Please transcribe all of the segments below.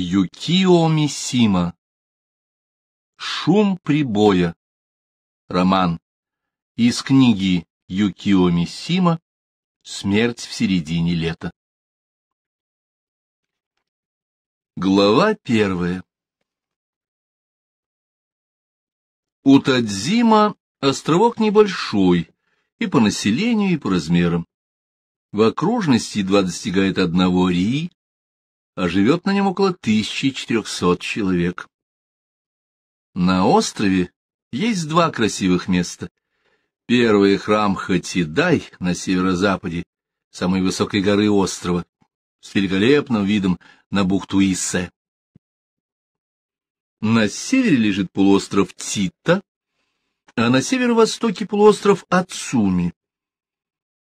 Юкио Мисима. Шум прибоя. Роман. Из книги Юкио Мисима «Смерть в середине лета». Глава первая У Тадзима островок небольшой и по населению, и по размерам. В окружности едва достигает одного ри, а живет на нем около 1400 человек. На острове есть два красивых места. Первый — храм Хатидай на северо-западе, самой высокой горы острова, с великолепным видом на бухту Иссе. На севере лежит полуостров Тита, а на северо-востоке полуостров Ацуми.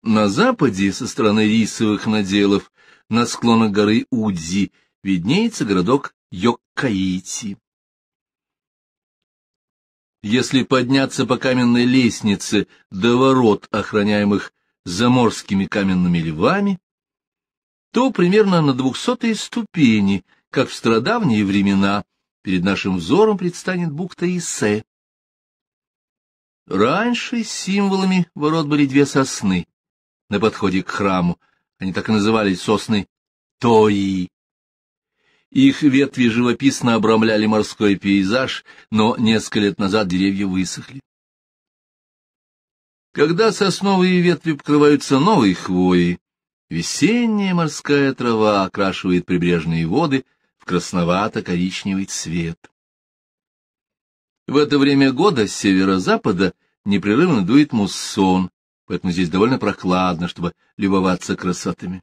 На западе, со стороны рисовых наделов, на склонах горы Удзи виднеется городок Йоккаити. Если подняться по каменной лестнице до ворот, охраняемых заморскими каменными львами, то примерно на двухсотой ступени, как в страдавние времена, перед нашим взором предстанет бухта Исе. Раньше символами ворот были две сосны на подходе к храму, они так и назывались сосны Тои. Их ветви живописно обрамляли морской пейзаж, но несколько лет назад деревья высохли. Когда сосновые ветви покрываются новой хвоей, весенняя морская трава окрашивает прибрежные воды в красновато-коричневый цвет. В это время года с северо-запада непрерывно дует муссон, поэтому здесь довольно прохладно, чтобы любоваться красотами.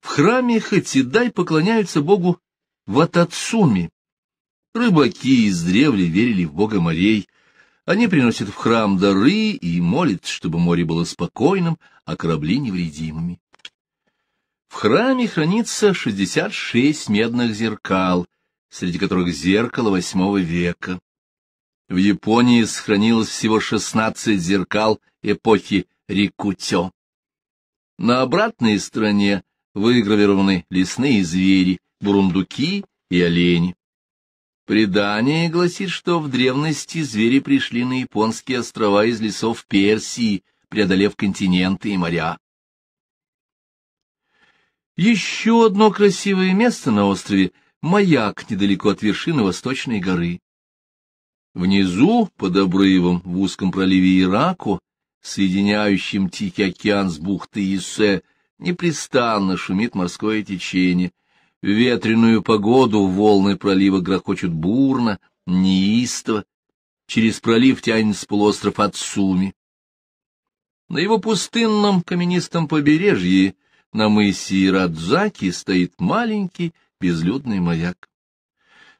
В храме Хатидай поклоняются богу Ватацуми. Рыбаки из древли верили в бога морей. Они приносят в храм дары и молят, чтобы море было спокойным, а корабли невредимыми. В храме хранится 66 медных зеркал, среди которых зеркало восьмого века. В Японии сохранилось всего 16 зеркал эпохи Рикутё. На обратной стороне выгравированы лесные звери, бурундуки и олени. Предание гласит, что в древности звери пришли на японские острова из лесов Персии, преодолев континенты и моря. Еще одно красивое место на острове — маяк недалеко от вершины Восточной горы. Внизу, под обрывом, в узком проливе Ираку, соединяющем Тихий океан с бухты Иссе, непрестанно шумит морское течение. В ветреную погоду волны пролива грохочут бурно, неистово. Через пролив тянется полуостров Ацуми. На его пустынном каменистом побережье на мысе Ирадзаки стоит маленький безлюдный маяк.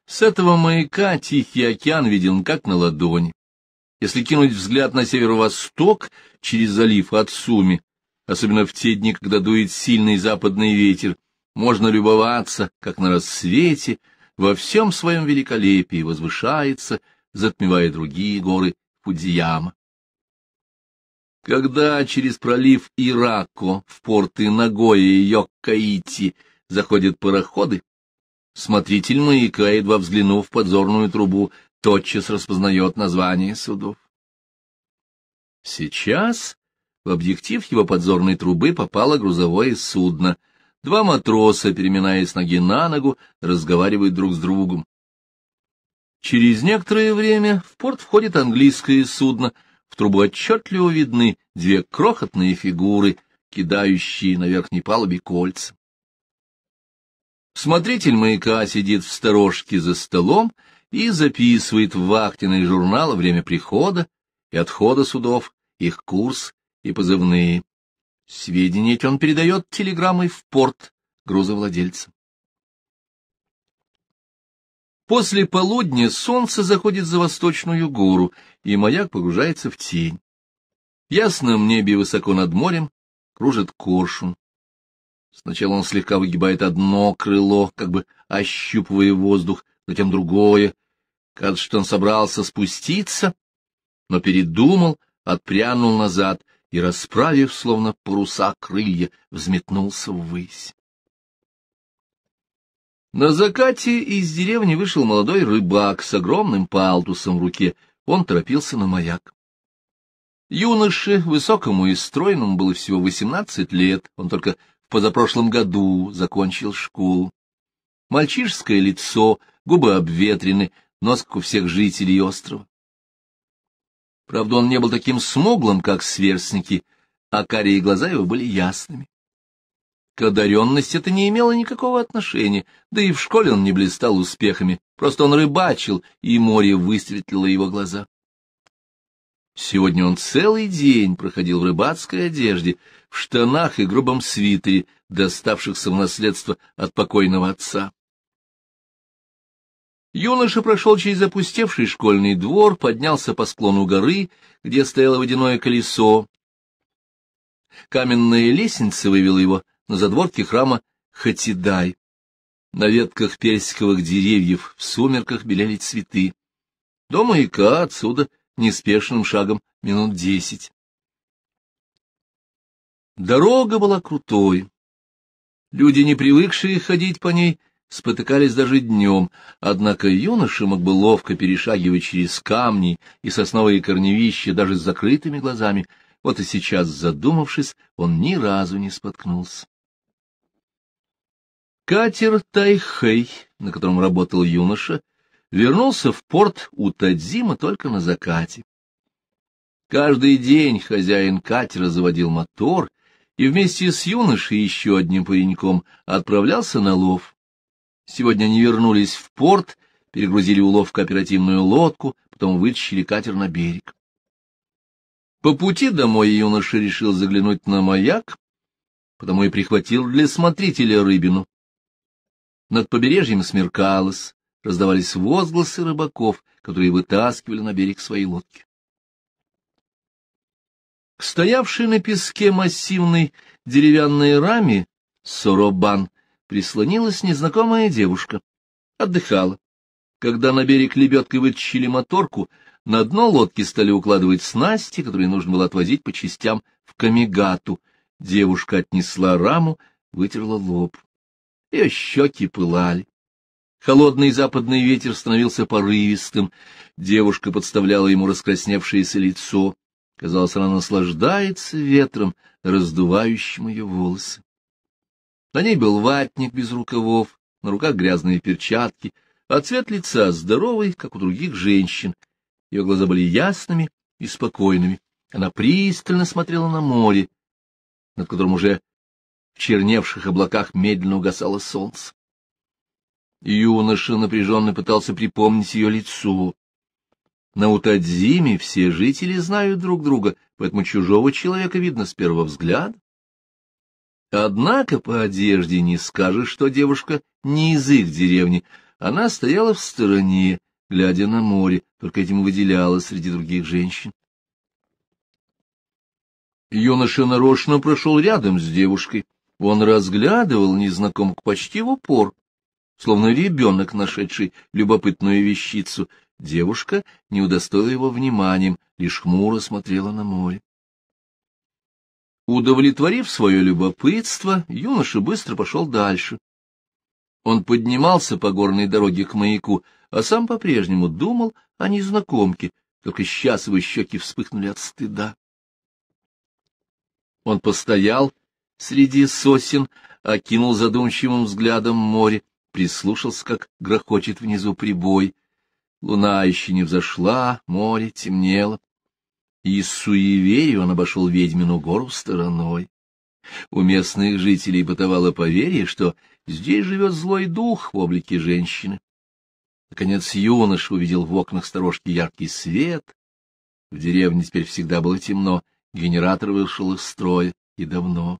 С этого маяка Тихий океан виден как на ладони. Если кинуть взгляд на северо-восток через залив от Суми, особенно в те дни, когда дует сильный западный ветер, можно любоваться, как на рассвете во всем своем великолепии возвышается, затмевая другие горы Фудзияма. Когда через пролив Ирако в порты Нагоя и Йоккаити заходят пароходы, Смотритель маяка, едва взглянув в подзорную трубу, тотчас распознает название судов. Сейчас в объектив его подзорной трубы попало грузовое судно. Два матроса, переминаясь ноги на ногу, разговаривают друг с другом. Через некоторое время в порт входит английское судно. В трубу отчетливо видны две крохотные фигуры, кидающие на верхней палубе кольца. Смотритель маяка сидит в сторожке за столом и записывает в вахтенный журнал время прихода и отхода судов, их курс и позывные. Сведения эти он передает телеграммой в порт грузовладельца. После полудня солнце заходит за восточную гору, и маяк погружается в тень. В ясном небе высоко над морем кружит коршун. Сначала он слегка выгибает одно крыло, как бы ощупывая воздух, затем другое. Кажется, что он собрался спуститься, но передумал, отпрянул назад и, расправив, словно паруса крылья, взметнулся ввысь. На закате из деревни вышел молодой рыбак с огромным палтусом в руке. Он торопился на маяк. Юноше, высокому и стройному, было всего восемнадцать лет. Он только в позапрошлом году закончил школу. Мальчишеское лицо, губы обветрены, нос, как у всех жителей острова. Правда, он не был таким смуглым, как сверстники, а карие глаза его были ясными. К одаренности это не имело никакого отношения, да и в школе он не блистал успехами, просто он рыбачил, и море выстрелило его глаза. Сегодня он целый день проходил в рыбацкой одежде, в штанах и грубом свитере, доставшихся в наследство от покойного отца. Юноша прошел через опустевший школьный двор, поднялся по склону горы, где стояло водяное колесо. Каменная лестница вывела его на задворке храма Хатидай. На ветках персиковых деревьев в сумерках белели цветы. До маяка отсюда неспешным шагом минут десять. Дорога была крутой. Люди, не привыкшие ходить по ней, спотыкались даже днем, однако юноша мог бы ловко перешагивать через камни и сосновые корневища даже с закрытыми глазами, вот и сейчас, задумавшись, он ни разу не споткнулся. Катер Тайхэй, на котором работал юноша, вернулся в порт у Тадзима только на закате. Каждый день хозяин катера заводил мотор и вместе с юношей еще одним пареньком отправлялся на лов. Сегодня они вернулись в порт, перегрузили улов в кооперативную лодку, потом вытащили катер на берег. По пути домой юноша решил заглянуть на маяк, потому и прихватил для смотрителя рыбину. Над побережьем смеркалось, раздавались возгласы рыбаков, которые вытаскивали на берег свои лодки. К стоявшей на песке массивной деревянной раме Соробан прислонилась незнакомая девушка. Отдыхала. Когда на берег лебедкой вытащили моторку, на дно лодки стали укладывать снасти, которые нужно было отвозить по частям в камегату. Девушка отнесла раму, вытерла лоб. Ее щеки пылали. Холодный западный ветер становился порывистым. Девушка подставляла ему раскрасневшееся лицо. Казалось, она наслаждается ветром, раздувающим ее волосы. На ней был ватник без рукавов, на руках грязные перчатки, а цвет лица здоровый, как у других женщин. Ее глаза были ясными и спокойными. Она пристально смотрела на море, над которым уже в черневших облаках медленно угасало солнце. Юноша напряженно пытался припомнить ее лицо. На Утадзиме все жители знают друг друга, поэтому чужого человека видно с первого взгляда. Однако по одежде не скажешь, что девушка не из их деревни. Она стояла в стороне, глядя на море, только этим выделялась среди других женщин. Юноша нарочно прошел рядом с девушкой. Он разглядывал незнакомку почти в упор, словно ребенок, нашедший любопытную вещицу, Девушка не удостоила его вниманием, лишь хмуро смотрела на море. Удовлетворив свое любопытство, юноша быстро пошел дальше. Он поднимался по горной дороге к маяку, а сам по-прежнему думал о незнакомке, только сейчас его щеки вспыхнули от стыда. Он постоял среди сосен, окинул задумчивым взглядом море, прислушался, как грохочет внизу прибой — Луна еще не взошла, море темнело. И из суеверия он обошел ведьмину гору стороной. У местных жителей бытовало поверье, что здесь живет злой дух в облике женщины. Наконец юноша увидел в окнах сторожки яркий свет. В деревне теперь всегда было темно, генератор вышел из строя, и давно.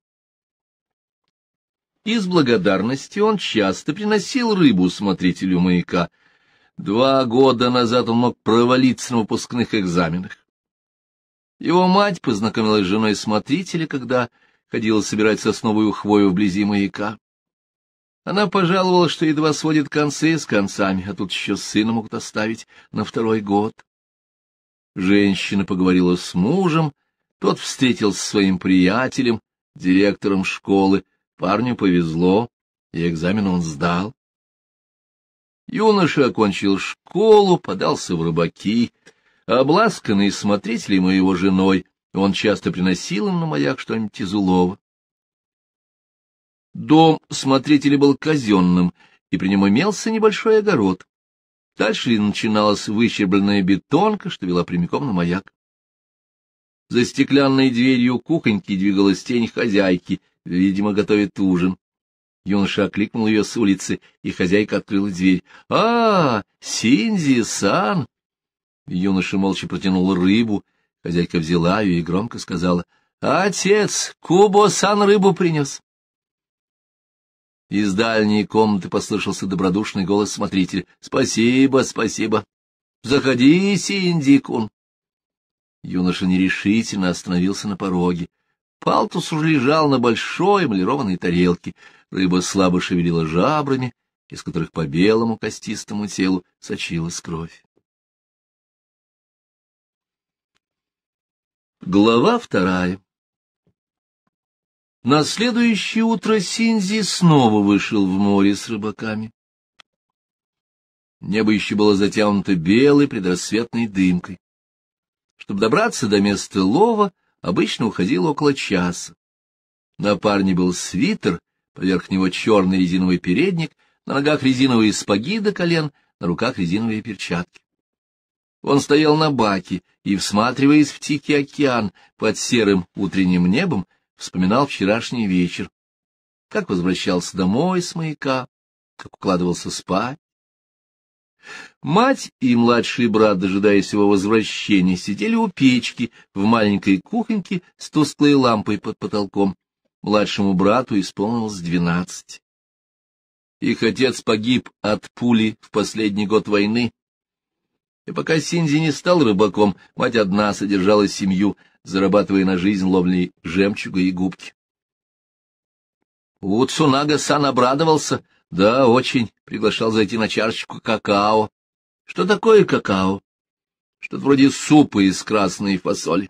Из благодарности он часто приносил рыбу смотрителю маяка — Два года назад он мог провалиться на выпускных экзаменах. Его мать познакомилась с женой смотрителя, когда ходила собирать сосновую хвою вблизи маяка. Она пожаловала, что едва сводит концы с концами, а тут еще сына могут оставить на второй год. Женщина поговорила с мужем, тот встретился с своим приятелем, директором школы. Парню повезло, и экзамен он сдал. Юноша окончил школу, подался в рыбаки. Обласканный смотрителем и его женой, он часто приносил им на маяк что-нибудь из улова. Дом смотрителя был казенным, и при нем имелся небольшой огород. Дальше начиналась выщербленная бетонка, что вела прямиком на маяк. За стеклянной дверью кухоньки двигалась тень хозяйки, видимо, готовит ужин. Юноша окликнул ее с улицы, и хозяйка открыла дверь. «А, Синзи-сан!» Юноша молча протянул рыбу. Хозяйка взяла ее и громко сказала. «Отец, Кубо-сан рыбу принес!» Из дальней комнаты послышался добродушный голос смотрителя. «Спасибо, спасибо! Заходи, Синди-кун!» Юноша нерешительно остановился на пороге. Палтус уже лежал на большой эмалированной тарелке. Рыба слабо шевелила жабрами, из которых по белому костистому телу сочилась кровь. Глава вторая На следующее утро Синзи снова вышел в море с рыбаками. Небо еще было затянуто белой предрассветной дымкой. Чтобы добраться до места лова, обычно уходил около часа. На парне был свитер, поверх него черный резиновый передник, на ногах резиновые спаги до колен, на руках резиновые перчатки. Он стоял на баке и, всматриваясь в тихий океан под серым утренним небом, вспоминал вчерашний вечер, как возвращался домой с маяка, как укладывался спать. Мать и младший брат, дожидаясь его возвращения, сидели у печки в маленькой кухоньке с тусклой лампой под потолком. Младшему брату исполнилось двенадцать. Их отец погиб от пули в последний год войны. И пока Синди не стал рыбаком, мать одна содержала семью, зарабатывая на жизнь ловлей жемчуга и губки. У Уцунага-сан обрадовался — да, очень. Приглашал зайти на чашечку какао. Что такое какао? Что-то вроде супа из красной фасоли.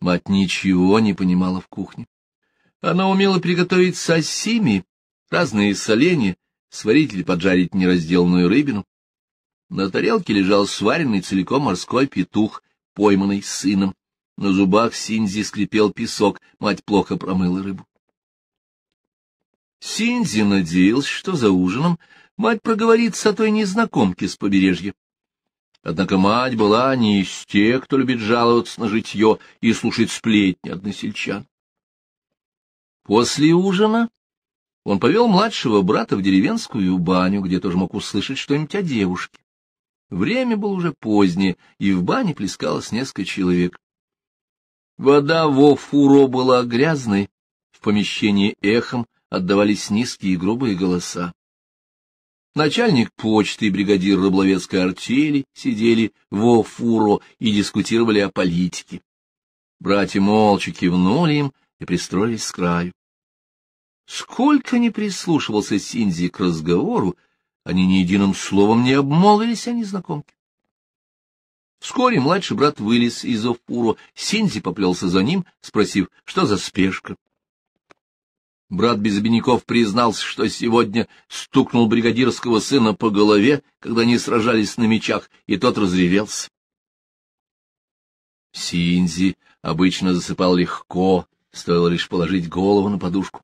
Мать ничего не понимала в кухне. Она умела приготовить сосими, разные соленья, сварить или поджарить неразделанную рыбину. На тарелке лежал сваренный целиком морской петух, пойманный сыном. На зубах Синзи скрипел песок, мать плохо промыла рыбу. Синди надеялся, что за ужином мать проговорится о той незнакомке с побережья. Однако мать была не из тех, кто любит жаловаться на житье и слушать сплетни односельчан. После ужина он повел младшего брата в деревенскую баню, где тоже мог услышать что-нибудь о девушке. Время было уже позднее, и в бане плескалось несколько человек. Вода во фуро была грязной, в помещении эхом отдавались низкие и грубые голоса. Начальник почты и бригадир Рыбловецкой артели сидели во фуро и дискутировали о политике. Братья молча кивнули им и пристроились с краю. Сколько ни прислушивался Синзи к разговору, они ни единым словом не обмолвились о незнакомке. Вскоре младший брат вылез из Офура, Синзи поплелся за ним, спросив, что за спешка. Брат без обиняков признался, что сегодня стукнул бригадирского сына по голове, когда они сражались на мечах, и тот разревелся. Синзи обычно засыпал легко, стоило лишь положить голову на подушку.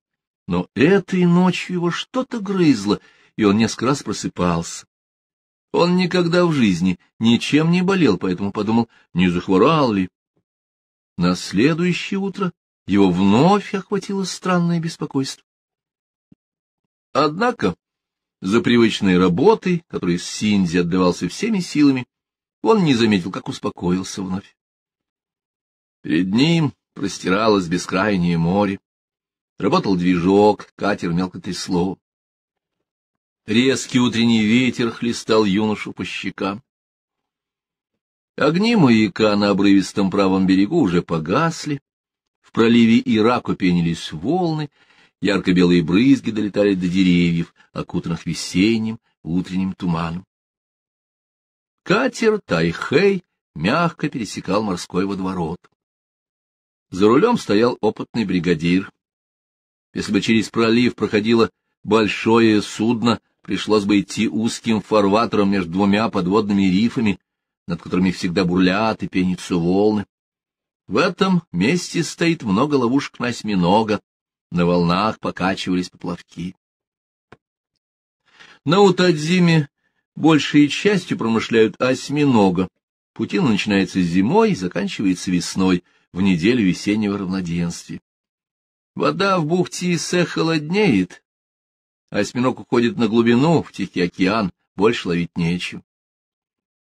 Но этой ночью его что-то грызло, и он несколько раз просыпался. Он никогда в жизни ничем не болел, поэтому подумал, не захворал ли. На следующее утро его вновь охватило странное беспокойство. Однако за привычной работой, которой Синди отдавался всеми силами, он не заметил, как успокоился вновь. Перед ним простиралось бескрайнее море. Работал движок, катер мелко трясло. Резкий утренний ветер хлестал юношу по щекам. Огни маяка на обрывистом правом берегу уже погасли, проливе Ираку пенились волны, ярко-белые брызги долетали до деревьев, окутанных весенним утренним туманом. Катер Тайхей мягко пересекал морской водоворот. За рулем стоял опытный бригадир. Если бы через пролив проходило большое судно, пришлось бы идти узким фарватером между двумя подводными рифами, над которыми всегда бурлят и пенятся волны. В этом месте стоит много ловушек на осьминога, на волнах покачивались поплавки. На Утадзиме большей частью промышляют осьминога. Путина начинается зимой и заканчивается весной, в неделю весеннего равноденствия. Вода в бухте Исе холоднеет, осьминог уходит на глубину, в Тихий океан, больше ловить нечем.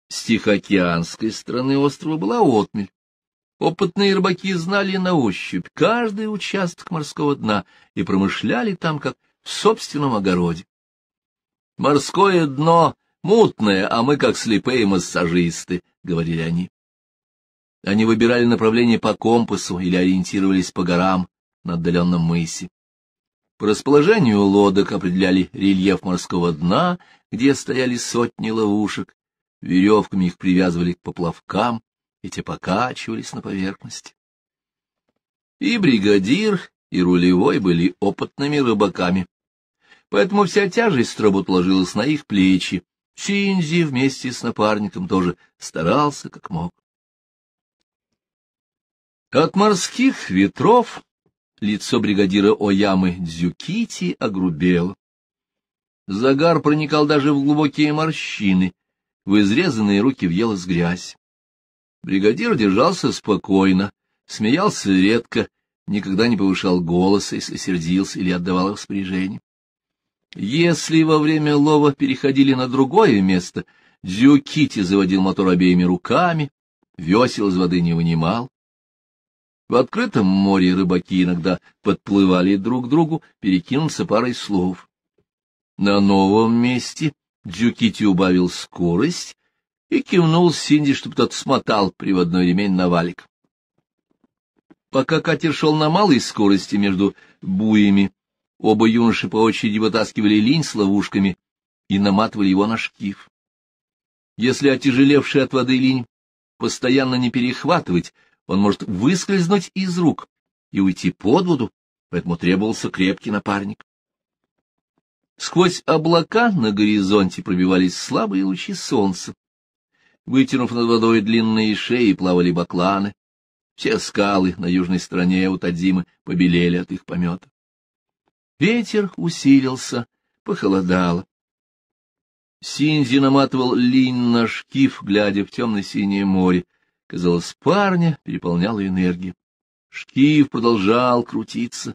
С Тихоокеанской стороны острова была отмель. Опытные рыбаки знали на ощупь каждый участок морского дна и промышляли там, как в собственном огороде. «Морское дно мутное, а мы, как слепые массажисты», — говорили они. Они выбирали направление по компасу или ориентировались по горам на отдаленном мысе. По расположению лодок определяли рельеф морского дна, где стояли сотни ловушек, веревками их привязывали к поплавкам, и те покачивались на поверхности. И бригадир, и рулевой были опытными рыбаками, поэтому вся тяжесть работ ложилась на их плечи. Синзи вместе с напарником тоже старался как мог. От морских ветров лицо бригадира Оямы Дзюкити огрубело. Загар проникал даже в глубокие морщины, в изрезанные руки въелась грязь. Бригадир держался спокойно, смеялся редко, никогда не повышал голоса, если сердился или отдавал распоряжение. Если во время лова переходили на другое место, Дзюкити заводил мотор обеими руками, весел из воды не вынимал. В открытом море рыбаки иногда подплывали друг к другу, перекинулся парой слов. На новом месте Дзюкити убавил скорость и кивнул Синди, чтобы тот смотал приводной ремень на валик. Пока катер шел на малой скорости между буями, оба юноши по очереди вытаскивали линь с ловушками и наматывали его на шкив. Если отяжелевший от воды линь постоянно не перехватывать, он может выскользнуть из рук и уйти под воду, поэтому требовался крепкий напарник. Сквозь облака на горизонте пробивались слабые лучи солнца, Вытянув над водой длинные шеи, плавали бакланы. Все скалы на южной стороне у Тадзимы побелели от их помета. Ветер усилился, похолодало. Синзи наматывал линь на шкив, глядя в темно-синее море. Казалось, парня переполняла энергия. Шкив продолжал крутиться.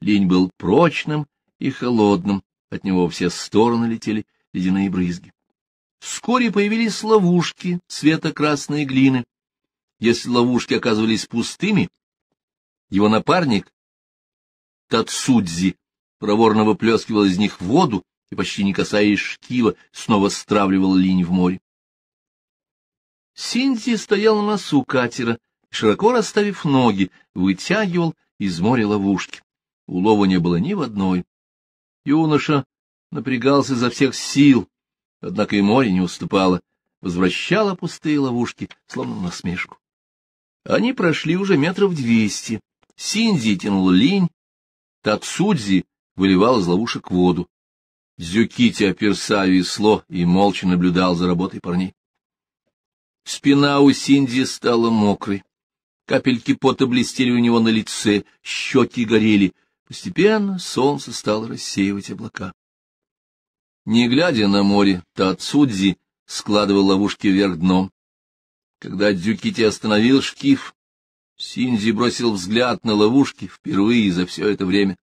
Линь был прочным и холодным, от него во все стороны летели ледяные брызги. Вскоре появились ловушки цвета красной глины. Если ловушки оказывались пустыми, его напарник Тацудзи проворно выплескивал из них воду и, почти не касаясь шкива, снова стравливал линь в море. Синти стоял на носу катера, широко расставив ноги, вытягивал из моря ловушки. Улова не было ни в одной. Юноша напрягался изо всех сил, Однако и море не уступало, возвращало пустые ловушки, словно насмешку. Они прошли уже метров двести. Синдзи тянул линь, Тацудзи выливал из ловушек воду. Зюкити оперся весло и молча наблюдал за работой парней. Спина у Синдзи стала мокрой. Капельки пота блестели у него на лице, щеки горели. Постепенно солнце стало рассеивать облака. Не глядя на море, Тацудзи складывал ловушки вверх дном. Когда Дзюкити остановил шкив, Синдзи бросил взгляд на ловушки впервые за все это время.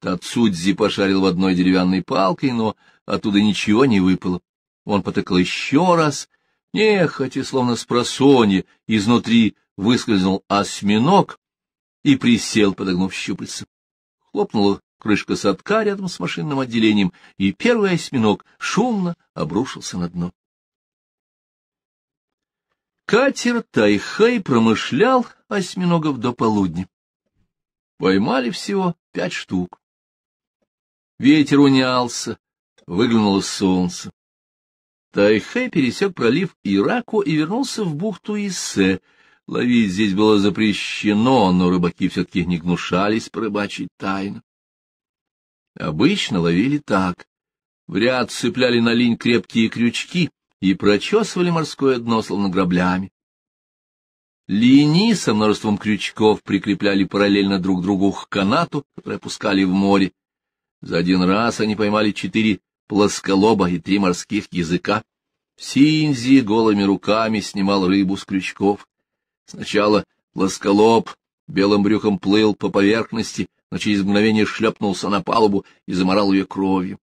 Тацудзи пошарил в одной деревянной палкой, но оттуда ничего не выпало. Он потыкал еще раз, нехотя, словно с просонья, изнутри выскользнул осьминог и присел, подогнув щупальца. Хлопнула крышка садка рядом с машинным отделением, и первый осьминог шумно обрушился на дно. Катер тайхэй промышлял осьминогов до полудня. Поймали всего пять штук. Ветер унялся, выглянуло солнце. тайхэй пересек пролив Ираку и вернулся в бухту Иссе. Ловить здесь было запрещено, но рыбаки все-таки не гнушались порыбачить тайно. Обычно ловили так. В ряд цепляли на линь крепкие крючки и прочесывали морское дно, словно граблями. Лини со множеством крючков прикрепляли параллельно друг другу к канату, который опускали в море. За один раз они поймали четыре плосколоба и три морских языка. Синзи голыми руками снимал рыбу с крючков. Сначала плосколоб белым брюхом плыл по поверхности, но через мгновение шлепнулся на палубу и заморал ее кровью.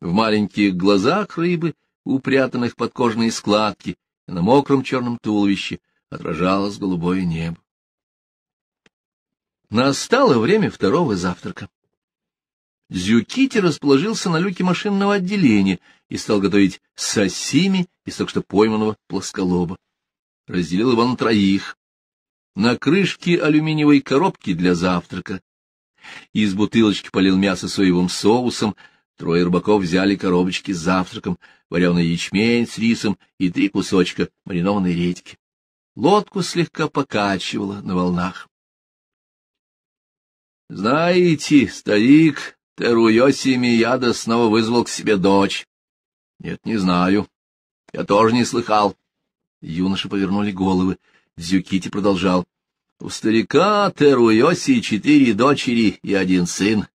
В маленьких глазах рыбы, упрятанных под кожные складки, и на мокром черном туловище отражалось голубое небо. Настало время второго завтрака. Зюкити расположился на люке машинного отделения и стал готовить сосими из только что пойманного плосколоба. Разделил его на троих. На крышке алюминиевой коробки для завтрака из бутылочки полил мясо соевым соусом, трое рыбаков взяли коробочки с завтраком, вареный ячмень с рисом и три кусочка маринованной редьки. Лодку слегка покачивало на волнах. Знаете, старик Теруйоси Мияда снова вызвал к себе дочь. Нет, не знаю. Я тоже не слыхал. Юноши повернули головы. Дзюкити продолжал. У старика Теруйоси четыре дочери и один сын.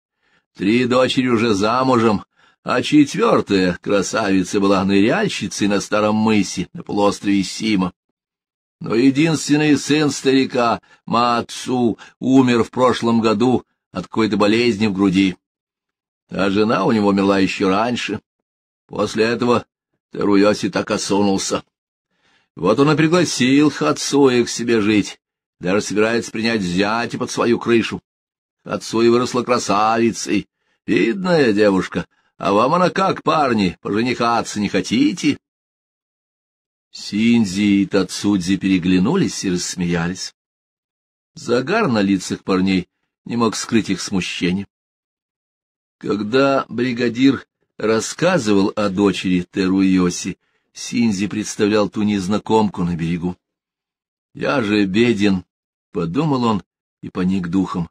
Три дочери уже замужем, а четвертая красавица была ныряльщицей на Старом мысе, на полуострове Сима. Но единственный сын старика, Маацу, умер в прошлом году от какой-то болезни в груди. А жена у него умерла еще раньше. После этого Теруйоси так осунулся. Вот он и пригласил Хацуя к себе жить даже собирается принять зятя под свою крышу. Отцу и выросла красавицей, видная девушка, а вам она как, парни, поженихаться не хотите? Синдзи и Тацудзи переглянулись и рассмеялись. Загар на лицах парней не мог скрыть их смущение. Когда бригадир рассказывал о дочери Теруйоси, Синзи представлял ту незнакомку на берегу. «Я же беден», — подумал он и поник духом.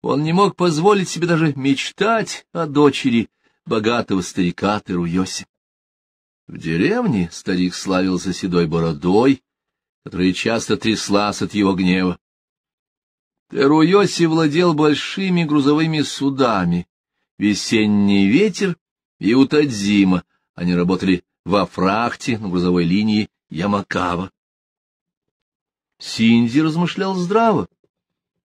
Он не мог позволить себе даже мечтать о дочери богатого старика Теруйоси. В деревне старик славился седой бородой, которая часто тряслась от его гнева. Теруйоси владел большими грузовыми судами. Весенний ветер и Утадзима, они работали во фрахте на грузовой линии Ямакава. Синди размышлял здраво.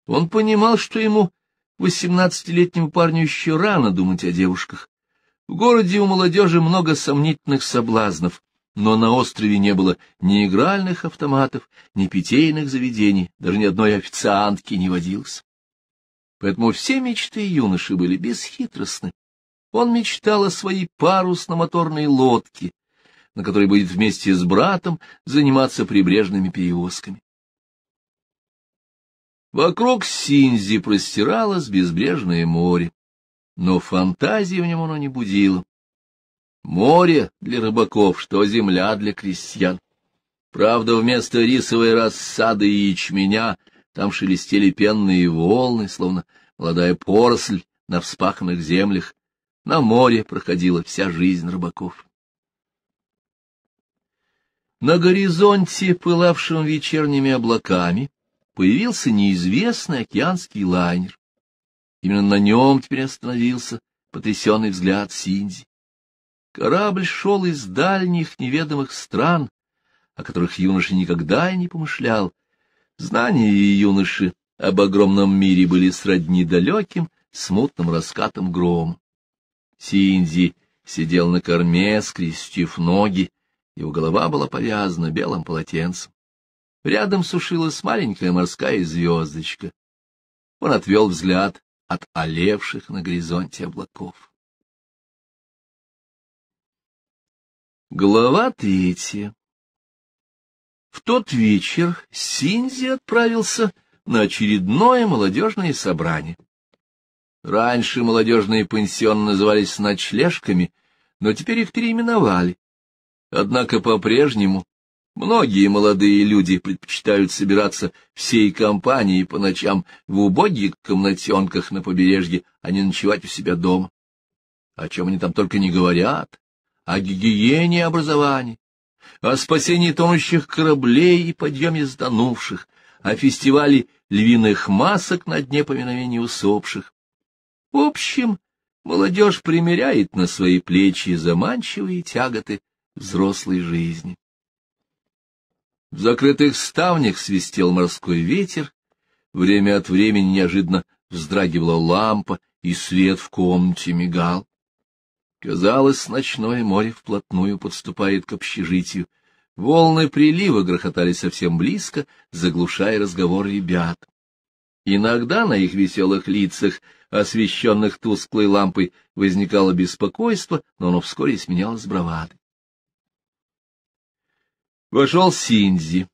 Он понимал, что ему, восемнадцатилетнему парню, еще рано думать о девушках. В городе у молодежи много сомнительных соблазнов, но на острове не было ни игральных автоматов, ни питейных заведений, даже ни одной официантки не водилось. Поэтому все мечты юноши были бесхитростны. Он мечтал о своей парусно-моторной лодке, на которой будет вместе с братом заниматься прибрежными перевозками. Вокруг Синзи простиралось безбрежное море, но фантазии в нем оно не будило. Море для рыбаков, что земля для крестьян. Правда, вместо рисовой рассады и ячменя там шелестели пенные волны, словно молодая поросль на вспаханных землях. На море проходила вся жизнь рыбаков. На горизонте, пылавшем вечерними облаками, появился неизвестный океанский лайнер. Именно на нем теперь остановился потрясенный взгляд Синди. Корабль шел из дальних неведомых стран, о которых юноша никогда и не помышлял. Знания юноши об огромном мире были сродни далеким, смутным раскатом гром. Синди сидел на корме, скрестив ноги, его голова была повязана белым полотенцем. Рядом сушилась маленькая морская звездочка. Он отвел взгляд от олевших на горизонте облаков. Глава третья В тот вечер Синзи отправился на очередное молодежное собрание. Раньше молодежные пансионы назывались ночлежками, но теперь их переименовали. Однако по-прежнему Многие молодые люди предпочитают собираться всей компанией по ночам в убогих комнатенках на побережье, а не ночевать у себя дома. О чем они там только не говорят, о гигиене и образовании, о спасении тонущих кораблей и подъеме сданувших, о фестивале львиных масок на дне поминовения усопших. В общем, молодежь примеряет на свои плечи заманчивые тяготы взрослой жизни. В закрытых ставнях свистел морской ветер, время от времени неожиданно вздрагивала лампа, и свет в комнате мигал. Казалось, ночное море вплотную подступает к общежитию. Волны прилива грохотали совсем близко, заглушая разговор ребят. Иногда на их веселых лицах, освещенных тусклой лампой, возникало беспокойство, но оно вскоре сменялось бравадой. Вошел Синдзи.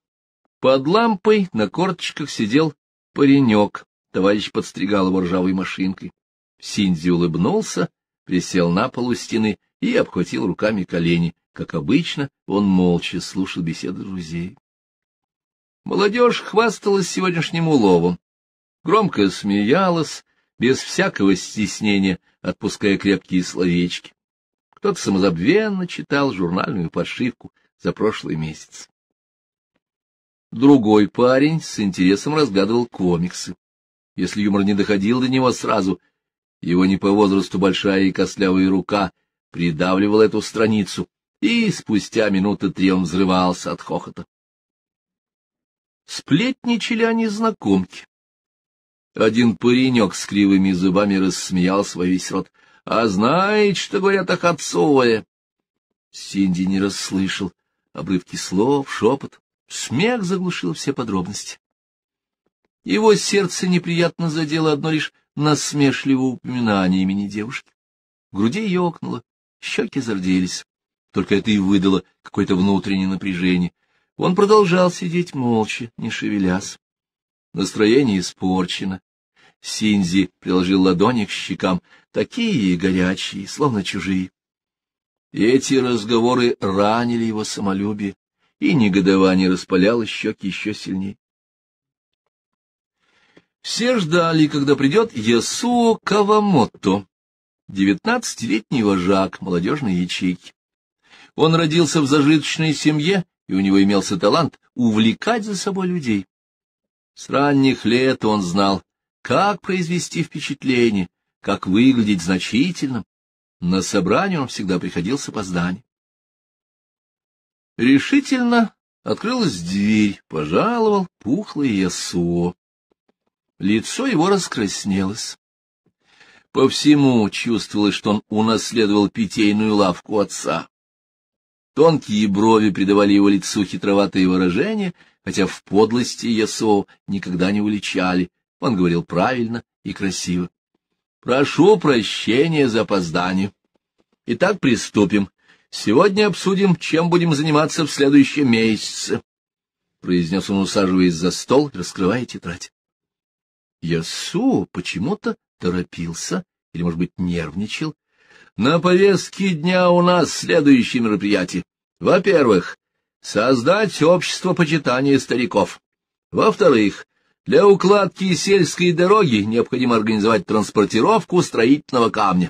Под лампой на корточках сидел паренек. Товарищ подстригал его ржавой машинкой. Синдзи улыбнулся, присел на полу стены и обхватил руками колени. Как обычно, он молча слушал беседы друзей. Молодежь хвасталась сегодняшним уловом. Громко смеялась, без всякого стеснения, отпуская крепкие словечки. Кто-то самозабвенно читал журнальную подшивку за прошлый месяц. Другой парень с интересом разгадывал комиксы. Если юмор не доходил до него сразу, его не по возрасту большая и костлявая рука придавливала эту страницу, и спустя минуты три он взрывался от хохота. Сплетничали они знакомки. Один паренек с кривыми зубами рассмеялся свой весь рот. — А знаете, что говорят о Хацове? Синди не расслышал обрывки слов, шепот. Смех заглушил все подробности. Его сердце неприятно задело одно лишь насмешливое упоминание имени девушки. В груди ёкнуло, щеки зарделись. Только это и выдало какое-то внутреннее напряжение. Он продолжал сидеть молча, не шевелясь. Настроение испорчено. Синзи приложил ладони к щекам, такие горячие, словно чужие. Эти разговоры ранили его самолюбие, и негодование распаляло щеки еще сильнее. Все ждали, когда придет Ясуо Кавамото, девятнадцатилетний вожак молодежной ячейки. Он родился в зажиточной семье, и у него имелся талант увлекать за собой людей. С ранних лет он знал, как произвести впечатление, как выглядеть значительным, на собрание он всегда приходил с опозданием. Решительно открылась дверь, пожаловал пухлый ясо. Лицо его раскраснелось. По всему чувствовалось, что он унаследовал питейную лавку отца. Тонкие брови придавали его лицу хитроватые выражения, хотя в подлости Ясо никогда не уличали. Он говорил правильно и красиво. Прошу прощения за опоздание. Итак, приступим. Сегодня обсудим, чем будем заниматься в следующем месяце, — произнес он, усаживаясь за стол и раскрывая тетрадь. Ясу почему-то торопился или, может быть, нервничал. На повестке дня у нас следующие мероприятия. Во-первых, создать общество почитания стариков. Во-вторых, для укладки сельской дороги необходимо организовать транспортировку строительного камня.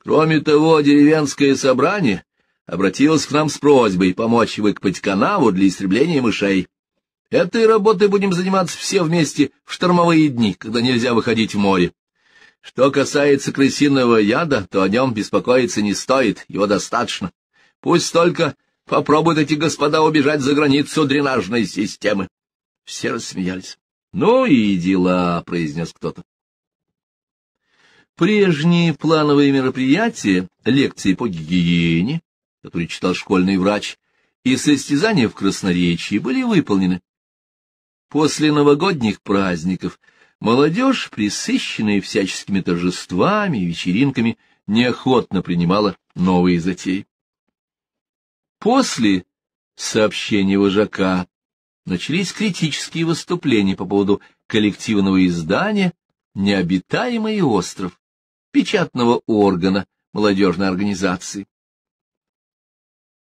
Кроме того, деревенское собрание обратилось к нам с просьбой помочь выкопать канаву для истребления мышей. Этой работой будем заниматься все вместе в штормовые дни, когда нельзя выходить в море. Что касается крысиного яда, то о нем беспокоиться не стоит, его достаточно. Пусть только попробуют эти господа убежать за границу дренажной системы. Все рассмеялись. Ну и дела, — произнес кто-то. Прежние плановые мероприятия, лекции по гигиене, которые читал школьный врач, и состязания в красноречии были выполнены. После новогодних праздников молодежь, присыщенная всяческими торжествами и вечеринками, неохотно принимала новые затеи. После сообщения вожака начались критические выступления по поводу коллективного издания «Необитаемый остров», печатного органа молодежной организации.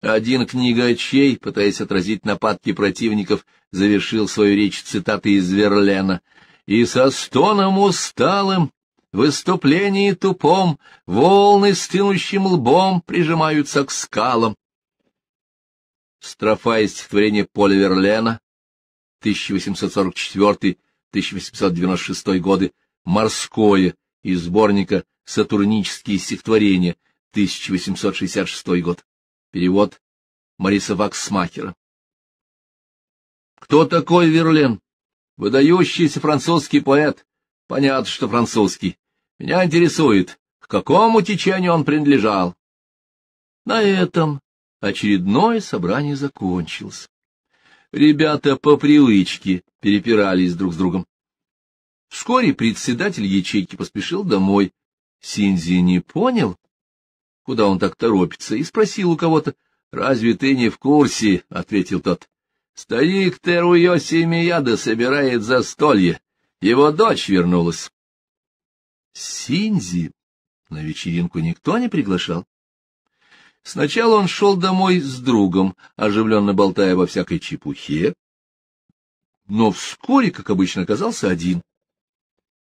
Один книгачей, пытаясь отразить нападки противников, завершил свою речь цитатой из Верлена. «И со стоном усталым, выступлении тупом, волны с тынущим лбом прижимаются к скалам». Строфа из стихотворения Поля Верлена 1844-1896 годы «Морское» из сборника «Сатурнические стихотворения» 1866 год. Перевод Мариса Ваксмахера. Кто такой Верлен? Выдающийся французский поэт. Понятно, что французский. Меня интересует, к какому течению он принадлежал. На этом очередное собрание закончилось. Ребята по привычке перепирались друг с другом. Вскоре председатель ячейки поспешил домой. Синзи не понял, куда он так торопится, и спросил у кого-то. — Разве ты не в курсе? — ответил тот. — Старик Теруё Семияда собирает застолье. Его дочь вернулась. Синзи на вечеринку никто не приглашал. Сначала он шел домой с другом, оживленно болтая во всякой чепухе, но вскоре, как обычно, оказался один.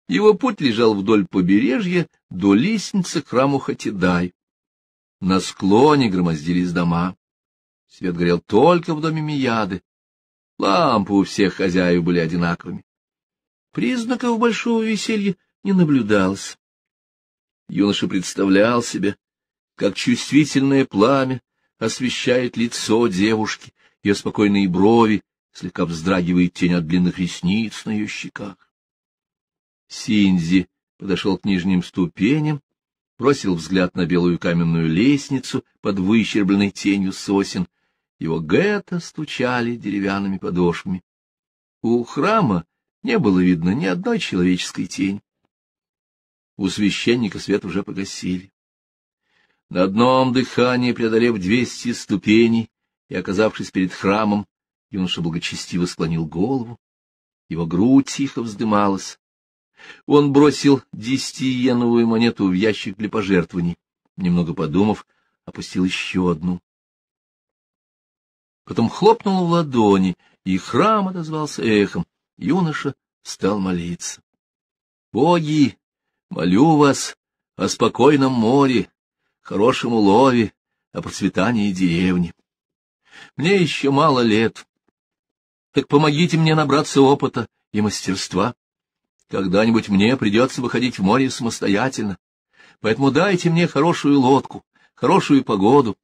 Его путь лежал вдоль побережья до лестницы к храму Хатидай. На склоне громоздились дома. Свет горел только в доме Мияды. Лампы у всех хозяев были одинаковыми. Признаков большого веселья не наблюдалось. Юноша представлял себе, как чувствительное пламя освещает лицо девушки, ее спокойные брови, слегка вздрагивает тень от длинных ресниц на ее щеках. Синзи подошел к нижним ступеням, бросил взгляд на белую каменную лестницу под выщербленной тенью сосен. Его гетто стучали деревянными подошвами. У храма не было видно ни одной человеческой тени. У священника свет уже погасили. На одном дыхании, преодолев двести ступеней и оказавшись перед храмом, юноша благочестиво склонил голову, его грудь тихо вздымалась. Он бросил десятиеновую монету в ящик для пожертвований, немного подумав, опустил еще одну. Потом хлопнул в ладони, и храм отозвался эхом. Юноша стал молиться. «Боги, молю вас о спокойном море, хорошем улове, о процветании деревни. Мне еще мало лет. Так помогите мне набраться опыта и мастерства. Когда-нибудь мне придется выходить в море самостоятельно. Поэтому дайте мне хорошую лодку, хорошую погоду,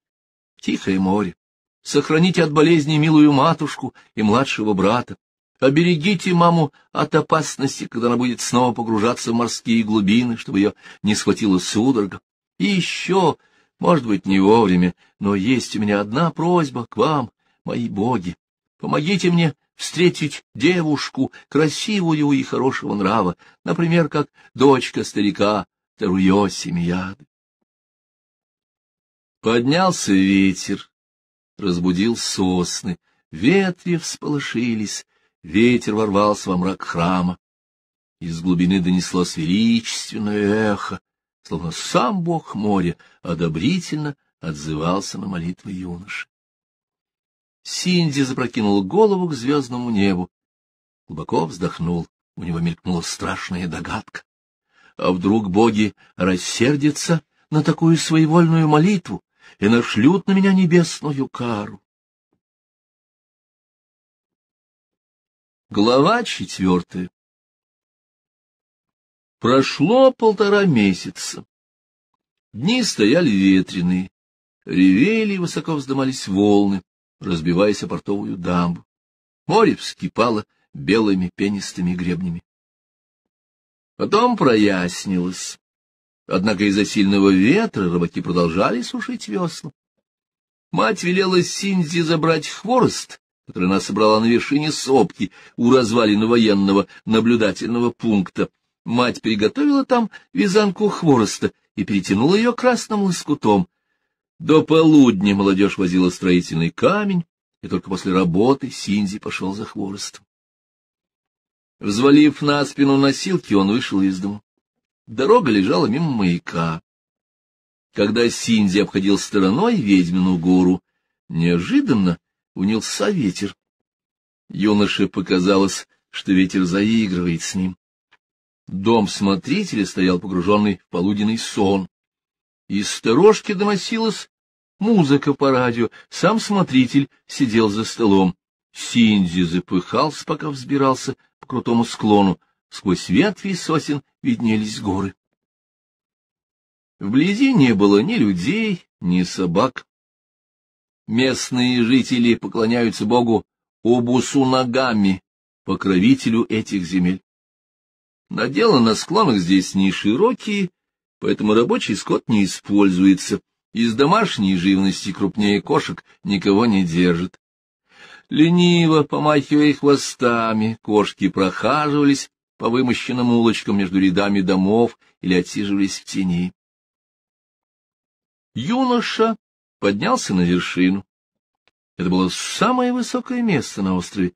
тихое море. Сохраните от болезни милую матушку и младшего брата. Оберегите маму от опасности, когда она будет снова погружаться в морские глубины, чтобы ее не схватило судорога. И еще, может быть, не вовремя, но есть у меня одна просьба к вам, мои боги. Помогите мне встретить девушку, красивую и хорошего нрава, например, как дочка старика Таруё Семияды. Поднялся ветер, разбудил сосны, ветви всполошились, ветер ворвался во мрак храма. Из глубины донесло величественное эхо, словно сам бог моря одобрительно отзывался на молитвы юноши. Синди запрокинул голову к звездному небу, глубоко вздохнул, у него мелькнула страшная догадка. А вдруг боги рассердятся на такую своевольную молитву и нашлют на меня небесную кару? Глава четвертая Прошло полтора месяца. Дни стояли ветреные, ревели и высоко вздымались волны, разбиваясь о портовую дамбу. Море вскипало белыми пенистыми гребнями. Потом прояснилось. Однако из-за сильного ветра рыбаки продолжали сушить весла. Мать велела Синзи забрать хворост, который она собрала на вершине сопки у развалин военного наблюдательного пункта, Мать приготовила там вязанку хвороста и перетянула ее красным лоскутом. До полудня молодежь возила строительный камень, и только после работы Синзи пошел за хворостом. Взвалив на спину носилки, он вышел из дома. Дорога лежала мимо маяка. Когда Синди обходил стороной ведьмину гору, неожиданно унялся ветер. Юноше показалось, что ветер заигрывает с ним. Дом смотрителя стоял погруженный в полуденный сон. Из сторожки доносилась музыка по радио, сам смотритель сидел за столом. Синди запыхался, пока взбирался по крутому склону, сквозь ветви сосен виднелись горы. Вблизи не было ни людей, ни собак. Местные жители поклоняются богу Обусу ногами, покровителю этих земель. На дело на склонах здесь не широкие, поэтому рабочий скот не используется. Из домашней живности крупнее кошек никого не держит. Лениво, помахивая хвостами, кошки прохаживались по вымощенным улочкам между рядами домов или отсиживались в тени. Юноша поднялся на вершину. Это было самое высокое место на острове,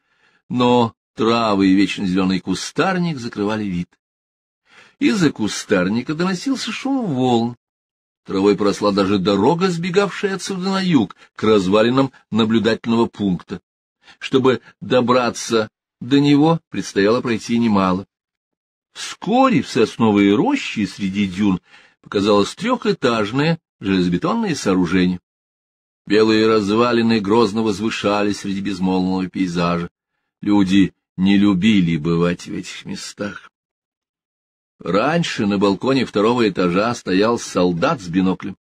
но Травы и вечно зеленый кустарник закрывали вид. Из-за кустарника доносился шум волн. Травой поросла даже дорога, сбегавшая отсюда на юг, к развалинам наблюдательного пункта. Чтобы добраться до него, предстояло пройти немало. Вскоре в сосновые рощи среди дюн показалось трехэтажное железобетонное сооружение. Белые развалины грозно возвышались среди безмолвного пейзажа. Люди не любили бывать в этих местах. Раньше на балконе второго этажа стоял солдат с биноклем.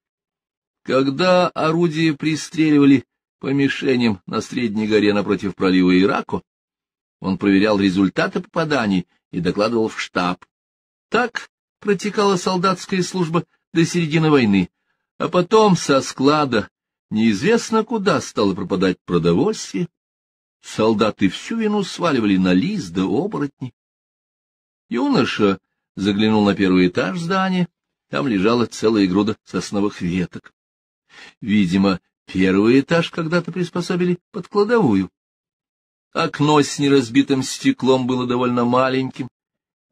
Когда орудие пристреливали по мишеням на Средней горе напротив пролива Ираку, он проверял результаты попаданий и докладывал в штаб. Так протекала солдатская служба до середины войны, а потом со склада неизвестно куда стало пропадать продовольствие, солдаты всю вину сваливали на лис да оборотни. Юноша заглянул на первый этаж здания, там лежала целая груда сосновых веток. Видимо, первый этаж когда-то приспособили под кладовую. Окно с неразбитым стеклом было довольно маленьким.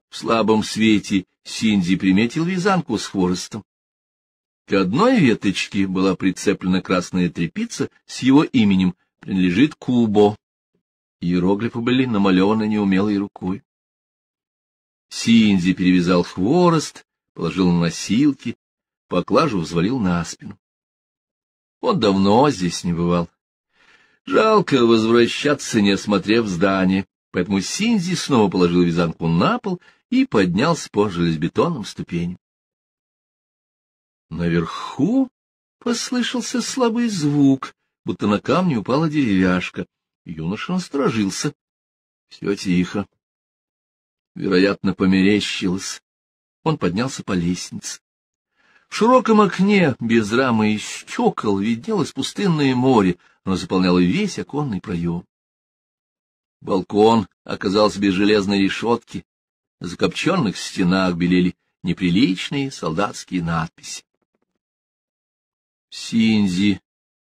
В слабом свете Синди приметил вязанку с хворостом. К одной веточке была прицеплена красная тряпица с его именем, принадлежит Кубо. Иероглифы были намалеваны неумелой рукой. Синди перевязал хворост, положил на носилки, поклажу взвалил на спину. Он давно здесь не бывал. Жалко возвращаться, не осмотрев здание, поэтому Синзи снова положил вязанку на пол и поднялся по железобетонным ступеням. Наверху послышался слабый звук, будто на камне упала деревяшка. Юноша насторожился. Все тихо. Вероятно, померещилось. Он поднялся по лестнице. В широком окне, без рамы и стекол, виднелось пустынное море, оно заполняло весь оконный проем. Балкон оказался без железной решетки, на закопченных стенах белели неприличные солдатские надписи. Синзи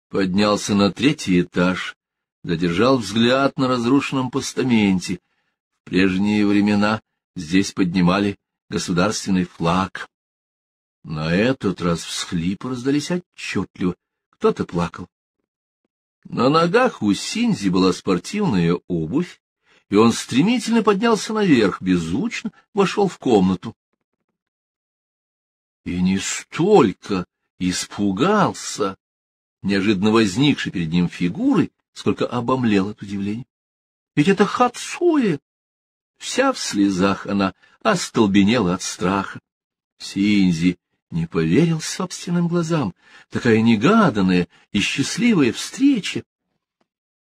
поднялся на третий этаж задержал взгляд на разрушенном постаменте. В прежние времена здесь поднимали государственный флаг. На этот раз всхлипы раздались отчетливо. Кто-то плакал. На ногах у Синзи была спортивная обувь, и он стремительно поднялся наверх, беззвучно вошел в комнату. И не столько испугался неожиданно возникшей перед ним фигуры, сколько обомлел от удивления. Ведь это Хацуэ! Вся в слезах она остолбенела от страха. Синзи не поверил собственным глазам. Такая негаданная и счастливая встреча!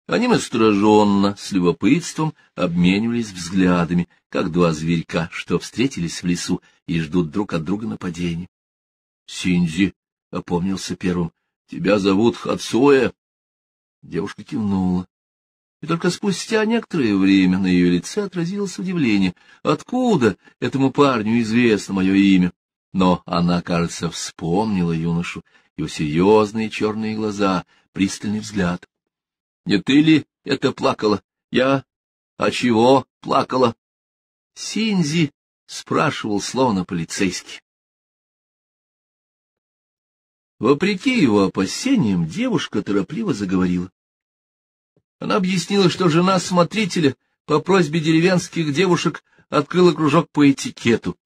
Они настороженно, с любопытством обменивались взглядами, как два зверька, что встретились в лесу и ждут друг от друга нападения. — Синзи, — опомнился первым, — тебя зовут Хацуэ. Девушка кивнула. И только спустя некоторое время на ее лице отразилось удивление. Откуда этому парню известно мое имя? Но она, кажется, вспомнила юношу, его серьезные черные глаза, пристальный взгляд. — Не ты ли это плакала? Я... А чего плакала? Синзи спрашивал словно полицейский. Вопреки его опасениям, девушка торопливо заговорила. Она объяснила, что жена смотрителя по просьбе деревенских девушек открыла кружок по этикету.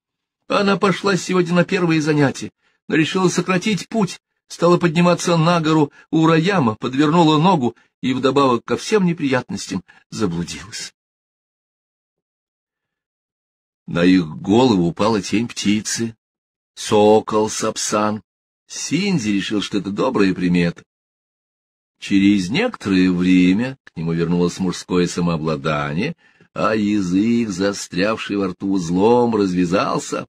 Она пошла сегодня на первые занятия, но решила сократить путь, стала подниматься на гору у раяма подвернула ногу и вдобавок ко всем неприятностям заблудилась. На их голову упала тень птицы, сокол, сапсан, Синди решил, что это добрая примета. Через некоторое время к нему вернулось мужское самообладание, а язык, застрявший во рту узлом, развязался.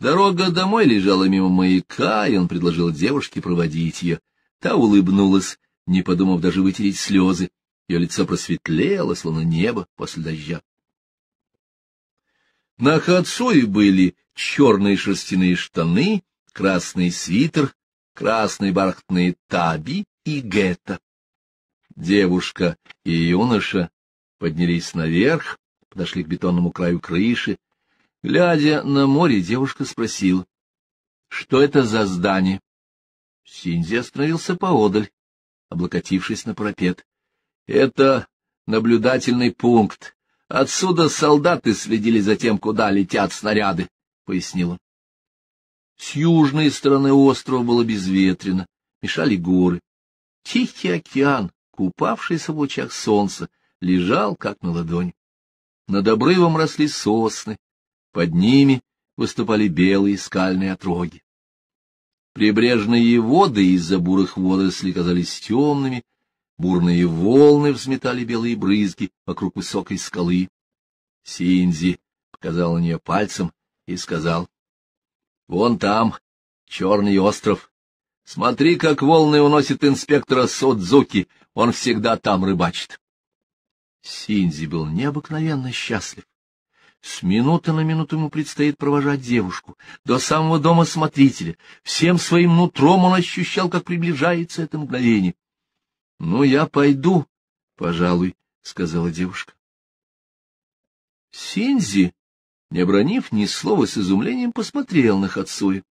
Дорога домой лежала мимо маяка, и он предложил девушке проводить ее. Та улыбнулась, не подумав даже вытереть слезы. Ее лицо просветлело, словно небо после дождя. На Хацуе были черные шерстяные штаны, красный свитер, красный бархатный таби и гетто. Девушка и юноша поднялись наверх, подошли к бетонному краю крыши. Глядя на море, девушка спросила, что это за здание? Синзи остановился поодаль, облокотившись на парапет. — Это наблюдательный пункт. Отсюда солдаты следили за тем, куда летят снаряды, — пояснил он. С южной стороны острова было безветренно, мешали горы. Тихий океан, купавшийся в лучах солнца, лежал как на ладони. Над обрывом росли сосны, под ними выступали белые скальные отроги. Прибрежные воды из-за бурых водорослей казались темными, бурные волны взметали белые брызги вокруг высокой скалы. Синзи показал на нее пальцем и сказал, Вон там, черный остров. Смотри, как волны уносит инспектора Содзуки, он всегда там рыбачит. Синзи был необыкновенно счастлив. С минуты на минуту ему предстоит провожать девушку до самого дома смотрителя. Всем своим нутром он ощущал, как приближается это мгновение. — Ну, я пойду, пожалуй, — сказала девушка. Синзи не обронив ни слова, с изумлением посмотрел на Хацуя.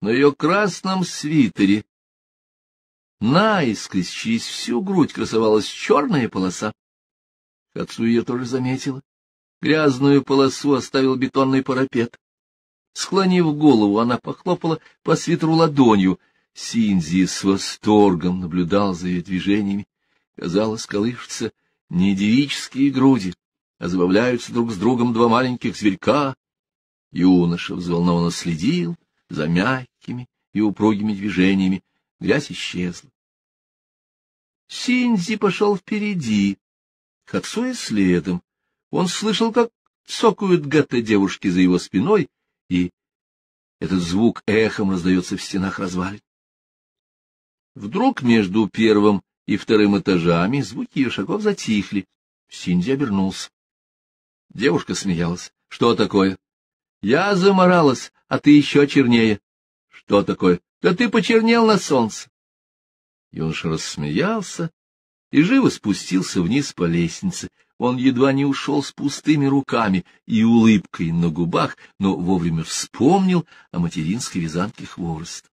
На ее красном свитере наискось через всю грудь красовалась черная полоса. Хацуя ее тоже заметила. Грязную полосу оставил бетонный парапет. Склонив голову, она похлопала по свитеру ладонью. Синзи с восторгом наблюдал за ее движениями. Казалось, колышется не девические груди, а забавляются друг с другом два маленьких зверька. Юноша взволнованно следил за мягкими и упругими движениями. Грязь исчезла. Синзи пошел впереди, Хацуя следом. Он слышал, как цокают гата девушки за его спиной, и этот звук эхом раздается в стенах развалин. Вдруг между первым и вторым этажами звуки ее шагов затихли. Синди обернулся. Девушка смеялась. — Что такое? — Я заморалась, а ты еще чернее. — Что такое? — Да ты почернел на солнце. Юноша рассмеялся и живо спустился вниз по лестнице. Он едва не ушел с пустыми руками и улыбкой на губах, но вовремя вспомнил о материнской вязанке хворост.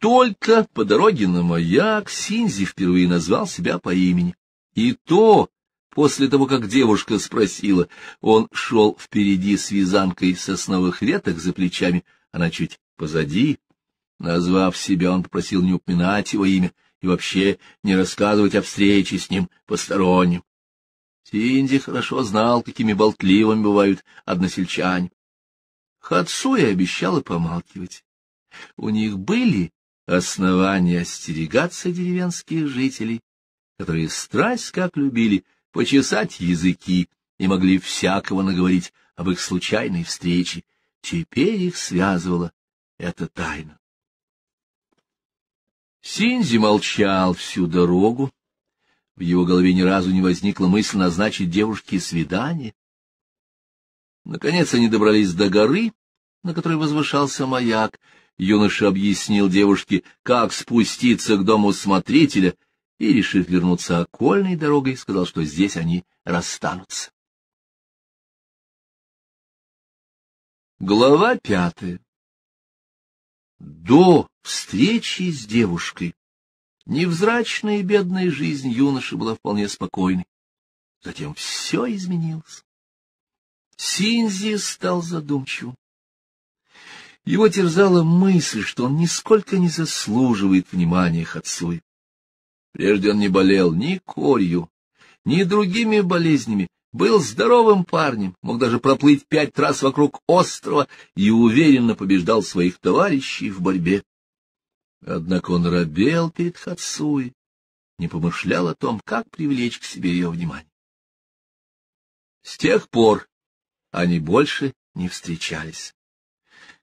Только по дороге на маяк Синзи впервые назвал себя по имени. И то После того, как девушка спросила, он шел впереди с вязанкой сосновых веток за плечами, она чуть позади. Назвав себя, он попросил не упоминать его имя и вообще не рассказывать о встрече с ним посторонним. Синди хорошо знал, какими болтливыми бывают односельчане. Хацуя обещала помалкивать. У них были основания остерегаться деревенских жителей, которые страсть как любили почесать языки и могли всякого наговорить об их случайной встрече. Теперь их связывала эта тайна. Синзи молчал всю дорогу. В его голове ни разу не возникла мысль назначить девушке свидание. Наконец они добрались до горы, на которой возвышался маяк. Юноша объяснил девушке, как спуститься к дому смотрителя, и, решив вернуться окольной дорогой, сказал, что здесь они расстанутся. Глава пятая До встречи с девушкой невзрачная и бедная жизнь юноши была вполне спокойной. Затем все изменилось. Синзи стал задумчивым. Его терзала мысль, что он нисколько не заслуживает внимания Хацуй. Прежде он не болел ни корью, ни другими болезнями, был здоровым парнем, мог даже проплыть пять раз вокруг острова и уверенно побеждал своих товарищей в борьбе. Однако он робел перед Хацуи, не помышлял о том, как привлечь к себе ее внимание. С тех пор они больше не встречались.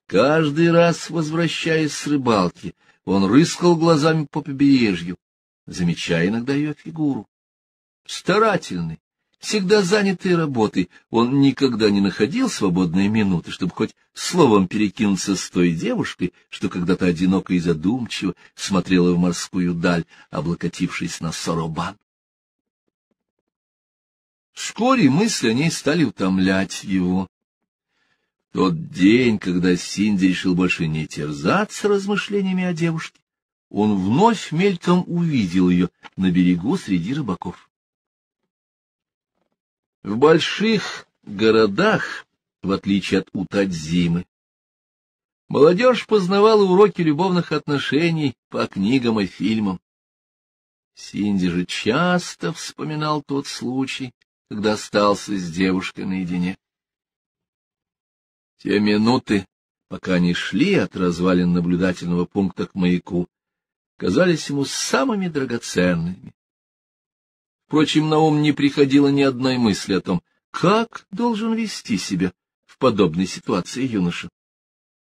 Каждый раз, возвращаясь с рыбалки, он рыскал глазами по побережью, замечая иногда ее фигуру. Старательный, всегда занятый работой, он никогда не находил свободные минуты, чтобы хоть словом перекинуться с той девушкой, что когда-то одиноко и задумчиво смотрела в морскую даль, облокотившись на сорубан. Вскоре мысли о ней стали утомлять его. Тот день, когда Синди решил больше не терзаться размышлениями о девушке, он вновь мельком увидел ее на берегу среди рыбаков. В больших городах, в отличие от Утадзимы, молодежь познавала уроки любовных отношений по книгам и фильмам. Синди же часто вспоминал тот случай, когда остался с девушкой наедине. Те минуты, пока они шли от развалин наблюдательного пункта к маяку, казались ему самыми драгоценными. Впрочем, на ум не приходило ни одной мысли о том, как должен вести себя в подобной ситуации юноша.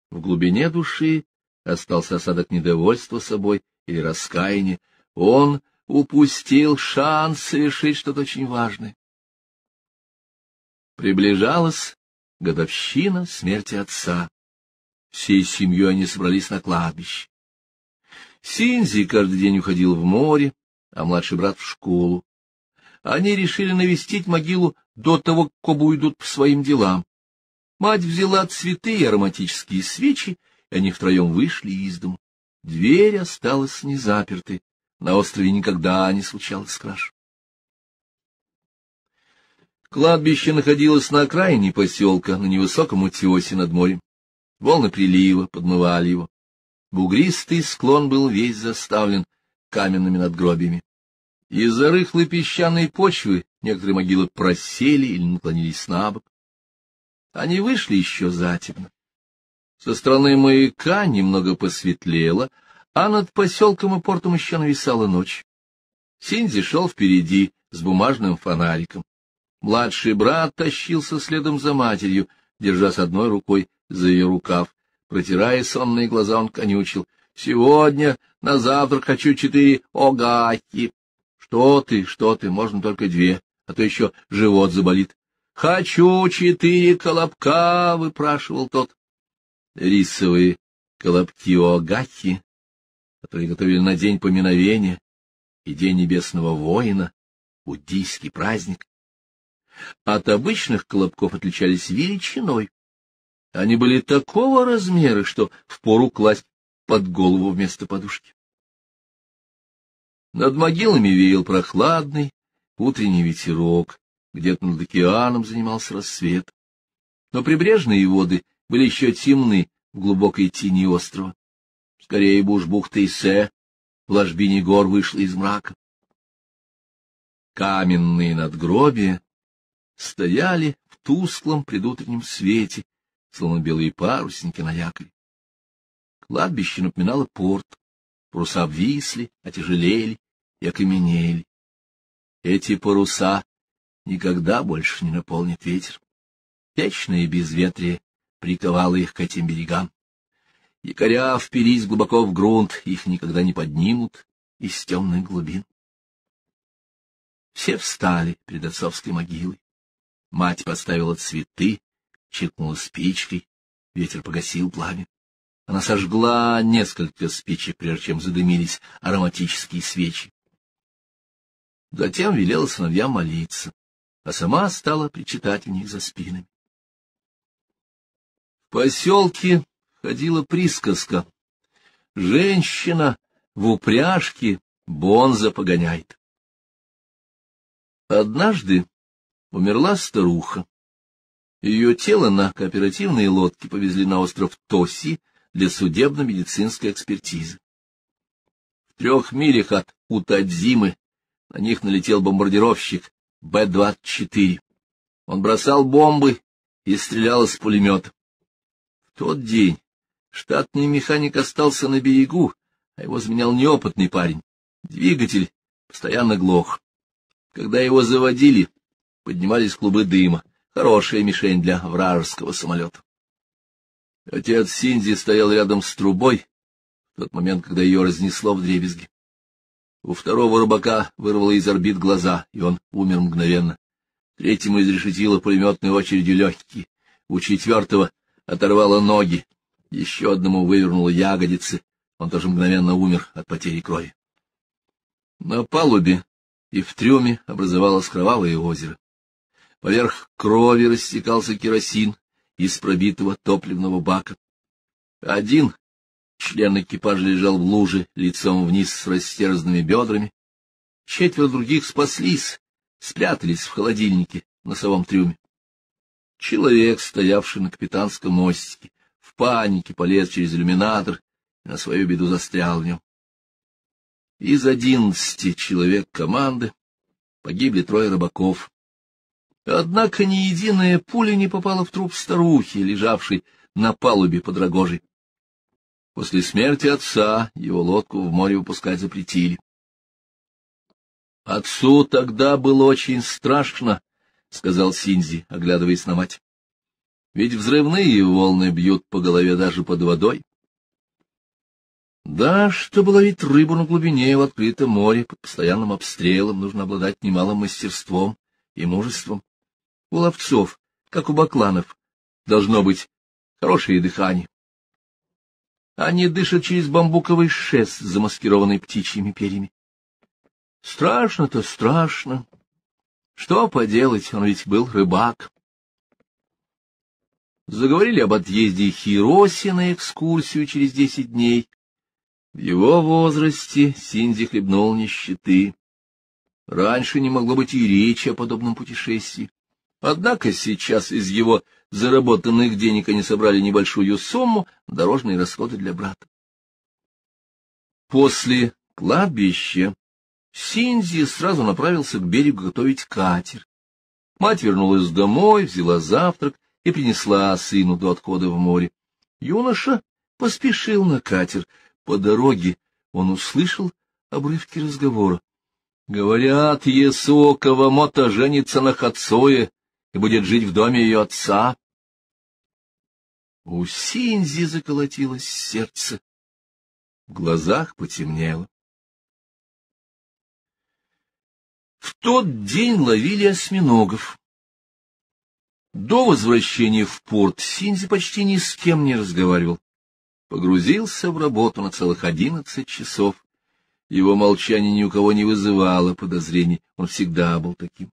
В глубине души остался осадок недовольства собой или раскаяния. Он упустил шанс совершить что-то очень важное. Приближалась годовщина смерти отца. Всей семьей они собрались на кладбище. Синзи каждый день уходил в море, а младший брат в школу. Они решили навестить могилу до того, как оба уйдут по своим делам. Мать взяла цветы и ароматические свечи, и они втроем вышли из дому. Дверь осталась незапертой. На острове никогда не случалось краж. Кладбище находилось на окраине поселка, на невысоком утесе над морем. Волны прилива подмывали его. Бугристый склон был весь заставлен каменными надгробиями. Из-за рыхлой песчаной почвы некоторые могилы просели или наклонились на бок. Они вышли еще затемно. Со стороны маяка немного посветлело, а над поселком и портом еще нависала ночь. Синди шел впереди с бумажным фонариком. Младший брат тащился следом за матерью, держась одной рукой за ее рукав. Протирая сонные глаза, он конючил. — Сегодня на завтрак хочу четыре огаки. — Что ты, что ты, можно только две, а то еще живот заболит. — Хочу четыре колобка, — выпрашивал тот. Рисовые колобки огаки, которые готовили на день поминовения и день небесного воина, буддийский праздник, от обычных колобков отличались величиной. Они были такого размера, что впору класть под голову вместо подушки. Над могилами веял прохладный утренний ветерок, где-то над океаном занимался рассвет. Но прибрежные воды были еще темны в глубокой тени острова. Скорее бы уж бухта Исе в ложбине гор вышла из мрака. Каменные надгробия стояли в тусклом предутреннем свете, словно белые парусники на якоре. Кладбище напоминало порт. Паруса обвисли, отяжелели и окаменели. Эти паруса никогда больше не наполнит ветер. Вечное безветрие приковало их к этим берегам. Якоря впились глубоко в грунт, их никогда не поднимут из темных глубин. Все встали перед отцовской могилой. Мать поставила цветы, чиркнула спичкой, ветер погасил пламя. Она сожгла несколько спичек, прежде чем задымились ароматические свечи. Затем велела сыновьям молиться, а сама стала причитать в них за спинами. В поселке ходила присказка. Женщина в упряжке бонза погоняет. Однажды умерла старуха. Ее тело на кооперативные лодки повезли на остров Тоси для судебно-медицинской экспертизы. В трех милях от Утадзимы на них налетел бомбардировщик Б-24. Он бросал бомбы и стрелял из пулемета. В тот день штатный механик остался на берегу, а его заменял неопытный парень. Двигатель постоянно глох. Когда его заводили, поднимались клубы дыма. Хорошая мишень для вражеского самолета. Отец Синдзи стоял рядом с трубой в тот момент, когда ее разнесло в дребезги. У второго рыбака вырвало из орбит глаза, и он умер мгновенно. Третьему изрешетило пулеметной очередью легкие. У четвертого оторвало ноги. Еще одному вывернуло ягодицы. Он тоже мгновенно умер от потери крови. На палубе и в трюме образовалось кровавое озеро. Поверх крови растекался керосин из пробитого топливного бака. Один член экипажа лежал в луже, лицом вниз с растерзанными бедрами. Четверо других спаслись, спрятались в холодильнике в носовом трюме. Человек, стоявший на капитанском мостике, в панике полез через иллюминатор и на свою беду застрял в нем. Из одиннадцати человек команды погибли трое рыбаков. Однако ни единая пуля не попала в труп старухи, лежавшей на палубе под рогожей. После смерти отца его лодку в море выпускать запретили. Отцу тогда было очень страшно, — сказал Синзи, оглядываясь на мать. — Ведь взрывные волны бьют по голове даже под водой. Да, чтобы ловить рыбу на глубине в открытом море под постоянным обстрелом, нужно обладать немалым мастерством и мужеством у ловцов, как у бакланов, должно быть хорошее дыхание. Они дышат через бамбуковый шест, замаскированный птичьими перьями. Страшно-то страшно. Что поделать, он ведь был рыбак. Заговорили об отъезде Хироси на экскурсию через десять дней. В его возрасте Синди хлебнул нищеты. Раньше не могло быть и речи о подобном путешествии. Однако сейчас из его заработанных денег они собрали небольшую сумму, дорожные расходы для брата. После кладбища Синзи сразу направился к берегу готовить катер. Мать вернулась домой, взяла завтрак и принесла сыну до отхода в море. Юноша поспешил на катер. По дороге он услышал обрывки разговора. Говорят, Есокова Кавамото женится на Хацое, и будет жить в доме ее отца. У Синзи заколотилось сердце, в глазах потемнело. В тот день ловили осьминогов. До возвращения в порт Синзи почти ни с кем не разговаривал. Погрузился в работу на целых одиннадцать часов. Его молчание ни у кого не вызывало подозрений, он всегда был таким.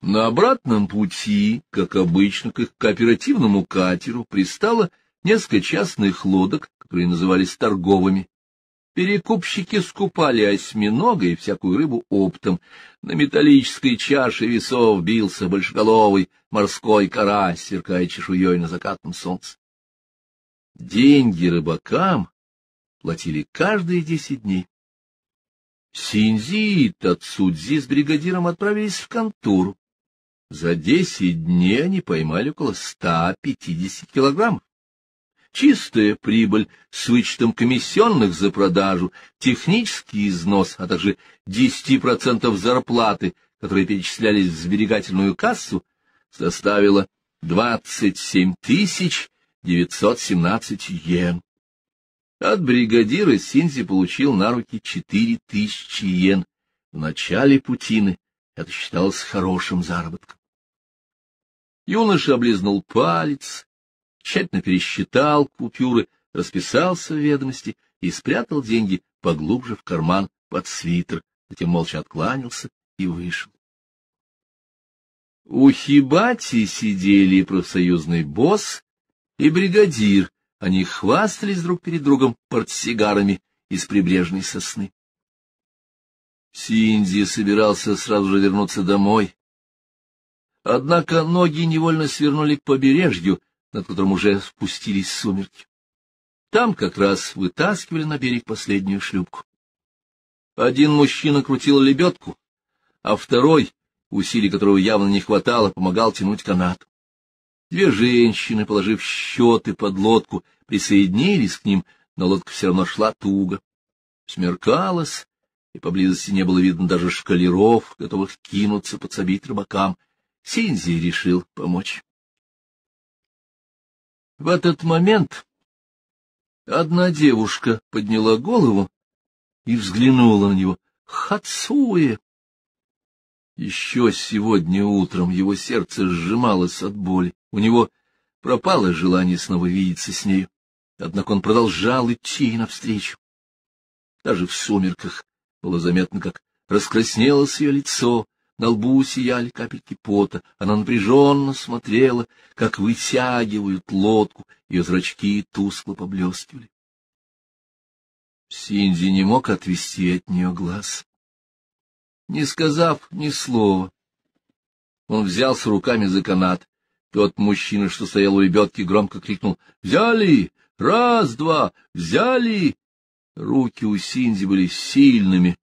На обратном пути, как обычно, к их кооперативному катеру пристало несколько частных лодок, которые назывались торговыми. Перекупщики скупали осьминога и всякую рыбу оптом. На металлической чаше весов бился большеголовый морской карась, сверкая чешуей на закатном солнце. Деньги рыбакам платили каждые десять дней. Синзи и Тацудзи с бригадиром отправились в контору. За десять дней они поймали около 150 килограммов. Чистая прибыль с вычетом комиссионных за продажу, технический износ, а также 10% зарплаты, которые перечислялись в сберегательную кассу, составила 27 917 йен. От бригадира Синзи получил на руки 4 тысячи йен. В начале путины это считалось хорошим заработком. Юноша облизнул палец, тщательно пересчитал купюры, расписался в ведомости и спрятал деньги поглубже в карман под свитер, затем молча откланялся и вышел. У Хибати сидели профсоюзный босс и бригадир. Они хвастались друг перед другом портсигарами из прибрежной сосны. Синди собирался сразу же вернуться домой, Однако ноги невольно свернули к побережью, над которым уже спустились сумерки. Там как раз вытаскивали на берег последнюю шлюпку. Один мужчина крутил лебедку, а второй, усилий которого явно не хватало, помогал тянуть канат. Две женщины, положив счеты под лодку, присоединились к ним, но лодка все равно шла туго. Смеркалось, и поблизости не было видно даже шкалеров, готовых кинуться подсобить рыбакам — Синзи решил помочь. В этот момент одна девушка подняла голову и взглянула на него. Хацуе! Еще сегодня утром его сердце сжималось от боли. У него пропало желание снова видеться с нею. Однако он продолжал идти ей навстречу. Даже в сумерках было заметно, как раскраснелось ее лицо, на лбу сияли капельки пота, она напряженно смотрела, как вытягивают лодку, ее зрачки тускло поблескивали. Синди не мог отвести от нее глаз. Не сказав ни слова, он взялся руками за канат. Тот мужчина, что стоял у ребятки, громко крикнул «Взяли! Раз, два! Взяли!» Руки у Синди были сильными,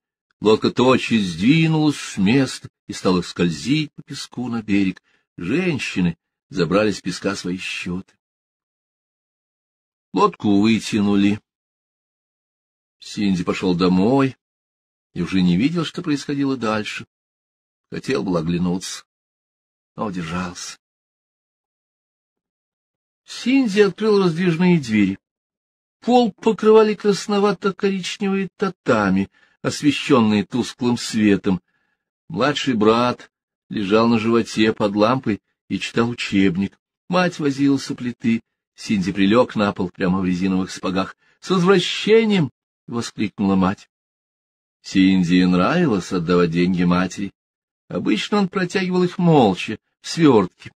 Лодка тотчас сдвинулась с места и стала скользить по песку на берег. Женщины забрали с песка свои счеты. Лодку вытянули. Синди пошел домой и уже не видел, что происходило дальше. Хотел был оглянуться, но удержался. Синди открыл раздвижные двери. Пол покрывали красновато-коричневые татами — освещенные тусклым светом. Младший брат лежал на животе под лампой и читал учебник. Мать возилась у плиты. Синди прилег на пол прямо в резиновых сапогах. — С возвращением! — воскликнула мать. Синди нравилось отдавать деньги матери. Обычно он протягивал их молча, в свертке.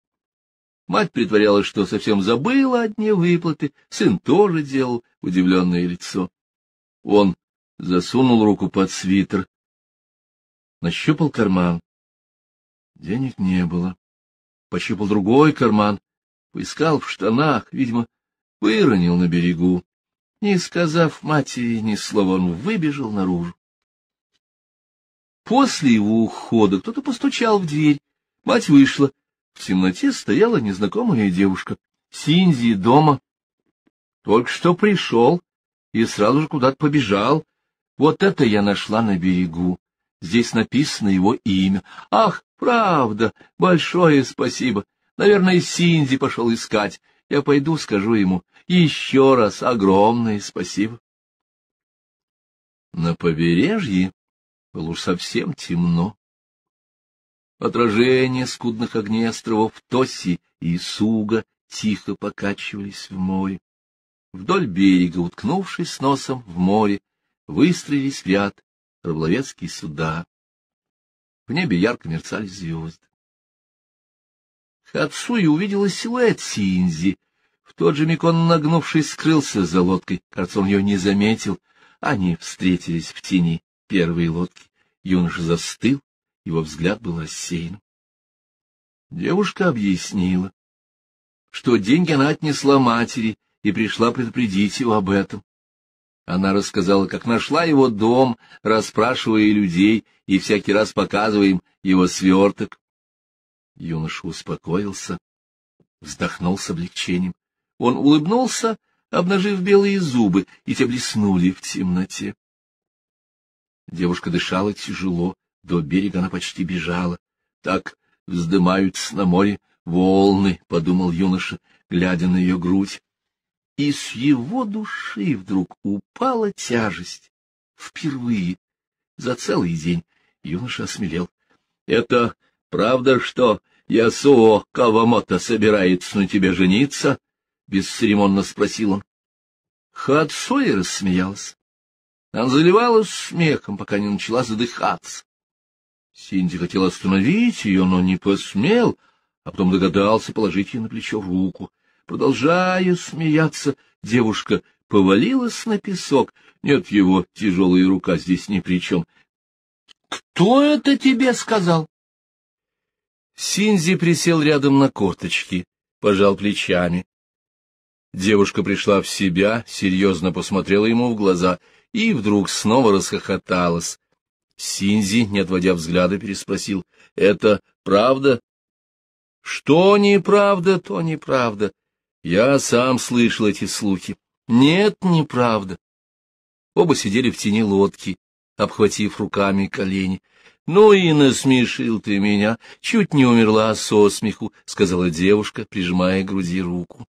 Мать притворялась, что совсем забыла одни выплаты, сын тоже делал удивленное лицо. Он засунул руку под свитер, нащупал карман. Денег не было. Пощупал другой карман, поискал в штанах, видимо, выронил на берегу. Не сказав матери ни слова, он выбежал наружу. После его ухода кто-то постучал в дверь. Мать вышла. В темноте стояла незнакомая девушка. Синзи дома. Только что пришел и сразу же куда-то побежал. Вот это я нашла на берегу. Здесь написано его имя. Ах, правда, большое спасибо. Наверное, Синди пошел искать. Я пойду скажу ему. Еще раз огромное спасибо. На побережье было уж совсем темно. Отражения скудных огней островов Тоси и Суга тихо покачивались в море. Вдоль берега, уткнувшись носом в море, выстроились в ряд рыболовецкие суда. В небе ярко мерцали звезды. Хацуи увидела силуэт Синзи. В тот же миг он, нагнувшись, скрылся за лодкой. Кажется, он ее не заметил. Они встретились в тени первой лодки. Юноша застыл, его взгляд был рассеян. Девушка объяснила, что деньги она отнесла матери и пришла предупредить его об этом. Она рассказала, как нашла его дом, расспрашивая людей и всякий раз показывая им его сверток. Юноша успокоился, вздохнул с облегчением. Он улыбнулся, обнажив белые зубы, и те блеснули в темноте. Девушка дышала тяжело, до берега она почти бежала. Так вздымаются на море волны, — подумал юноша, глядя на ее грудь, и с его души вдруг упала тяжесть. Впервые за целый день юноша осмелел. — Это правда, что Ясуо Кавамото собирается на тебя жениться? — бесцеремонно спросил он. Хацуя рассмеялась. Она заливалась смехом, пока не начала задыхаться. Синди хотел остановить ее, но не посмел, а потом догадался положить ей на плечо руку. Продолжая смеяться, девушка повалилась на песок. Нет, его тяжелая рука здесь ни при чем. — Кто это тебе сказал? Синзи присел рядом на корточки, пожал плечами. Девушка пришла в себя, серьезно посмотрела ему в глаза и вдруг снова расхохоталась. Синзи, не отводя взгляда, переспросил. — Это правда? — Что неправда, то неправда, я сам слышал эти слухи. Нет, неправда. Оба сидели в тени лодки, обхватив руками колени. «Ну и насмешил ты меня, чуть не умерла со смеху», — сказала девушка, прижимая к груди руку.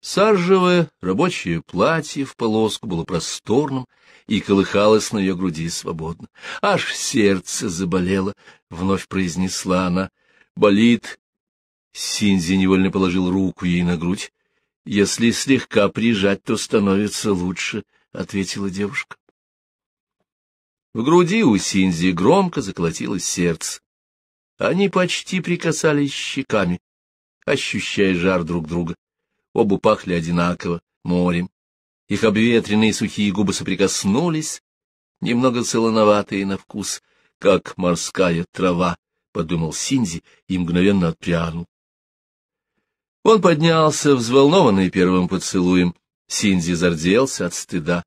Саржевое рабочее платье в полоску было просторным и колыхалось на ее груди свободно. «Аж сердце заболело», — вновь произнесла она. «Болит Синзи невольно положил руку ей на грудь. — Если слегка прижать, то становится лучше, — ответила девушка. В груди у Синзи громко заколотилось сердце. Они почти прикасались щеками, ощущая жар друг друга. Оба пахли одинаково, морем. Их обветренные сухие губы соприкоснулись, немного солоноватые на вкус, как морская трава, — подумал Синзи и мгновенно отпрянул. Он поднялся, взволнованный первым поцелуем. Синдзи зарделся от стыда.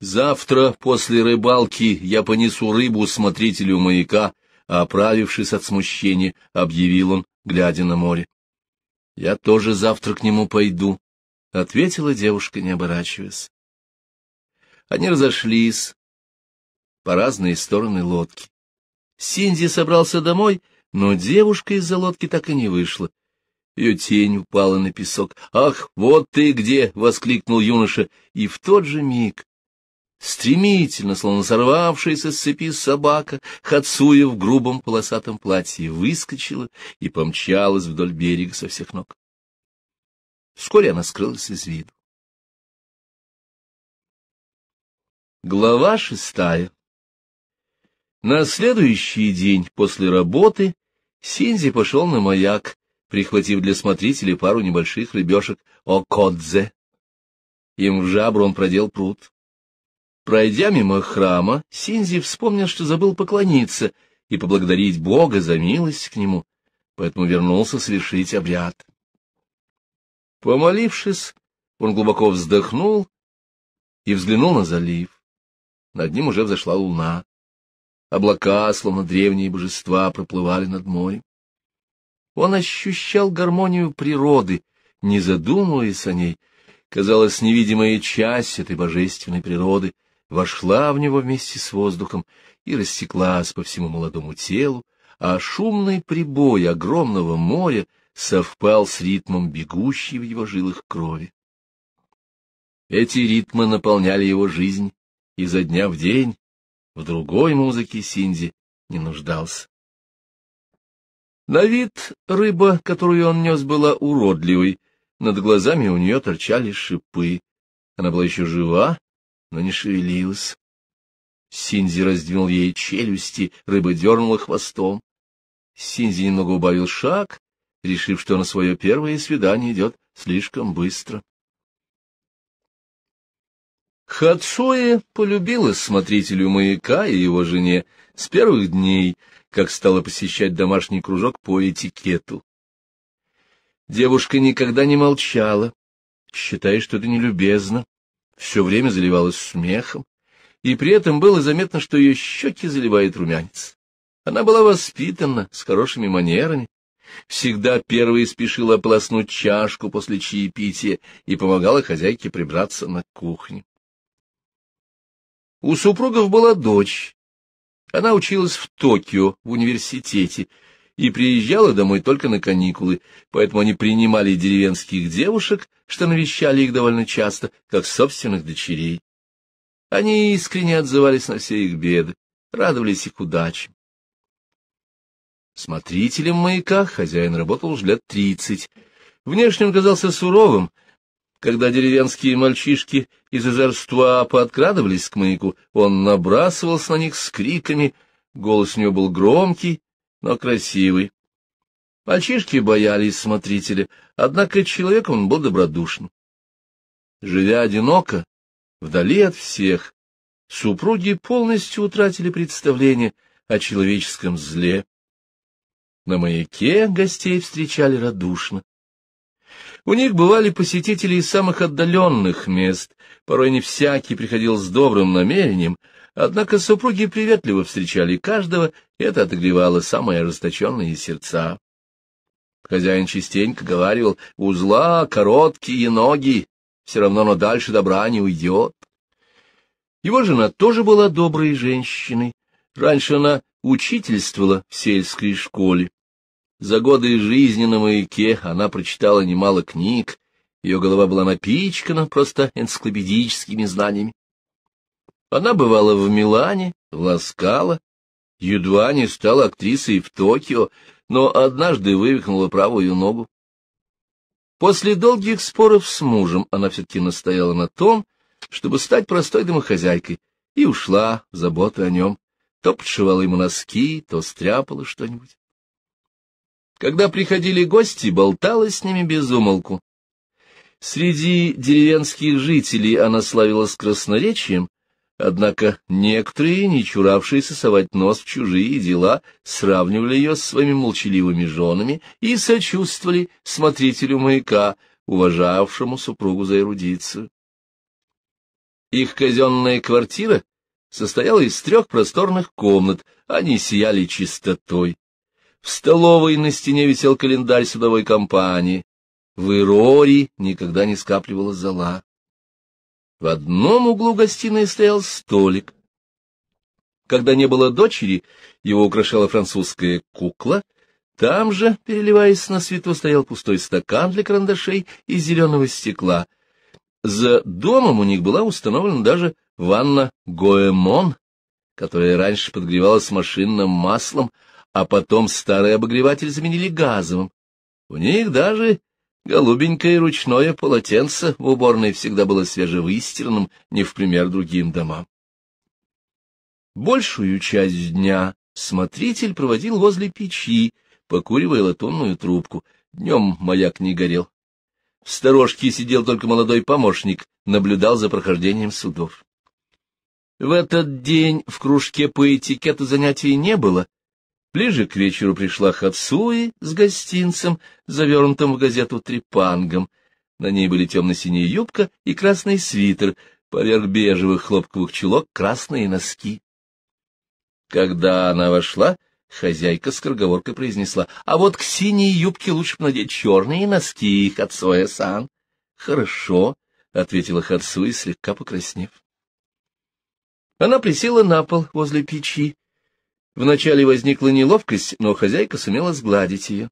«Завтра после рыбалки я понесу рыбу смотрителю маяка», оправившись от смущения, объявил он, глядя на море. «Я тоже завтра к нему пойду», — ответила девушка, не оборачиваясь. Они разошлись по разные стороны лодки. Синдзи собрался домой, но девушка из-за лодки так и не вышла. Ее тень упала на песок. «Ах, вот ты где!» — воскликнул юноша. И в тот же миг, стремительно, словно сорвавшаяся с цепи собака, Хацуя в грубом полосатом платье выскочила и помчалась вдоль берега со всех ног. Вскоре она скрылась из виду. Глава шестая На следующий день после работы Синзи пошел на маяк, прихватив для смотрителя пару небольших рыбешек окодзе. Им в жабру он продел пруд. Пройдя мимо храма, Синзи вспомнил, что забыл поклониться и поблагодарить Бога за милость к нему, поэтому вернулся совершить обряд. Помолившись, он глубоко вздохнул и взглянул на залив. Над ним уже взошла луна. Облака, словно древние божества, проплывали над морем. Он ощущал гармонию природы, не задумываясь о ней. Казалось, невидимая часть этой божественной природы вошла в него вместе с воздухом и растеклась по всему молодому телу, а шумный прибой огромного моря совпал с ритмом бегущей в его жилах крови. Эти ритмы наполняли его жизнь, изо дня в день, в другой музыке Синди не нуждался. На вид рыба, которую он нес, была уродливой, над глазами у нее торчали шипы. Она была еще жива, но не шевелилась. Синзи раздвинул ей челюсти, рыба дернула хвостом. Синзи немного убавил шаг, решив, что на свое первое свидание идет слишком быстро. Хацуэ полюбила смотрителю маяка и его жене с первых дней, как стала посещать домашний кружок по этикету. Девушка никогда не молчала, считая, что это нелюбезно, все время заливалась смехом, и при этом было заметно, что ее щеки заливает румянец. Она была воспитана, с хорошими манерами, всегда первой спешила ополоснуть чашку после чаепития и помогала хозяйке прибраться на кухне. У супругов была дочь. Она училась в Токио, в университете, и приезжала домой только на каникулы, поэтому они принимали деревенских девушек, что навещали их довольно часто, как собственных дочерей. Они искренне отзывались на все их беды, радовались их удачам. Смотрителем маяка хозяин работал уже лет тридцать. Внешне он казался суровым, когда деревенские мальчишки из озорства подкрадывались к маяку, он набрасывался на них с криками, голос у него был громкий, но красивый. Мальчишки боялись смотрителя, однако человек он был добродушен. Живя одиноко, вдали от всех, супруги полностью утратили представление о человеческом зле. На маяке гостей встречали радушно. У них бывали посетители из самых отдаленных мест, порой не всякий приходил с добрым намерением, однако супруги приветливо встречали каждого, и это отогревало самые ожесточенные сердца. Хозяин частенько говорил: узла короткие ноги, все равно, но дальше добра не уйдет. Его жена тоже была доброй женщиной. Раньше она учительствовала в сельской школе. За годы жизни на маяке она прочитала немало книг, ее голова была напичкана просто энциклопедическими знаниями. Она бывала в Милане, в Ласкало, едва не стала актрисой в Токио, но однажды вывихнула правую ногу. После долгих споров с мужем она все-таки настояла на том, чтобы стать простой домохозяйкой, и ушла в заботу о нем. То подшивала ему носки, то стряпала что-нибудь. Когда приходили гости, болтала с ними без умолку. Среди деревенских жителей она славилась красноречием, однако некоторые, не чуравшиеся совать нос в чужие дела, сравнивали ее с своими молчаливыми женами и сочувствовали смотрителю маяка, уважавшему супругу за эрудицию. Их казенная квартира состояла из трех просторных комнат, они сияли чистотой. В столовой на стене висел календарь судовой компании. В Ирори никогда не скапливала зала. В одном углу гостиной стоял столик. Когда не было дочери, его украшала французская кукла. Там же, переливаясь на свету, стоял пустой стакан для карандашей из зеленого стекла. За домом у них была установлена даже ванна Гоэмон, которая раньше подгревалась машинным маслом, а потом старый обогреватель заменили газовым. У них даже голубенькое ручное полотенце в уборной всегда было свежевыстиранным, не в пример другим домам. Большую часть дня смотритель проводил возле печи, покуривая латунную трубку. Днем маяк не горел. В сторожке сидел только молодой помощник, наблюдал за прохождением судов. В этот день в кружке по этикету занятий не было, Ближе к вечеру пришла Хацуи с гостинцем, завернутым в газету трепангом. На ней были темно-синяя юбка и красный свитер, поверх бежевых хлопковых чулок красные носки. Когда она вошла, хозяйка с скороговоркой произнесла, «А вот к синей юбке лучше надеть черные носки, Хацуэ-сан». «Хорошо», — ответила Хацуи, слегка покраснев. Она присела на пол возле печи Вначале возникла неловкость, но хозяйка сумела сгладить ее.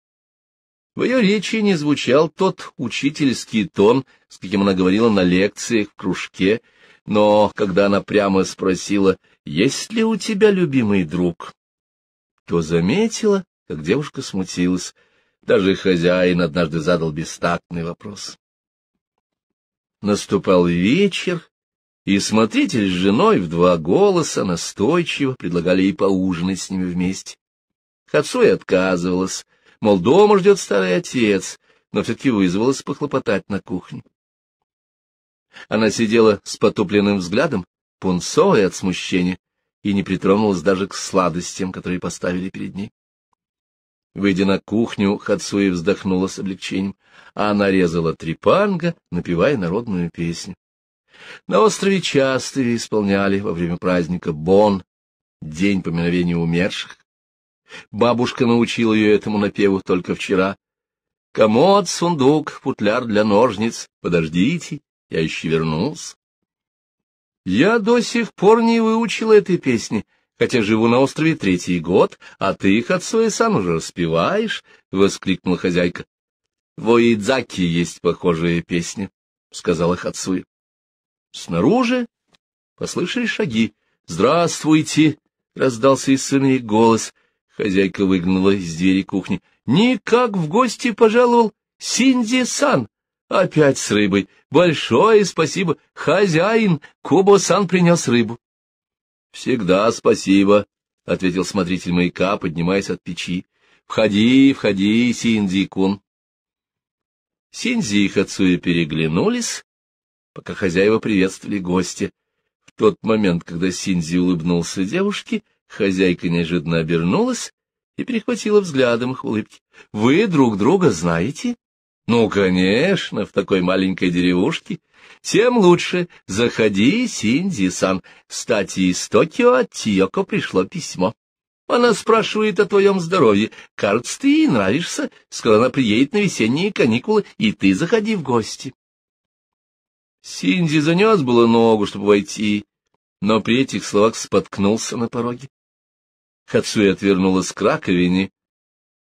В ее речи не звучал тот учительский тон, с каким она говорила на лекциях в кружке, но когда она прямо спросила, есть ли у тебя любимый друг, то заметила, как девушка смутилась. Даже хозяин однажды задал бестактный вопрос. Наступал вечер, и смотритель с женой в два голоса настойчиво предлагали ей поужинать с ними вместе. Хацуя отказывалась, мол, дома ждет старый отец, но все-таки вызвалась похлопотать на кухне. Она сидела с потупленным взглядом, пунцовой от смущения, и не притронулась даже к сладостям, которые поставили перед ней. Выйдя на кухню, Хацуя вздохнула с облегчением, а она резала трепанго, напевая народную песню. На острове часто исполняли во время праздника Бон, день поминовения умерших. Бабушка научила ее этому напеву только вчера. «Комод, сундук, футляр для ножниц, подождите, я еще вернусь». Я до сих пор не выучила этой песни, хотя живу на острове третий год, а ты их от и сан уже распеваешь, — воскликнула хозяйка. — В Оидзаке есть похожая песня, — сказала Хацуя. Снаружи послышались шаги. «Здравствуйте!» — раздался из сына голос. Хозяйка выглянула из двери кухни. «Никак в гости пожаловал Синди-сан! Опять с рыбой! Большое спасибо! Хозяин! Кубо-сан принес рыбу!» «Всегда спасибо!» — ответил смотритель маяка, поднимаясь от печи. «Входи, входи, Синди-кун!» Синдзи и Хацуя переглянулись, пока хозяева приветствовали гостя. В тот момент, когда Синзи улыбнулся девушке, хозяйка неожиданно обернулась и перехватила взглядом их улыбки. — Вы друг друга знаете? — Ну, конечно, в такой маленькой деревушке. Тем лучше. Заходи, Синди-сан. Кстати, из Токио от Тиоко пришло письмо. Она спрашивает о твоем здоровье. Кажется, ты ей нравишься. Скоро она приедет на весенние каникулы, и ты заходи в гости. Синди занес было ногу, чтобы войти, но при этих словах споткнулся на пороге. Хацуя отвернулась к раковине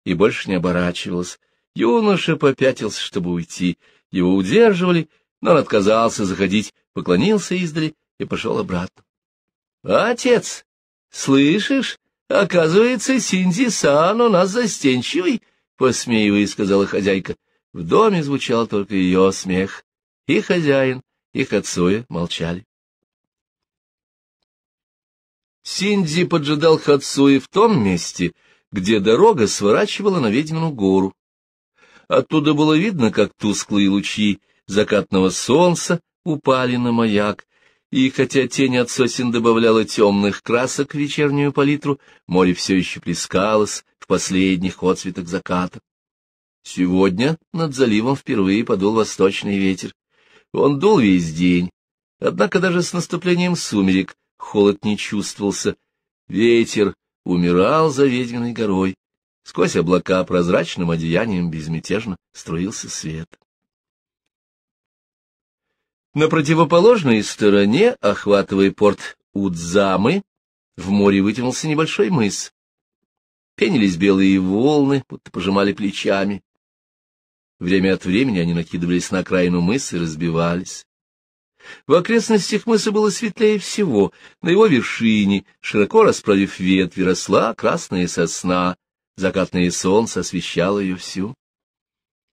и больше не оборачивалась. Юноша попятился, чтобы уйти. Его удерживали, но он отказался заходить, поклонился издали и пошел обратно. «А, — Отец, слышишь? Оказывается, Синди-сан у нас застенчивый, — посмеиваясь, сказала хозяйка. В доме звучал только ее смех. И хозяин и Хацуя молчали. Синдзи поджидал Хацуи в том месте, где дорога сворачивала на ведьмину гору. Оттуда было видно, как тусклые лучи закатного солнца упали на маяк, и хотя тень от сосен добавляла темных красок в вечернюю палитру, море все еще плескалось в последних отцветах заката. Сегодня над заливом впервые подул восточный ветер. Он дул весь день, однако даже с наступлением сумерек холод не чувствовался. Ветер умирал за ведьминой горой. Сквозь облака прозрачным одеянием безмятежно струился свет. На противоположной стороне, охватывая порт Удзамы, в море вытянулся небольшой мыс. Пенились белые волны, будто пожимали плечами. Время от времени они накидывались на окраину мыс и разбивались. В окрестностях мыса было светлее всего. На его вершине, широко расправив ветви, росла красная сосна. Закатное солнце освещало ее всю.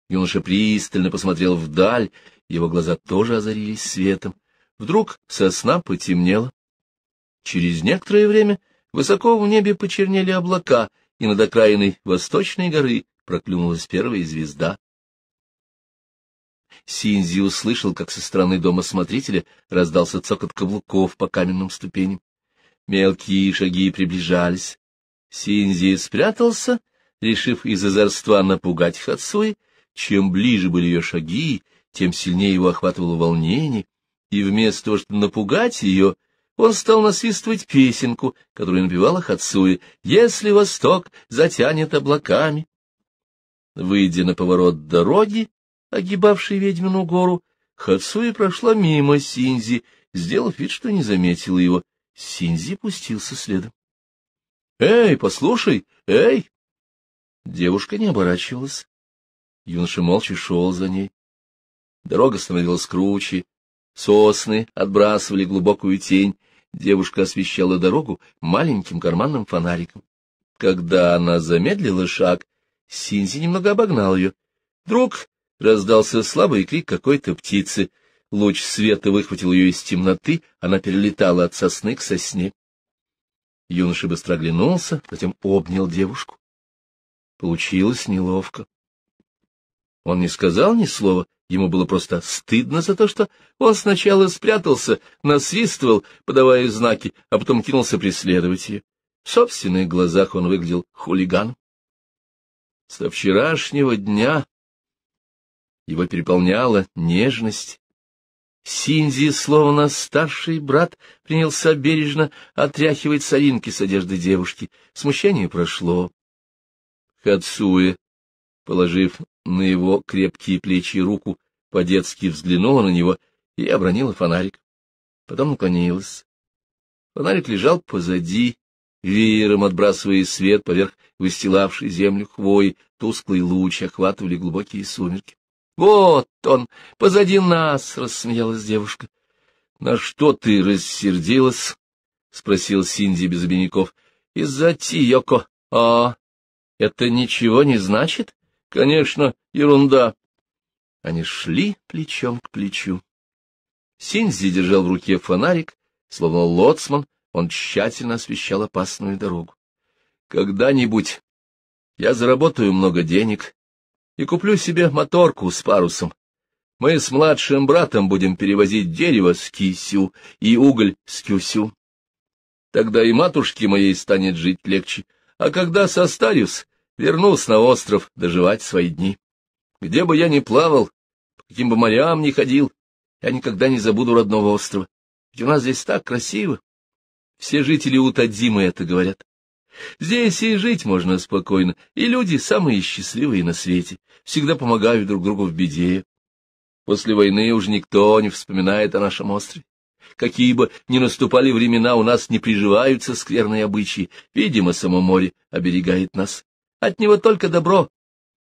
Юноша пристально посмотрел вдаль, его глаза тоже озарились светом. Вдруг сосна потемнела. Через некоторое время высоко в небе почернели облака, и над окраиной восточной горы проклюнулась первая звезда. Синзи услышал, как со стороны дома смотрителя раздался цокот каблуков по каменным ступеням. Мелкие шаги приближались. Синзи спрятался, решив из озорства напугать Хацуи. Чем ближе были ее шаги, тем сильнее его охватывало волнение, и вместо того, чтобы напугать ее, он стал насвистывать песенку, которую напевала Хацуи «Если восток затянет облаками». Выйдя на поворот дороги, огибавшей ведьмину гору, Хацуя прошла мимо Синзи, сделав вид, что не заметила его. Синзи пустился следом. — Эй, послушай, эй! Девушка не оборачивалась. Юноша молча шел за ней. Дорога становилась круче, сосны отбрасывали глубокую тень, девушка освещала дорогу маленьким карманным фонариком. Когда она замедлила шаг, Синзи немного обогнал ее. — Вдруг раздался слабый крик какой-то птицы. Луч света выхватил ее из темноты, она перелетала от сосны к сосне. Юноша быстро оглянулся, затем обнял девушку. Получилось неловко. Он не сказал ни слова, ему было просто стыдно за то, что он сначала спрятался, насвистывал, подавая знаки, а потом кинулся преследовать ее. В собственных глазах он выглядел хулиганом. Со вчерашнего дня его переполняла нежность. Синзи, словно старший брат, принялся бережно отряхивать соринки с одежды девушки. Смущение прошло. Хацуэ, положив на его крепкие плечи руку, по-детски взглянула на него и обронила фонарик. Потом наклонилась. Фонарик лежал позади, веером отбрасывая свет поверх выстилавшей землю хвои, тусклый луч охватывали глубокие сумерки. Вот он, позади нас, — рассмеялась девушка. — На что ты рассердилась? — спросил Синди без обиняков. — Из-за Тиёко. — А, это ничего не значит? — Конечно, ерунда. Они шли плечом к плечу. Синзи держал в руке фонарик, словно лоцман, он тщательно освещал опасную дорогу. — Когда-нибудь я заработаю много денег, и куплю себе моторку с парусом. Мы с младшим братом будем перевозить дерево с Кисю и уголь с Кюсю. Тогда и матушке моей станет жить легче, а когда состарюсь, вернусь на остров доживать свои дни. Где бы я ни плавал, по каким бы морям ни ходил, я никогда не забуду родного острова, ведь у нас здесь так красиво. Все жители Утадзимы это говорят. Здесь и жить можно спокойно, и люди самые счастливые на свете, всегда помогают друг другу в беде. После войны уж никто не вспоминает о нашем острове. Какие бы ни наступали времена, у нас не приживаются скверные обычаи. Видимо, само море оберегает нас. От него только добро.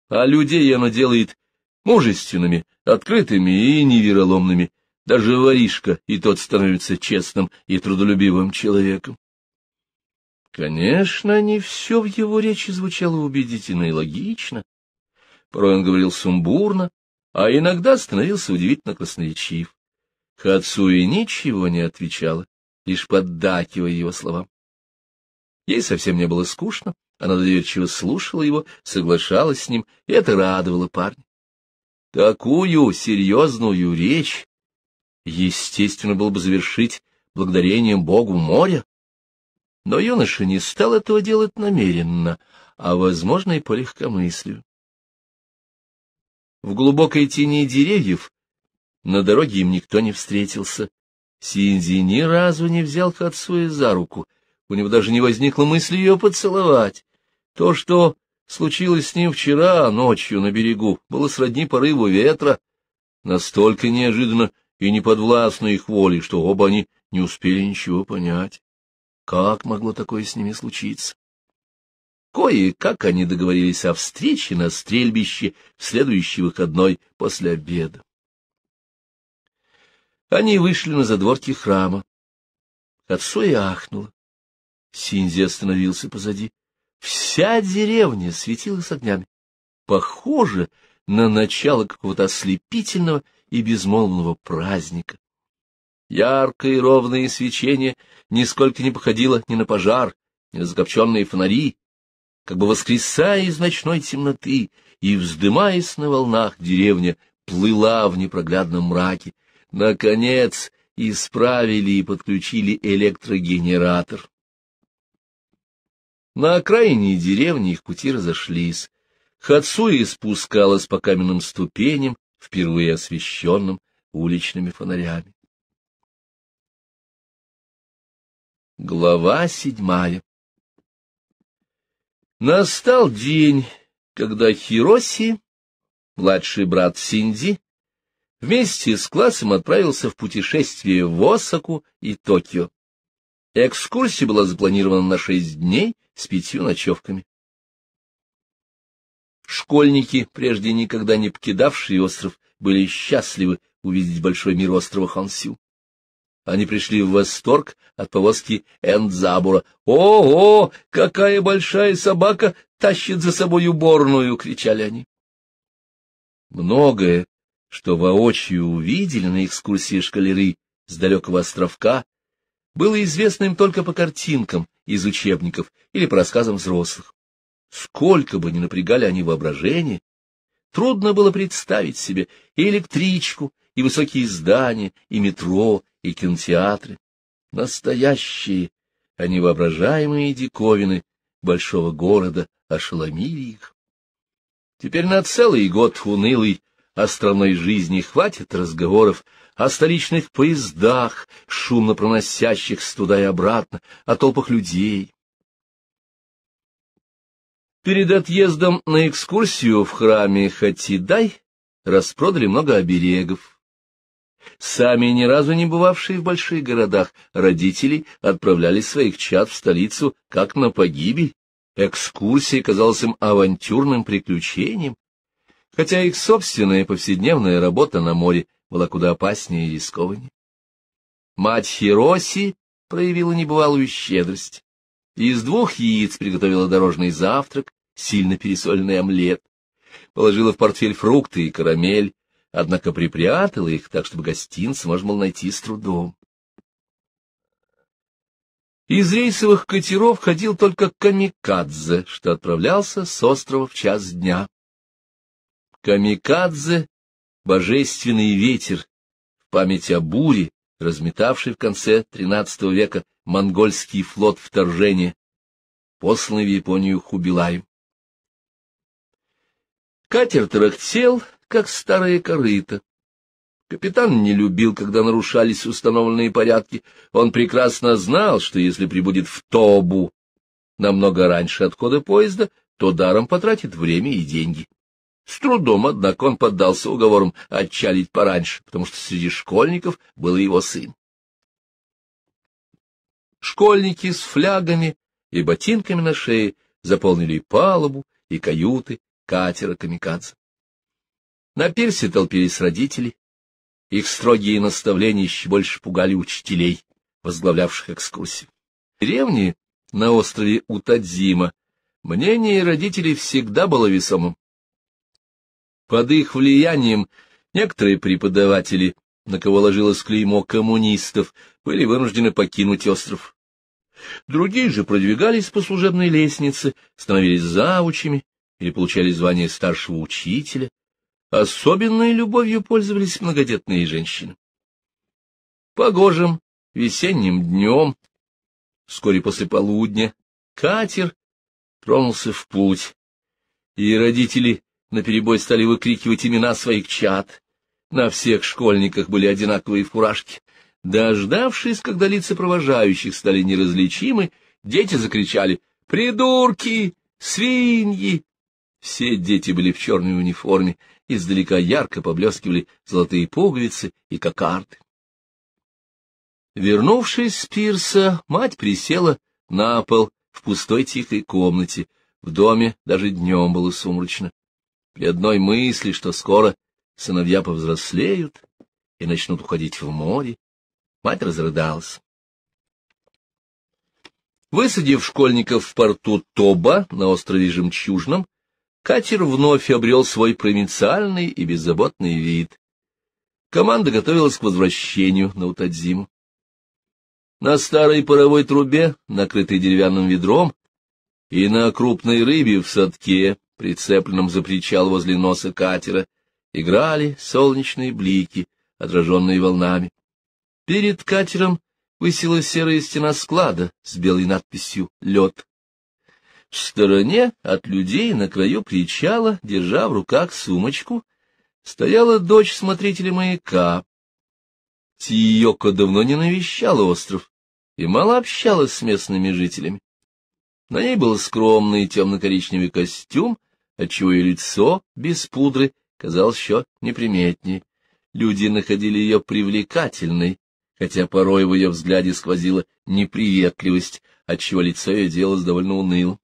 А людей оно делает мужественными, открытыми и невероломными. Даже воришка и тот становится честным и трудолюбивым человеком. Конечно, не все в его речи звучало убедительно и логично. Порой он говорил сумбурно, а иногда становился удивительно красноречив. Хацуи ничего не отвечала, лишь поддакивая его словам. Ей совсем не было скучно, она доверчиво слушала его, соглашалась с ним, и это радовало парня. Такую серьезную речь, естественно, было бы завершить благодарением Богу моря, но юноша не стал этого делать намеренно, а, возможно, и по легкомыслию. В глубокой тени деревьев на дороге им никто не встретился. Синди ни разу не взял Хацуэ за руку, у него даже не возникло мысли ее поцеловать. То, что случилось с ним вчера ночью на берегу, было сродни порыву ветра, настолько неожиданно и неподвластно их воле, что оба они не успели ничего понять. Как могло такое с ними случиться? Кое-как они договорились о встрече на стрельбище в следующий выходной после обеда. Они вышли на задворки храма. Хацуя ахнуло. Синзи остановился позади. Вся деревня светилась огнями. Похоже на начало какого-то ослепительного и безмолвного праздника. Яркое и ровное свечение нисколько не походило ни на пожар, ни на закопченные фонари, как бы воскресая из ночной темноты и, вздымаясь на волнах, деревня плыла в непроглядном мраке. Наконец исправили и подключили электрогенератор. На окраине деревни их пути разошлись. Хацуя спускалась по каменным ступеням, впервые освещенным уличными фонарями. Глава седьмая Настал день, когда Хироси, младший брат Синди, вместе с классом отправился в путешествие в Осаку и Токио. Экскурсия была запланирована на шесть дней с пятью ночевками. Школьники, прежде никогда не покидавшие остров, были счастливы увидеть большой мир острова Хонсю. Они пришли в восторг от повозки Эндзабура. «Ого! Какая большая собака тащит за собой уборную!» — кричали они. Многое, что воочию увидели на экскурсии шкалеры с далекого островка, было известно им только по картинкам из учебников или по рассказам взрослых. Сколько бы ни напрягали они воображение, трудно было представить себе и электричку, и высокие здания, и метро, и кинотеатры, настоящие, а не воображаемые диковины большого города ошеломили их. Теперь на целый год унылый островной жизни хватит разговоров о столичных поездах, шумно проносящихся туда и обратно, о толпах людей. Перед отъездом на экскурсию в храме Хатидай распродали много оберегов, Сами, ни разу не бывавшие в больших городах, родители отправляли своих чад в столицу как на погибель. Экскурсия казалась им авантюрным приключением, хотя их собственная повседневная работа на море была куда опаснее и рискованнее. Мать Хироси проявила небывалую щедрость. Из двух яиц приготовила дорожный завтрак, сильно пересоленный омлет, положила в портфель фрукты и карамель, однако припрятала их так, чтобы гостинцы можно было найти с трудом. Из рейсовых катеров ходил только Камикадзе, что отправлялся с острова в час дня. Камикадзе — божественный ветер, в память о буре, разметавшей в конце XIII века монгольский флот вторжения, посланный в Японию Хубилаем. Катер тарахтел, как старое корыто. Капитан не любил, когда нарушались установленные порядки. Он прекрасно знал, что если прибудет в Тобу намного раньше отхода поезда, то даром потратит время и деньги. С трудом, однако, он поддался уговорам отчалить пораньше, потому что среди школьников был его сын. Школьники с флягами и ботинками на шее заполнили и палубу, и каюты катера «Камикадзе». На пирсе толпились родители. Их строгие наставления еще больше пугали учителей, возглавлявших экскурсии. В деревне на острове Утадзима мнение родителей всегда было весомым. Под их влиянием некоторые преподаватели, на кого ложилось клеймо коммунистов, были вынуждены покинуть остров. Другие же продвигались по служебной лестнице, становились заучами или получали звание старшего учителя. Особенной любовью пользовались многодетные женщины. Погожим весенним днем, вскоре после полудня, катер тронулся в путь, и родители наперебой стали выкрикивать имена своих чад. На всех школьниках были одинаковые фуражки. Дождавшись, когда лица провожающих стали неразличимы, дети закричали «Придурки! Свиньи!» Все дети были в черной униформе, издалека ярко поблескивали золотые пуговицы и кокарды. Вернувшись с пирса, мать присела на пол в пустой тихой комнате. В доме даже днем было сумрачно. При одной мысли, что скоро сыновья повзрослеют и начнут уходить в море, мать разрыдалась. Высадив школьников в порту Тоба на острове Жемчужном, катер вновь обрел свой провинциальный и беззаботный вид. Команда готовилась к возвращению на Утадзиму. На старой паровой трубе, накрытой деревянным ведром, и на крупной рыбе в садке, прицепленном за причал возле носа катера, играли солнечные блики, отраженные волнами. Перед катером высилась серая стена склада с белой надписью «Лед». В стороне от людей на краю причала, держа в руках сумочку, стояла дочь смотрителя маяка. Тиёка давно не навещала остров и мало общалась с местными жителями. На ней был скромный темно-коричневый костюм, отчего и лицо без пудры казалось еще неприметнее. Люди находили ее привлекательной, хотя порой в ее взгляде сквозила неприветливость, отчего лицо ее делалось довольно унылым.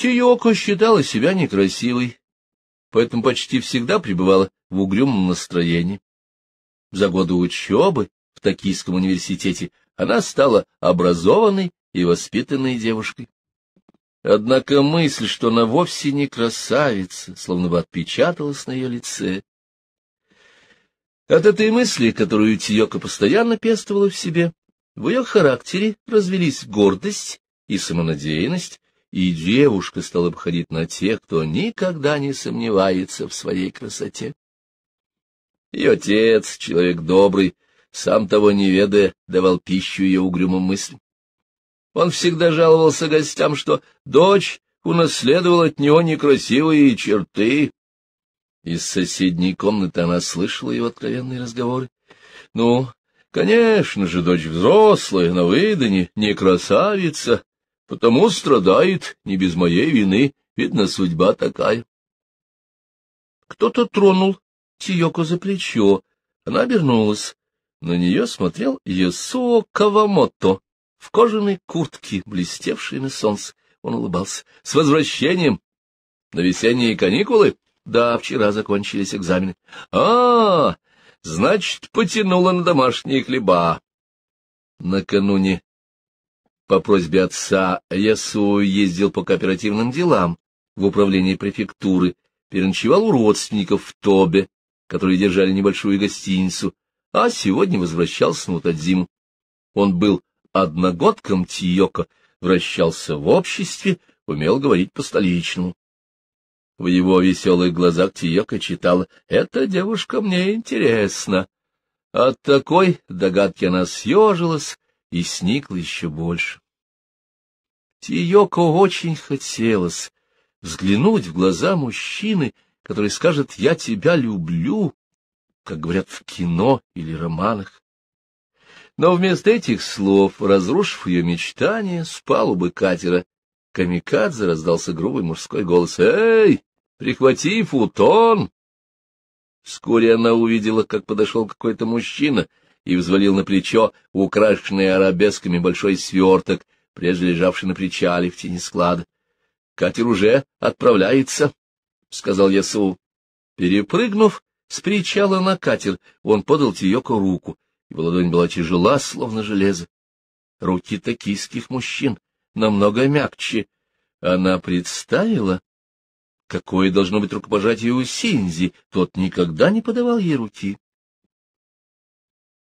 Чиоко считала себя некрасивой, поэтому почти всегда пребывала в угрюмом настроении. За годы учебы в Токийском университете она стала образованной и воспитанной девушкой. Однако мысль, что она вовсе не красавица, словно бы отпечаталась на ее лице. От этой мысли, которую Тиёка постоянно пестовала в себе, в ее характере развелись гордость и самонадеянность, и девушка стала обходить на тех, кто никогда не сомневается в своей красоте. Ее отец, человек добрый, сам того не ведая, давал пищу ее угрюмым мыслям. Он всегда жаловался гостям, что дочь унаследовала от него некрасивые черты. Из соседней комнаты она слышала его откровенные разговоры. — Ну, конечно же, дочь взрослая, на выдане, не красавица, Потому страдает, не без моей вины, видно, судьба такая. Кто-то тронул Тиёко за плечо, она обернулась. На нее смотрел Ясуо Кавамото в кожаной куртке, блестевшей на солнце. Он улыбался. — С возвращением! — На весенние каникулы? — Да, вчера закончились экзамены. А — А, значит, потянула на домашние хлеба. Накануне по просьбе отца Ясу ездил по кооперативным делам в управление префектуры, переночевал у родственников в Тобе, которые держали небольшую гостиницу, а сегодня возвращался на Тадзиму. Он был одногодком Тиёко, вращался в обществе, умел говорить по-столичному. В его веселых глазах Тиёка читала «Эта девушка мне интересна». От такой догадки она съежилась и сникла еще больше. Тиёко очень хотелось взглянуть в глаза мужчины, который скажет «я тебя люблю», как говорят в кино или романах. Но вместо этих слов, разрушив ее мечтание, с палубы катера Камикадзе раздался грубый мужской голос «Эй, прихвати футон!» Вскоре она увидела, как подошел какой-то мужчина и взвалил на плечо украшенный арабесками большой сверток, прежде лежавший на причале в тени склада. — Катер уже отправляется, — сказал Ясул. Перепрыгнув с причала на катер, он подал Тиёко руку, его ладонь была тяжела, словно железо. Руки токийских мужчин намного мягче. Она представила, какое должно быть рукопожатие у Синзи, тот никогда не подавал ей руки.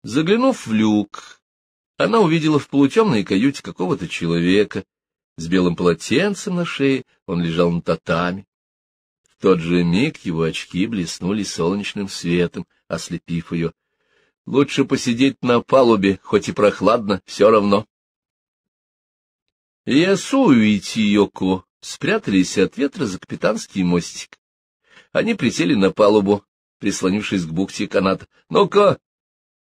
Заглянув в люк, она увидела в полутемной каюте какого-то человека с белым полотенцем на шее, он лежал на татами. В тот же миг его очки блеснули солнечным светом, ослепив ее. — Лучше посидеть на палубе, хоть и прохладно, все равно. Ясу и Тиёко спрятались от ветра за капитанский мостик. Они присели на палубу, прислонившись к бухте каната. — Ну-ка,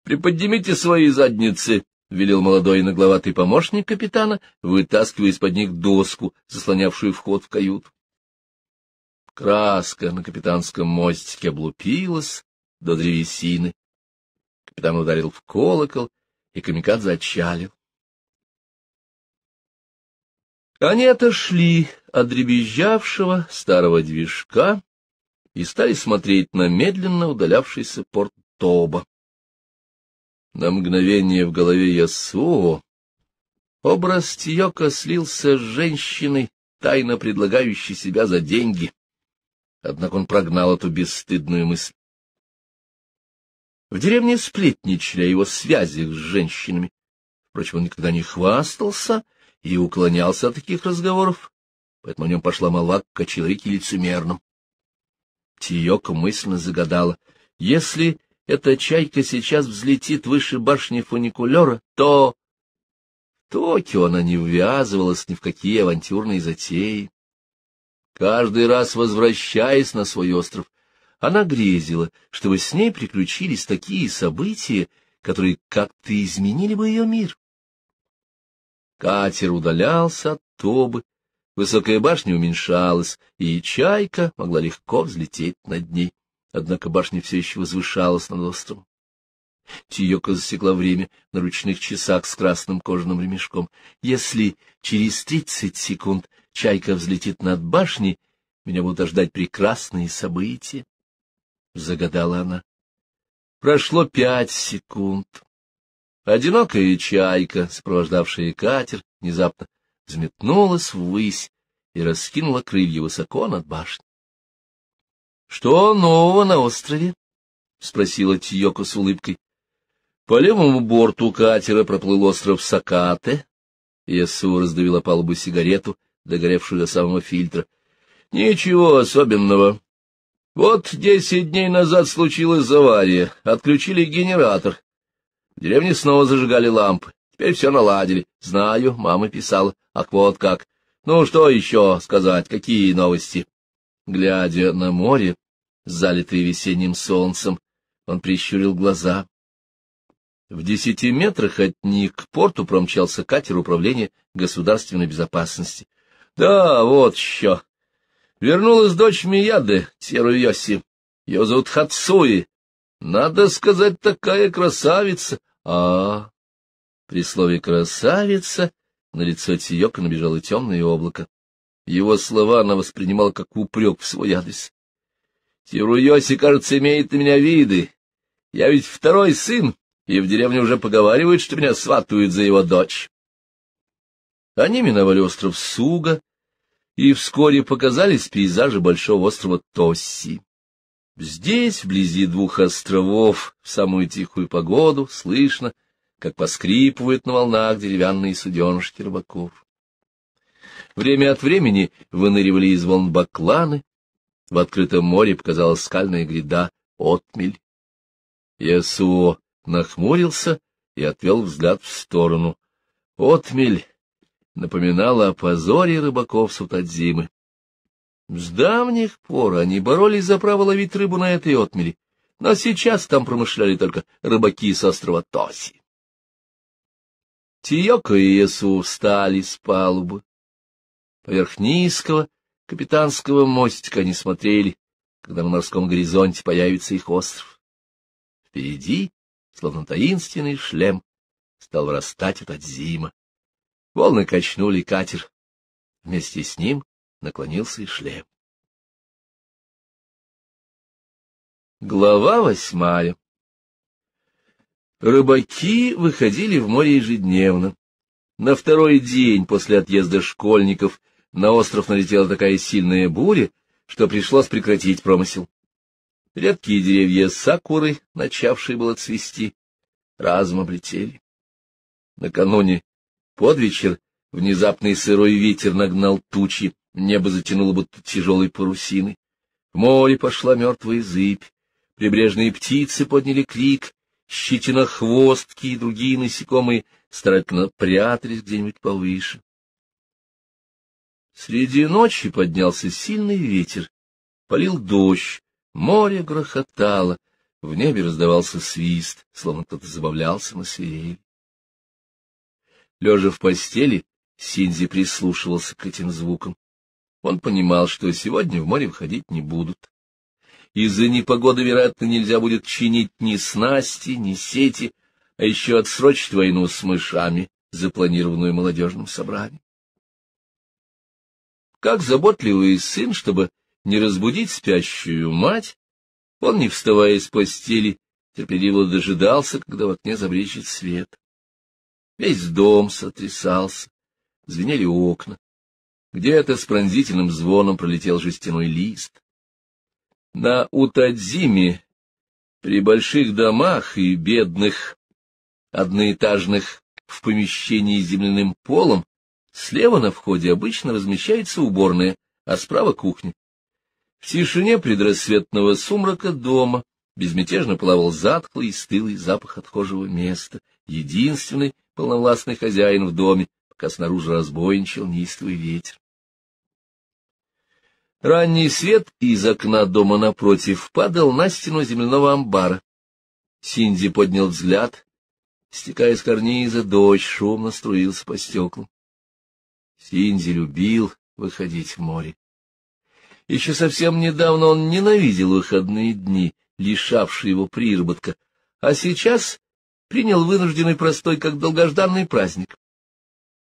приподнимите свои задницы! — велел молодой и нагловатый помощник капитана, вытаскивая из-под них доску, заслонявшую вход в каюту. Краска на капитанском мостике облупилась до древесины. Капитан ударил в колокол, и камикад зачалил. Они отошли от дребезжавшего старого движка и стали смотреть на медленно удалявшийся порт Тоба. На мгновение в голове Ясуо образ Тьёка слился с женщиной, тайно предлагающей себя за деньги. Однако он прогнал эту бесстыдную мысль. В деревне сплетничали о его связях с женщинами. Впрочем, он никогда не хвастался и уклонялся от таких разговоров, поэтому о нем пошла молва о человеке лицемерном. Тиёка мысленно загадала, если эта чайка сейчас взлетит выше башни фуникулера, то... Токио она не ввязывалась ни в какие авантюрные затеи. Каждый раз, возвращаясь на свой остров, она грезила, чтобы с ней приключились такие события, которые как-то изменили бы ее мир. Катер удалялся от Тобы, высокая башня уменьшалась, и чайка могла легко взлететь над ней. Однако башня все еще возвышалась над островом. Тиёка засекла время на ручных часах с красным кожаным ремешком. Если через тридцать секунд чайка взлетит над башней, меня будут ждать прекрасные события, — загадала она. Прошло пять секунд. Одинокая чайка, сопровождавшая катер, внезапно взметнулась ввысь и раскинула крылья высоко над башней. Что нового на острове? — спросила Тиёко с улыбкой. По левому борту катера проплыл остров Сакате. Ясу раздавила палубу сигарету, догоревшую до самого фильтра. — Ничего особенного. Вот десять дней назад случилась авария. Отключили генератор. В деревне снова зажигали лампы. Теперь все наладили. Знаю, мама писала. А вот как. Ну, что еще сказать? Какие новости? Глядя на море, залитое весенним солнцем, он прищурил глаза. В десяти метрах от них к порту промчался катер управления государственной безопасности. — Да, вот еще. Вернулась дочь Мияды, Теру Йоси. Ее зовут Хацуи. Надо сказать, такая красавица. А, -а, -а. При слове «красавица» на лицо Тиёка набежало темное облако. Его слова она воспринимала как упрек в свой адрес. Тируйоси, кажется, имеет на меня виды. Я ведь второй сын, и в деревне уже поговаривают, что меня сватывают за его дочь. Они миновали остров Суга, и вскоре показались пейзажи большого острова Тосси. Здесь, вблизи двух островов, в самую тихую погоду, слышно, как поскрипывают на волнах деревянные суденышки рыбаков. Время от времени выныривали из волн бакланы, в открытом море показалась скальная гряда, отмель. Ясуо нахмурился и отвел взгляд в сторону. Отмель напоминала о позоре рыбаков Сутадзимы. С давних пор они боролись за право ловить рыбу на этой отмели, но сейчас там промышляли только рыбаки с острова Тоси. Тиёко и Ясу встали с палубы Поверх низкого капитанского мостика они смотрели, когда на морском горизонте появится их остров. Впереди, словно таинственный шлем, стал вырастать этот зима. Волны качнули катер. Вместе с ним наклонился и шлем. Глава восьмая Рыбаки выходили в море ежедневно. На второй день после отъезда школьников на остров налетела такая сильная буря, что пришлось прекратить промысел. Редкие деревья сакуры, начавшие было цвести, разом облетели. Накануне под вечер внезапный сырой ветер нагнал тучи, небо затянуло будто тяжелой парусины. В море пошла мертвая зыбь, прибрежные птицы подняли крик, хвостки и другие насекомые старательно прятались где-нибудь повыше. Среди ночи поднялся сильный ветер, полил дождь, море грохотало, в небе раздавался свист, словно кто-то забавлялся на свирели. Лежа в постели, Синзи прислушивался к этим звукам. Он понимал, что сегодня в море выходить не будут. Из-за непогоды, вероятно, нельзя будет чинить ни снасти, ни сети, а еще отсрочить войну с мышами, запланированную молодежным собранием. Как заботливый сын, чтобы не разбудить спящую мать, он, не вставая из постели, терпеливо дожидался, когда в окне забрежет свет. Весь дом сотрясался, звенели окна. Где-то с пронзительным звоном пролетел жестяной лист. На Утадзиме при больших домах и бедных одноэтажных в помещении с земляным полом Слева на входе обычно размещается уборная, а справа — кухня. В тишине предрассветного сумрака дома безмятежно плавал затхлый и стылый запах отхожего места, единственный полновластный хозяин в доме, пока снаружи разбойничал неистовый ветер. Ранний свет из окна дома напротив падал на стену земляного амбара. Синди поднял взгляд. Стекая с карниза, дождь шумно струился по стеклам. Синди любил выходить в море. Еще совсем недавно он ненавидел выходные дни, лишавшие его приработка, а сейчас принял вынужденный простой как долгожданный праздник.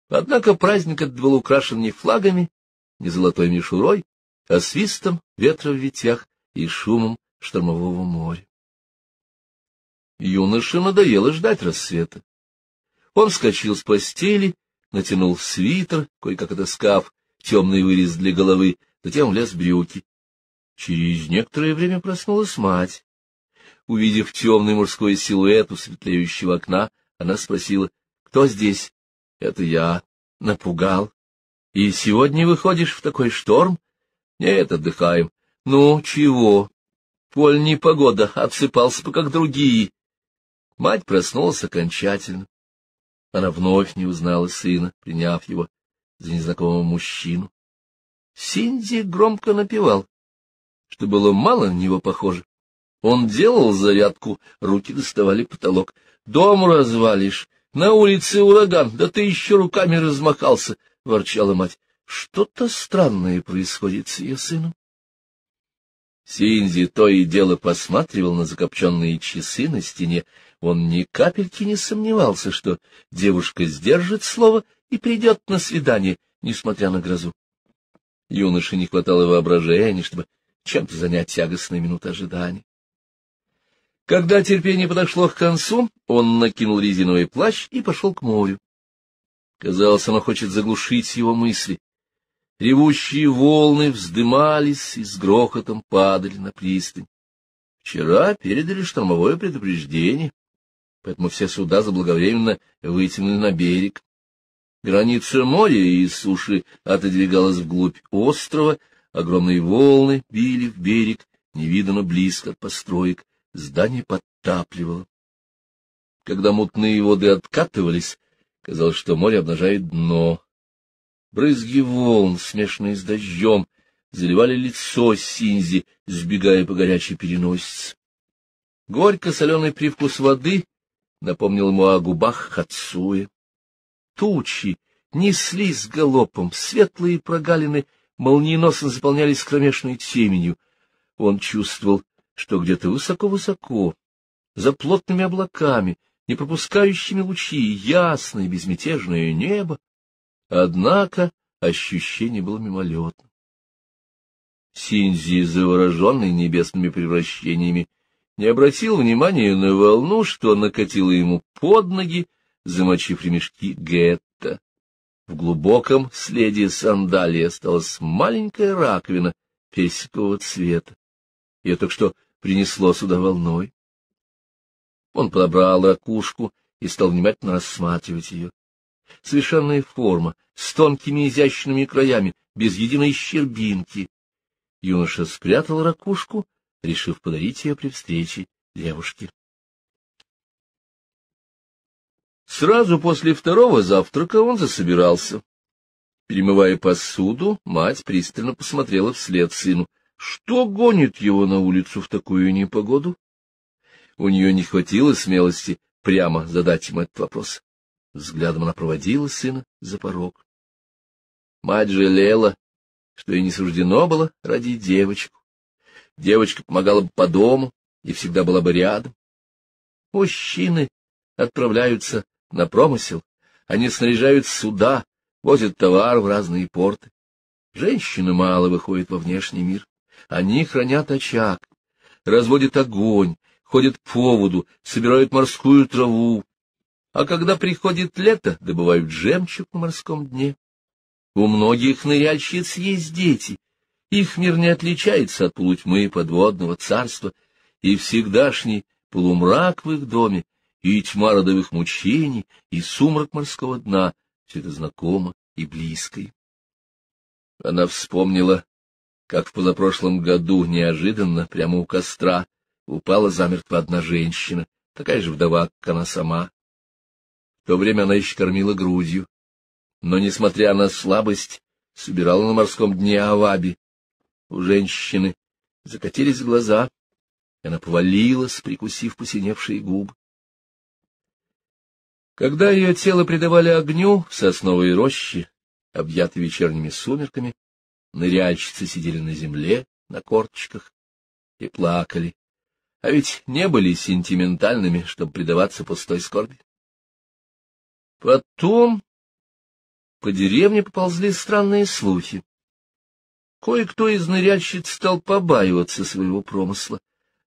Однако праздник этот был украшен не флагами, не золотой мишурой, а свистом ветра в ветвях и шумом штормового моря. Юноше надоело ждать рассвета. Он вскочил с постели натянул свитер, кое-как отыскав темный вырез для головы, затем влез брюки. Через некоторое время проснулась мать. Увидев темный мужской силуэт у светлеющего окна, она спросила, «Кто здесь?» «Это я». «Напугал». «И сегодня выходишь в такой шторм?» «Нет, отдыхаем». «Ну, чего?» «Поль непогода, отсыпался бы, как другие». Мать проснулась окончательно она вновь не узнала сына, приняв его за незнакомого мужчину. Синди громко напевал, что было мало на него похоже. Он делал зарядку, руки доставали потолок. «Дом развалишь, на улице ураган, да ты еще руками размахался!» — ворчала мать. «Что-то странное происходит с ее сыном». Синди то и дело посматривал на закопченные часы на стене он ни капельки не сомневался, что девушка сдержит слово и придет на свидание, несмотря на грозу. Юноше не хватало воображения, чтобы чем-то занять тягостные минуты ожидания. Когда терпение подошло к концу, он накинул резиновый плащ и пошел к морю. Казалось, оно хочет заглушить его мысли. Ревущие волны вздымались и с грохотом падали на пристань. Вчера передали штормовое предупреждение поэтому все суда заблаговременно вытянули на берег. Граница моря и суши отодвигалась вглубь острова, огромные волны били в берег, невиданно близко от построек, здание подтапливало. Когда мутные воды откатывались, казалось, что море обнажает дно. Брызги волн, смешанные с дождем, заливали лицо Синзи, сбегая по горячей переносице. Горько-соленый привкус воды напомнил ему о губах Хацуя. Тучи неслись галопом, светлые прогалины молниеносно заполнялись кромешной теменью. Он чувствовал, что где-то высоко-высоко, за плотными облаками, не пропускающими лучи, ясное безмятежное небо. Однако ощущение было мимолетным. Синзи, завороженный небесными превращениями, не обратил внимания на волну, что накатила ему под ноги, замочив ремешки гетто. В глубоком следе сандалии осталась маленькая раковина персикового цвета. Ее только что принесло сюда волной. Он подобрал ракушку и стал внимательно рассматривать ее. Совершенная форма, с тонкими изящными краями, без единой щербинки. Юноша спрятал ракушку решив подарить ее при встрече девушке. Сразу после второго завтрака он засобирался. Перемывая посуду, мать пристально посмотрела вслед сыну. Что гонит его на улицу в такую непогоду? У нее не хватило смелости прямо задать ему этот вопрос. Взглядом она проводила сына за порог. Мать жалела, что ей не суждено было родить девочку девочка помогала бы по дому и всегда была бы рядом. Мужчины отправляются на промысел, они снаряжают суда, возят товар в разные порты. Женщины мало выходят во внешний мир. Они хранят очаг, разводят огонь, ходят по воду, собирают морскую траву. А когда приходит лето, добывают жемчуг на морском дне. У многих ныряльщиц есть дети, их мир не отличается от полутьмы подводного царства, и всегдашний полумрак в их доме, и тьма родовых мучений, и сумрак морского дна — все это знакомо и близко. Она вспомнила, как в позапрошлом году неожиданно прямо у костра упала замертво одна женщина, такая же вдова, как она сама. В то время она еще кормила грудью, но, несмотря на слабость, собирала на морском дне аваби, у женщины закатились глаза, и она повалилась, прикусив посиневшие губы. Когда ее тело придавали огню в сосновой роще, объятой вечерними сумерками, ныряльщицы сидели на земле, на корточках, и плакали, а ведь не были сентиментальными, чтобы предаваться пустой скорби. Потом по деревне поползли странные слухи. Кое-кто из ныряльщиц стал побаиваться своего промысла.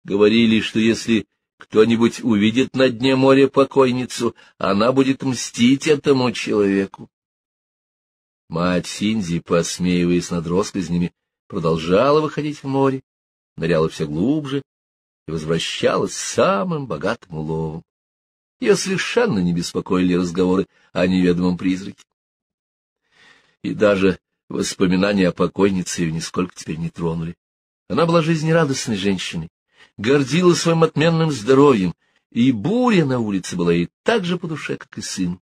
Говорили, что если кто-нибудь увидит на дне моря покойницу, она будет мстить этому человеку. Мать Синди, посмеиваясь над росказнями, продолжала выходить в море, ныряла все глубже и возвращалась самым богатым уловом. Ее совершенно не беспокоили разговоры о неведомом призраке. И даже Воспоминания о покойнице ее нисколько теперь не тронули. Она была жизнерадостной женщиной, гордила своим отменным здоровьем, и буря на улице была ей так же по душе, как и сын.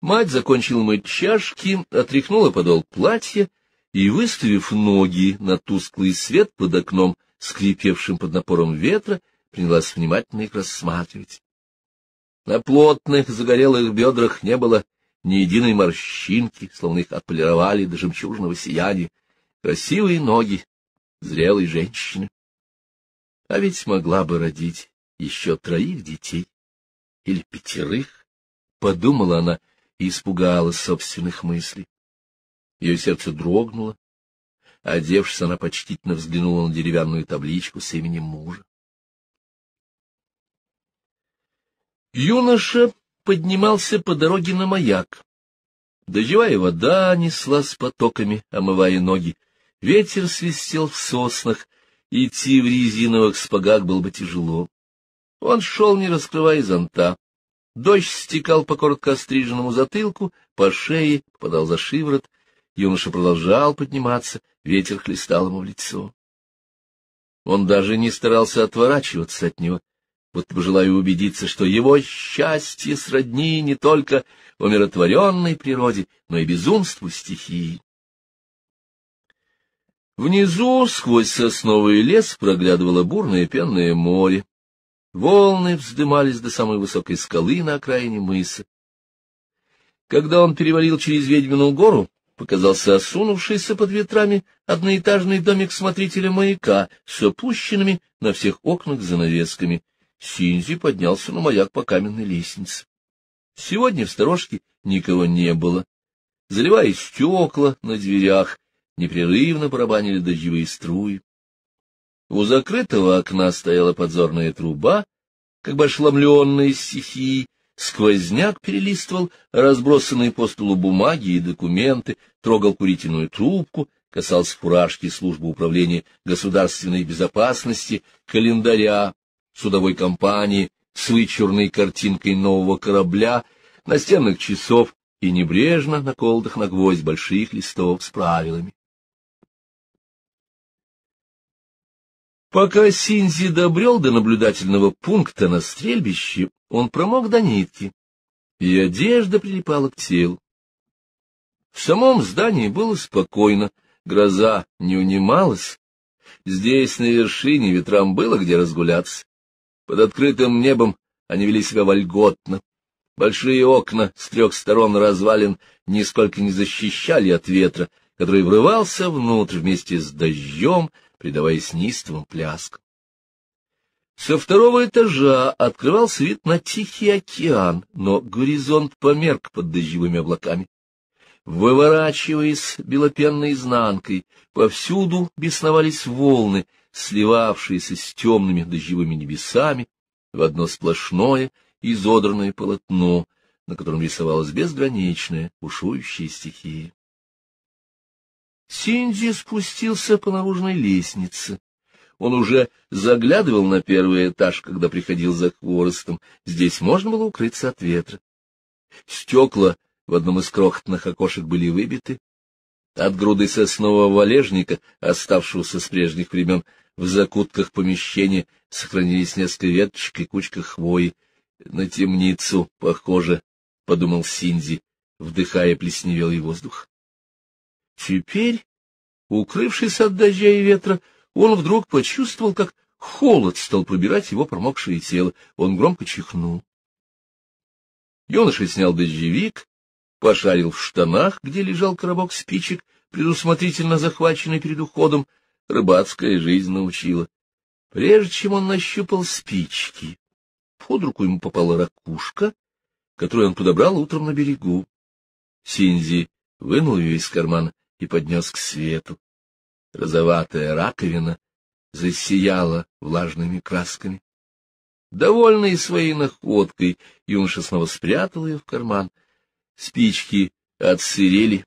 Мать закончила мыть чашки, отряхнула подол платья и, выставив ноги на тусклый свет под окном, скрипевшим под напором ветра, принялась внимательно их рассматривать. На плотных загорелых бедрах не было ни единой морщинки, словно их отполировали до жемчужного сияния. Красивые ноги зрелой женщины. А ведь могла бы родить еще троих детей или пятерых, подумала она и испугалась собственных мыслей. Ее сердце дрогнуло. Одевшись, она почтительно взглянула на деревянную табличку с именем мужа. Юноша поднимался по дороге на маяк. Дождевая вода несла с потоками, омывая ноги. Ветер свистел в соснах, идти в резиновых спагах было бы тяжело. Он шел, не раскрывая зонта. Дождь стекал по коротко остриженному затылку, по шее, подал за шиворот. Юноша продолжал подниматься, ветер хлестал ему в лицо. Он даже не старался отворачиваться от него, вот желаю убедиться, что его счастье сродни не только умиротворенной природе, но и безумству стихии. Внизу сквозь сосновый лес проглядывало бурное пенное море. Волны вздымались до самой высокой скалы на окраине мыса. Когда он перевалил через Ведьмину гору, показался осунувшийся под ветрами одноэтажный домик смотрителя маяка с опущенными на всех окнах занавесками — Синзи поднялся на маяк по каменной лестнице. Сегодня в сторожке никого не было. Заливая стекла на дверях, непрерывно барабанили дождевые струи. У закрытого окна стояла подзорная труба, как бы ошеломленная стихией, сквозняк перелистывал разбросанные по столу бумаги и документы, трогал курительную трубку, касался фуражки службы управления государственной безопасности, календаря, судовой компании с вычурной картинкой нового корабля, настенных часов и небрежно наколотых на гвоздь больших листов с правилами. Пока Синзи добрел до наблюдательного пункта на стрельбище, он промок до нитки, и одежда прилипала к телу. В самом здании было спокойно, гроза не унималась. Здесь, на вершине, ветрам было где разгуляться. Под открытым небом они вели себя вольготно. Большие окна с трех сторон развалин нисколько не защищали от ветра, который врывался внутрь вместе с дождем, придавая снистовым пляск. Со второго этажа открывался вид на Тихий океан, но горизонт померк под дождевыми облаками. Выворачиваясь белопенной изнанкой, повсюду бесновались волны — сливавшиеся с темными дождевыми небесами в одно сплошное изодранное полотно, на котором рисовалась безграничная бушующая стихия. Синди спустился по наружной лестнице. Он уже заглядывал на первый этаж, когда приходил за хворостом. Здесь можно было укрыться от ветра. Стекла в одном из крохотных окошек были выбиты. От груды соснового валежника, оставшегося с прежних времен, в закутках помещения сохранились несколько веточек и кучка хвои. На темницу похоже, — подумал Синди, вдыхая плесневелый воздух. Теперь, укрывшись от дождя и ветра, он вдруг почувствовал, как холод стал пробирать его промокшее тело. Он громко чихнул. Юноша снял дождевик, пошарил в штанах, где лежал коробок спичек, предусмотрительно захваченный перед уходом, рыбацкая жизнь научила. Прежде чем он нащупал спички, под руку ему попала ракушка, которую он подобрал утром на берегу. Синди вынул ее из кармана и поднес к свету. Розоватая раковина засияла влажными красками. Довольный своей находкой, юноша снова спрятал ее в карман. Спички отсырели,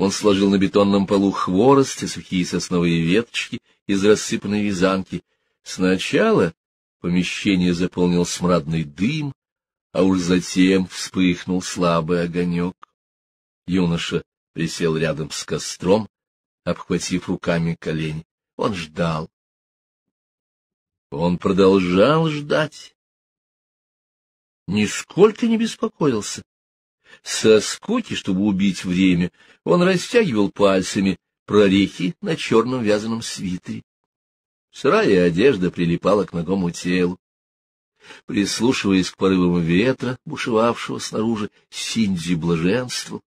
он сложил на бетонном полу хворост и сухие сосновые веточки из рассыпанной вязанки. Сначала помещение заполнил смрадный дым, а уж затем вспыхнул слабый огонек. Юноша присел рядом с костром, обхватив руками колени. Он ждал. Он продолжал ждать. Нисколько не беспокоился. Со скуки, чтобы убить время, он растягивал пальцами прорехи на черном вязаном свитере. Сырая одежда прилипала к ногому телу. Прислушиваясь к порывам ветра, бушевавшего снаружи, Синдзи блаженствовал.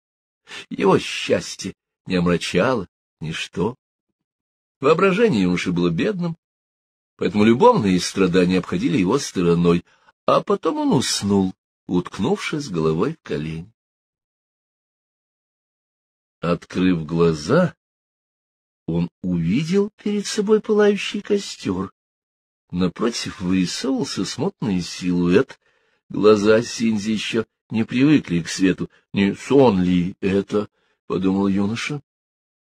Его счастье не омрачало ничто. Воображение юноши было бедным, поэтому любовные страдания обходили его стороной, а потом он уснул, уткнувшись головой в колени. Открыв глаза, он увидел перед собой пылающий костер. Напротив вырисовывался смутный силуэт. Глаза Синзи еще не привыкли к свету. Не сон ли это? — подумал юноша.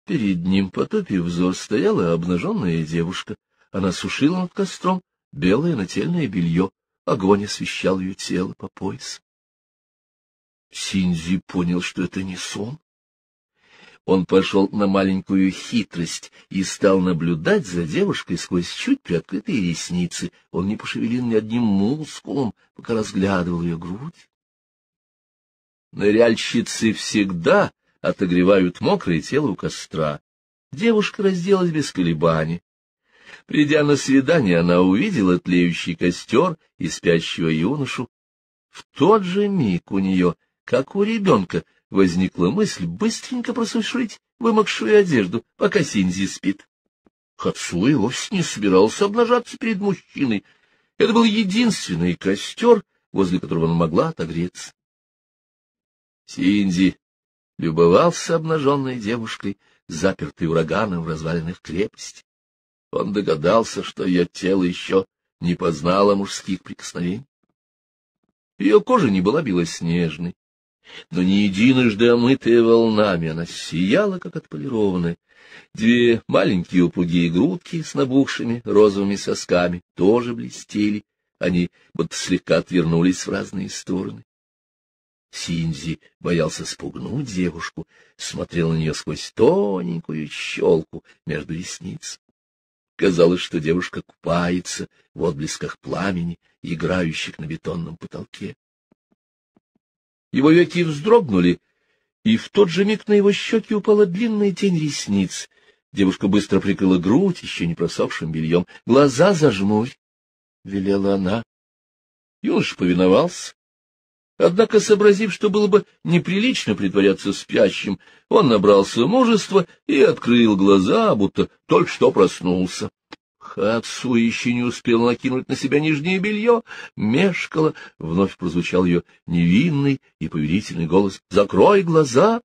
Перед ним, потупив взор, стояла обнаженная девушка. Она сушила над костром белое нательное белье. Огонь освещал ее тело по пояс. Синзи понял, что это не сон он пошел на маленькую хитрость и стал наблюдать за девушкой сквозь чуть приоткрытые ресницы. Он не пошевелил ни одним мускулом, пока разглядывал ее грудь. Ныряльщицы всегда отогревают мокрое тело у костра. Девушка разделась без колебаний. Придя на свидание, она увидела тлеющий костер и спящего юношу. В тот же миг у нее, как у ребенка, возникла мысль быстренько просушить вымокшую одежду, пока Синзи спит. Хацуэ вовсе не собирался обнажаться перед мужчиной. Это был единственный костер, возле которого она могла отогреться. Синди любовался обнаженной девушкой, запертой ураганом в развалинах крепости. Он догадался, что ее тело еще не познало мужских прикосновений. Ее кожа не была белоснежной, но не единожды омытая волнами, она сияла, как отполированная. Две маленькие упругие грудки с набухшими розовыми сосками тоже блестели, они будто слегка отвернулись в разные стороны. Синзи боялся спугнуть девушку, смотрел на нее сквозь тоненькую щелку между ресниц. Казалось, что девушка купается в отблесках пламени, играющих на бетонном потолке. Его веки вздрогнули, и в тот же миг на его щеки упала длинная тень ресниц. Девушка быстро прикрыла грудь еще не просохшим бельем. — Глаза зажмурь! — велела она. Юноша повиновался. Однако, сообразив, что было бы неприлично притворяться спящим, он набрался мужества и открыл глаза, будто только что проснулся. Хацу еще не успела накинуть на себя нижнее белье, мешкала, вновь прозвучал ее невинный и повелительный голос «Закрой глаза!»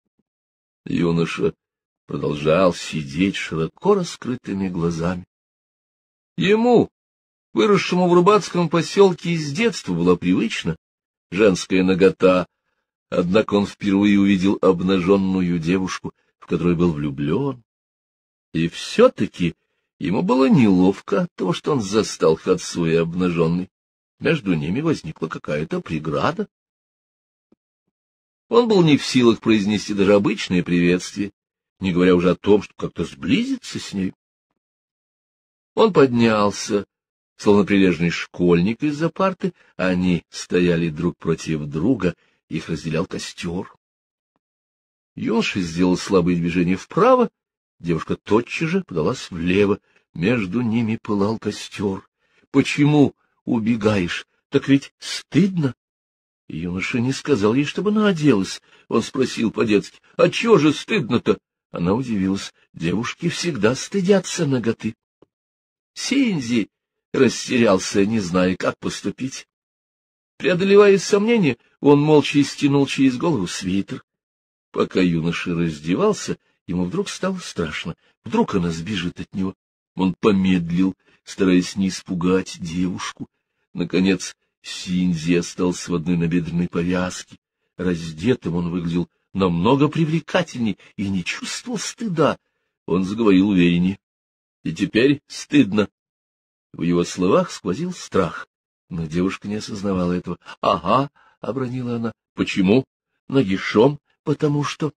Юноша продолжал сидеть широко раскрытыми глазами. Ему, выросшему в рыбацком поселке, с детства была привычна женская нагота, однако он впервые увидел обнаженную девушку, в которой был влюблен. И все-таки Ему было неловко от того, что он застал Хацуя обнаженный. Между ними возникла какая-то преграда. Он был не в силах произнести даже обычное приветствие, не говоря уже о том, что как-то сблизиться с ней. Он поднялся, словно прилежный школьник из-за парты, они стояли друг против друга, их разделял костер. Юноша сделал слабые движения вправо, Девушка тотчас же подалась влево. Между ними пылал костер. — Почему убегаешь? Так ведь стыдно. Юноша не сказал ей, чтобы она оделась. Он спросил по-детски, — А чего же стыдно-то? Она удивилась. Девушки всегда стыдятся ноготы. Синзи растерялся, не зная, как поступить. Преодолевая сомнения, он молча стянул через голову свитер. Пока юноша раздевался, Ему вдруг стало страшно. Вдруг она сбежит от него. Он помедлил, стараясь не испугать девушку. Наконец, Синзи остался в одной набедренной повязке. Раздетым он выглядел намного привлекательней и не чувствовал стыда. Он заговорил увереннее. И теперь стыдно. В его словах сквозил страх, но девушка не осознавала этого. — Ага, — обронила она. — Почему? — Нагишом, потому что...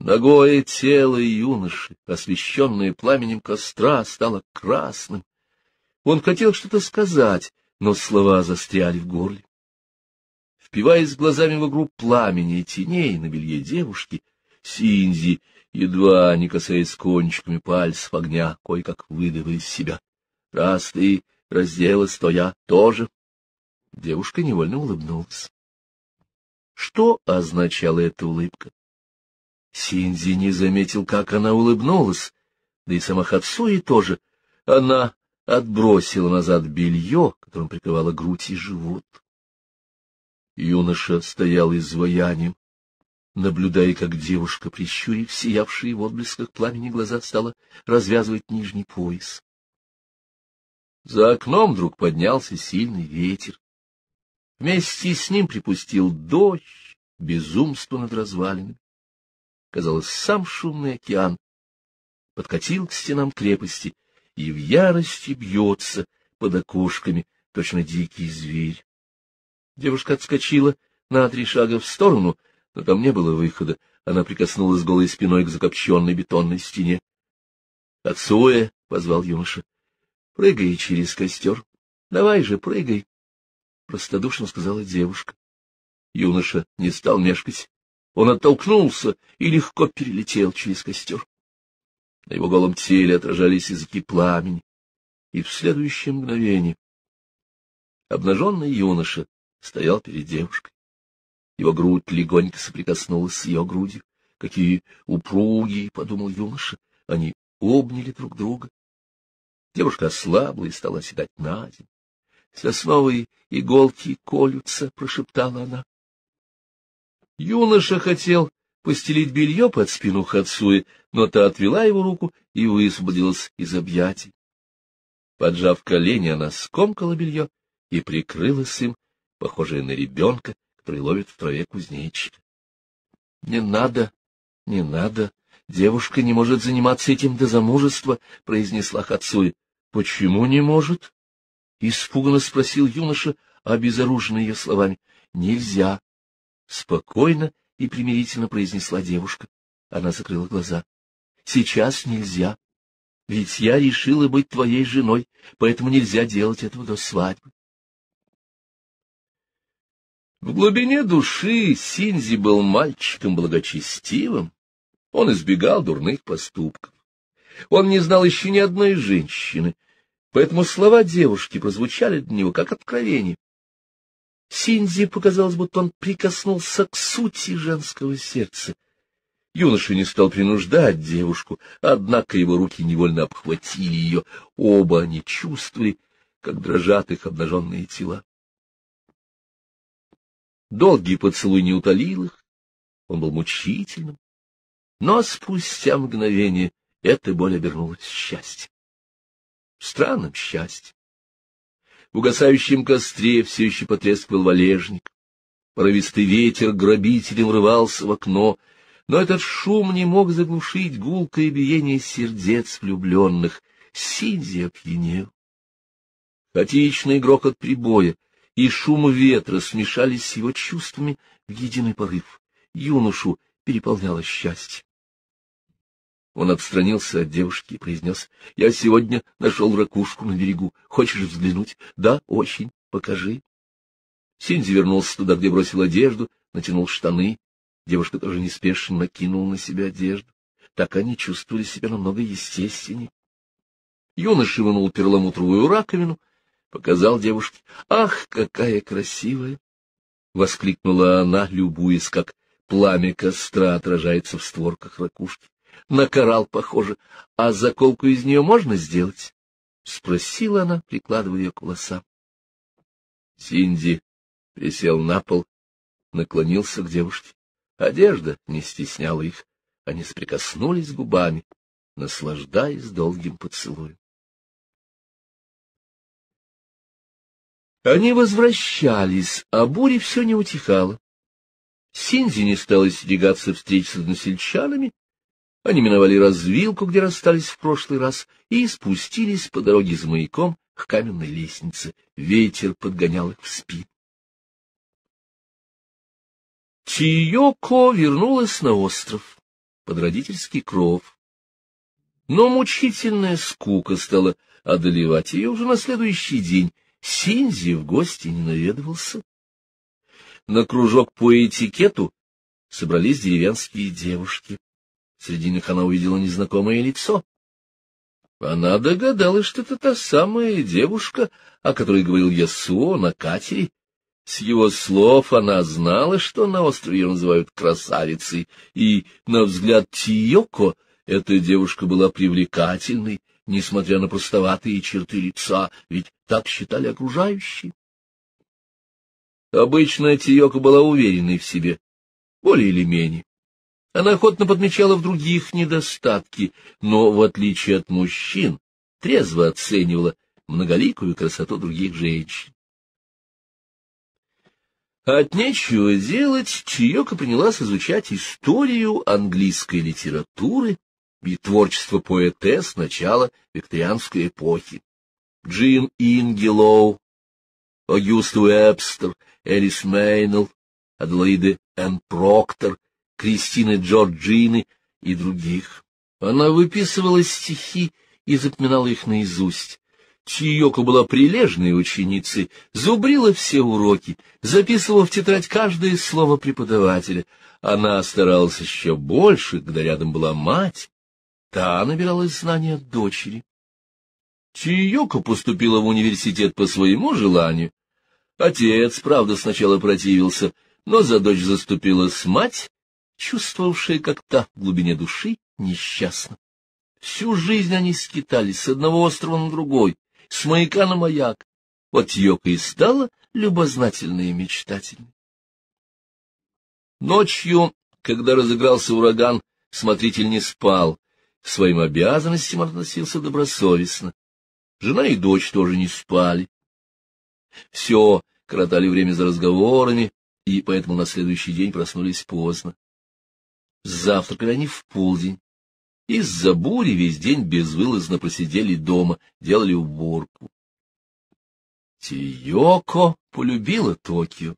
Ногое тело юноши, освещенное пламенем костра, стало красным. Он хотел что-то сказать, но слова застряли в горле. Впиваясь глазами в игру пламени и теней на белье девушки, Синзи, едва не касаясь кончиками пальцев огня, кое-как выдавая из себя. — Раз ты разделась, то я тоже. Девушка невольно улыбнулась. Что означала эта улыбка? Синди не заметил, как она улыбнулась, да и сама Хацуи тоже. Она отбросила назад белье, которым прикрывала грудь и живот. Юноша стоял изваянием, наблюдая, как девушка, прищурив сиявшие в отблесках пламени глаза, стала развязывать нижний пояс. За окном вдруг поднялся сильный ветер. Вместе с ним припустил дождь, безумство над развалинами казалось, сам шумный океан, подкатил к стенам крепости и в ярости бьется под окошками, точно дикий зверь. Девушка отскочила на три шага в сторону, но там не было выхода. Она прикоснулась голой спиной к закопченной бетонной стене. — Отцуя! — позвал юноша. — Прыгай через костер. Давай же, прыгай! — простодушно сказала девушка. Юноша не стал мешкать. Он оттолкнулся и легко перелетел через костер. На его голом теле отражались языки пламени. И в следующее мгновение обнаженный юноша стоял перед девушкой. Его грудь легонько соприкоснулась с ее грудью. Какие упругие, — подумал юноша, — они обняли друг друга. Девушка ослабла и стала седать на день. — Сосновые иголки колются, — прошептала она. Юноша хотел постелить белье под спину Хацуи, но та отвела его руку и высвободилась из объятий. Поджав колени, она скомкала белье и прикрылась им, похожее на ребенка, который ловит в траве кузнечика. — Не надо, не надо, девушка не может заниматься этим до замужества, — произнесла Хацуи. — Почему не может? — испуганно спросил юноша, обезоруженный ее словами. — Нельзя, — спокойно и примирительно произнесла девушка. Она закрыла глаза. — Сейчас нельзя. Ведь я решила быть твоей женой, поэтому нельзя делать этого до свадьбы. В глубине души Синзи был мальчиком благочестивым. Он избегал дурных поступков. Он не знал еще ни одной женщины, поэтому слова девушки прозвучали для него как откровение. Синзи показалось, будто он прикоснулся к сути женского сердца. Юноша не стал принуждать девушку, однако его руки невольно обхватили ее. Оба они чувствовали, как дрожат их обнаженные тела. Долгий поцелуй не утолил их, он был мучительным, но спустя мгновение эта боль обернулась счастьем. Странным счастьем. В угасающем костре все еще потрескивал валежник. Провистый ветер грабителем рывался в окно, но этот шум не мог заглушить гулкое биение сердец влюбленных. Сидя опьянел. Хаотичный грохот прибоя и шум ветра смешались с его чувствами в единый порыв. Юношу переполняло счастье. Он отстранился от девушки и произнес, — Я сегодня нашел ракушку на берегу. Хочешь взглянуть? — Да, очень. Покажи. Синди вернулся туда, где бросил одежду, натянул штаны. Девушка тоже неспешно накинула на себя одежду. Так они чувствовали себя намного естественнее. Юноша вынул перламутровую раковину, показал девушке. — Ах, какая красивая! — воскликнула она, любуясь, как пламя костра отражается в створках ракушки на коралл похоже, А заколку из нее можно сделать? — спросила она, прикладывая ее к волосам. Синди присел на пол, наклонился к девушке. Одежда не стесняла их. Они соприкоснулись губами, наслаждаясь долгим поцелуем. Они возвращались, а буря все не утихала. Синди не стала стерегаться встреч с односельчанами они миновали развилку, где расстались в прошлый раз, и спустились по дороге с маяком к каменной лестнице. Ветер подгонял их в спину. Тиёко вернулась на остров под родительский кров. Но мучительная скука стала одолевать ее уже на следующий день. Синзи в гости не наведывался. На кружок по этикету собрались деревенские девушки. Среди них она увидела незнакомое лицо. Она догадалась, что это та самая девушка, о которой говорил Ясуо на катере. С его слов она знала, что на острове ее называют красавицей, и, на взгляд Тиоко, эта девушка была привлекательной, несмотря на простоватые черты лица, ведь так считали окружающие. Обычно Тиоко была уверенной в себе, более или менее. Она охотно подмечала в других недостатки, но, в отличие от мужчин, трезво оценивала многоликую красоту других женщин. От нечего делать, Чиёка принялась изучать историю английской литературы и творчество поэтесс начала викторианской эпохи. Джин Ингелоу, Огюст Уэбстер, Элис Мейнелл, Аделаида Энн Проктор Кристины Джорджины и других. Она выписывала стихи и запоминала их наизусть. Чиёко была прилежной ученицей, зубрила все уроки, записывала в тетрадь каждое слово преподавателя. Она старалась еще больше, когда рядом была мать. Та набиралась знания от дочери. Чиёко поступила в университет по своему желанию. Отец, правда, сначала противился, но за дочь заступилась мать, чувствовавшие как то в глубине души несчастно. Всю жизнь они скитались с одного острова на другой, с маяка на маяк. Вот Йока и стала любознательной и мечтательной. Ночью, когда разыгрался ураган, смотритель не спал, к своим обязанностям относился добросовестно. Жена и дочь тоже не спали. Все, коротали время за разговорами, и поэтому на следующий день проснулись поздно. Завтракали они в полдень. Из-за бури весь день безвылазно просидели дома, делали уборку. Тиоко полюбила Токио.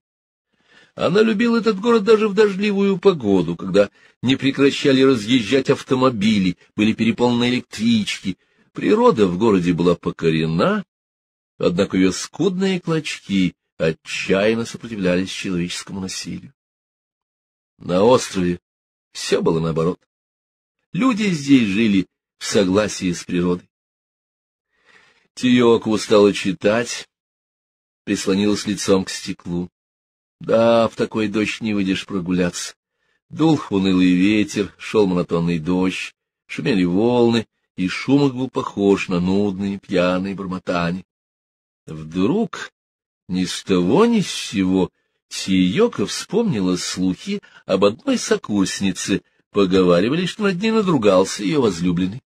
Она любила этот город даже в дождливую погоду, когда не прекращали разъезжать автомобили, были переполнены электрички. Природа в городе была покорена, однако ее скудные клочки отчаянно сопротивлялись человеческому насилию. На острове все было наоборот. Люди здесь жили в согласии с природой. Тиоку стала читать, прислонилась лицом к стеклу. Да, в такой дождь не выйдешь прогуляться. Дул унылый ветер, шел монотонный дождь, шумели волны, и шум их был похож на нудные пьяные бормотания. Вдруг ни с того ни с сего Чиёка вспомнила слухи об одной сокурснице, поговаривали, что над ней надругался ее возлюбленный.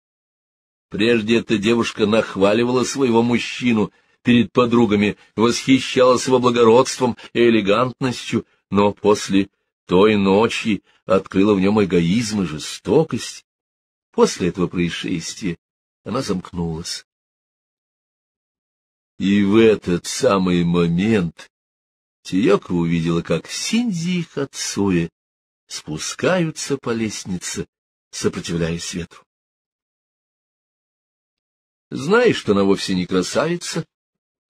Прежде эта девушка нахваливала своего мужчину перед подругами, восхищалась его благородством и элегантностью, но после той ночи открыла в нем эгоизм и жестокость. После этого происшествия она замкнулась. И в этот самый момент Тиёка увидела, как Синдзи и Хацуэ спускаются по лестнице, сопротивляясь свету. Знаешь, что она вовсе не красавица,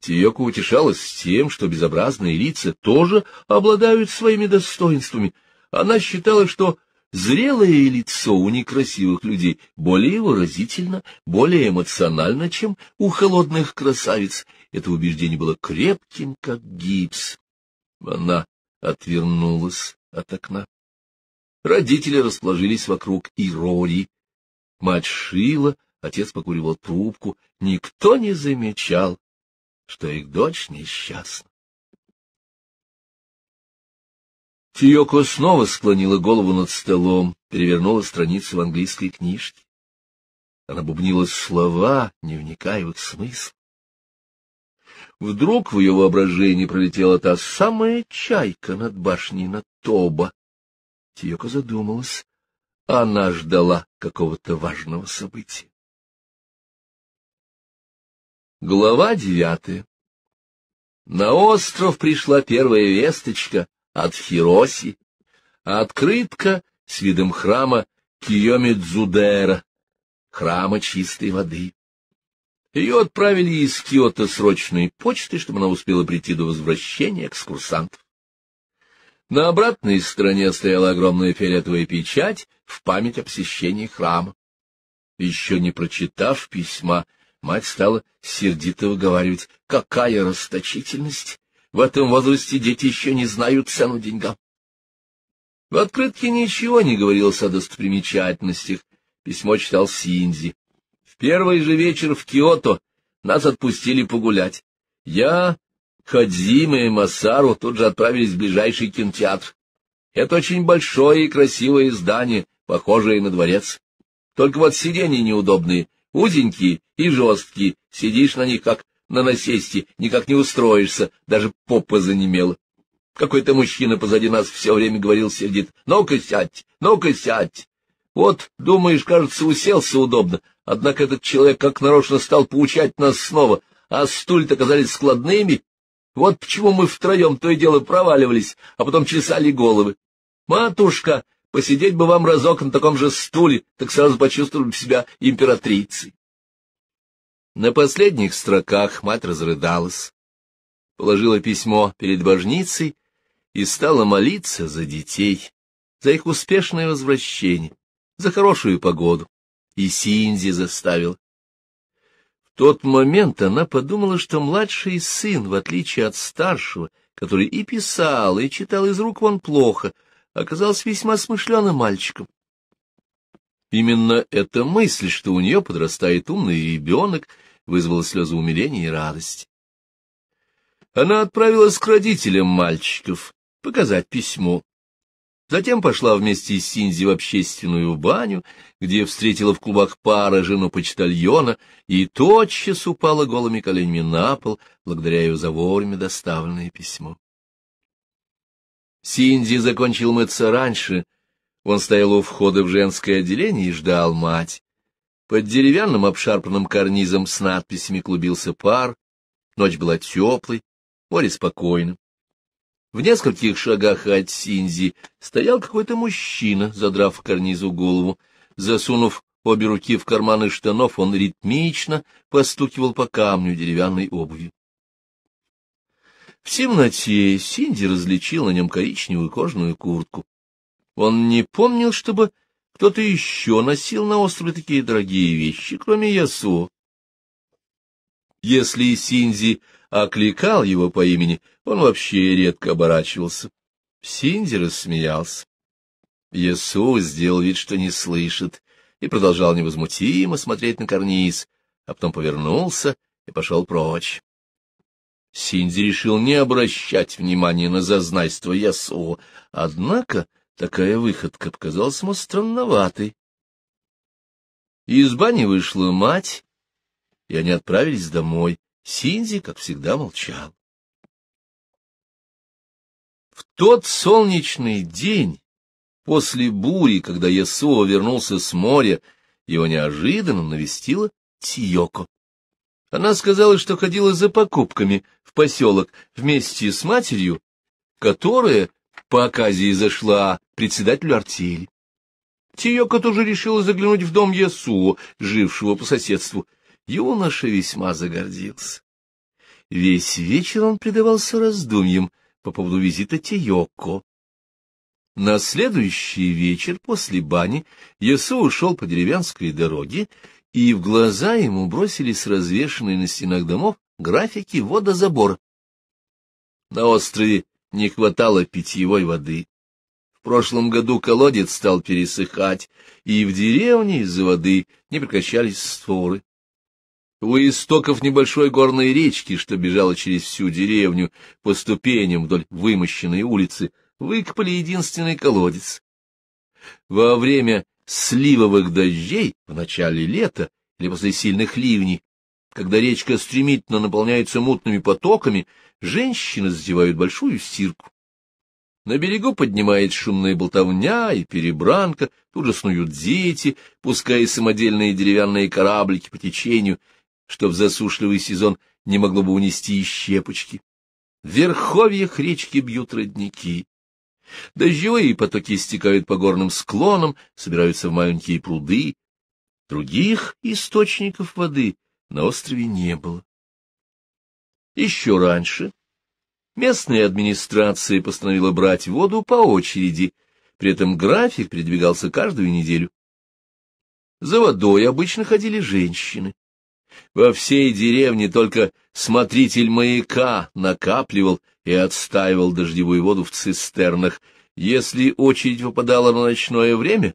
Тиёка утешалась тем, что безобразные лица тоже обладают своими достоинствами. Она считала, что зрелое лицо у некрасивых людей более выразительно, более эмоционально, чем у холодных красавиц. Это убеждение было крепким, как гипс. Она отвернулась от окна. Родители расположились вокруг Ирори. Мать шила, отец покуривал трубку. Никто не замечал, что их дочь несчастна. Тиоко снова склонила голову над столом, перевернула страницу в английской книжке. Она бубнила слова, не вникая в их смысл. Вдруг в ее воображении пролетела та самая чайка над башней на Тоба. Тиока задумалась. Она ждала какого-то важного события. Глава девятая На остров пришла первая весточка от Хироси, открытка с видом храма Киомидзудера, храма чистой воды. Ее отправили из Киота срочной почтой, чтобы она успела прийти до возвращения экскурсантов. На обратной стороне стояла огромная фиолетовая печать в память о посещении храма. Еще не прочитав письма, мать стала сердито выговаривать, какая расточительность! В этом возрасте дети еще не знают цену деньгам. В открытке ничего не говорилось о достопримечательностях. Письмо читал Синзи первый же вечер в Киото нас отпустили погулять. Я, Кадзима и Масару тут же отправились в ближайший кинотеатр. Это очень большое и красивое здание, похожее на дворец. Только вот сиденья неудобные, узенькие и жесткие, сидишь на них как на насесте, никак не устроишься, даже попа занемела. Какой-то мужчина позади нас все время говорил сердит, «Ну-ка сядь, ну-ка сядь!» Вот, думаешь, кажется, уселся удобно, однако этот человек как нарочно стал поучать нас снова, а стулья оказались складными. Вот почему мы втроем то и дело проваливались, а потом чесали головы. Матушка, посидеть бы вам разок на таком же стуле, так сразу почувствовали бы себя императрицей. На последних строках мать разрыдалась, положила письмо перед божницей и стала молиться за детей, за их успешное возвращение за хорошую погоду, и Синди заставил. В тот момент она подумала, что младший сын, в отличие от старшего, который и писал, и читал из рук вон плохо, оказался весьма смышленым мальчиком. Именно эта мысль, что у нее подрастает умный ребенок, вызвала слезы умиления и радости. Она отправилась к родителям мальчиков показать письмо. Затем пошла вместе с Синзи в общественную баню, где встретила в клубах пара жену почтальона и тотчас упала голыми коленями на пол, благодаря ее за вовремя доставленное письмо. Синди закончил мыться раньше. Он стоял у входа в женское отделение и ждал мать. Под деревянным обшарпанным карнизом с надписями клубился пар. Ночь была теплой, море спокойно. В нескольких шагах от Синзи стоял какой-то мужчина, задрав карнизу голову. Засунув обе руки в карманы штанов, он ритмично постукивал по камню деревянной обуви. В темноте Синди различил на нем коричневую кожаную куртку. Он не помнил, чтобы кто-то еще носил на острове такие дорогие вещи, кроме Ясо. Если Синзи окликал его по имени, он вообще редко оборачивался. Синди рассмеялся. Иисус сделал вид, что не слышит, и продолжал невозмутимо смотреть на карниз, а потом повернулся и пошел прочь. Синдзи решил не обращать внимания на зазнайство Ясуо, однако такая выходка показалась ему странноватой. Из бани вышла мать и они отправились домой. Синзи, как всегда, молчал. В тот солнечный день, после бури, когда Ясуо вернулся с моря, его неожиданно навестила Тиоко. Она сказала, что ходила за покупками в поселок вместе с матерью, которая по оказии зашла председателю артели. Тиоко тоже решила заглянуть в дом Ясуо, жившего по соседству, — юноша весьма загордился. Весь вечер он предавался раздумьям по поводу визита Тиёко. На следующий вечер после бани Ясу ушел по деревенской дороге, и в глаза ему бросились развешанные на стенах домов графики водозабора. На острове не хватало питьевой воды. В прошлом году колодец стал пересыхать, и в деревне из-за воды не прекращались створы. У истоков небольшой горной речки, что бежала через всю деревню по ступеням вдоль вымощенной улицы, выкопали единственный колодец. Во время сливовых дождей в начале лета или после сильных ливней, когда речка стремительно наполняется мутными потоками, женщины задевают большую стирку. На берегу поднимает шумная болтовня и перебранка, тут же снуют дети, пуская самодельные деревянные кораблики по течению — что в засушливый сезон не могло бы унести и щепочки. В верховьях речки бьют родники. Дождевые потоки стекают по горным склонам, собираются в маленькие пруды. Других источников воды на острове не было. Еще раньше местная администрация постановила брать воду по очереди, при этом график передвигался каждую неделю. За водой обычно ходили женщины. Во всей деревне только смотритель маяка накапливал и отстаивал дождевую воду в цистернах. Если очередь выпадала на ночное время,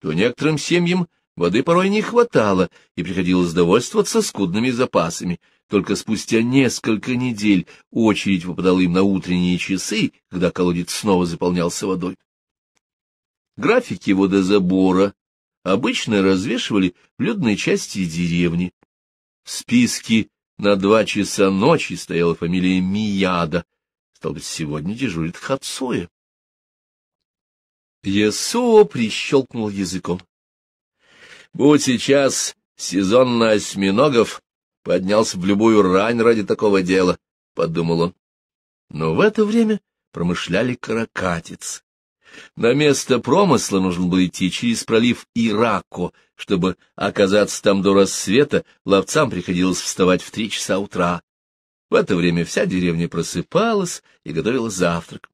то некоторым семьям воды порой не хватало, и приходилось довольствоваться скудными запасами. Только спустя несколько недель очередь выпадала им на утренние часы, когда колодец снова заполнялся водой. Графики водозабора обычно развешивали в людной части деревни, в списке на два часа ночи стояла фамилия Мияда. Стал быть, сегодня дежурит Хацуя. Ясуо прищелкнул языком. Будь сейчас сезон на осьминогов, поднялся в любую рань ради такого дела, — подумал он. Но в это время промышляли каракатиц. На место промысла нужно было идти через пролив Ирако, чтобы оказаться там до рассвета, ловцам приходилось вставать в три часа утра. В это время вся деревня просыпалась и готовила завтрак.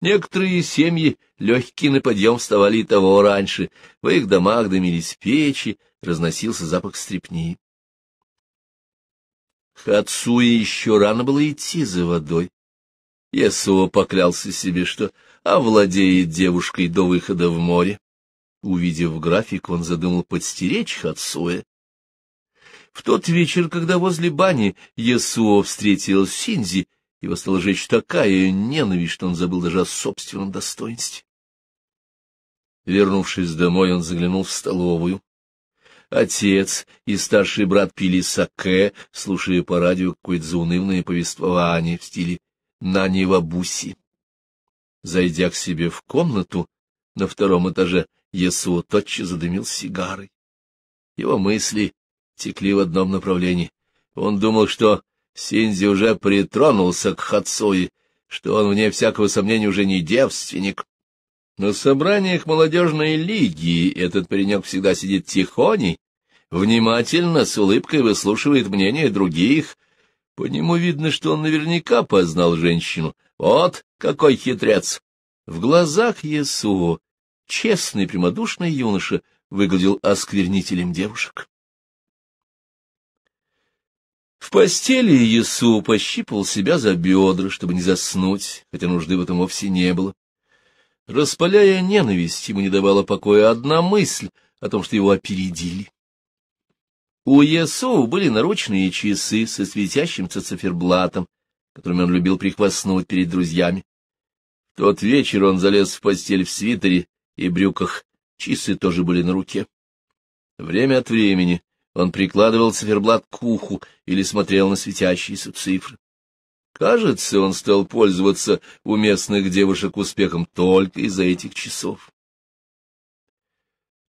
Некоторые семьи, легкие на подъем, вставали и того раньше. В их домах дымились печи, разносился запах стрепни. Хацуе еще рано было идти за водой. Ясуо поклялся себе, что овладеет девушкой до выхода в море. Увидев график, он задумал подстеречь Хацуэ. В тот вечер, когда возле бани Ясуо встретил Синзи, его стала жечь такая ненависть, что он забыл даже о собственном достоинстве. Вернувшись домой, он заглянул в столовую. Отец и старший брат пили саке, слушая по радио какое-то заунывное повествование в стиле «Нанивабуси». Зайдя к себе в комнату на втором этаже, Ясуо тотчас задымил сигарой. Его мысли текли в одном направлении. Он думал, что Синзи уже притронулся к Хацуи, что он, вне всякого сомнения, уже не девственник. На собраниях молодежной лиги этот паренек всегда сидит тихоней, внимательно, с улыбкой выслушивает мнение других. По нему видно, что он наверняка познал женщину. Вот какой хитрец! В глазах Иису честный прямодушный юноша выглядел осквернителем девушек. В постели Иесу пощипал себя за бедра, чтобы не заснуть, хотя нужды в этом вовсе не было. Распаляя ненависть, ему не давала покоя одна мысль о том, что его опередили. У Иесу были наручные часы со светящимся циферблатом, которыми он любил прихвастнуть перед друзьями. В тот вечер он залез в постель в свитере и брюках, часы тоже были на руке. Время от времени он прикладывал циферблат к уху или смотрел на светящиеся цифры. Кажется, он стал пользоваться у местных девушек успехом только из-за этих часов.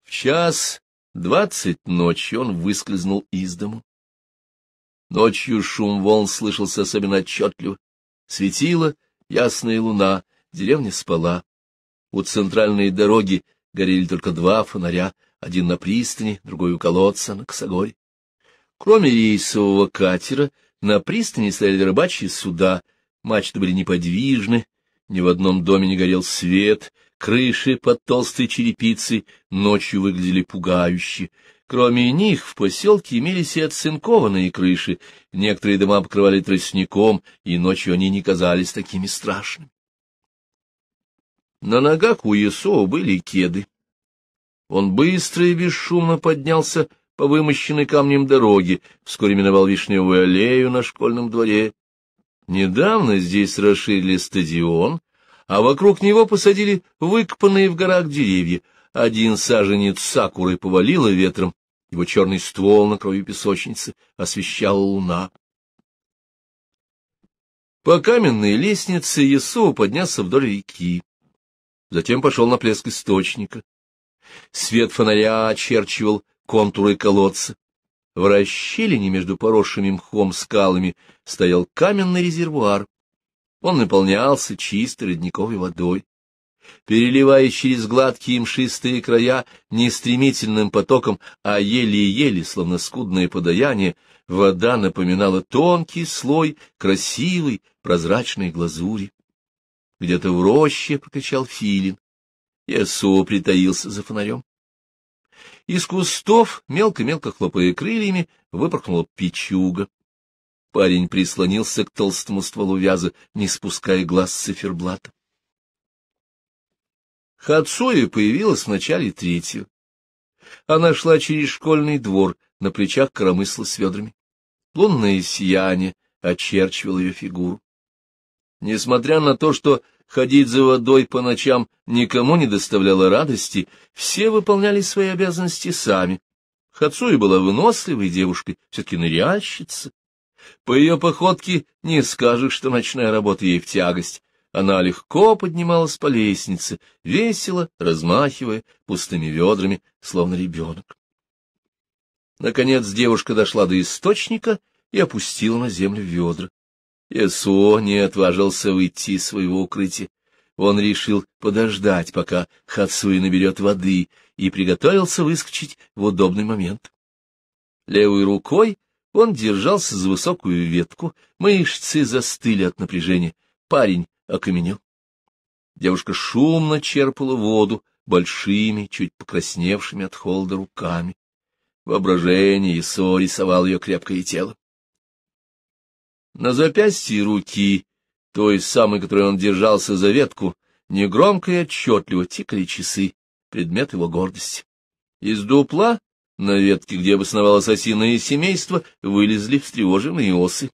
В час двадцать ночи он выскользнул из дому. Ночью шум волн слышался особенно отчетливо. Светила ясная луна, деревня спала. У центральной дороги горели только два фонаря, один на пристани, другой у колодца на Косогоре. Кроме рейсового катера, на пристани стояли рыбачьи суда, мачты были неподвижны, ни в одном доме не горел свет, крыши под толстой черепицей ночью выглядели пугающе. Кроме них в поселке имелись и оцинкованные крыши, некоторые дома покрывали тростником, и ночью они не казались такими страшными. На ногах у Есова были кеды. Он быстро и бесшумно поднялся по вымощенной камнем дороге, вскоре миновал Вишневую аллею на школьном дворе. Недавно здесь расширили стадион, а вокруг него посадили выкопанные в горах деревья. Один саженец сакуры повалило ветром, его черный ствол на крови песочницы освещала луна. По каменной лестнице Есова поднялся вдоль реки затем пошел на плеск источника. Свет фонаря очерчивал контуры колодца. В расщелине между поросшими мхом скалами стоял каменный резервуар. Он наполнялся чистой родниковой водой. Переливаясь через гладкие мшистые края не стремительным потоком, а еле-еле, словно скудное подаяние, вода напоминала тонкий слой красивой прозрачной глазури. Где-то в роще прокричал филин. Ясо притаился за фонарем. Из кустов, мелко-мелко хлопая крыльями, выпорхнула печуга. Парень прислонился к толстому стволу вяза, не спуская глаз с циферблата. Хацуя появилась в начале третьего. Она шла через школьный двор, на плечах коромысла с ведрами. Лунное сияние очерчивало ее фигуру. Несмотря на то, что ходить за водой по ночам никому не доставляло радости, все выполняли свои обязанности сами. Хацуя была выносливой девушкой, все-таки ныряльщица. По ее походке не скажешь, что ночная работа ей в тягость. Она легко поднималась по лестнице, весело размахивая пустыми ведрами, словно ребенок. Наконец девушка дошла до источника и опустила на землю ведра. Ясуо не отважился выйти из своего укрытия. Он решил подождать, пока Хацуи наберет воды, и приготовился выскочить в удобный момент. Левой рукой он держался за высокую ветку, мышцы застыли от напряжения, парень окаменел. Девушка шумно черпала воду большими, чуть покрасневшими от холода руками. Воображение Исо рисовал ее крепкое тело. На запястье руки, той самой, которой он держался за ветку, негромко и отчетливо тикали часы, предмет его гордости. Из дупла на ветке, где обосновалось осиное семейство, вылезли встревоженные осы.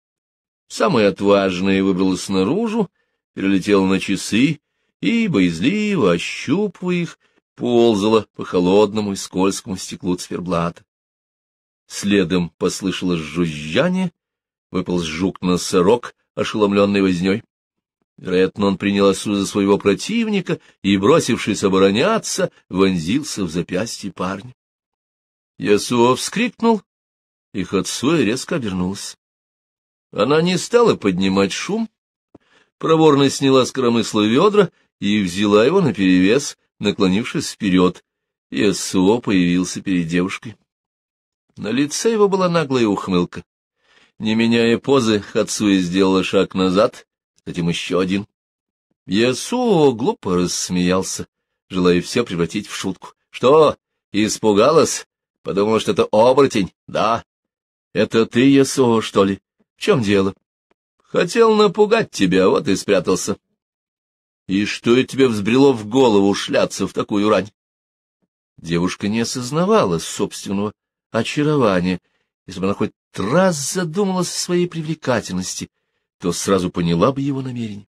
Самая отважная выбралась снаружи, перелетела на часы и, боязливо ощупывая их, ползала по холодному и скользкому стеклу циферблата. Следом послышалось жужжание, выполз жук-носорог, ошеломленный возней. Вероятно, он принял осу за своего противника и, бросившись обороняться, вонзился в запястье парня. Ясуо вскрикнул, и Хацуя резко обернулась. Она не стала поднимать шум, проворно сняла с коромысла ведра и взяла его наперевес, наклонившись вперед. Ясуо появился перед девушкой. На лице его была наглая ухмылка. Не меняя позы, Хацуи сделала шаг назад, затем еще один. Ясуо глупо рассмеялся, желая все превратить в шутку. — Что, испугалась? Подумала, что это оборотень? — Да. — Это ты, Ясуо, что ли? В чем дело? — Хотел напугать тебя, вот и спрятался. — И что и тебе взбрело в голову шляться в такую рань? Девушка не осознавала собственного очарования, если бы она хоть раз задумалась о своей привлекательности, то сразу поняла бы его намерение.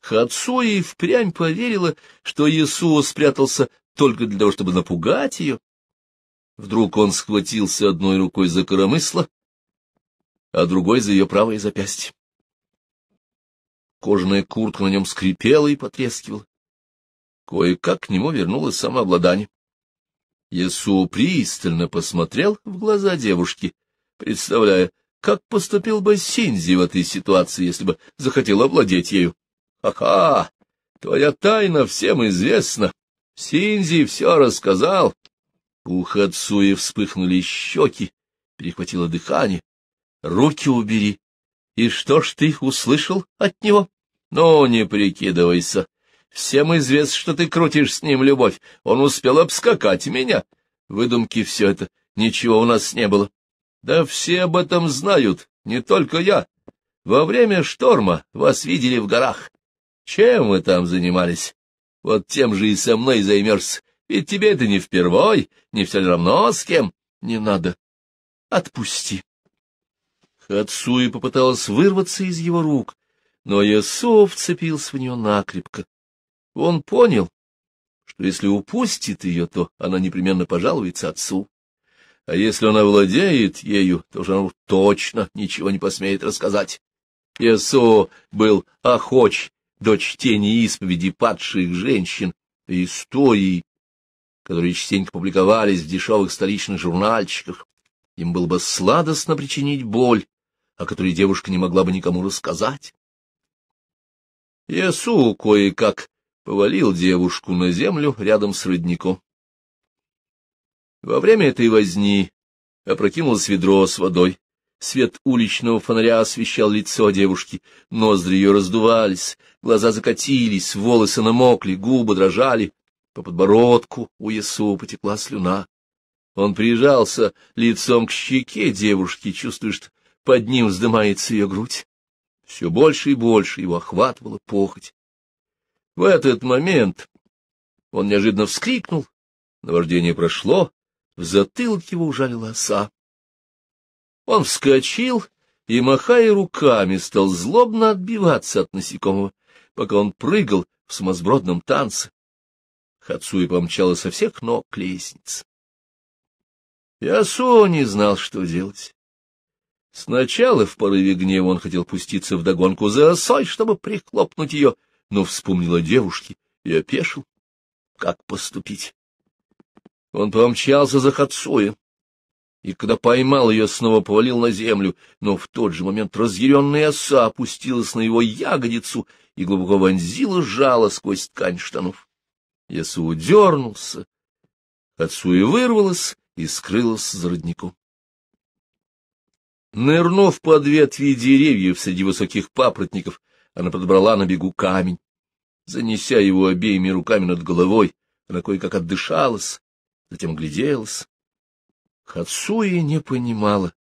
Хацуи впрямь поверила, что Иисус спрятался только для того, чтобы напугать ее. Вдруг он схватился одной рукой за коромысло, а другой за ее правое запястье. Кожаная куртка на нем скрипела и потрескивала. Кое-как к нему вернулось самообладание. Иисус пристально посмотрел в глаза девушки представляя, как поступил бы Синзи в этой ситуации, если бы захотел овладеть ею. Ха-ха! Твоя тайна всем известна. Синзи все рассказал. У Хацуи вспыхнули щеки, перехватило дыхание. Руки убери. И что ж ты услышал от него? Ну, не прикидывайся. Всем известно, что ты крутишь с ним любовь. Он успел обскакать меня. Выдумки все это. Ничего у нас не было. Да все об этом знают, не только я. Во время шторма вас видели в горах. Чем вы там занимались? Вот тем же и со мной займешься. Ведь тебе это не впервой, не все равно с кем. Не надо. Отпусти. Хацуи попыталась вырваться из его рук, но Ясо вцепился в нее накрепко. Он понял, что если упустит ее, то она непременно пожалуется отцу а если он овладеет ею, то уже точно ничего не посмеет рассказать. Ясо был охоч до чтения исповеди падших женщин и истории, которые частенько публиковались в дешевых столичных журнальчиках. Им было бы сладостно причинить боль, о которой девушка не могла бы никому рассказать. Ясу кое-как повалил девушку на землю рядом с родником. Во время этой возни опрокинулось ведро с водой. Свет уличного фонаря освещал лицо девушки, ноздри ее раздувались, глаза закатились, волосы намокли, губы дрожали. По подбородку у Ясу потекла слюна. Он прижался лицом к щеке девушки, чувствуя, что под ним вздымается ее грудь. Все больше и больше его охватывала похоть. В этот момент он неожиданно вскрикнул, наваждение прошло, в затылке его ужалила оса. Он вскочил и, махая руками, стал злобно отбиваться от насекомого, пока он прыгал в самосбродном танце. Хацуи помчала со всех ног к лестнице. И осо не знал, что делать. Сначала в порыве гнева он хотел пуститься вдогонку за осой, чтобы прихлопнуть ее, но вспомнил о девушке и опешил. Как поступить? Он помчался за Хацуя, и когда поймал ее, снова повалил на землю, но в тот же момент разъяренная оса опустилась на его ягодицу и глубоко вонзила жало сквозь ткань штанов. Ясу удернулся, Хацуя вырвалась и скрылась за родником. Нырнув под ветви деревьев среди высоких папоротников, она подобрала на бегу камень. Занеся его обеими руками над головой, она кое-как отдышалась затем огляделась. Хацуи не понимала,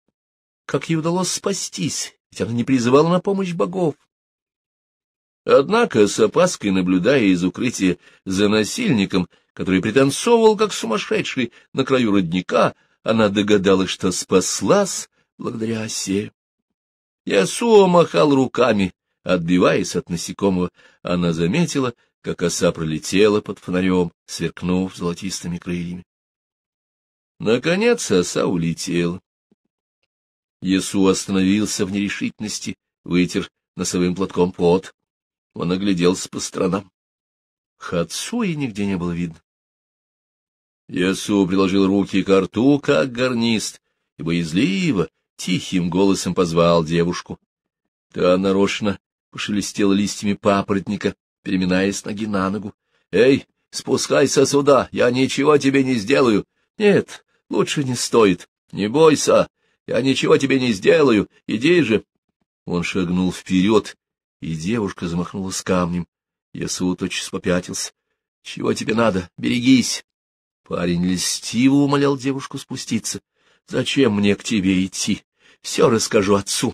как ей удалось спастись, ведь она не призывала на помощь богов. Однако, с опаской наблюдая из укрытия за насильником, который пританцовывал как сумасшедший на краю родника, она догадалась, что спаслась благодаря осе. Ясуо махал руками, отбиваясь от насекомого. Она заметила, как оса пролетела под фонарем, сверкнув золотистыми крыльями. Наконец оса улетел. Ясу остановился в нерешительности, вытер носовым платком пот. Он огляделся по сторонам. Хацуи нигде не было видно. Ясу приложил руки к рту, как гарнист, и боязливо, тихим голосом позвал девушку. Та нарочно пошелестела листьями папоротника, переминаясь ноги на ногу. — Эй, спускайся сюда, я ничего тебе не сделаю, нет, лучше не стоит. Не бойся, я ничего тебе не сделаю. Иди же. Он шагнул вперед, и девушка замахнулась камнем. Ясу тотчас попятился. — Чего тебе надо? Берегись! Парень льстиво умолял девушку спуститься. — Зачем мне к тебе идти? Все расскажу отцу.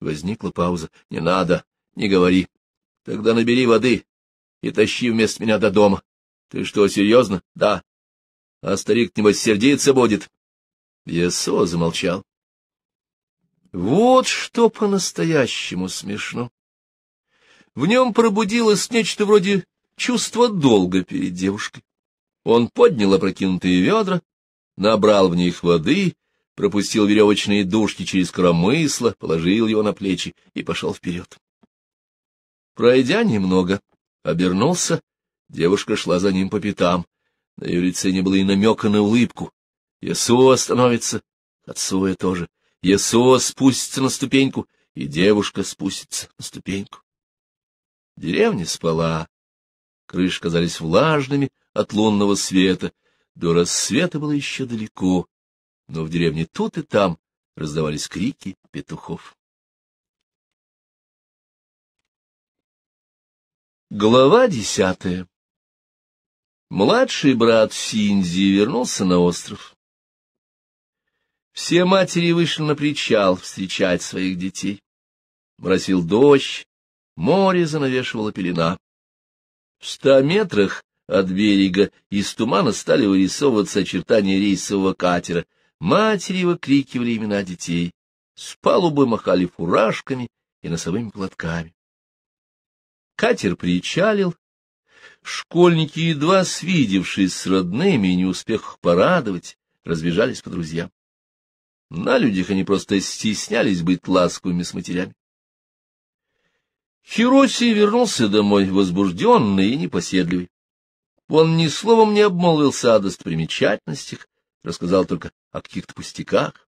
Возникла пауза. — Не надо, не говори. — Тогда набери воды и тащи вместо меня до дома. — Ты что, серьезно? — Да а старик, небось, сердиться будет. Есо замолчал. Вот что по-настоящему смешно. В нем пробудилось нечто вроде чувства долга перед девушкой. Он поднял опрокинутые ведра, набрал в них воды, пропустил веревочные дужки через коромысло, положил его на плечи и пошел вперед. Пройдя немного, обернулся, девушка шла за ним по пятам. На ее лице не было и намека на улыбку. Ясо остановится, Отсуя тоже. Ясо спустится на ступеньку, и девушка спустится на ступеньку. Деревня спала. Крыши казались влажными от лунного света. До рассвета было еще далеко, но в деревне тут и там раздавались крики петухов. Глава десятая Младший брат Синдзи вернулся на остров. Все матери вышли на причал встречать своих детей. Бросил дождь, море занавешивало пелена. В ста метрах от берега из тумана стали вырисовываться очертания рейсового катера. Матери выкрикивали имена детей. С палубы махали фуражками и носовыми платками. Катер причалил, Школьники, едва свидевшись с родными и не успев их порадовать, разбежались по друзьям. На людях они просто стеснялись быть ласковыми с матерями. Хироси вернулся домой возбужденный и непоседливый. Он ни словом не обмолвился о достопримечательностях, рассказал только о каких-то пустяках.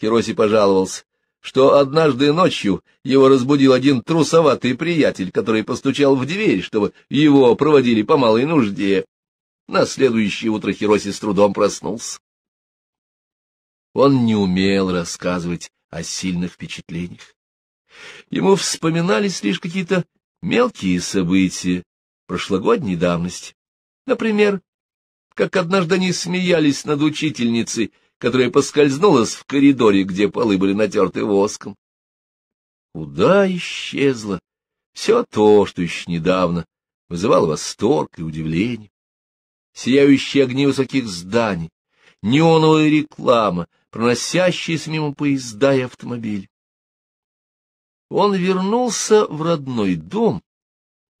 Хироси пожаловался что однажды ночью его разбудил один трусоватый приятель, который постучал в дверь, чтобы его проводили по малой нужде. На следующее утро Хироси с трудом проснулся. Он не умел рассказывать о сильных впечатлениях. Ему вспоминались лишь какие-то мелкие события прошлогодней давности. Например, как однажды они смеялись над учительницей, которая поскользнулась в коридоре, где полы были натерты воском. Куда исчезло все то, что еще недавно вызывало восторг и удивление? Сияющие огни высоких зданий, неоновая реклама, проносящиеся мимо поезда и автомобиль. Он вернулся в родной дом,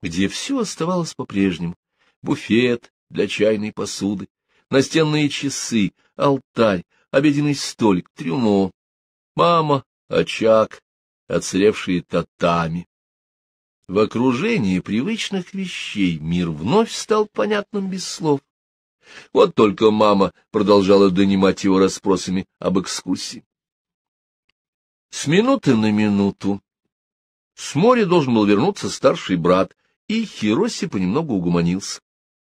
где все оставалось по-прежнему. Буфет для чайной посуды, настенные часы, алтарь, обеденный столик, трюмо, мама, очаг, отсыревшие татами. В окружении привычных вещей мир вновь стал понятным без слов. Вот только мама продолжала донимать его расспросами об экскурсии. С минуты на минуту с моря должен был вернуться старший брат, и Хироси понемногу угомонился.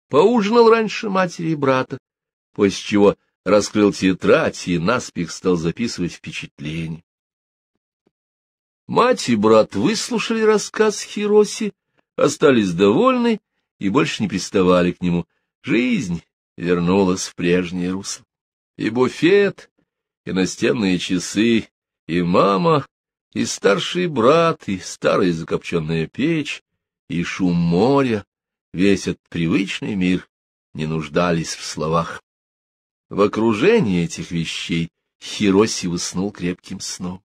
Поужинал раньше матери и брата, после чего раскрыл тетрадь и наспех стал записывать впечатления. Мать и брат выслушали рассказ Хироси, остались довольны и больше не приставали к нему. Жизнь вернулась в прежнее русло. И буфет, и настенные часы, и мама, и старший брат, и старая закопченная печь, и шум моря, весь этот привычный мир не нуждались в словах. В окружении этих вещей Хироси уснул крепким сном.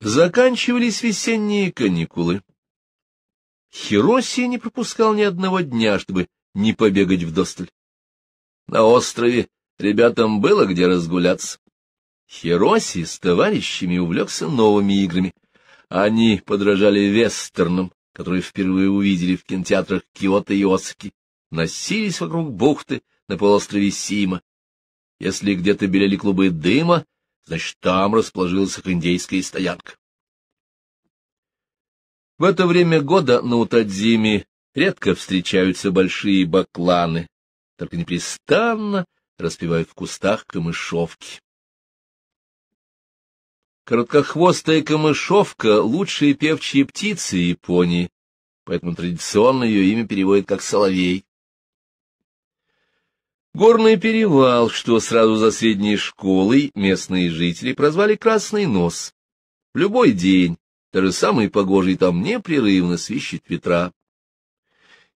Заканчивались весенние каникулы. Хироси не пропускал ни одного дня, чтобы не побегать вдосталь. На острове ребятам было где разгуляться. Хироси с товарищами увлекся новыми играми. Они подражали вестернам, которые впервые увидели в кинотеатрах Киота и Осаки носились вокруг бухты на полуострове Сима. Если где-то белели клубы дыма, значит, там расположилась их индейская стоянка. В это время года на Утадзиме редко встречаются большие бакланы, только непрестанно распевают в кустах камышовки. Короткохвостая камышовка — лучшие певчие птицы Японии, поэтому традиционно ее имя переводят как «соловей». Горный перевал, что сразу за средней школой местные жители прозвали Красный Нос. В любой день, даже самый погожий, там непрерывно свищет ветра.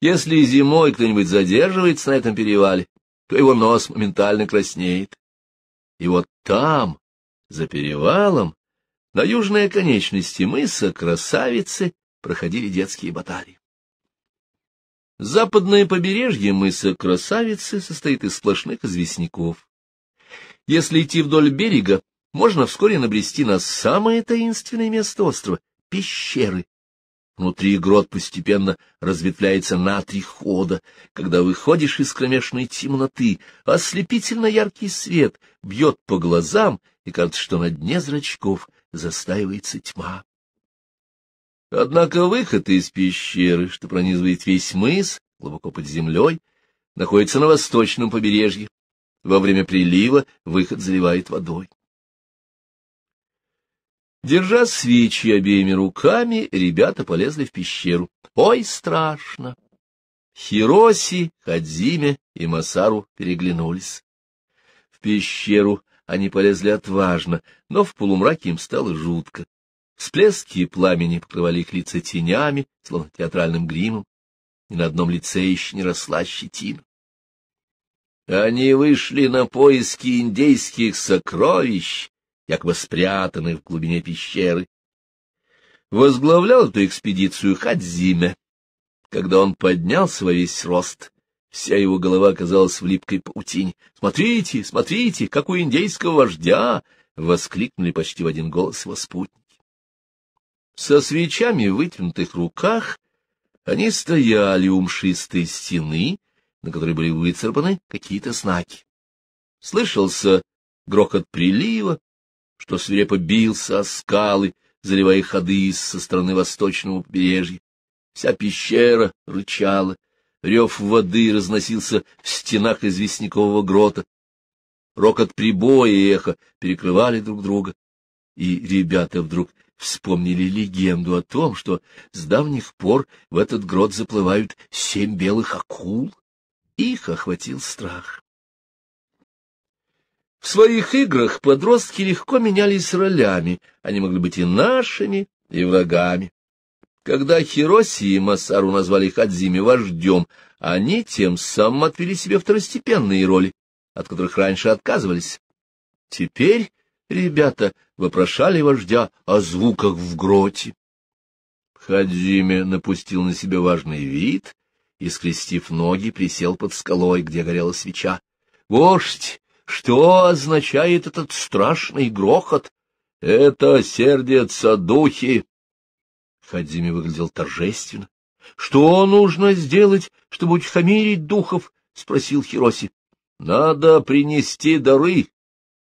Если зимой кто-нибудь задерживается на этом перевале, то его нос моментально краснеет. И вот там, за перевалом, на южной оконечности мыса Красавицы проходили детские баталии. Западное побережье мыса Красавицы состоит из сплошных известняков. Если идти вдоль берега, можно вскоре набрести на самое таинственное место острова — пещеры. Внутри грот постепенно разветвляется на три хода. Когда выходишь из кромешной темноты, ослепительно яркий свет бьет по глазам, и кажется, что на дне зрачков застаивается тьма. Однако выход из пещеры, что пронизывает весь мыс, глубоко под землей, находится на восточном побережье. Во время прилива выход заливает водой. Держа свечи обеими руками, ребята полезли в пещеру. Ой, страшно! Хироси, Хадзиме и Масару переглянулись. В пещеру они полезли отважно, но в полумраке им стало жутко. Всплески пламени покрывали их лица тенями, словно театральным гримом. Ни на одном лице еще не росла щетина. Они вышли на поиски индейских сокровищ, якобы спрятанных в глубине пещеры. Возглавлял эту экспедицию Хадзиме. Когда он поднялся во весь рост, вся его голова оказалась в липкой паутине. «Смотрите, смотрите, как у индейского вождя!» — воскликнули почти в один голос его спутники. Со свечами в вытянутых руках они стояли у мшистой стены, на которой были выцарапаны какие-то знаки. Слышался грохот прилива, что свирепо бился о скалы, заливая ходы со стороны восточного побережья. Вся пещера рычала, рев воды разносился в стенах известнякового грота. Рокот прибоя и эхо перекрывали друг друга, и ребята вдруг вспомнили легенду о том, что с давних пор в этот грот заплывают семь белых акул. Их охватил страх. В своих играх подростки легко менялись ролями, они могли быть и нашими, и врагами. Когда Хироси и Масару назвали Хадзиме вождем, они тем самым отвели себе второстепенные роли, от которых раньше отказывались. Теперь ребята вопрошали вождя о звуках в гроте. Хадзиме напустил на себя важный вид и, скрестив ноги, присел под скалой, где горела свеча. — Вождь, что означает этот страшный грохот? — Это сердятся духи! Хадзиме выглядел торжественно. — Что нужно сделать, чтобы утихомирить духов? — спросил Хироси. — Надо принести дары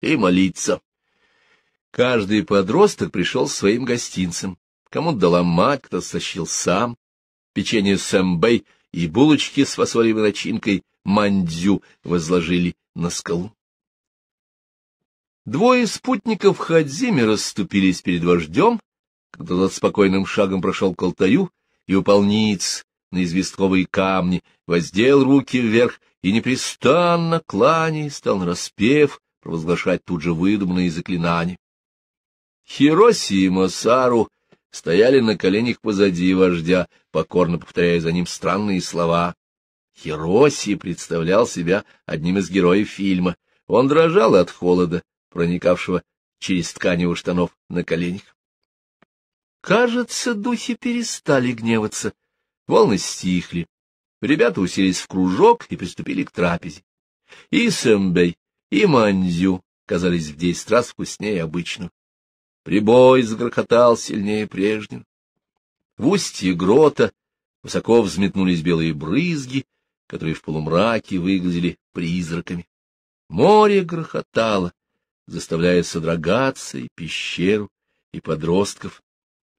и молиться. Каждый подросток пришел своим гостинцем. Кому-то дала мать, кто сощил сам. Печенье сэмбэй и булочки с фасолевой начинкой мандзю возложили на скалу. Двое спутников Хадзими расступились перед вождем, когда тот спокойным шагом прошел к алтарю и упал ниц на известковые камни, воздел руки вверх и непрестанно кланяясь стал нараспев провозглашать тут же выдуманные заклинания. Хироси и Масару стояли на коленях позади вождя, покорно повторяя за ним странные слова. Хироси представлял себя одним из героев фильма. Он дрожал от холода, проникавшего через ткань его штанов на коленях. Кажется, духи перестали гневаться. Волны стихли. Ребята уселись в кружок и приступили к трапезе. И Сэмбэй, и Мандзю казались в десять раз вкуснее обычного. Прибой загрохотал сильнее прежнего. В устье грота высоко взметнулись белые брызги, которые в полумраке выглядели призраками. Море грохотало, заставляя содрогаться и пещеру, и подростков.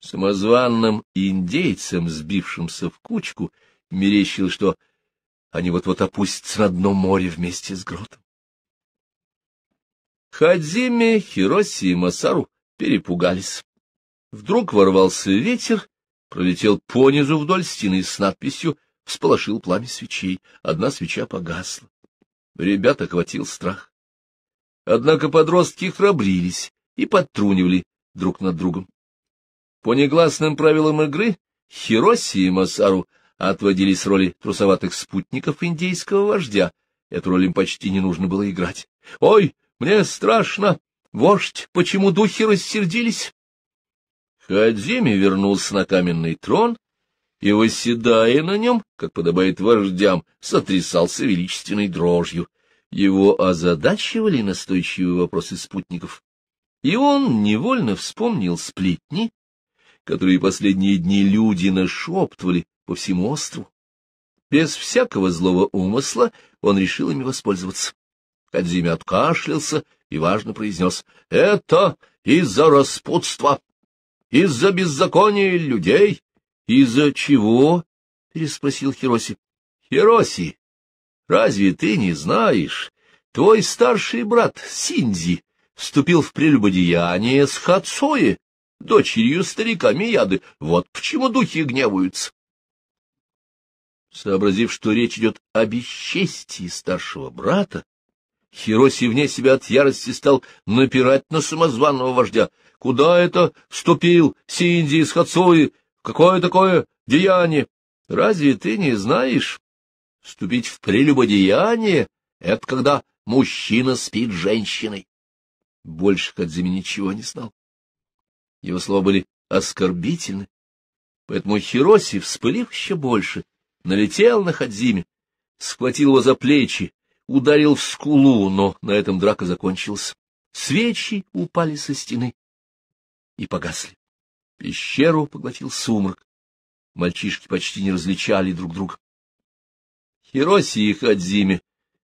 Самозванным индейцам, сбившимся в кучку, мерещил, что они вот-вот опустятся на дно моря вместе с гротом. Хадзиме, Хироси и Масару перепугались. Вдруг ворвался ветер, пролетел понизу вдоль стены с надписью «Всполошил пламя свечей». Одна свеча погасла. Ребят охватил страх. Однако подростки храбрились и подтрунивали друг над другом. По негласным правилам игры Хироси и Масару отводились роли трусоватых спутников индейского вождя. Эту роль им почти не нужно было играть. «Ой, мне страшно!» Вождь, почему духи рассердились? Хадзими вернулся на каменный трон, и, восседая на нем, как подобает вождям, сотрясался величественной дрожью. Его озадачивали настойчивые вопросы спутников, и он невольно вспомнил сплетни, которые последние дни люди нашептывали по всему острову. Без всякого злого умысла он решил ими воспользоваться. Кадзиме откашлялся и важно произнес «Это из-за распутства, из-за беззакония людей». «Из-за чего?» — переспросил Хироси. «Хироси, разве ты не знаешь? Твой старший брат Синдзи вступил в прелюбодеяние с Хацуэ, дочерью старика Мияды. Вот почему духи гневаются». Сообразив, что речь идет о бесчестии старшего брата, Хироси вне себя от ярости стал напирать на самозванного вождя. «Куда это вступил Синди из Хацуи? Какое такое деяние? Разве ты не знаешь? Вступить в прелюбодеяние — это когда мужчина спит с женщиной». Больше Кадзими ничего не знал. Его слова были оскорбительны, поэтому Хироси, вспылив еще больше, налетел на Хадзиме, схватил его за плечи, ударил в скулу, но на этом драка закончилась. Свечи упали со стены и погасли. Пещеру поглотил сумрак. Мальчишки почти не различали друг друга. Хироси и Хадзиме,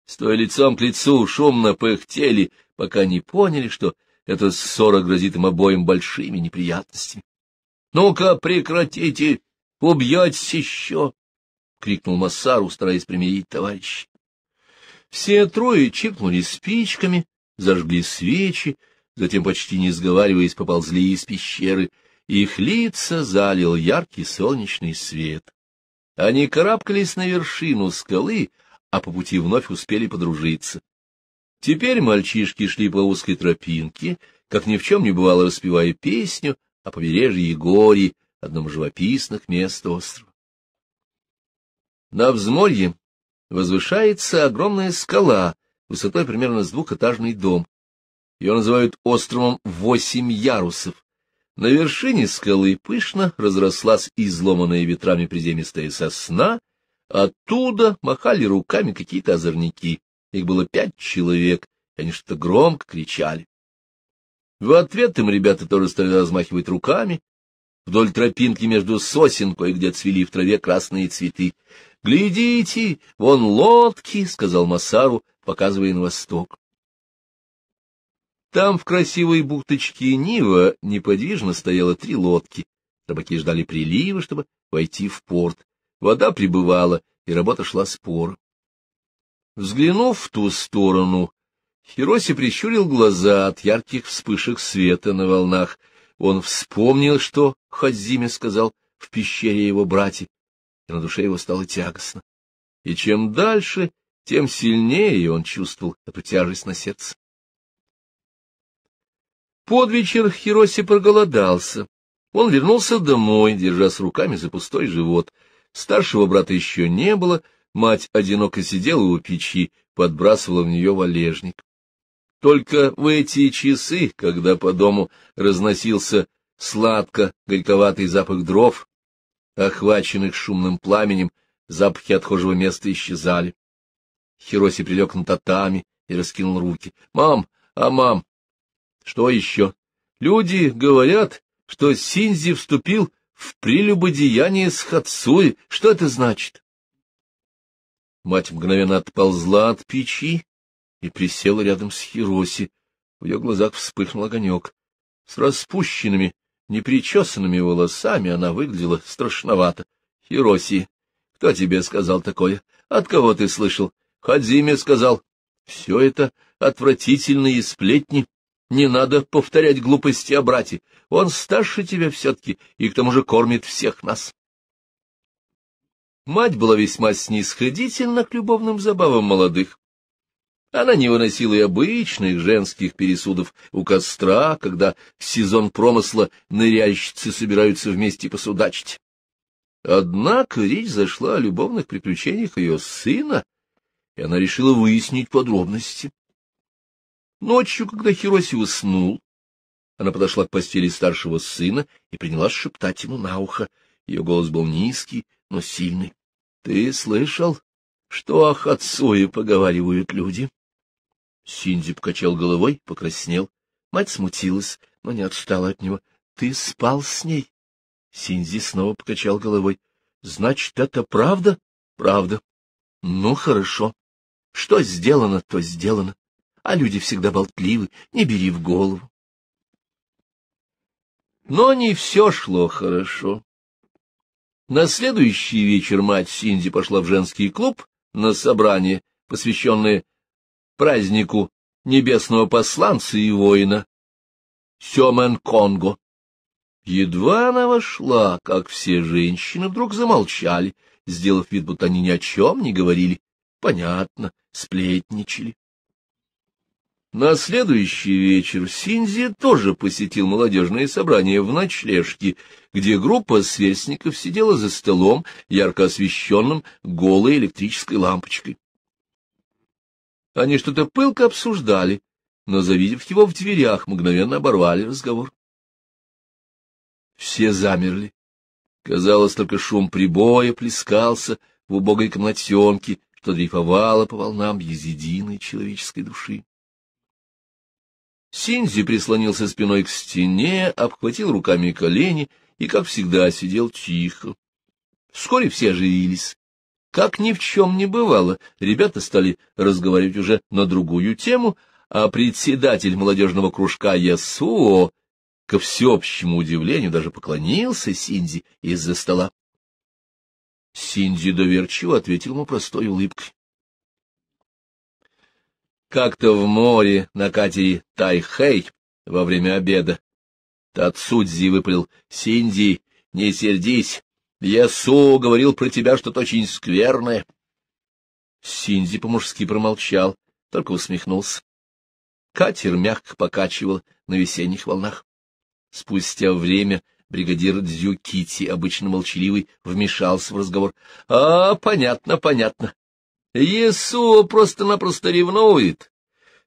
стоя лицом к лицу, шумно пыхтели, пока не поняли, что эта ссора грозит им обоим большими неприятностями. — Ну-ка, прекратите! Убьетесь еще! — крикнул Массару, стараясь примирить товарищей. Все трое чипнули спичками, зажгли свечи, затем, почти не сговариваясь, поползли из пещеры. Их лица залил яркий солнечный свет. Они карабкались на вершину скалы, а по пути вновь успели подружиться. Теперь мальчишки шли по узкой тропинке, как ни в чем не бывало, распевая песню о побережье Егории, одном из живописных мест острова. На взморье возвышается огромная скала, высотой примерно с двухэтажный дом. Ее называют островом Восемь Ярусов. На вершине скалы пышно разрослась изломанная ветрами приземистая сосна, оттуда махали руками какие-то озорники. Их было пять человек, и они что-то громко кричали. В ответ им ребята тоже стали размахивать руками. Вдоль тропинки между сосенкой кое-где цвели в траве красные цветы. «Глядите, вон лодки!» — сказал Масару, показывая на восток. Там в красивой бухточке Нива неподвижно стояло три лодки. Рыбаки ждали прилива, чтобы войти в порт. Вода прибывала, и работа шла спор. Взглянув в ту сторону, Хироси прищурил глаза от ярких вспышек света на волнах. Он вспомнил, что Хадзиме сказал в пещере его братья и на душе его стало тягостно. И чем дальше, тем сильнее он чувствовал эту тяжесть на сердце. Под вечер Хироси проголодался. Он вернулся домой, держась руками за пустой живот. Старшего брата еще не было, мать одиноко сидела у печи, подбрасывала в нее валежник. Только в эти часы, когда по дому разносился сладко-горьковатый запах дров, охваченных шумным пламенем, запахи отхожего места исчезали. Хироси прилег на татами и раскинул руки. — Мам, а мам? — Что еще? — Люди говорят, что Синзи вступил в прелюбодеяние с Хацуи. Что это значит? Мать мгновенно отползла от печи и присела рядом с Хироси. В ее глазах вспыхнул огонек. С распущенными, непричесанными волосами она выглядела страшновато. — Хироси, кто тебе сказал такое? От кого ты слышал? Хадзиме сказал. — Все это отвратительные сплетни. Не надо повторять глупости о брате. Он старше тебя все-таки и к тому же кормит всех нас. Мать была весьма снисходительна к любовным забавам молодых. Она не выносила и обычных женских пересудов у костра, когда в сезон промысла ныряльщицы собираются вместе посудачить. Однако речь зашла о любовных приключениях ее сына, и она решила выяснить подробности. Ночью, когда Хироси уснул, она подошла к постели старшего сына и принялась шептать ему на ухо. Ее голос был низкий, но сильный. — Ты слышал, что о Хацуе поговаривают люди? — Синди покачал головой, покраснел. Мать смутилась, но не отстала от него. — Ты спал с ней? Синди снова покачал головой. — Значит, это правда? — Правда. — Ну, хорошо. Что сделано, то сделано. А люди всегда болтливы, не бери в голову. Но не все шло хорошо. На следующий вечер мать Синди пошла в женский клуб на собрание, посвященное празднику небесного посланца и воина Сёмен Конго. Едва она вошла, как все женщины вдруг замолчали, сделав вид, будто они ни о чем не говорили. Понятно, сплетничали. На следующий вечер Синзи тоже посетил молодежное собрание в ночлежке, где группа сверстников сидела за столом, ярко освещенным голой электрической лампочкой. Они что-то пылко обсуждали, но, завидев его в дверях, мгновенно оборвали разговор. Все замерли. Казалось, только шум прибоя плескался в убогой комнатенке, что дрейфовало по волнам езидиной человеческой души. Синзи прислонился спиной к стене, обхватил руками колени и, как всегда, сидел тихо. Вскоре все оживились. Как ни в чем не бывало, ребята стали разговаривать уже на другую тему, а председатель молодежного кружка Ясуо, ко всеобщему удивлению, даже поклонился Синди из-за стола. Синди доверчиво ответил ему простой улыбкой. Как-то в море на катере Тайхэй во время обеда Тацудзи выпалил. — Синди, не сердись, Ясу говорил про тебя что-то очень скверное. Синди по-мужски промолчал, только усмехнулся. Катер мягко покачивал на весенних волнах. Спустя время бригадир Дзю Кити, обычно молчаливый, вмешался в разговор. — А, понятно, понятно. Есу просто-напросто ревнует.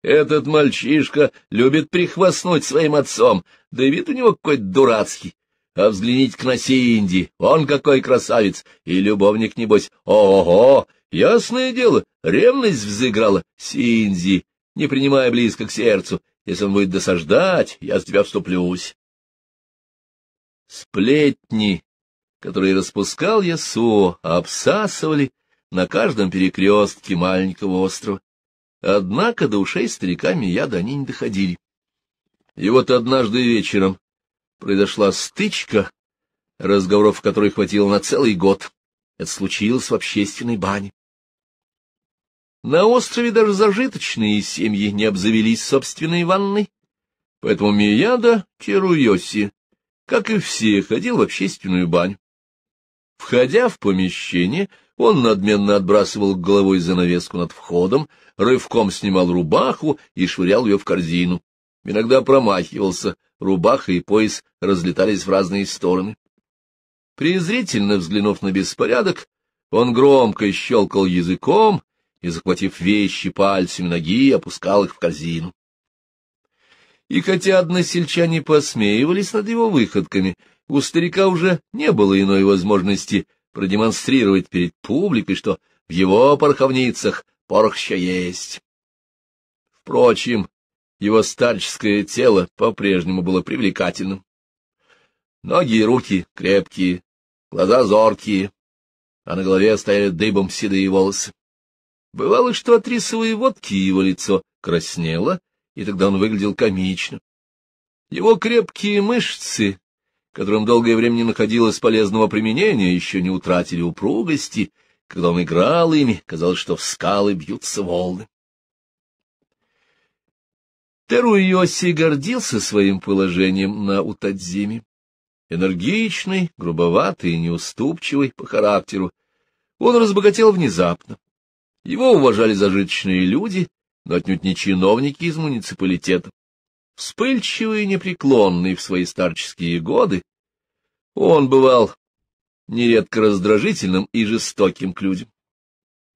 Этот мальчишка любит прихвастнуть своим отцом, да и вид у него какой-то дурацкий. А взгляните к Насинди, он какой красавец, и любовник, небось, ого, ясное дело, ревность взыграла, Синди, не принимая близко к сердцу, если он будет досаждать, я с тебя вступлюсь. Сплетни, которые распускал Ясо, обсасывали на каждом перекрестке маленького острова. Однако до ушей старика Мияда они не доходили. И вот однажды вечером произошла стычка, разговоров которой хватило на целый год. Это случилось в общественной бане. На острове даже зажиточные семьи не обзавелись собственной ванной, поэтому Мияда Керуйоси, как и все, ходил в общественную баню. Входя в помещение, он надменно отбрасывал головой занавеску над входом, рывком снимал рубаху и швырял ее в корзину иногда промахивался, рубаха и пояс разлетались в разные стороны. Презрительно взглянув на беспорядок, он громко щелкал языком и, захватив вещи пальцами ноги, опускал их в корзину. И хотя односельчане посмеивались над его выходками, у старика уже не было иной возможности продемонстрировать перед публикой, что в его пороховницах порох еще есть. Впрочем, его старческое тело по-прежнему было привлекательным. Ноги и руки крепкие, глаза зоркие, а на голове стояли дыбом седые волосы. Бывало, что от рисовой водки его лицо краснело, и тогда он выглядел комично. Его крепкие мышцы, которым долгое время не находилось полезного применения, еще не утратили упругости, когда он играл ими, казалось, что в скалы бьются волны. Теру Теруйоси гордился своим положением на Утадзиме. Энергичный, грубоватый и неуступчивый по характеру, он разбогател внезапно. Его уважали зажиточные люди, но отнюдь не чиновники из муниципалитета. Вспыльчивый и непреклонный в свои старческие годы, он бывал нередко раздражительным и жестоким к людям.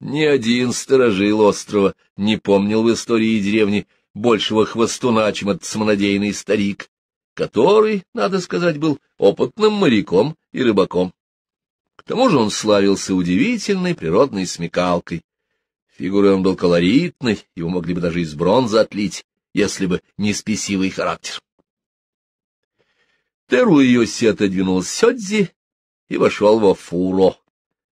Ни один сторожил острова не помнил в истории деревни большего хвостуна, чем этот самонадеянный старик, который, надо сказать, был опытным моряком и рыбаком. К тому же он славился удивительной природной смекалкой. Фигурой он был колоритный, его могли бы даже из бронзы отлить, если бы не спесивый характер. Теру Йоси отодвинул Сёдзи и вошел во фуро.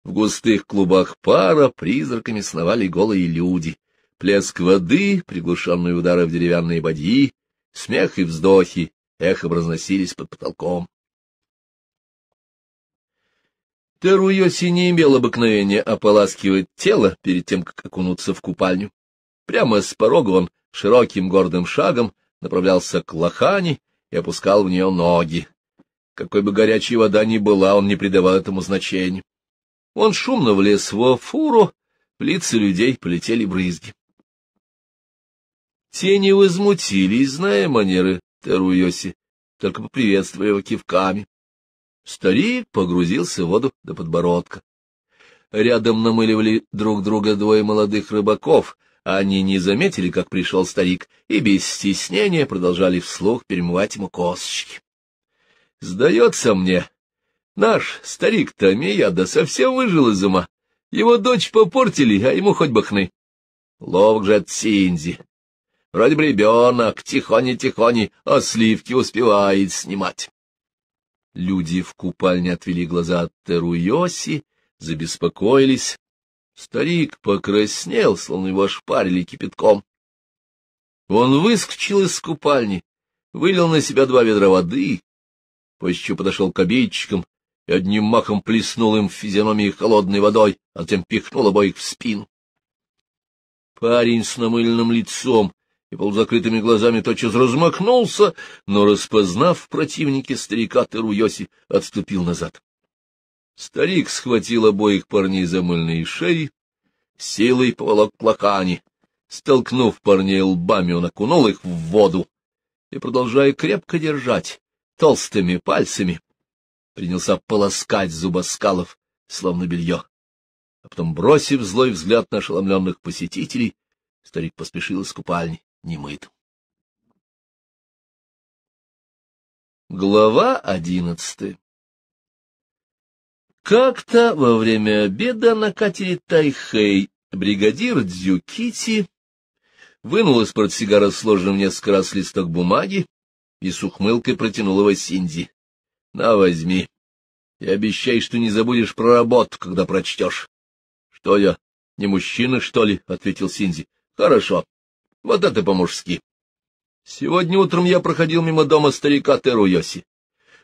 В густых клубах пара призраками сновали голые люди. Плеск воды, приглушенные удары в деревянные бадьи, смех и вздохи эхом разносились под потолком. Теруйоси не имел обыкновения ополаскивать тело перед тем, как окунуться в купальню. Прямо с порога он широким гордым шагом направлялся к лохане и опускал в нее ноги. Какой бы горячей вода ни была, он не придавал этому значения. Он шумно влез во фуру, в лица людей полетели брызги. Те не возмутились, зная манеры Теруйоси, только поприветствовали его кивками. Старик погрузился в воду до подбородка. Рядом намыливали друг друга двое молодых рыбаков. Они не заметили, как пришел старик, и без стеснения продолжали вслух перемывать ему косточки. — Сдается мне, наш старик Томияда совсем выжил из ума. Его дочь попортили, а ему хоть бахны. Ловк же от Синзи, Вроде бы ребенок, тихони-тихони, а сливки успевает снимать. Люди в купальне отвели глаза от Теруйоси, забеспокоились. Старик покраснел, словно его ошпарили кипятком. Он выскочил из купальни, вылил на себя два ведра воды, после чего подошел к обидчикам и одним махом плеснул им в физиономии холодной водой, а затем пихнул обоих в спину. Парень с намыленным лицом и полузакрытыми глазами тотчас размахнулся, но, распознав противники старика Теруйоси, отступил назад. Старик схватил обоих парней за мыльные шеи, силой поволок к лакане. Столкнув парней лбами, он окунул их в воду и, продолжая крепко держать толстыми пальцами, принялся полоскать зубоскалов, словно белье. А потом, бросив злой взгляд на ошеломленных посетителей, старик поспешил из купальни не Глава одиннадцатая Как-то во время обеда на катере Тайхэй бригадир Дзюкити вынул из портсигара сложенным несколько раз листок бумаги и с ухмылкой протянул его Синди. — На, возьми. И обещай, что не забудешь про работу, когда прочтешь. — Что я, не мужчина, что ли? — ответил Синди. — Хорошо. Вот это по-мужски. Сегодня утром я проходил мимо дома старика Теруйоси.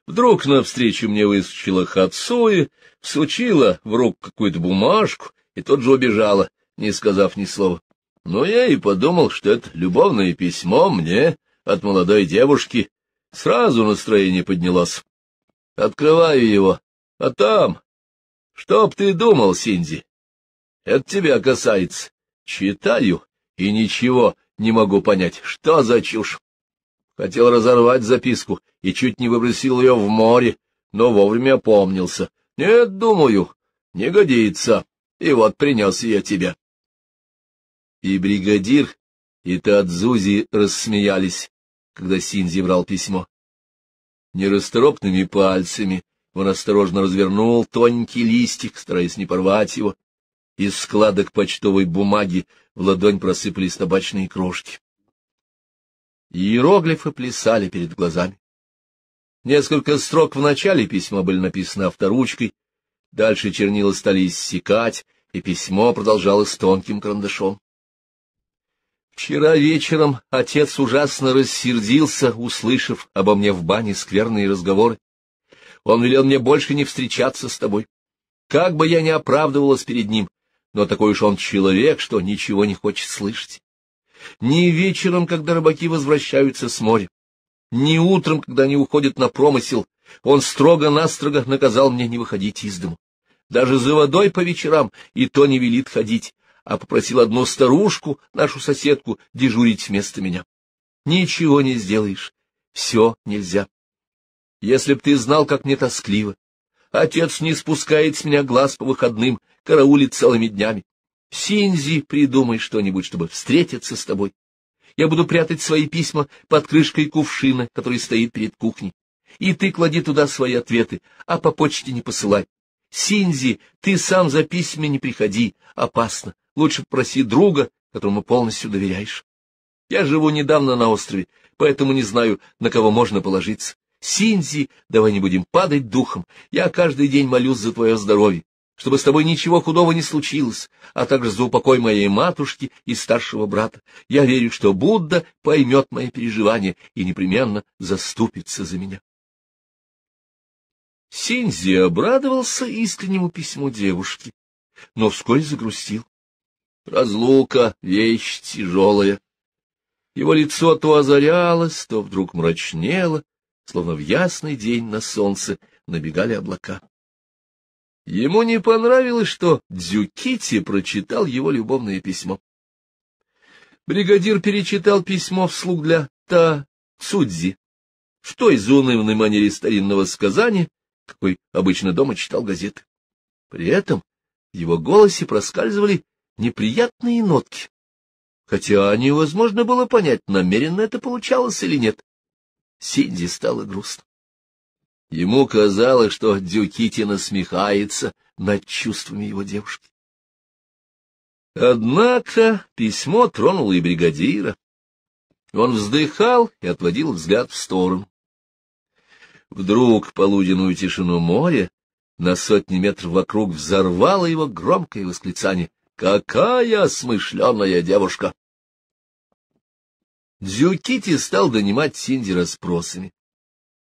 Вдруг навстречу мне выскочила Хацуи, всучила в руку какую-то бумажку и тут же убежала, не сказав ни слова. Но я и подумал, что это любовное письмо мне от молодой девушки. Сразу настроение поднялось. Открываю его. А там... Что б ты думал, Синди? Это тебя касается. Читаю, и ничего, не могу понять, что за чушь. Хотел разорвать записку и чуть не выбросил ее в море, но вовремя помнился. Нет, думаю, не годится, и вот принес я тебе. И бригадир, и Тадзузи рассмеялись, когда Синзи брал письмо. Нерасторопными пальцами он осторожно развернул тоненький листик, стараясь не порвать его, из складок почтовой бумаги в ладонь просыпались табачные крошки. Иероглифы плясали перед глазами. Несколько строк в начале письма были написаны авторучкой, дальше чернила стали иссекать, и письмо продолжалось тонким карандашом. Вчера вечером отец ужасно рассердился, услышав обо мне в бане скверные разговоры. Он велел мне больше не встречаться с тобой. Как бы я ни оправдывалась перед ним, но такой уж он человек, что ничего не хочет слышать. Ни вечером, когда рыбаки возвращаются с моря, ни утром, когда они уходят на промысел, он строго-настрого наказал мне не выходить из дому. Даже за водой по вечерам и то не велит ходить, а попросил одну старушку, нашу соседку, дежурить вместо меня. Ничего не сделаешь, все нельзя. Если б ты знал, как мне тоскливо. Отец не спускает с меня глаз по выходным, караулит целыми днями. Синзи, придумай что-нибудь, чтобы встретиться с тобой. Я буду прятать свои письма под крышкой кувшина, который стоит перед кухней. И ты клади туда свои ответы, а по почте не посылай. Синзи, ты сам за письмами не приходи, опасно. Лучше проси друга, которому полностью доверяешь. Я живу недавно на острове, поэтому не знаю, на кого можно положиться. Синзи, давай не будем падать духом. Я каждый день молюсь за твое здоровье чтобы с тобой ничего худого не случилось, а также за упокой моей матушки и старшего брата. Я верю, что Будда поймет мои переживания и непременно заступится за меня. Синзи обрадовался искреннему письму девушки, но вскоре загрустил. Разлука — вещь тяжелая. Его лицо то озарялось, то вдруг мрачнело, словно в ясный день на солнце набегали облака. Ему не понравилось, что Дзюкити прочитал его любовное письмо. Бригадир перечитал письмо вслух для Та Цудзи, в той заунывной манере старинного сказания, какой обычно дома читал газеты. При этом в его голосе проскальзывали неприятные нотки, хотя невозможно было понять, намеренно это получалось или нет. Синди стало грустно. Ему казалось, что Дюкити насмехается над чувствами его девушки. Однако письмо тронуло и бригадира. Он вздыхал и отводил взгляд в сторону. Вдруг полуденную тишину моря на сотни метров вокруг взорвало его громкое восклицание. «Какая смышленая девушка!» Дзюкити стал донимать Синди расспросами.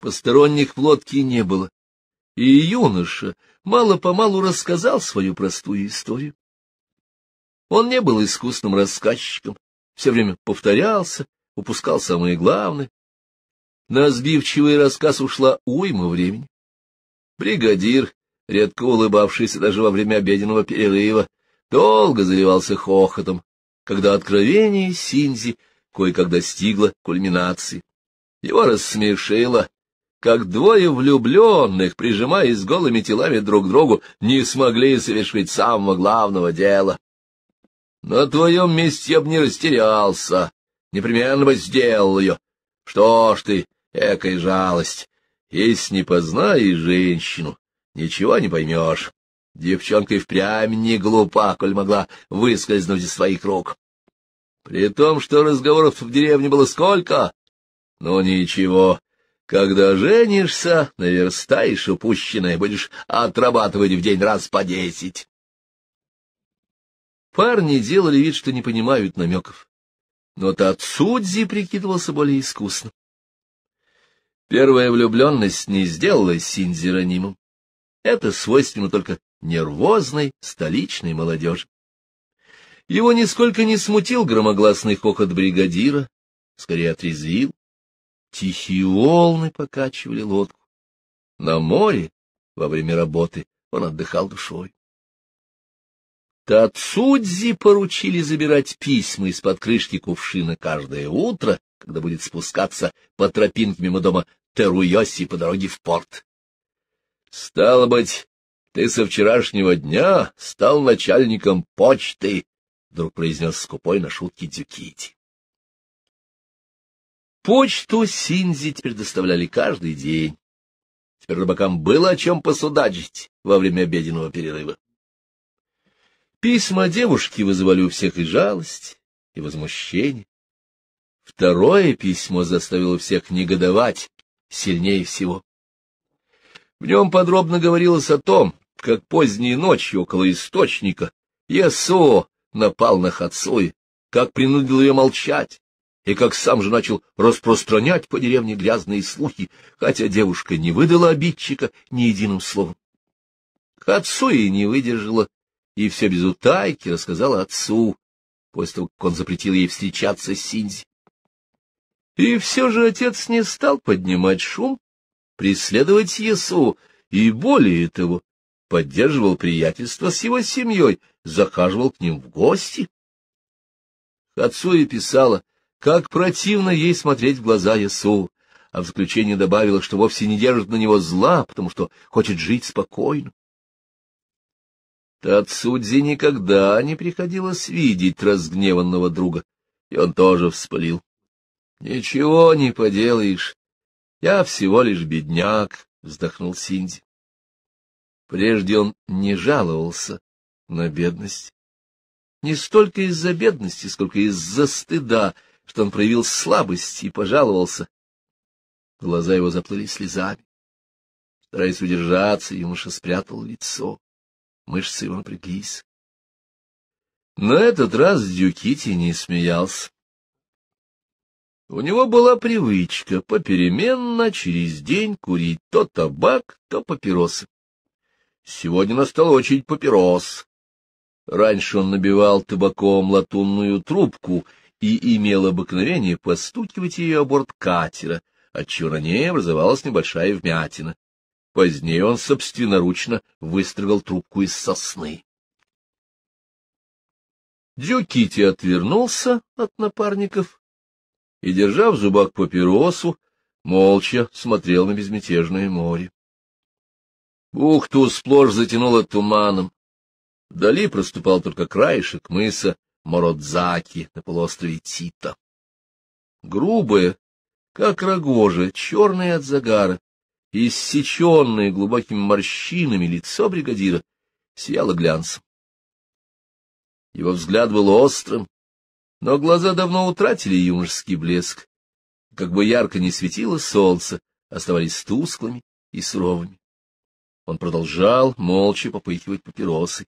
Посторонних в лодке не было, и юноша мало-помалу рассказал свою простую историю. Он не был искусным рассказчиком, все время повторялся, упускал самое главное. На сбивчивый рассказ ушла уйма времени. Бригадир, редко улыбавшийся даже во время обеденного перерыва, долго заливался хохотом, когда откровение Синзи кое-как достигло кульминации. Его рассмешило как двое влюбленных, прижимаясь голыми телами друг к другу, не смогли совершить самого главного дела. На твоем месте я бы не растерялся, непременно бы сделал ее. Что ж ты, экая жалость, если не познаешь женщину, ничего не поймешь. Девчонка и впрямь не глупа, коль могла выскользнуть из своих рук. При том, что разговоров в деревне было сколько? Ну, ничего, когда женишься, наверстаешь упущенное, будешь отрабатывать в день раз по десять. Парни делали вид, что не понимают намеков. Но Тацудзи прикидывался более искусно. Первая влюбленность не сделала Синдзи ранимым. Это свойственно только нервозной столичной молодежи. Его нисколько не смутил громогласный хохот бригадира, скорее отрезвил. Тихие волны покачивали лодку. На море во время работы он отдыхал душой. Тацудзи поручили забирать письма из-под крышки кувшина каждое утро, когда будет спускаться по тропинке мимо дома Теруйоси по дороге в порт. — Стало быть, ты со вчерашнего дня стал начальником почты, — вдруг произнес скупой на шутки Дюкити. Почту Синзи теперь доставляли каждый день. Теперь рыбакам было о чем посудачить во время обеденного перерыва. Письма девушки вызывали у всех и жалость, и возмущение. Второе письмо заставило всех негодовать сильнее всего. В нем подробно говорилось о том, как поздней ночью около источника Ясо напал на Хацуи, как принудил ее молчать, и как сам же начал распространять по деревне грязные слухи, хотя девушка не выдала обидчика ни единым словом. К отцу и не выдержала, и все без утайки рассказала отцу, после того, как он запретил ей встречаться с Синзи. И все же отец не стал поднимать шум, преследовать Есу, и более того, поддерживал приятельство с его семьей, захаживал к ним в гости. Хацуя писала, как противно ей смотреть в глаза Ясу, а в заключение добавила, что вовсе не держит на него зла, потому что хочет жить спокойно. Тацудзи никогда не приходилось видеть разгневанного друга, и он тоже вспылил. — Ничего не поделаешь, я всего лишь бедняк, — вздохнул Синди. Прежде он не жаловался на бедность. Не столько из-за бедности, сколько из-за стыда — что он проявил слабость и пожаловался. Глаза его заплыли слезами. Стараясь удержаться, юноша спрятал лицо. Мышцы его напряглись. На этот раз Дюкити не смеялся. У него была привычка попеременно через день курить то табак, то папиросы. Сегодня настала очередь папирос. Раньше он набивал табаком латунную трубку и имел обыкновение постукивать ее о борт катера, отчего на ней образовалась небольшая вмятина. Позднее он собственноручно выстроил трубку из сосны. Дюкити отвернулся от напарников и, держа в зубах папиросу, молча смотрел на безмятежное море. Бухту сплошь затянуло туманом. Вдали проступал только краешек мыса, Мородзаки на полуострове Тита. Грубая, как рогожа, черная от загара, иссеченное глубокими морщинами лицо бригадира сияло глянцем. Его взгляд был острым, но глаза давно утратили юношеский блеск. Как бы ярко не светило солнце, оставались тусклыми и суровыми. Он продолжал молча попыхивать папиросы.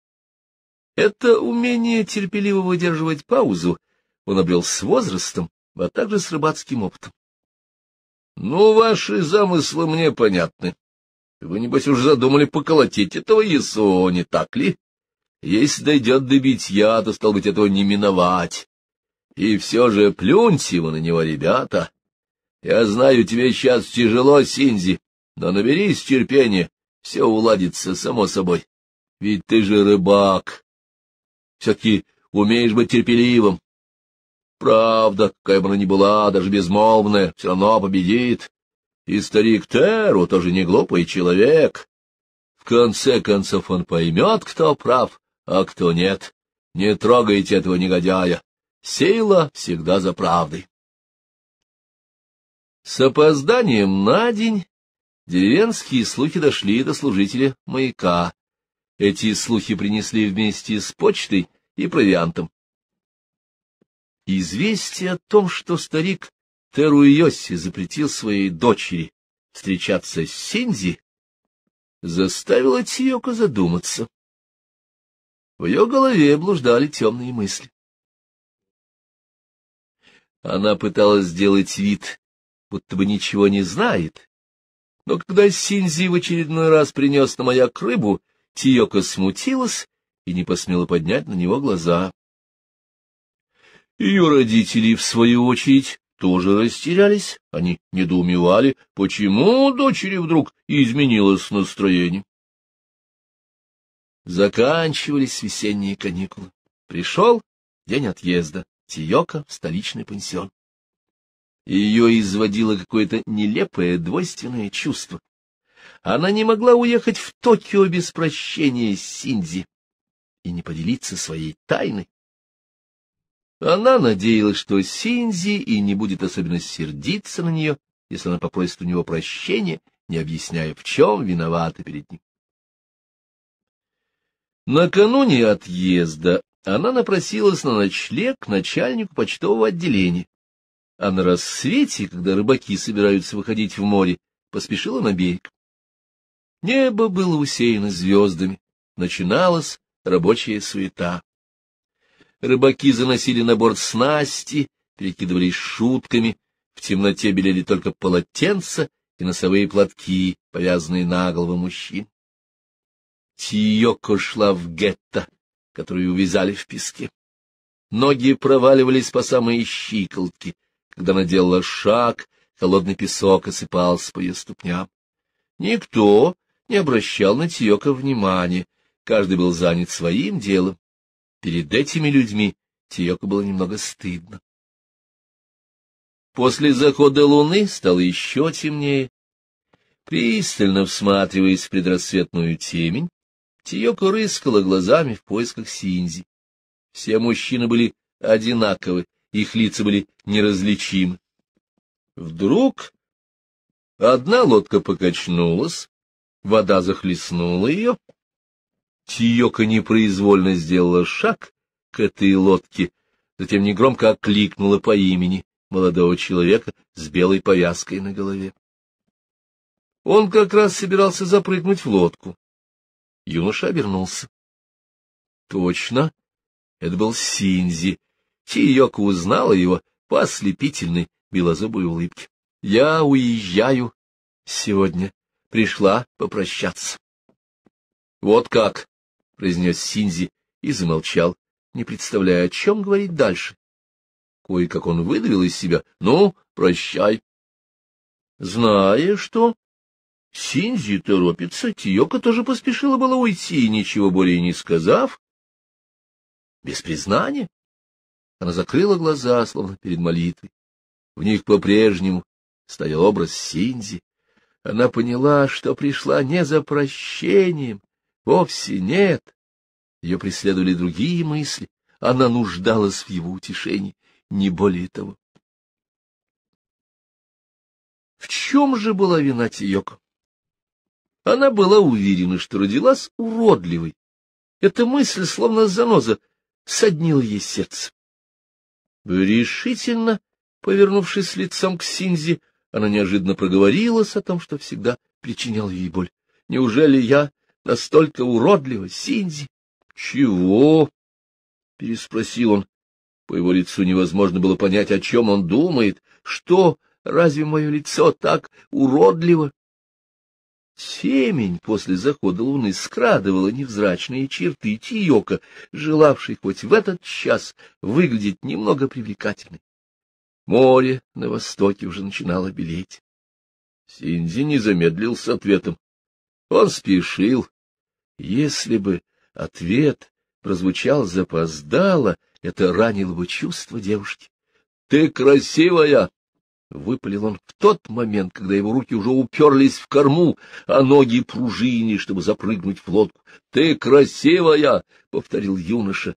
Это умение терпеливо выдерживать паузу он обрел с возрастом, а также с рыбацким опытом. — Ну, ваши замыслы мне понятны. Вы, небось, уже задумали поколотить этого ЕСО, не так ли? Если дойдет до битья, то, стал быть, этого не миновать. И все же плюньте его на него, ребята. Я знаю, тебе сейчас тяжело, Синзи, но наберись терпения, все уладится само собой. Ведь ты же рыбак, все-таки умеешь быть терпеливым. Правда, какая бы она ни была, даже безмолвная, все равно победит. И старик Теру тоже не глупый человек. В конце концов он поймет, кто прав, а кто нет. Не трогайте этого негодяя. Сила всегда за правдой. С опозданием на день деревенские слухи дошли до служителя маяка, эти слухи принесли вместе с почтой и провиантом. Известие о том, что старик Теруйоси запретил своей дочери встречаться с Синзи, заставило Тиоко задуматься. В ее голове блуждали темные мысли. Она пыталась сделать вид, будто бы ничего не знает, но когда Синзи в очередной раз принес на маяк рыбу, Тиёка смутилась и не посмела поднять на него глаза. Ее родители, в свою очередь, тоже растерялись. Они недоумевали, почему дочери вдруг изменилось настроение. Заканчивались весенние каникулы. Пришел день отъезда. Тиёка в столичный пансион. Ее изводило какое-то нелепое двойственное чувство. Она не могла уехать в Токио без прощения с Синдзи и не поделиться своей тайной. Она надеялась, что Синдзи и не будет особенно сердиться на нее, если она попросит у него прощения, не объясняя, в чем виновата перед ним. Накануне отъезда она напросилась на ночлег к начальнику почтового отделения, а на рассвете, когда рыбаки собираются выходить в море, поспешила на берег. Небо было усеяно звездами. Начиналась рабочая суета. Рыбаки заносили на борт снасти, перекидывались шутками, в темноте белели только полотенца и носовые платки, повязанные на головы мужчин. Тиёко шла в гетто, которую увязали в песке. Ноги проваливались по самые щиколотки. Когда она делала шаг, холодный песок осыпался по ее ступням. Никто не обращал на Тиёка внимания, каждый был занят своим делом. Перед этими людьми Тиёку было немного стыдно. После захода луны стало еще темнее. Пристально всматриваясь в предрассветную темень, Тиёко рыскала глазами в поисках Синзи. Все мужчины были одинаковы, их лица были неразличимы. Вдруг одна лодка покачнулась, Вода захлестнула ее. Тиёка непроизвольно сделала шаг к этой лодке, затем негромко окликнула по имени молодого человека с белой повязкой на голове. Он как раз собирался запрыгнуть в лодку. Юноша обернулся. Точно, это был Синзи. Тиёка узнала его по ослепительной белозубой улыбке. — Я уезжаю сегодня, пришла попрощаться. — Вот как! — произнес Синзи и замолчал, не представляя, о чем говорить дальше. Кое-как он выдавил из себя. — Ну, прощай. Зная, что Синзи торопится, Тиёка тоже поспешила было уйти, ничего более не сказав. Без признания. Она закрыла глаза, словно перед молитвой. В них по-прежнему стоял образ Синзи, она поняла, что пришла не за прощением, вовсе нет. Ее преследовали другие мысли, она нуждалась в его утешении, не более того. В чем же была вина Тиёка? Она была уверена, что родилась уродливой. Эта мысль, словно заноза, соднила ей сердце. Решительно, повернувшись лицом к Синзи, она неожиданно проговорилась о том, что всегда причинял ей боль. «Неужели я настолько уродлива, Синзи?» «Чего?» — переспросил он. По его лицу невозможно было понять, о чем он думает. «Что? Разве мое лицо так уродливо?» Семень после захода луны скрадывала невзрачные черты Тиёка, желавший хоть в этот час выглядеть немного привлекательной. Море на востоке уже начинало белеть. Синди не замедлил с ответом. Он спешил. Если бы ответ прозвучал запоздало, это ранило бы чувство девушки. — Ты красивая! — выпалил он в тот момент, когда его руки уже уперлись в корму, а ноги пружини, чтобы запрыгнуть в лодку. — Ты красивая! — повторил юноша.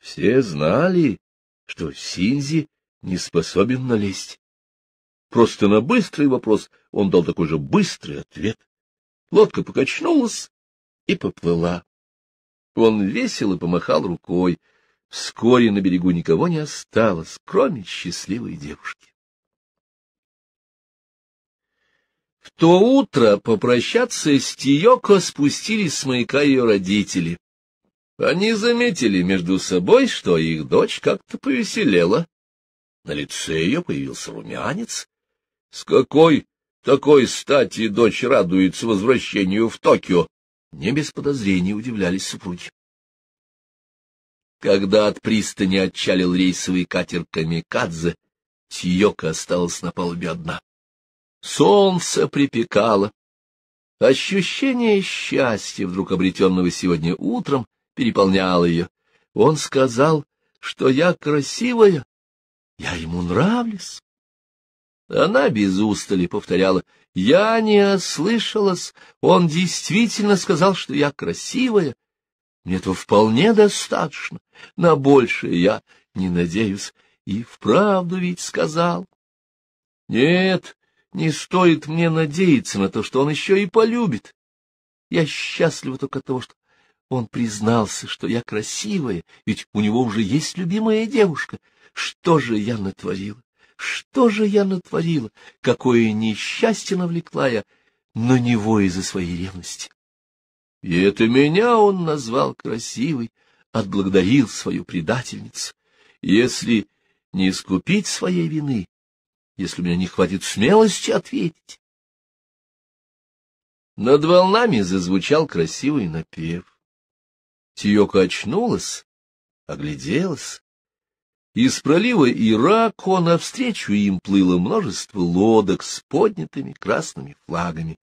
Все знали, что Синзи не способен налезть. Просто на быстрый вопрос он дал такой же быстрый ответ. Лодка покачнулась и поплыла. Он весело помахал рукой. Вскоре на берегу никого не осталось, кроме счастливой девушки. В то утро попрощаться с Тиёко спустились с маяка ее родители. Они заметили между собой, что их дочь как-то повеселела на лице ее появился румянец. — С какой такой стати дочь радуется возвращению в Токио? Не без подозрений удивлялись супруги. Когда от пристани отчалил рейсовый катер Камикадзе, Тиёка осталась на палубе одна. Солнце припекало. Ощущение счастья, вдруг обретенного сегодня утром, переполняло ее. Он сказал, что я красивая, я ему нравлюсь. Она без устали повторяла. Я не ослышалась. Он действительно сказал, что я красивая. Мне этого вполне достаточно. На большее я не надеюсь. И вправду ведь сказал. Нет, не стоит мне надеяться на то, что он еще и полюбит. Я счастлива только от того, что он признался, что я красивая, ведь у него уже есть любимая девушка — что же я натворила? Что же я натворила? Какое несчастье навлекла я на него из-за своей ревности! И это меня он назвал красивой, отблагодарил свою предательницу. Если не искупить своей вины, если у меня не хватит смелости ответить. Над волнами зазвучал красивый напев. Тиёка очнулась, огляделась. Из пролива Ирако навстречу им плыло множество лодок с поднятыми красными флагами.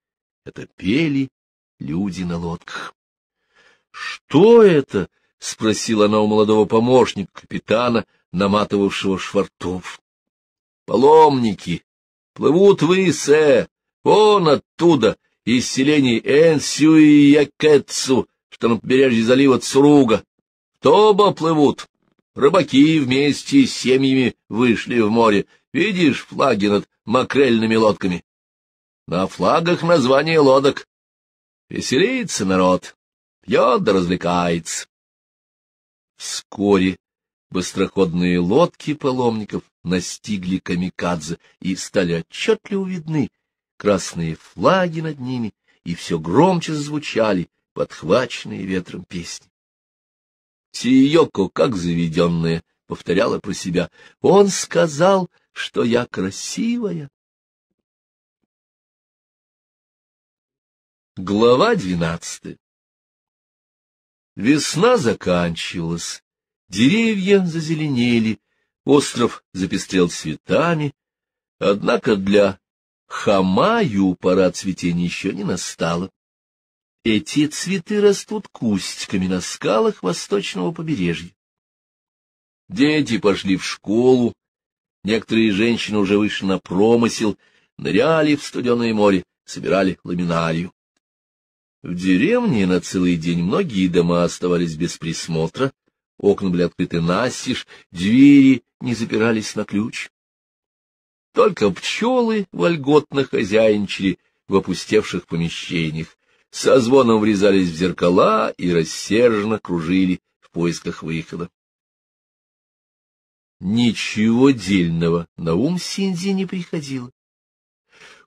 Это пели люди на лодках. — Что это? — спросила она у молодого помощника капитана, наматывавшего швартов. — Паломники! Плывут вы, сэ! Вон оттуда, из селений Энсю и Якетсу, что на побережье залива Цуруга. В Тоба плывут! Рыбаки вместе с семьями вышли в море. Видишь флаги над макрельными лодками? На флагах название лодок. Веселится народ, пьет да развлекается. Вскоре быстроходные лодки паломников настигли камикадзе и стали отчетливо видны красные флаги над ними, и все громче звучали подхваченные ветром песни. Сиёко, как заведенная, повторяла про себя. Он сказал, что я красивая. Глава двенадцатая Весна заканчивалась, деревья зазеленели, остров запестрел цветами, однако для Хамаю пора цветения еще не настала. Эти цветы растут кустиками на скалах восточного побережья. Дети пошли в школу, некоторые женщины уже вышли на промысел, ныряли в студеное море, собирали ламинарию. В деревне на целый день многие дома оставались без присмотра, окна были открыты настежь, двери не запирались на ключ. Только пчелы вольготно хозяинчили в опустевших помещениях, со звоном врезались в зеркала и рассерженно кружили в поисках выхода. Ничего дельного на ум Синдзи не приходило.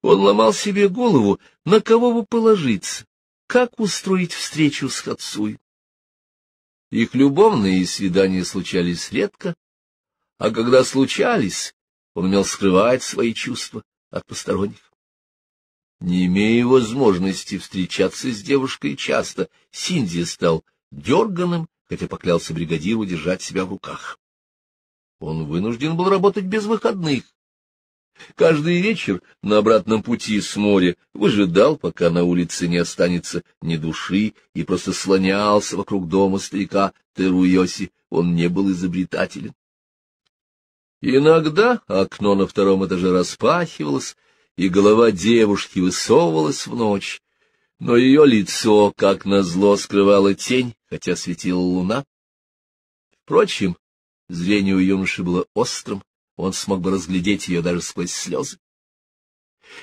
Он ломал себе голову, на кого бы положиться, как устроить встречу с Хацуй. Их любовные свидания случались редко, а когда случались, он умел скрывать свои чувства от посторонних. Не имея возможности встречаться с девушкой часто, Синди стал дерганым, хотя поклялся бригадиру держать себя в руках. Он вынужден был работать без выходных. Каждый вечер на обратном пути с моря выжидал, пока на улице не останется ни души, и просто слонялся вокруг дома старика Теруйоси. Он не был изобретателен. Иногда окно на втором этаже распахивалось, и голова девушки высовывалась в ночь, но ее лицо, как назло, скрывало тень, хотя светила луна. Впрочем, зрение у юноши было острым, он смог бы разглядеть ее даже сквозь слезы.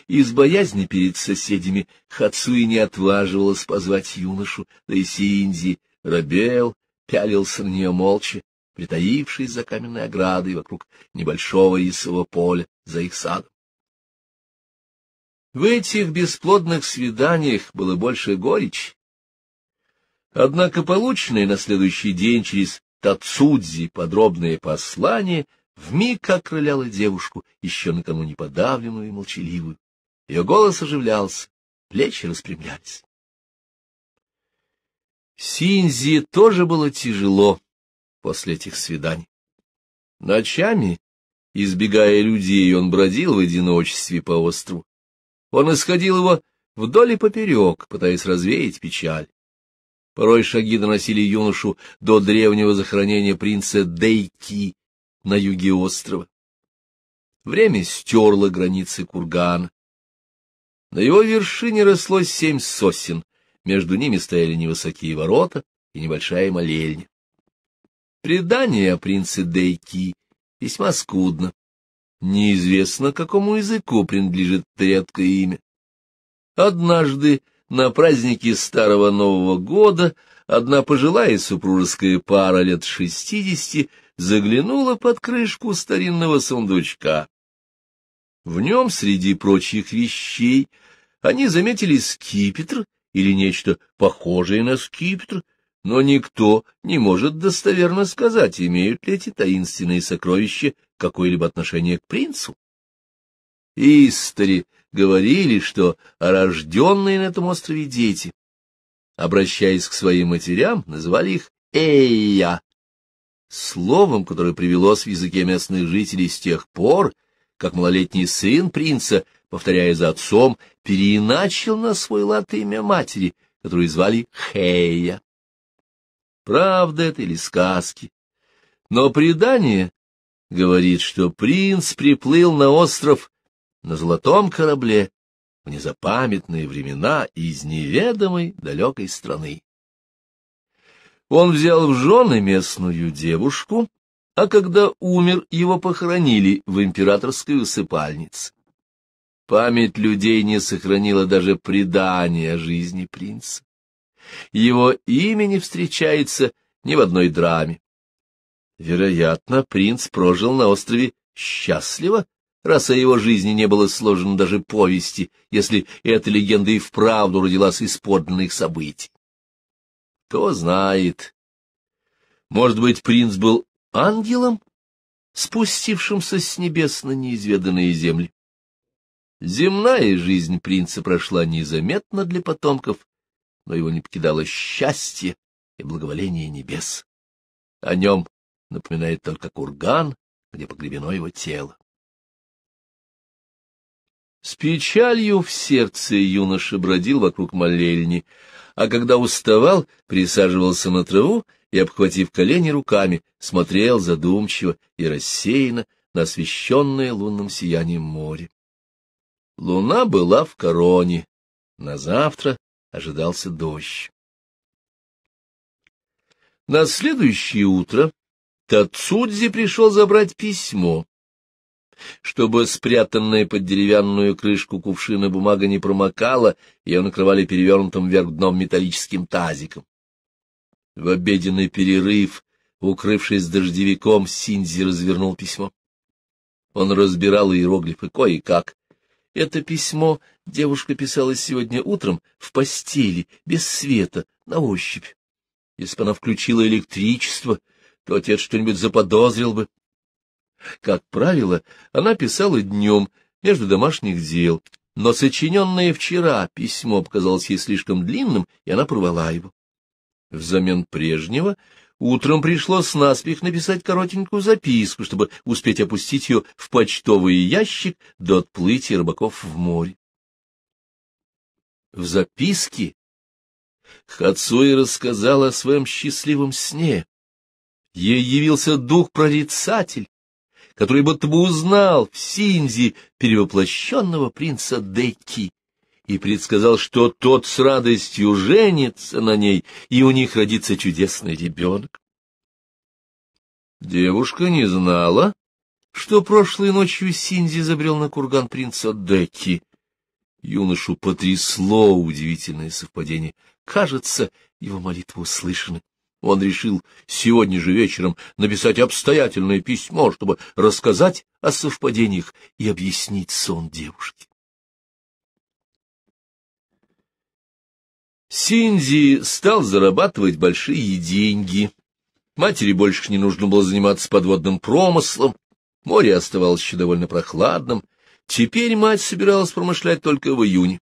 Из боязни перед соседями Хацуи не отваживалась позвать юношу, да и Синди робел, пялился на нее молча, притаившись за каменной оградой вокруг небольшого рисового поля за их садом. В этих бесплодных свиданиях было больше горечи. Однако полученное на следующий день через Тацудзи подробное послание вмиг окрыляло девушку, еще накануне подавленную и молчаливую. Ее голос оживлялся, плечи распрямлялись. Синзи тоже было тяжело после этих свиданий. Ночами, избегая людей, он бродил в одиночестве по острову. Он исходил его вдоль и поперек, пытаясь развеять печаль. Порой шаги доносили юношу до древнего захоронения принца Дейки на юге острова. Время стерло границы кургана. На его вершине росло семь сосен, между ними стояли невысокие ворота и небольшая молельня. Предание о принце Дейки весьма скудно. Неизвестно, какому языку принадлежит редкое имя. Однажды на празднике Старого Нового Года одна пожилая супружеская пара лет шестидесяти заглянула под крышку старинного сундучка. В нем, среди прочих вещей, они заметили скипетр или нечто похожее на скипетр, но никто не может достоверно сказать, имеют ли эти таинственные сокровища какое-либо отношение к принцу. Истори говорили, что рожденные на этом острове дети, обращаясь к своим матерям, называли их «эйя», словом, которое привелось в языке местных жителей с тех пор, как малолетний сын принца, повторяя за отцом, переиначил на свой лад имя матери, которую звали Хея. Правда это или сказки? Но предание говорит, что принц приплыл на остров на золотом корабле в незапамятные времена из неведомой далекой страны. Он взял в жены местную девушку, а когда умер, его похоронили в императорской усыпальнице. Память людей не сохранила даже предания о жизни принца. Его имя не встречается ни в одной драме. Вероятно, принц прожил на острове счастливо, раз о его жизни не было сложено даже повести, если эта легенда и вправду родилась из подлинных событий. Кто знает. Может быть, принц был ангелом, спустившимся с небес на неизведанные земли. Земная жизнь принца прошла незаметно для потомков, но его не покидало счастье и благоволение небес. О нем напоминает только курган, где погребено его тело. С печалью в сердце юноша бродил вокруг молельни, а когда уставал, присаживался на траву и, обхватив колени руками, смотрел задумчиво и рассеянно на освещенное лунным сиянием море. Луна была в короне, на завтра ожидался дождь. На следующее утро Тацудзи пришел забрать письмо, чтобы спрятанная под деревянную крышку кувшина бумага не промокала, ее накрывали перевернутым вверх дном металлическим тазиком. В обеденный перерыв, укрывшись дождевиком, Синдзи развернул письмо. Он разбирал иероглифы кое-как. Это письмо девушка писала сегодня утром в постели, без света, на ощупь. Если бы она включила электричество, то отец что-нибудь заподозрил бы. Как правило, она писала днем, между домашних дел, но сочиненное вчера письмо показалось ей слишком длинным, и она порвала его. Взамен прежнего утром пришлось наспех написать коротенькую записку, чтобы успеть опустить ее в почтовый ящик до отплытия рыбаков в море. В записке Хацуи рассказала о своем счастливом сне, Ей явился дух-прорицатель, который будто бы узнал в Синзи перевоплощенного принца Деки и предсказал, что тот с радостью женится на ней, и у них родится чудесный ребенок. Девушка не знала, что прошлой ночью Синди забрел на курган принца Деки. Юношу потрясло удивительное совпадение. Кажется, его молитвы услышаны. Он решил сегодня же вечером написать обстоятельное письмо, чтобы рассказать о совпадениях и объяснить сон девушки. Синди стал зарабатывать большие деньги. Матери больше не нужно было заниматься подводным промыслом. Море оставалось еще довольно прохладным. Теперь мать собиралась промышлять только в июне.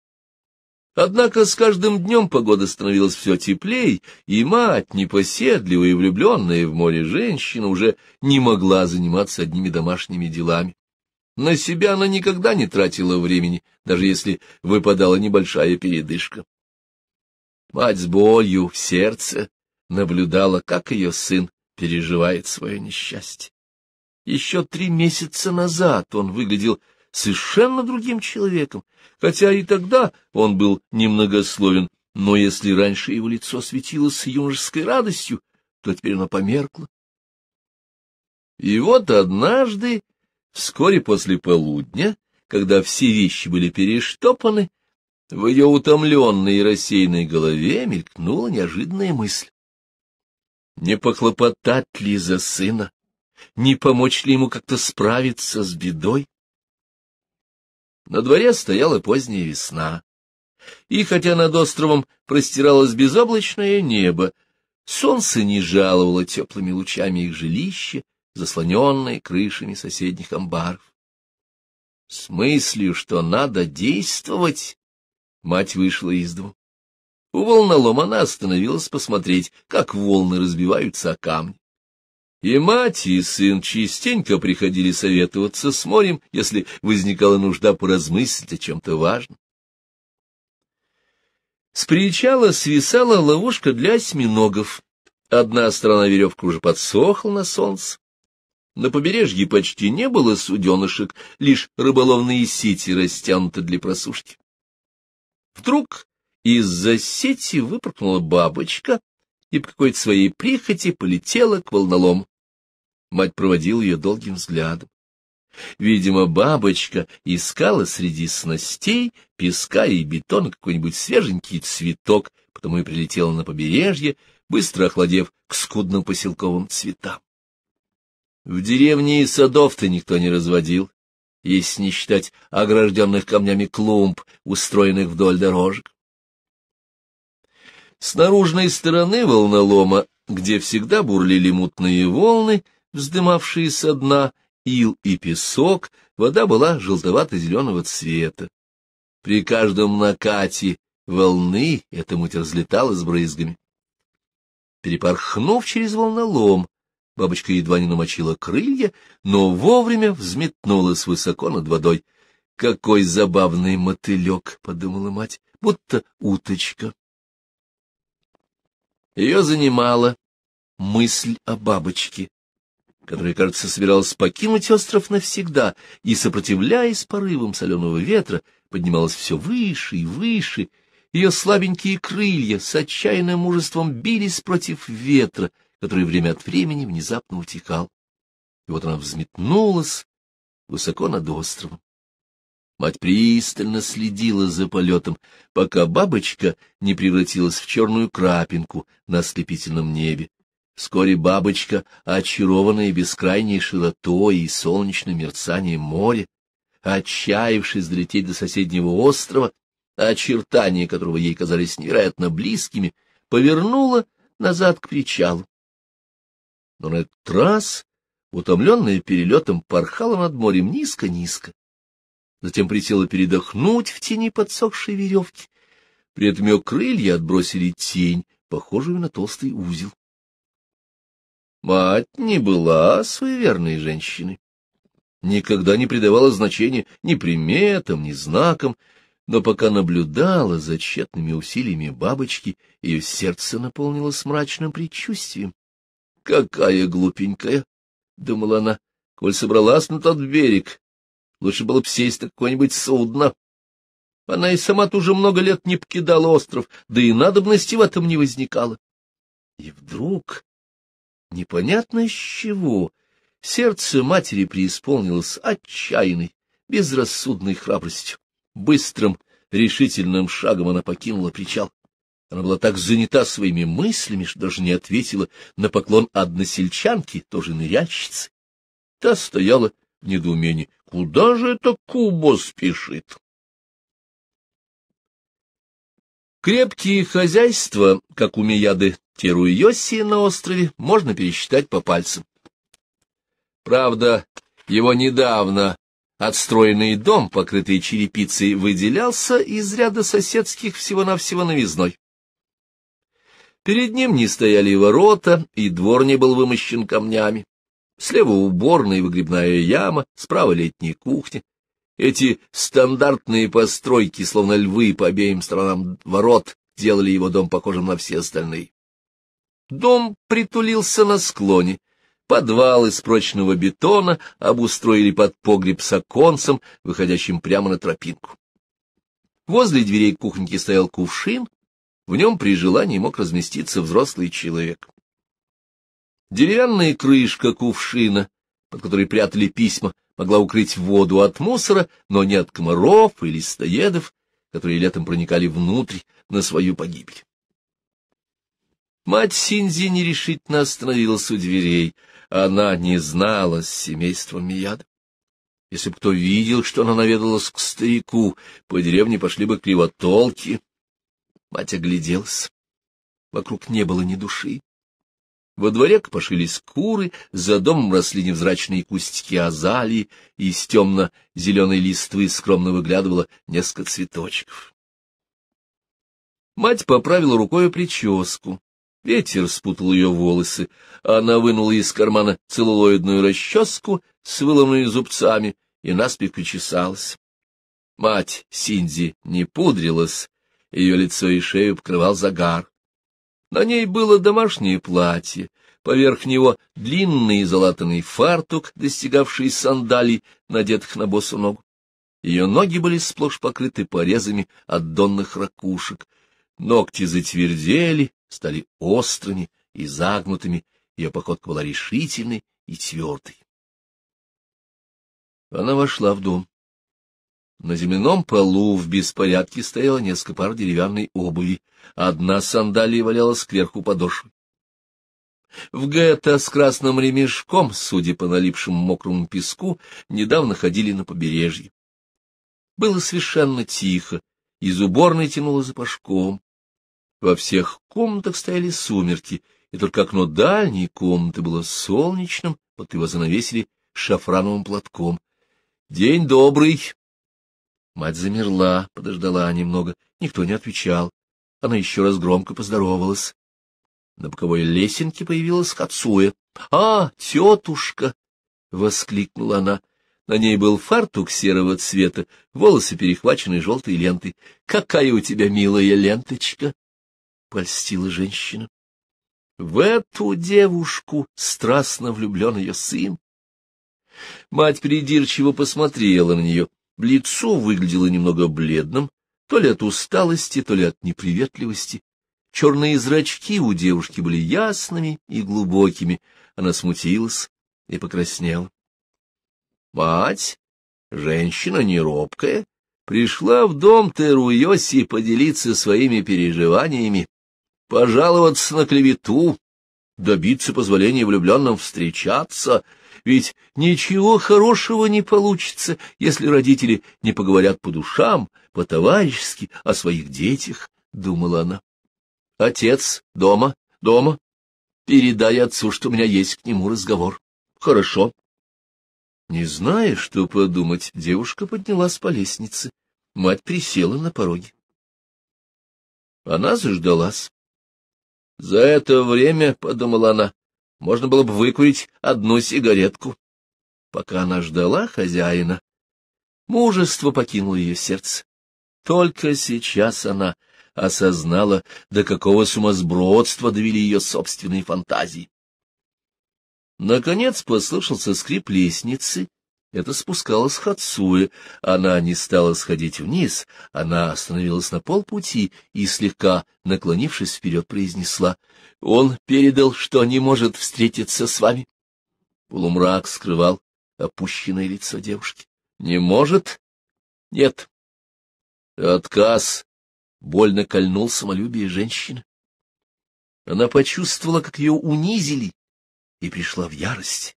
Однако с каждым днем погода становилась все теплее, и мать, непоседливая и влюбленная в море женщина, уже не могла заниматься одними домашними делами. На себя она никогда не тратила времени, даже если выпадала небольшая передышка. Мать с болью в сердце наблюдала, как ее сын переживает свое несчастье. Еще три месяца назад он выглядел совершенно другим человеком, хотя и тогда он был немногословен, но если раньше его лицо светилось юношеской радостью, то теперь оно померкло. И вот однажды, вскоре после полудня, когда все вещи были перештопаны, в ее утомленной и рассеянной голове мелькнула неожиданная мысль. Не похлопотать ли за сына? Не помочь ли ему как-то справиться с бедой? На дворе стояла поздняя весна. И хотя над островом простиралось безоблачное небо, солнце не жаловало теплыми лучами их жилища, заслоненные крышами соседних амбаров. С мыслью, что надо действовать, мать вышла из дому. У волнолома она остановилась посмотреть, как волны разбиваются о камни. И мать, и сын частенько приходили советоваться с морем, если возникала нужда поразмыслить о чем-то важном. С причала свисала ловушка для осьминогов. Одна сторона веревки уже подсохла на солнце. На побережье почти не было суденышек, лишь рыболовные сети растянуты для просушки. Вдруг из-за сети выпрыгнула бабочка и по какой-то своей прихоти полетела к волнолому. Мать проводила ее долгим взглядом. Видимо, бабочка искала среди снастей, песка и бетона какой-нибудь свеженький цветок, потому и прилетела на побережье, быстро охладев к скудным поселковым цветам. В деревне и садов-то никто не разводил, если не считать огражденных камнями клумб, устроенных вдоль дорожек. С наружной стороны волнолома, где всегда бурлили мутные волны, — вздымавшие со дна ил и песок, вода была желтовато-зеленого цвета. При каждом накате волны эта муть разлеталась брызгами. Перепорхнув через волнолом, бабочка едва не намочила крылья, но вовремя взметнулась высоко над водой. «Какой забавный мотылек!» — подумала мать, — будто уточка. Ее занимала мысль о бабочке, который, кажется, собирался покинуть остров навсегда, и, сопротивляясь порывам соленого ветра, поднималась все выше и выше, ее слабенькие крылья с отчаянным мужеством бились против ветра, который время от времени внезапно утекал. И вот она взметнулась высоко над островом. Мать пристально следила за полетом, пока бабочка не превратилась в черную крапинку на ослепительном небе. Вскоре бабочка, очарованная бескрайней широтой и солнечным мерцанием моря, отчаявшись долететь до соседнего острова, очертания которого ей казались невероятно близкими, повернула назад к причалу. Но на этот раз, утомленная перелетом, порхала над морем низко низко Затем присела передохнуть в тени подсохшей веревки. При этом ее крылья отбросили тень, похожую на толстый узел. Мать не была суеверной женщиной. Никогда не придавала значения ни приметам, ни знакам, но пока наблюдала за тщетными усилиями бабочки, ее сердце наполнилось мрачным предчувствием. «Какая глупенькая!» — думала она. «Коль собралась на тот берег, лучше было бы сесть на какое-нибудь судно. Она и сама-то уже много лет не покидала остров, да и надобности в этом не возникало». И вдруг Непонятно с чего сердце матери преисполнилось отчаянной, безрассудной храбростью. Быстрым, решительным шагом она покинула причал. Она была так занята своими мыслями, что даже не ответила на поклон односельчанки, тоже ныряльщицы. Та стояла в недоумении. Куда же это Кубо спешит? Крепкие хозяйства, как у Мияды Теруйоси на острове, можно пересчитать по пальцам. Правда, его недавно отстроенный дом, покрытый черепицей, выделялся из ряда соседских всего-навсего новизной. Перед ним не стояли ворота, и двор не был вымощен камнями. Слева уборная и выгребная яма, справа летняя кухня. Эти стандартные постройки, словно львы по обеим сторонам ворот, делали его дом похожим на все остальные. Дом притулился на склоне. Подвал из прочного бетона обустроили под погреб с оконцем, выходящим прямо на тропинку. Возле дверей кухоньки стоял кувшин, в нем при желании мог разместиться взрослый человек. Деревянная крышка кувшина, под которой прятали письма, могла укрыть воду от мусора, но не от комаров и листоедов, которые летом проникали внутрь на свою погибель. Мать Синзи нерешительно остановилась у дверей. Она не знала с семейством Мияда. Если бы кто видел, что она наведалась к старику, по деревне пошли бы кривотолки. Мать огляделась. Вокруг не было ни души. Во дворе копошились куры, за домом росли невзрачные кустики азалии, и из темно-зеленой листвы скромно выглядывало несколько цветочков. Мать поправила рукою прическу. Ветер спутал ее волосы. Она вынула из кармана целлулоидную расческу с выломанными зубцами и наспех причесалась. Мать Синди не пудрилась, ее лицо и шею покрывал загар. На ней было домашнее платье, поверх него длинный залатанный фартук, достигавший сандалий, надетых на босу ногу. Ее ноги были сплошь покрыты порезами от донных ракушек. Ногти затвердели, стали острыми и загнутыми, ее походка была решительной и твердой. Она вошла в дом. На земляном полу в беспорядке стояло несколько пар деревянной обуви. Одна сандалия валялась кверху подошвы. В гетто с красным ремешком, судя по налипшему мокрому песку, недавно ходили на побережье. Было совершенно тихо, из уборной тянуло запашком. Во всех комнатах стояли сумерки, и только окно дальней комнаты было солнечным, вот его занавесили шафрановым платком. — День добрый! Мать замерла, подождала немного. Никто не отвечал. Она еще раз громко поздоровалась. На боковой лесенке появилась Хацуя. — А, тетушка! — воскликнула она. На ней был фартук серого цвета, волосы перехвачены желтой лентой. — Какая у тебя милая ленточка! — польстила женщина. В эту девушку страстно влюблен ее сын. Мать придирчиво посмотрела на нее, Лицо выглядело немного бледным, то ли от усталости, то ли от неприветливости. Черные зрачки у девушки были ясными и глубокими. Она смутилась и покраснела. Мать, женщина неробкая, пришла в дом Теруйоси поделиться своими переживаниями, пожаловаться на клевету, добиться позволения влюбленным встречаться, ведь ничего хорошего не получится, если родители не поговорят по душам, по-товарищески о своих детях, — думала она. Отец, дома, дома. Передай отцу, что у меня есть к нему разговор. Хорошо. Не зная, что подумать, девушка поднялась по лестнице. Мать присела на пороге. Она заждалась. За это время, — подумала она, можно было бы выкурить одну сигаретку. Пока она ждала хозяина, мужество покинуло ее сердце. Только сейчас она осознала, до какого сумасбродства довели ее собственные фантазии. Наконец послышался скрип лестницы, это спускалось Хацуя. Она не стала сходить вниз, она остановилась на полпути и, слегка наклонившись вперед, произнесла. — Он передал, что не может встретиться с вами. Полумрак скрывал опущенное лицо девушки. — Не может? — Нет. Отказ больно кольнул самолюбие женщины. Она почувствовала, как ее унизили, и пришла в ярость.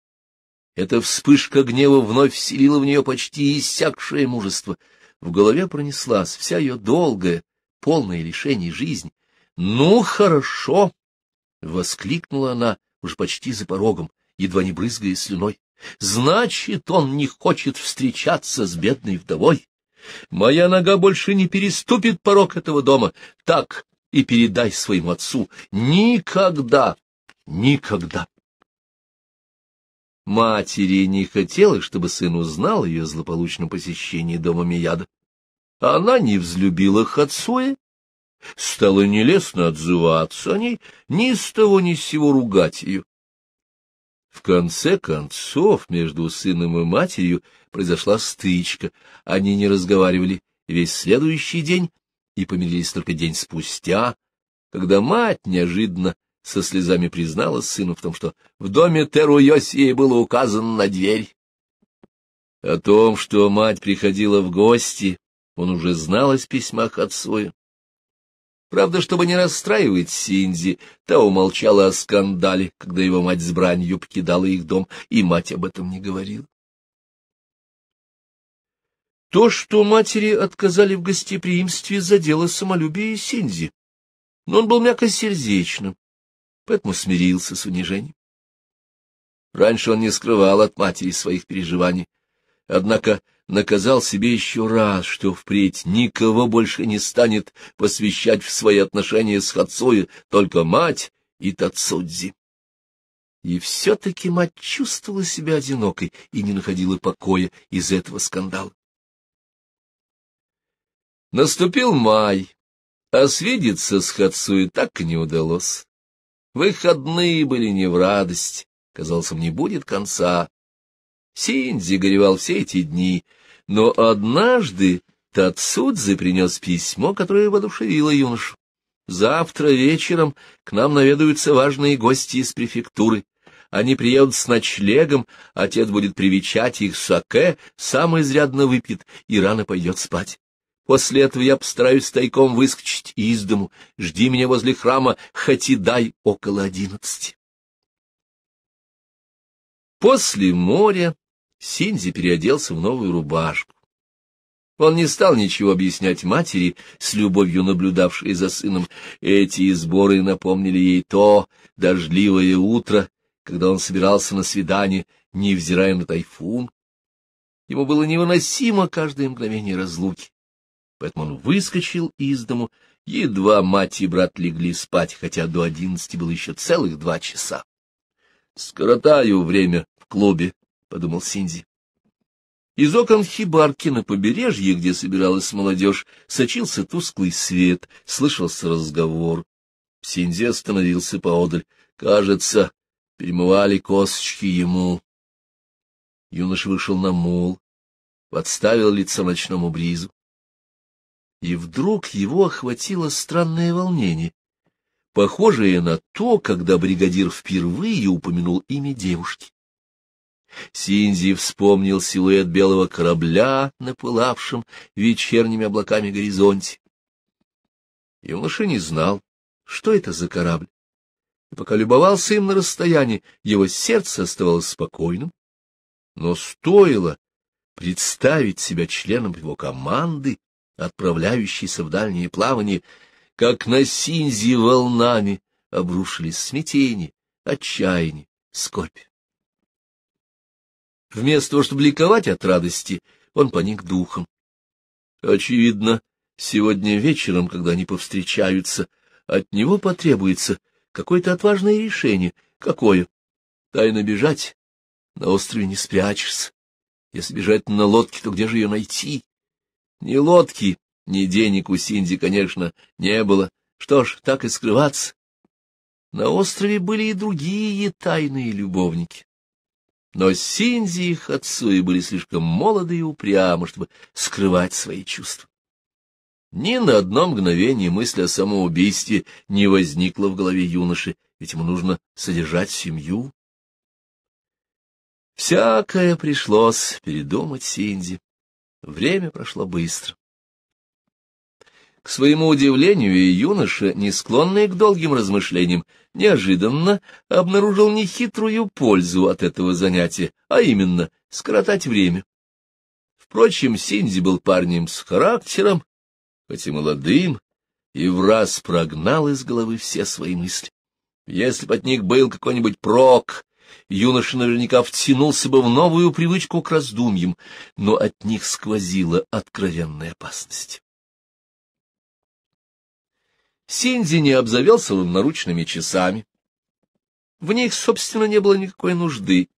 Эта вспышка гнева вновь вселила в нее почти иссякшее мужество. В голове пронеслась вся ее долгая, полная лишений жизнь. «Ну, хорошо!» — воскликнула она, уж почти за порогом, едва не брызгая слюной. «Значит, он не хочет встречаться с бедной вдовой. Моя нога больше не переступит порог этого дома. Так и передай своему отцу. Никогда, никогда!» Матери не хотелось, чтобы сын узнал ее злополучном посещении дома Мияда. Она не взлюбила Хацуэ, стала нелестно отзываться о ней, ни с того ни с сего ругать ее. В конце концов, между сыном и матерью произошла стычка. Они не разговаривали весь следующий день и помирились только день спустя, когда мать неожиданно со слезами признала сыну в том, что в доме Теру Йоси было указано на дверь. О том, что мать приходила в гости, он уже знал из письмах отцу. Правда, чтобы не расстраивать Синди, та умолчала о скандале, когда его мать с бранью покидала их дом, и мать об этом не говорила. То, что матери отказали в гостеприимстве, задело самолюбие Синди, но он был мягко сердечным поэтому смирился с унижением. Раньше он не скрывал от матери своих переживаний, однако наказал себе еще раз, что впредь никого больше не станет посвящать в свои отношения с Хацуя, только мать и Тацудзи. И все-таки мать чувствовала себя одинокой и не находила покоя из этого скандала. Наступил май, а свидеться с Хацуей так и не удалось. Выходные были не в радость. Казалось, мне будет конца. Синзи горевал все эти дни, но однажды Тацудзе принес письмо, которое воодушевило юношу. «Завтра вечером к нам наведаются важные гости из префектуры. Они приедут с ночлегом, отец будет привечать их саке, сам изрядно выпьет и рано пойдет спать». После этого я постараюсь тайком выскочить из дому. Жди меня возле храма, хоть и дай около одиннадцати. После моря Синдзи переоделся в новую рубашку. Он не стал ничего объяснять матери, с любовью наблюдавшей за сыном. Эти сборы напомнили ей то дождливое утро, когда он собирался на свидание, невзирая на тайфун. Ему было невыносимо каждое мгновение разлуки поэтому он выскочил из дому. Едва мать и брат легли спать, хотя до одиннадцати было еще целых два часа. «Скоротаю время в клубе», — подумал Синди. Из окон хибарки на побережье, где собиралась молодежь, сочился тусклый свет, слышался разговор. Синди остановился поодаль. Кажется, перемывали косточки ему. Юнош вышел на мол, подставил лицо ночному бризу и вдруг его охватило странное волнение, похожее на то, когда бригадир впервые упомянул имя девушки. Синди вспомнил силуэт белого корабля на пылавшем вечерними облаками горизонте. Юноша не знал, что это за корабль. И пока любовался им на расстоянии, его сердце оставалось спокойным. Но стоило представить себя членом его команды, отправляющийся в дальние плавания, как на синзи волнами обрушились смятение, отчаяние, скорбь. Вместо того, чтобы ликовать от радости, он поник духом. Очевидно, сегодня вечером, когда они повстречаются, от него потребуется какое-то отважное решение. Какое? Тайно бежать? На острове не спрячешься. Если бежать на лодке, то где же ее найти? Ни лодки, ни денег у Синди, конечно, не было. Что ж, так и скрываться. На острове были и другие тайные любовники. Но Синди и Хацуи были слишком молоды и упрямы, чтобы скрывать свои чувства. Ни на одно мгновение мысль о самоубийстве не возникла в голове юноши, ведь ему нужно содержать семью. Всякое пришлось передумать Синди. Время прошло быстро. К своему удивлению, юноша, не склонный к долгим размышлениям, неожиданно обнаружил нехитрую пользу от этого занятия, а именно скоротать время. Впрочем, Синди был парнем с характером, хоть и молодым, и в раз прогнал из головы все свои мысли. Если бы от них был какой-нибудь прок, юноша наверняка втянулся бы в новую привычку к раздумьям, но от них сквозила откровенная опасность. Синди не обзавелся он наручными часами. В них, собственно, не было никакой нужды.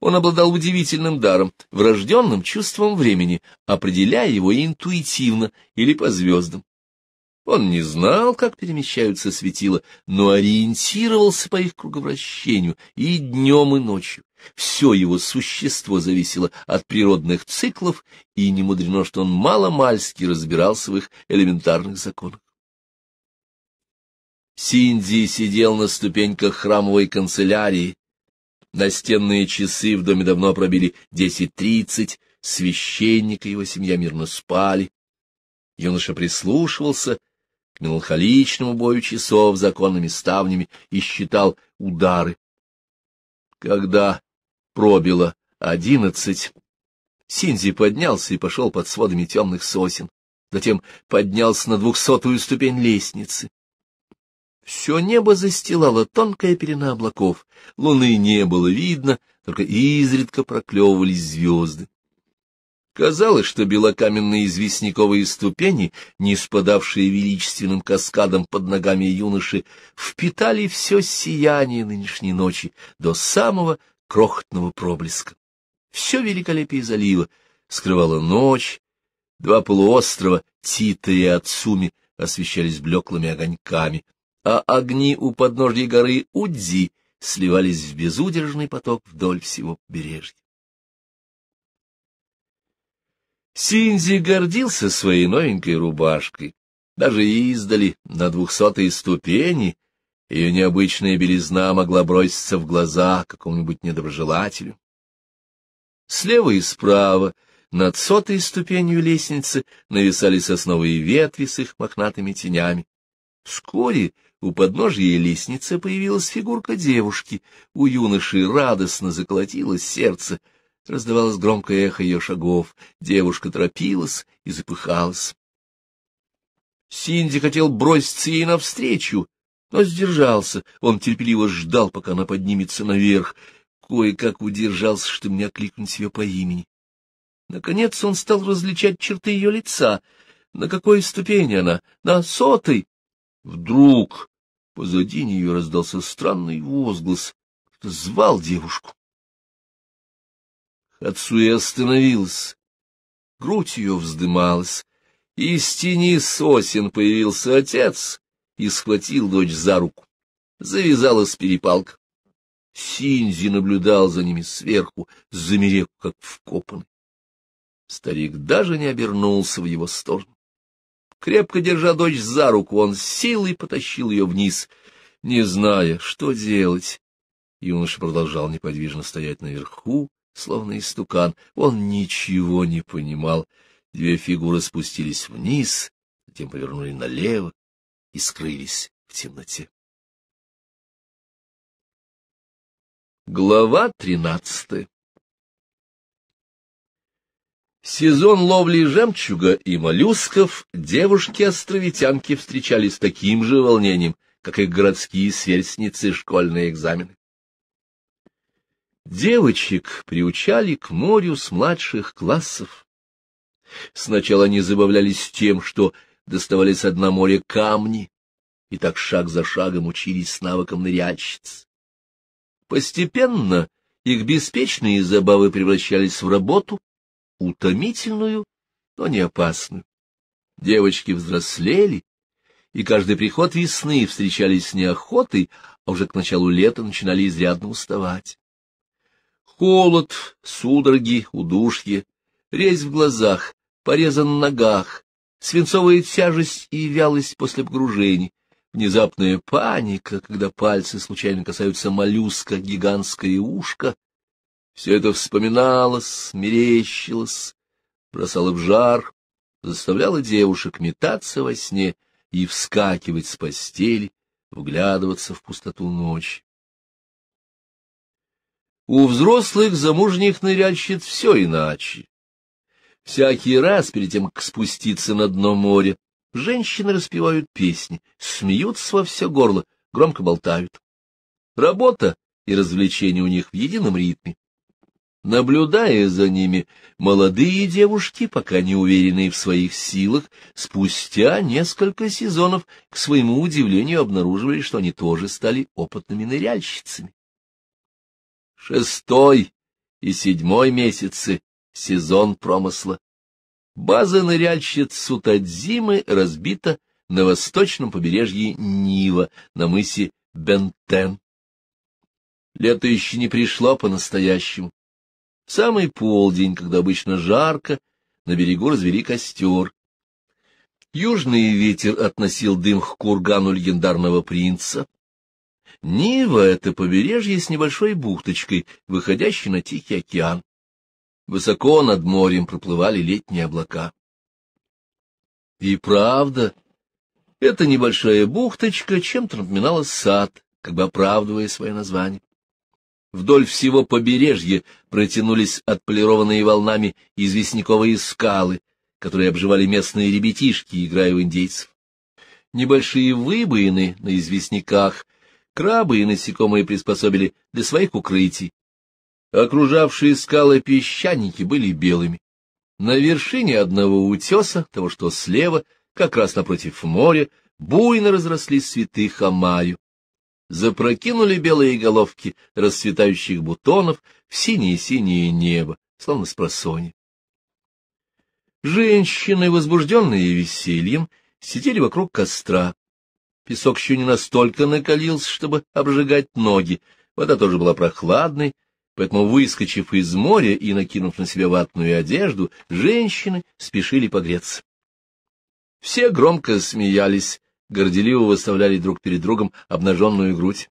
Он обладал удивительным даром, врожденным чувством времени, определяя его интуитивно или по звездам. Он не знал, как перемещаются светила, но ориентировался по их круговращению и днем, и ночью. Все его существо зависело от природных циклов, и не мудрено, что он мало-мальски разбирался в их элементарных законах. Синди сидел на ступеньках храмовой канцелярии. Настенные часы в доме давно пробили десять тридцать, священник и его семья мирно спали. Юноша прислушивался меланхоличному бою часов законными ставнями и считал удары. Когда пробило одиннадцать, Синзи поднялся и пошел под сводами темных сосен, затем поднялся на двухсотую ступень лестницы. Все небо застилало тонкая пелена облаков, луны не было видно, только изредка проклевывались звезды. Казалось, что белокаменные известняковые ступени, не спадавшие величественным каскадом под ногами юноши, впитали все сияние нынешней ночи до самого крохотного проблеска. Все великолепие залива скрывала ночь, два полуострова Тита и Ацуми освещались блеклыми огоньками, а огни у подножья горы Удзи сливались в безудержный поток вдоль всего побережья. Синзи гордился своей новенькой рубашкой. Даже издали, на двухсотой ступени, ее необычная белизна могла броситься в глаза какому-нибудь недоброжелателю. Слева и справа, над сотой ступенью лестницы, нависали сосновые ветви с их мохнатыми тенями. Вскоре у подножья лестницы появилась фигурка девушки. У юноши радостно заколотилось сердце — Раздавалось громкое эхо ее шагов. Девушка торопилась и запыхалась. Синди хотел броситься ей навстречу, но сдержался. Он терпеливо ждал, пока она поднимется наверх. Кое-как удержался, чтобы не окликнуть ее по имени. Наконец он стал различать черты ее лица. На какой ступени она? На сотой? Вдруг позади нее раздался странный возглас. кто звал девушку отцу и остановилась. Грудь ее вздымалась. Из тени сосен появился отец и схватил дочь за руку. Завязалась перепалка. Синзи наблюдал за ними сверху, замерев, как вкопанный. Старик даже не обернулся в его сторону. Крепко держа дочь за руку, он силой потащил ее вниз, не зная, что делать. Юноша продолжал неподвижно стоять наверху, словно истукан. Он ничего не понимал. Две фигуры спустились вниз, затем повернули налево и скрылись в темноте. Глава тринадцатая Сезон ловли жемчуга и моллюсков девушки-островитянки встречали с таким же волнением, как и городские сверстницы школьные экзамены. Девочек приучали к морю с младших классов. Сначала они забавлялись тем, что доставали с дна моря камни, и так шаг за шагом учились с навыком ныряльщиц. Постепенно их беспечные забавы превращались в работу, утомительную, но не опасную. Девочки взрослели, и каждый приход весны встречались с неохотой, а уже к началу лета начинали изрядно уставать. Холод, судороги, удушье, резь в глазах, порезан в ногах, свинцовая тяжесть и вялость после погружений, внезапная паника, когда пальцы случайно касаются моллюска, гигантское ушко. Все это вспоминалось, мерещилось, бросало в жар, заставляло девушек метаться во сне и вскакивать с постели, вглядываться в пустоту ночи. У взрослых замужних ныряльщиц все иначе. Всякий раз перед тем, как спуститься на дно моря, женщины распевают песни, смеются во все горло, громко болтают. Работа и развлечения у них в едином ритме. Наблюдая за ними, молодые девушки, пока не уверенные в своих силах, спустя несколько сезонов, к своему удивлению, обнаруживали, что они тоже стали опытными ныряльщицами шестой и седьмой месяцы сезон промысла. База ныряльщиц Сутадзимы разбита на восточном побережье Нила, на мысе Бентен. Лето еще не пришло по-настоящему. самый полдень, когда обычно жарко, на берегу развели костер. Южный ветер относил дым к кургану легендарного принца. Нива — это побережье с небольшой бухточкой, выходящей на Тихий океан. Высоко над морем проплывали летние облака. И правда, эта небольшая бухточка чем-то напоминала сад, как бы оправдывая свое название. Вдоль всего побережья протянулись отполированные волнами известняковые скалы, которые обживали местные ребятишки, играя в индейцев. Небольшие выбоины на известняках крабы и насекомые приспособили для своих укрытий. Окружавшие скалы песчаники были белыми. На вершине одного утеса, того что слева, как раз напротив моря, буйно разрослись цветы хамаю. Запрокинули белые головки расцветающих бутонов в синее-синее небо, словно с просони. Женщины, возбужденные весельем, сидели вокруг костра. Песок еще не настолько накалился, чтобы обжигать ноги. Вода тоже была прохладной, поэтому, выскочив из моря и накинув на себя ватную одежду, женщины спешили погреться. Все громко смеялись, горделиво выставляли друг перед другом обнаженную грудь.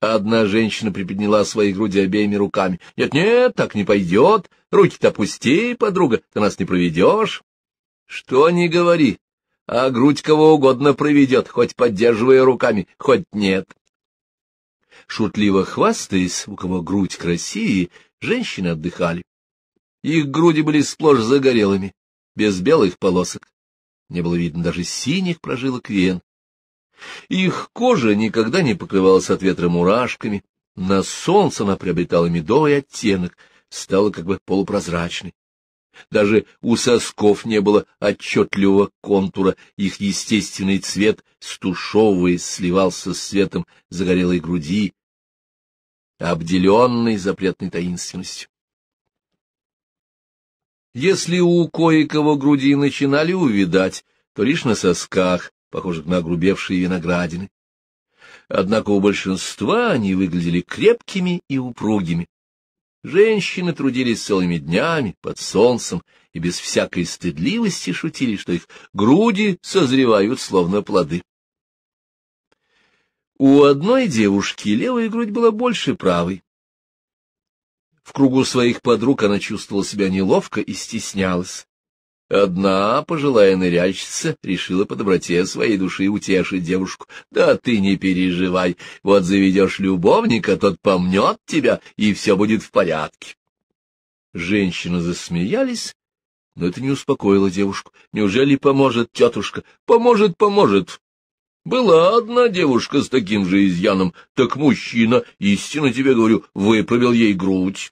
Одна женщина приподняла свои груди обеими руками. «Нет-нет, так не пойдет. Руки-то опусти, подруга, ты нас не проведешь». «Что не говори, а грудь кого угодно проведет, хоть поддерживая руками, хоть нет. Шутливо хвастаясь, у кого грудь красивее, женщины отдыхали. Их груди были сплошь загорелыми, без белых полосок. Не было видно даже синих прожилок вен. Их кожа никогда не покрывалась от ветра мурашками, на солнце она приобретала медовый оттенок, стала как бы полупрозрачной. Даже у сосков не было отчетливого контура, их естественный цвет, стушевываясь, сливался с цветом загорелой груди, обделенной запретной таинственностью. Если у кое-кого груди начинали увидать, то лишь на сосках, похожих на грубевшие виноградины. Однако у большинства они выглядели крепкими и упругими. Женщины трудились целыми днями под солнцем и без всякой стыдливости шутили, что их груди созревают словно плоды. У одной девушки левая грудь была больше правой. В кругу своих подруг она чувствовала себя неловко и стеснялась. Одна пожилая ныряльщица решила по доброте своей души утешить девушку. «Да ты не переживай, вот заведешь любовника, тот помнет тебя, и все будет в порядке». Женщины засмеялись, но это не успокоило девушку. «Неужели поможет тетушка?» «Поможет, поможет!» Была одна девушка с таким же изъяном, так мужчина, истинно тебе говорю, выправил ей грудь.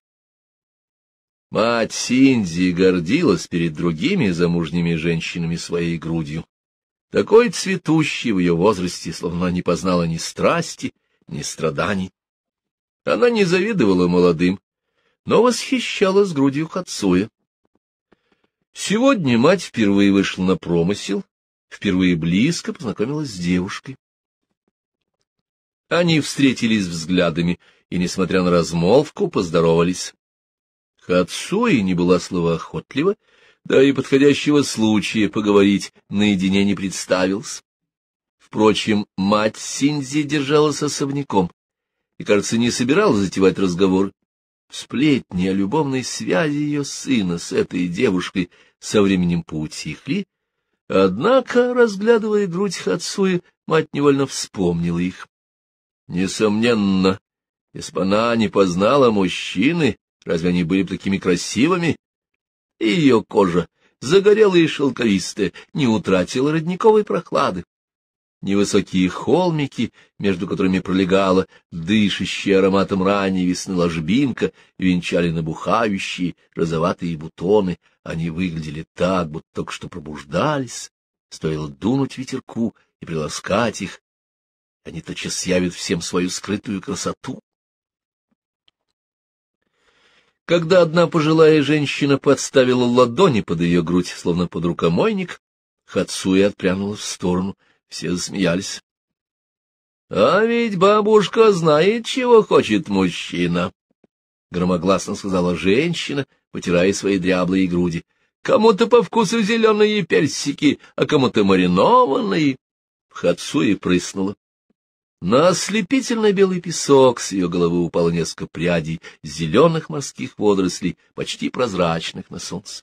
Мать Синдзи гордилась перед другими замужними женщинами своей грудью, такой цветущей в ее возрасте, словно не познала ни страсти, ни страданий. Она не завидовала молодым, но восхищалась грудью Хацуя. Сегодня мать впервые вышла на промысел, впервые близко познакомилась с девушкой. Они встретились взглядами и, несмотря на размолвку, поздоровались. Кацуи не была словоохотлива, да и подходящего случая поговорить наедине не представилось. Впрочем, мать Синзи держалась особняком и, кажется, не собиралась затевать разговор. Сплетни о любовной связи ее сына с этой девушкой со временем поутихли, однако, разглядывая грудь Хацуи, мать невольно вспомнила их. Несомненно, если бы она не познала мужчины, Разве они были такими красивыми? И ее кожа, загорелая и шелковистая, не утратила родниковой прохлады. Невысокие холмики, между которыми пролегала дышащая ароматом ранней весны ложбинка, венчали набухающие розоватые бутоны. Они выглядели так, будто только что пробуждались. Стоило дунуть ветерку и приласкать их. Они тотчас явят всем свою скрытую красоту. Когда одна пожилая женщина подставила ладони под ее грудь, словно под рукомойник, Хацуя отпрянула в сторону. Все засмеялись. — А ведь бабушка знает, чего хочет мужчина, — громогласно сказала женщина, потирая свои дряблые груди. — Кому-то по вкусу зеленые персики, а кому-то маринованные. Хацуя прыснула. На ослепительный белый песок с ее головы упало несколько прядей зеленых морских водорослей, почти прозрачных на солнце.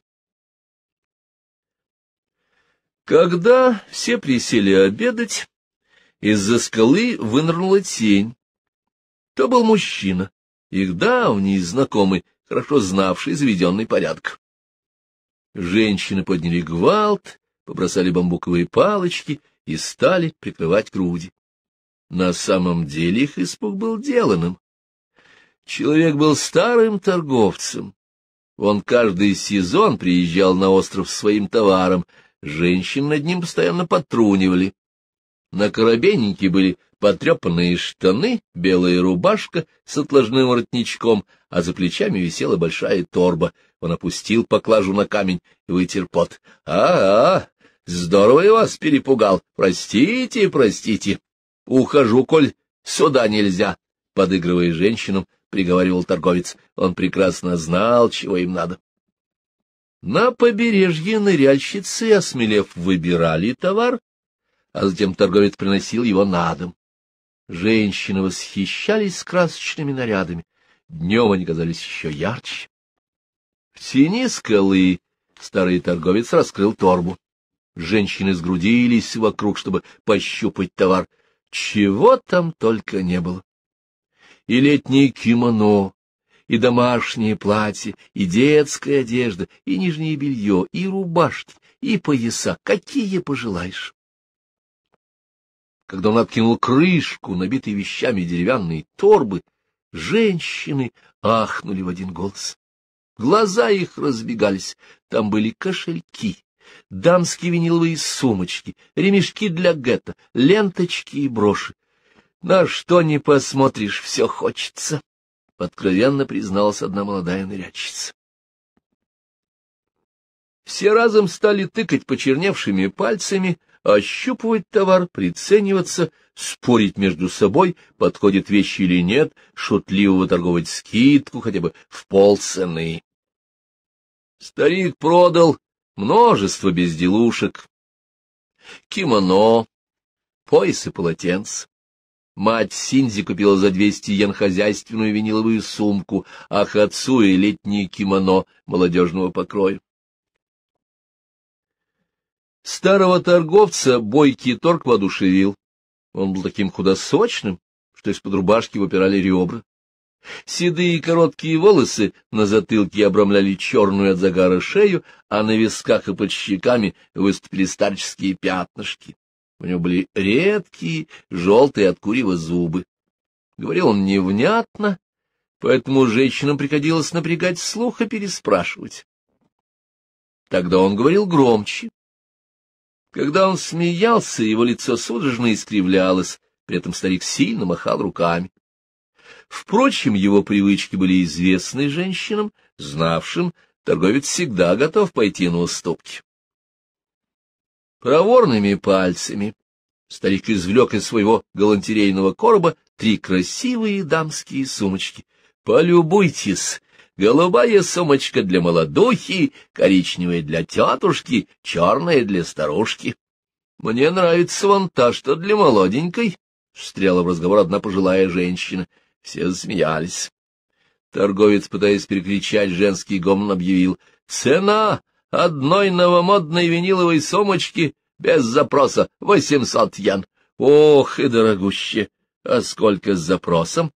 Когда все присели обедать, из-за скалы вынырнула тень. То был мужчина, их давний знакомый, хорошо знавший заведенный порядок. Женщины подняли гвалт, побросали бамбуковые палочки и стали прикрывать груди. На самом деле их испуг был деланным. Человек был старым торговцем. Он каждый сезон приезжал на остров с своим товаром, женщин над ним постоянно потрунивали. На коробейнике были потрепанные штаны, белая рубашка с отложным воротничком, а за плечами висела большая торба. Он опустил поклажу на камень и вытер пот. «А — А-а, здорово я вас перепугал. Простите, простите. Ухожу, коль сюда нельзя, — подыгрывая женщинам, приговаривал торговец. Он прекрасно знал, чего им надо. На побережье ныряльщицы, осмелев, выбирали товар, а затем торговец приносил его на дом. Женщины восхищались красочными нарядами. Днем они казались еще ярче. В тени скалы старый торговец раскрыл торбу. Женщины сгрудились вокруг, чтобы пощупать товар. Чего там только не было. И летние кимоно, и домашние платья, и детская одежда, и нижнее белье, и рубашки, и пояса, какие пожелаешь. Когда он откинул крышку, набитой вещами деревянные торбы, женщины ахнули в один голос. Глаза их разбегались, там были кошельки, дамские виниловые сумочки, ремешки для гетто, ленточки и броши. На что не посмотришь, все хочется, — откровенно призналась одна молодая нырячица. Все разом стали тыкать почерневшими пальцами, ощупывать товар, прицениваться, спорить между собой, подходит вещи или нет, шутливо выторговать скидку хотя бы в полцены. Старик продал множество безделушек, кимоно, пояс и полотенце. Мать Синзи купила за 200 йен хозяйственную виниловую сумку, а хацу и летнее кимоно молодежного покроя. Старого торговца бойкий торг воодушевил. Он был таким худосочным, что из-под рубашки выпирали ребра. Седые короткие волосы на затылке обрамляли черную от загара шею, а на висках и под щеками выступили старческие пятнышки. У него были редкие, желтые от курева зубы. Говорил он невнятно, поэтому женщинам приходилось напрягать слух и переспрашивать. Тогда он говорил громче. Когда он смеялся, его лицо судорожно искривлялось, при этом старик сильно махал руками. Впрочем, его привычки были известны женщинам, знавшим, торговец всегда готов пойти на уступки. Проворными пальцами старик извлек из своего галантерейного короба три красивые дамские сумочки. «Полюбуйтесь!» Голубая сумочка для молодухи, коричневая для тетушки, черная для старушки. — Мне нравится вон та, что для молоденькой, — встряла в разговор одна пожилая женщина. Все засмеялись. Торговец, пытаясь перекричать женский гомон, объявил «Цена одной новомодной виниловой сумочки без запроса — восемьсот ян. Ох и дорогуще! А сколько с запросом?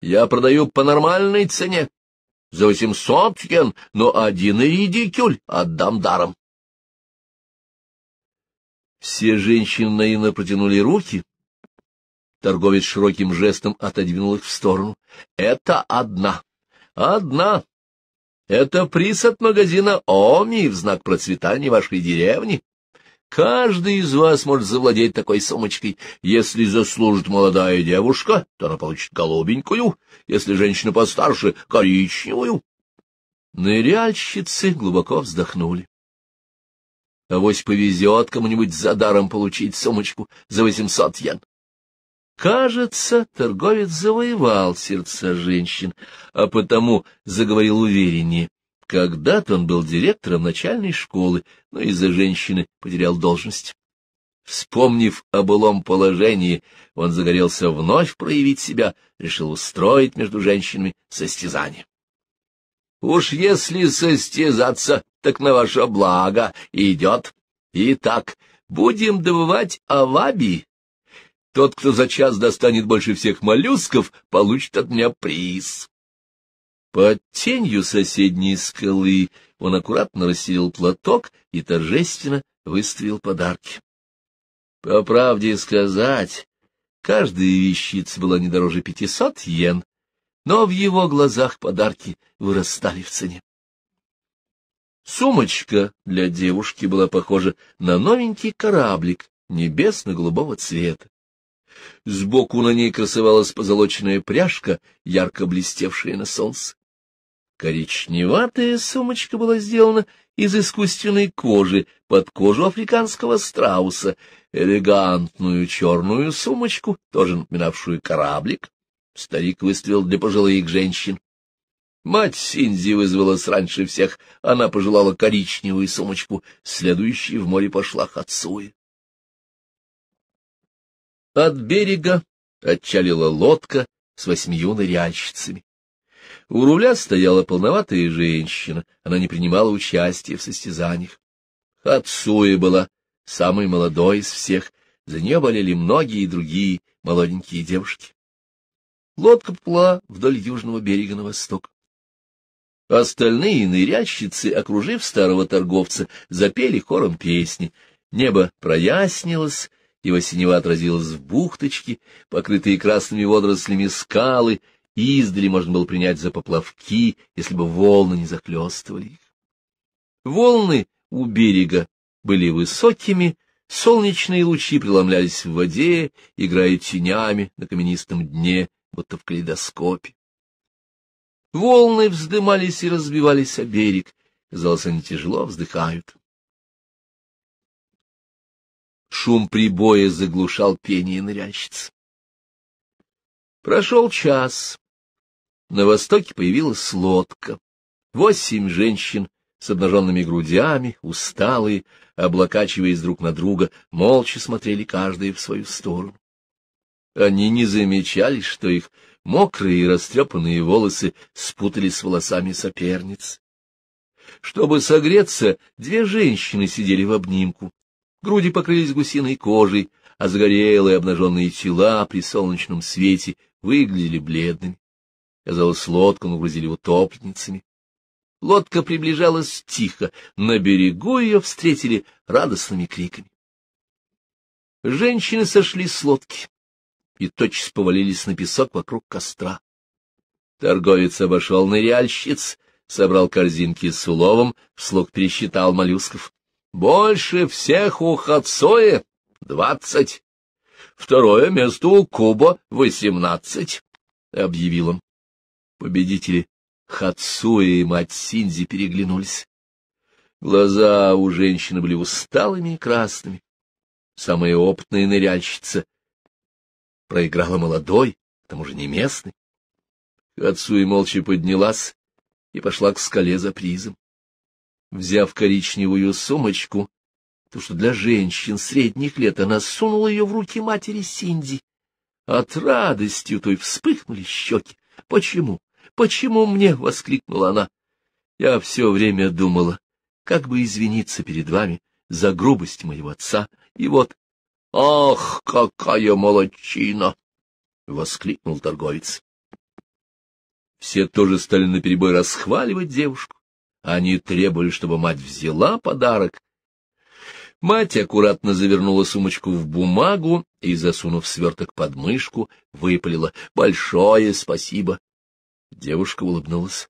Я продаю по нормальной цене. За восемьсот ян, но один редикюль отдам даром». Все женщины наивно протянули руки, Торговец широким жестом отодвинул их в сторону. — Это одна. Одна. Это приз от магазина Оми в знак процветания вашей деревни. Каждый из вас может завладеть такой сумочкой. Если заслужит молодая девушка, то она получит голубенькую, если женщина постарше — коричневую. Ныряльщицы глубоко вздохнули. Авось повезет кому-нибудь за даром получить сумочку за восемьсот йен. Кажется, торговец завоевал сердца женщин, а потому заговорил увереннее. Когда-то он был директором начальной школы, но из-за женщины потерял должность. Вспомнив о былом положении, он загорелся вновь проявить себя, решил устроить между женщинами состязание. — Уж если состязаться, так на ваше благо идет. Итак, будем добывать аваби тот, кто за час достанет больше всех моллюсков, получит от меня приз. Под тенью соседней скалы он аккуратно расстелил платок и торжественно выставил подарки. По правде сказать, каждая вещица была не дороже пятисот йен, но в его глазах подарки вырастали в цене. Сумочка для девушки была похожа на новенький кораблик небесно-голубого цвета. Сбоку на ней красовалась позолоченная пряжка, ярко блестевшая на солнце. Коричневатая сумочка была сделана из искусственной кожи под кожу африканского страуса, элегантную черную сумочку, тоже напоминавшую кораблик, старик выставил для пожилых женщин. Мать Синзи вызвалась раньше всех, она пожелала коричневую сумочку, следующей в море пошла Хацуя. От берега отчалила лодка с восьмию ныряльщицами. У руля стояла полноватая женщина, она не принимала участия в состязаниях. Хацуя была самой молодой из всех, за нее болели многие другие молоденькие девушки. Лодка плыла вдоль южного берега на восток. Остальные ныряльщицы, окружив старого торговца, запели хором песни. Небо прояснилось, его синева отразилась в бухточке, покрытые красными водорослями скалы, и издали можно было принять за поплавки, если бы волны не захлестывали их. Волны у берега были высокими, солнечные лучи преломлялись в воде, играя тенями на каменистом дне, будто в калейдоскопе. Волны вздымались и разбивались о берег, казалось, они тяжело вздыхают. Шум прибоя заглушал пение ныряльщиц. Прошел час. На востоке появилась лодка. Восемь женщин с обнаженными грудями, усталые, облокачиваясь друг на друга, молча смотрели каждая в свою сторону. Они не замечали, что их мокрые и растрепанные волосы спутались с волосами соперниц. Чтобы согреться, две женщины сидели в обнимку груди покрылись гусиной кожей, а загорелые обнаженные тела при солнечном свете выглядели бледными. Казалось, лодку нагрузили утопленницами. Лодка приближалась тихо, на берегу ее встретили радостными криками. Женщины сошли с лодки и тотчас повалились на песок вокруг костра. Торговец обошел ныряльщиц, собрал корзинки с уловом, вслух пересчитал моллюсков. Больше всех у Хацоя — двадцать. Второе место у Куба — восемнадцать, — объявил он. Победители Хацуя и мать Синзи переглянулись. Глаза у женщины были усталыми и красными. Самая опытная ныряльщица проиграла молодой, к тому же не местный. Хацуя молча поднялась и пошла к скале за призом. Взяв коричневую сумочку, то что для женщин средних лет, она сунула ее в руки матери Синди. От радости той вспыхнули щеки. «Почему? Почему мне?» — воскликнула она. «Я все время думала, как бы извиниться перед вами за грубость моего отца, и вот...» «Ах, какая молодчина!» — воскликнул торговец. Все тоже стали наперебой расхваливать девушку. Они требовали, чтобы мать взяла подарок. Мать аккуратно завернула сумочку в бумагу и, засунув сверток под мышку, выпалила «Большое спасибо!». Девушка улыбнулась.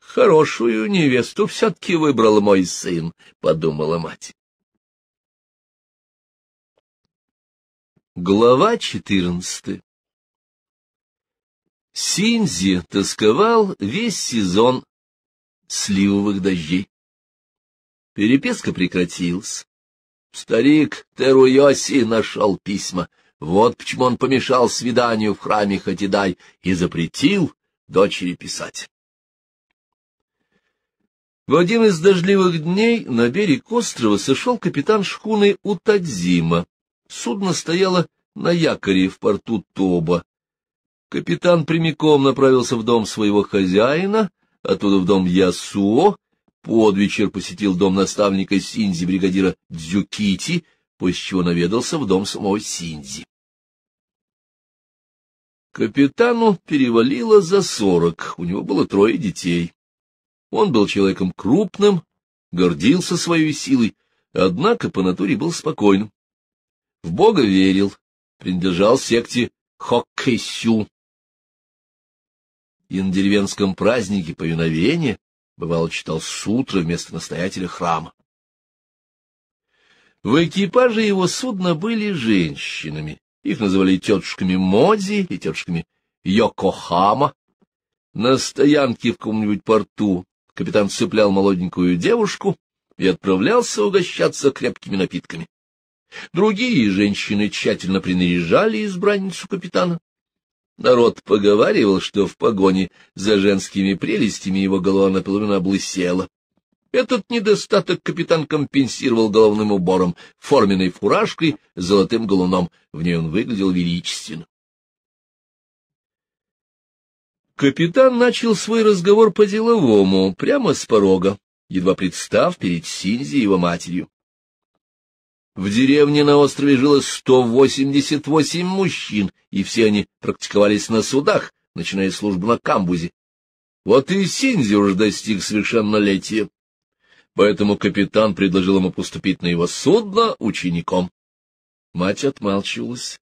«Хорошую невесту все-таки выбрал мой сын», — подумала мать. Глава четырнадцатая Синзи тосковал весь сезон сливовых дождей. Переписка прекратилась. Старик Теруйоси нашел письма. Вот почему он помешал свиданию в храме Хатидай и запретил дочери писать. В один из дождливых дней на берег острова сошел капитан шхуны Утадзима. Судно стояло на якоре в порту Тоба. Капитан прямиком направился в дом своего хозяина — оттуда в дом Ясуо, под вечер посетил дом наставника Синдзи бригадира Дзюкити, после чего наведался в дом самого Синдзи. Капитану перевалило за сорок, у него было трое детей. Он был человеком крупным, гордился своей силой, однако по натуре был спокойным. В Бога верил, принадлежал секте Хоккэсю, и на деревенском празднике повиновения бывало читал сутры вместо настоятеля храма. В экипаже его судна были женщинами. Их называли тетушками Модзи и тетушками Йокохама. На стоянке в каком-нибудь порту капитан цеплял молоденькую девушку и отправлялся угощаться крепкими напитками. Другие женщины тщательно принаряжали избранницу капитана, Народ поговаривал, что в погоне за женскими прелестями его голова наполовину облысела. Этот недостаток капитан компенсировал головным убором, форменной фуражкой с золотым голуном, В ней он выглядел величественно. Капитан начал свой разговор по-деловому, прямо с порога, едва представ перед Синзи и его матерью. В деревне на острове жило 188 мужчин, и все они практиковались на судах, начиная службу на камбузе. Вот и Синзи уже достиг совершеннолетия. Поэтому капитан предложил ему поступить на его судно учеником. Мать отмалчивалась.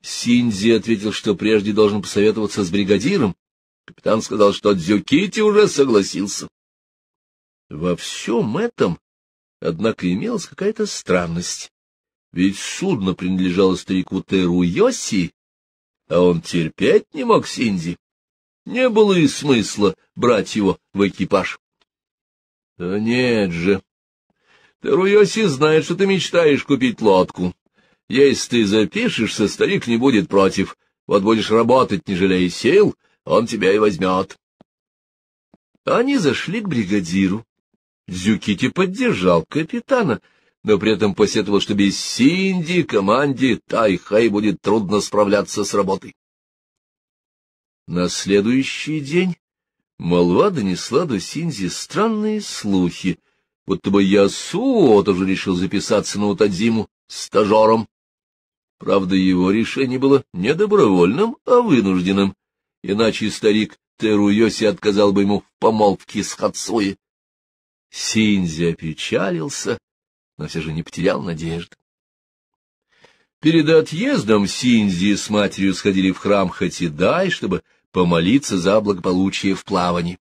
Синзи ответил, что прежде должен посоветоваться с бригадиром. Капитан сказал, что Дзюкити уже согласился. Во всем этом Однако имелась какая-то странность. Ведь судно принадлежало старику Теру Йоси, а он терпеть не мог Синди. Не было и смысла брать его в экипаж. — Да нет же. Теру Йоси знает, что ты мечтаешь купить лодку. Если ты запишешься, старик не будет против. Вот будешь работать, не жалея сил, он тебя и возьмет. Они зашли к бригадиру, Зюкити поддержал капитана, но при этом посетовал, что без Синди команде Тайхай будет трудно справляться с работой. На следующий день молва донесла до Синзи странные слухи, будто бы Ясуо тоже решил записаться на Утадзиму стажером. Правда, его решение было не добровольным, а вынужденным, иначе старик Теруйоси отказал бы ему в помолвке с Хацуи, Синзи опечалился, но все же не потерял надежды. Перед отъездом Синзи с матерью сходили в храм Хатидай, чтобы помолиться за благополучие в плавании.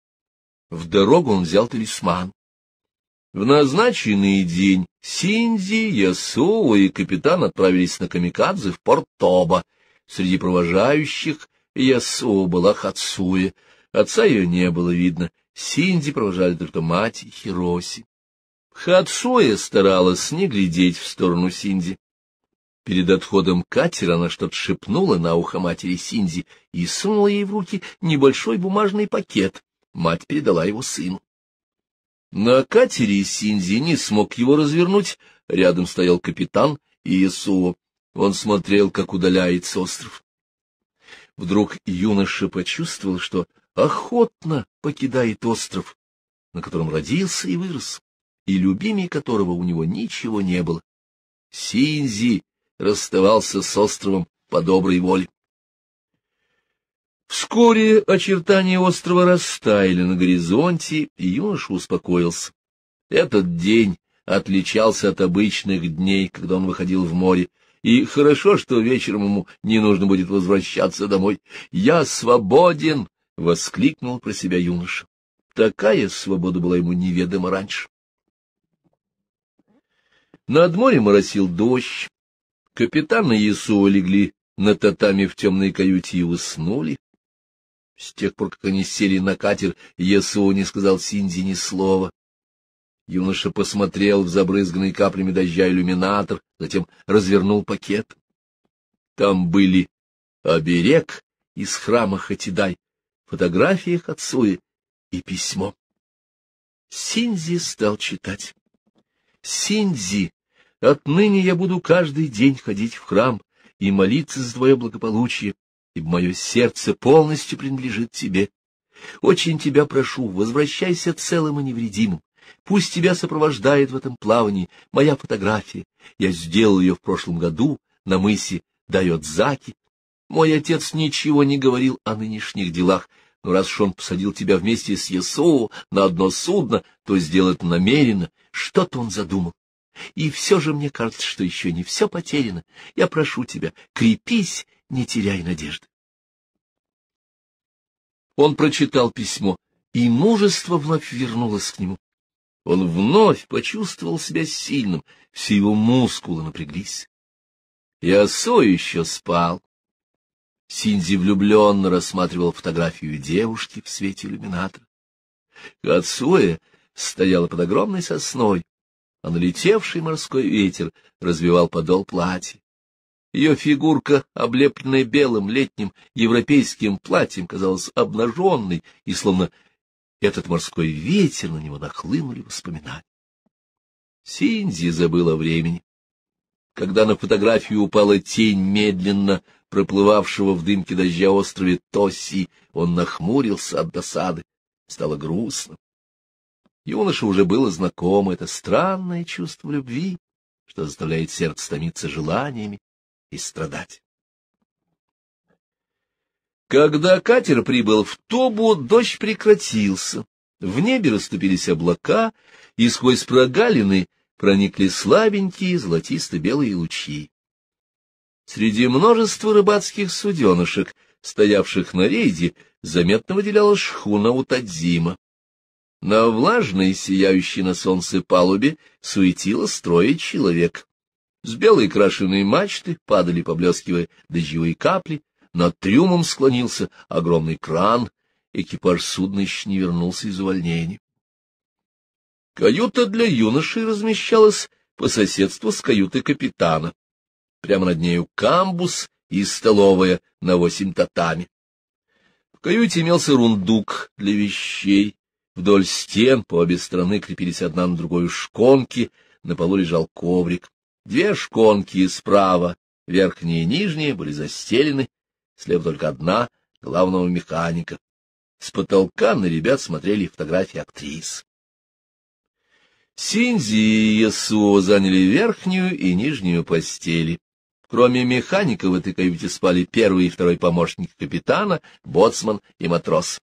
В дорогу он взял талисман. В назначенный день Синди, Ясуо и капитан отправились на камикадзе в порт Тоба. Среди провожающих Ясуо была Хацуя. Отца ее не было видно, Синди провожали только мать и Хироси. Хацуя старалась не глядеть в сторону Синди. Перед отходом катера она что-то шепнула на ухо матери Синди и сунула ей в руки небольшой бумажный пакет. Мать передала его сыну. На катере Синди не смог его развернуть, рядом стоял капитан Иесуо. Он смотрел, как удаляется остров. Вдруг юноша почувствовал, что охотно покидает остров, на котором родился и вырос, и любимей которого у него ничего не было. Синзи расставался с островом по доброй воле. Вскоре очертания острова растаяли на горизонте, и юноша успокоился. Этот день отличался от обычных дней, когда он выходил в море, и хорошо, что вечером ему не нужно будет возвращаться домой. «Я свободен!» воскликнул про себя юноша. Такая свобода была ему неведома раньше. Над морем моросил дождь. Капитан и Иисуа легли на татами в темной каюте и уснули. С тех пор, как они сели на катер, Иисуа не сказал Синди ни слова. Юноша посмотрел в забрызганный каплями дождя иллюминатор, затем развернул пакет. Там были оберег из храма Хатидай, фотографиях отцу и письмо. Синзи стал читать. Синзи, отныне я буду каждый день ходить в храм и молиться за твое благополучие, ибо мое сердце полностью принадлежит тебе. Очень тебя прошу, возвращайся целым и невредимым. Пусть тебя сопровождает в этом плавании моя фотография. Я сделал ее в прошлом году на мысе Дайодзаки мой отец ничего не говорил о нынешних делах, но раз уж он посадил тебя вместе с Ясоу на одно судно, то сделает намеренно. Что-то он задумал. И все же мне кажется, что еще не все потеряно. Я прошу тебя, крепись, не теряй надежды. Он прочитал письмо, и мужество вновь вернулось к нему. Он вновь почувствовал себя сильным, все его мускулы напряглись. Ясо еще спал. Синди влюбленно рассматривал фотографию девушки в свете иллюминатора. Кацуэ стояла под огромной сосной, а налетевший морской ветер развивал подол платья. Ее фигурка, облепленная белым летним европейским платьем, казалась обнаженной, и словно этот морской ветер на него нахлынули воспоминания. Синди забыла времени. Когда на фотографию упала тень медленно проплывавшего в дымке дождя острове Тоси, он нахмурился от досады. Стало грустно. Юноше уже было знакомо это странное чувство любви, что заставляет сердце томиться желаниями и страдать. Когда катер прибыл в Тобу, дождь прекратился. В небе расступились облака, и сквозь прогалины проникли слабенькие золотисто-белые лучи. Среди множества рыбацких суденышек, стоявших на рейде, заметно выделялась шхуна у Тадзима. На влажной, сияющей на солнце палубе суетилось трое человек. С белой крашеной мачты падали, поблескивая дождевые капли, над трюмом склонился огромный кран, экипаж судна еще не вернулся из увольнения. Каюта для юноши размещалась по соседству с каютой капитана прямо над нею камбус и столовая на восемь татами. В каюте имелся рундук для вещей. Вдоль стен по обе стороны крепились одна на другую шконки, на полу лежал коврик. Две шконки справа, верхние и нижние, были застелены, слева только одна, главного механика. С потолка на ребят смотрели фотографии актрис. Синзи и Ясуо заняли верхнюю и нижнюю постели. Кроме механика в этой каюте спали первый и второй помощник капитана, боцман и матрос.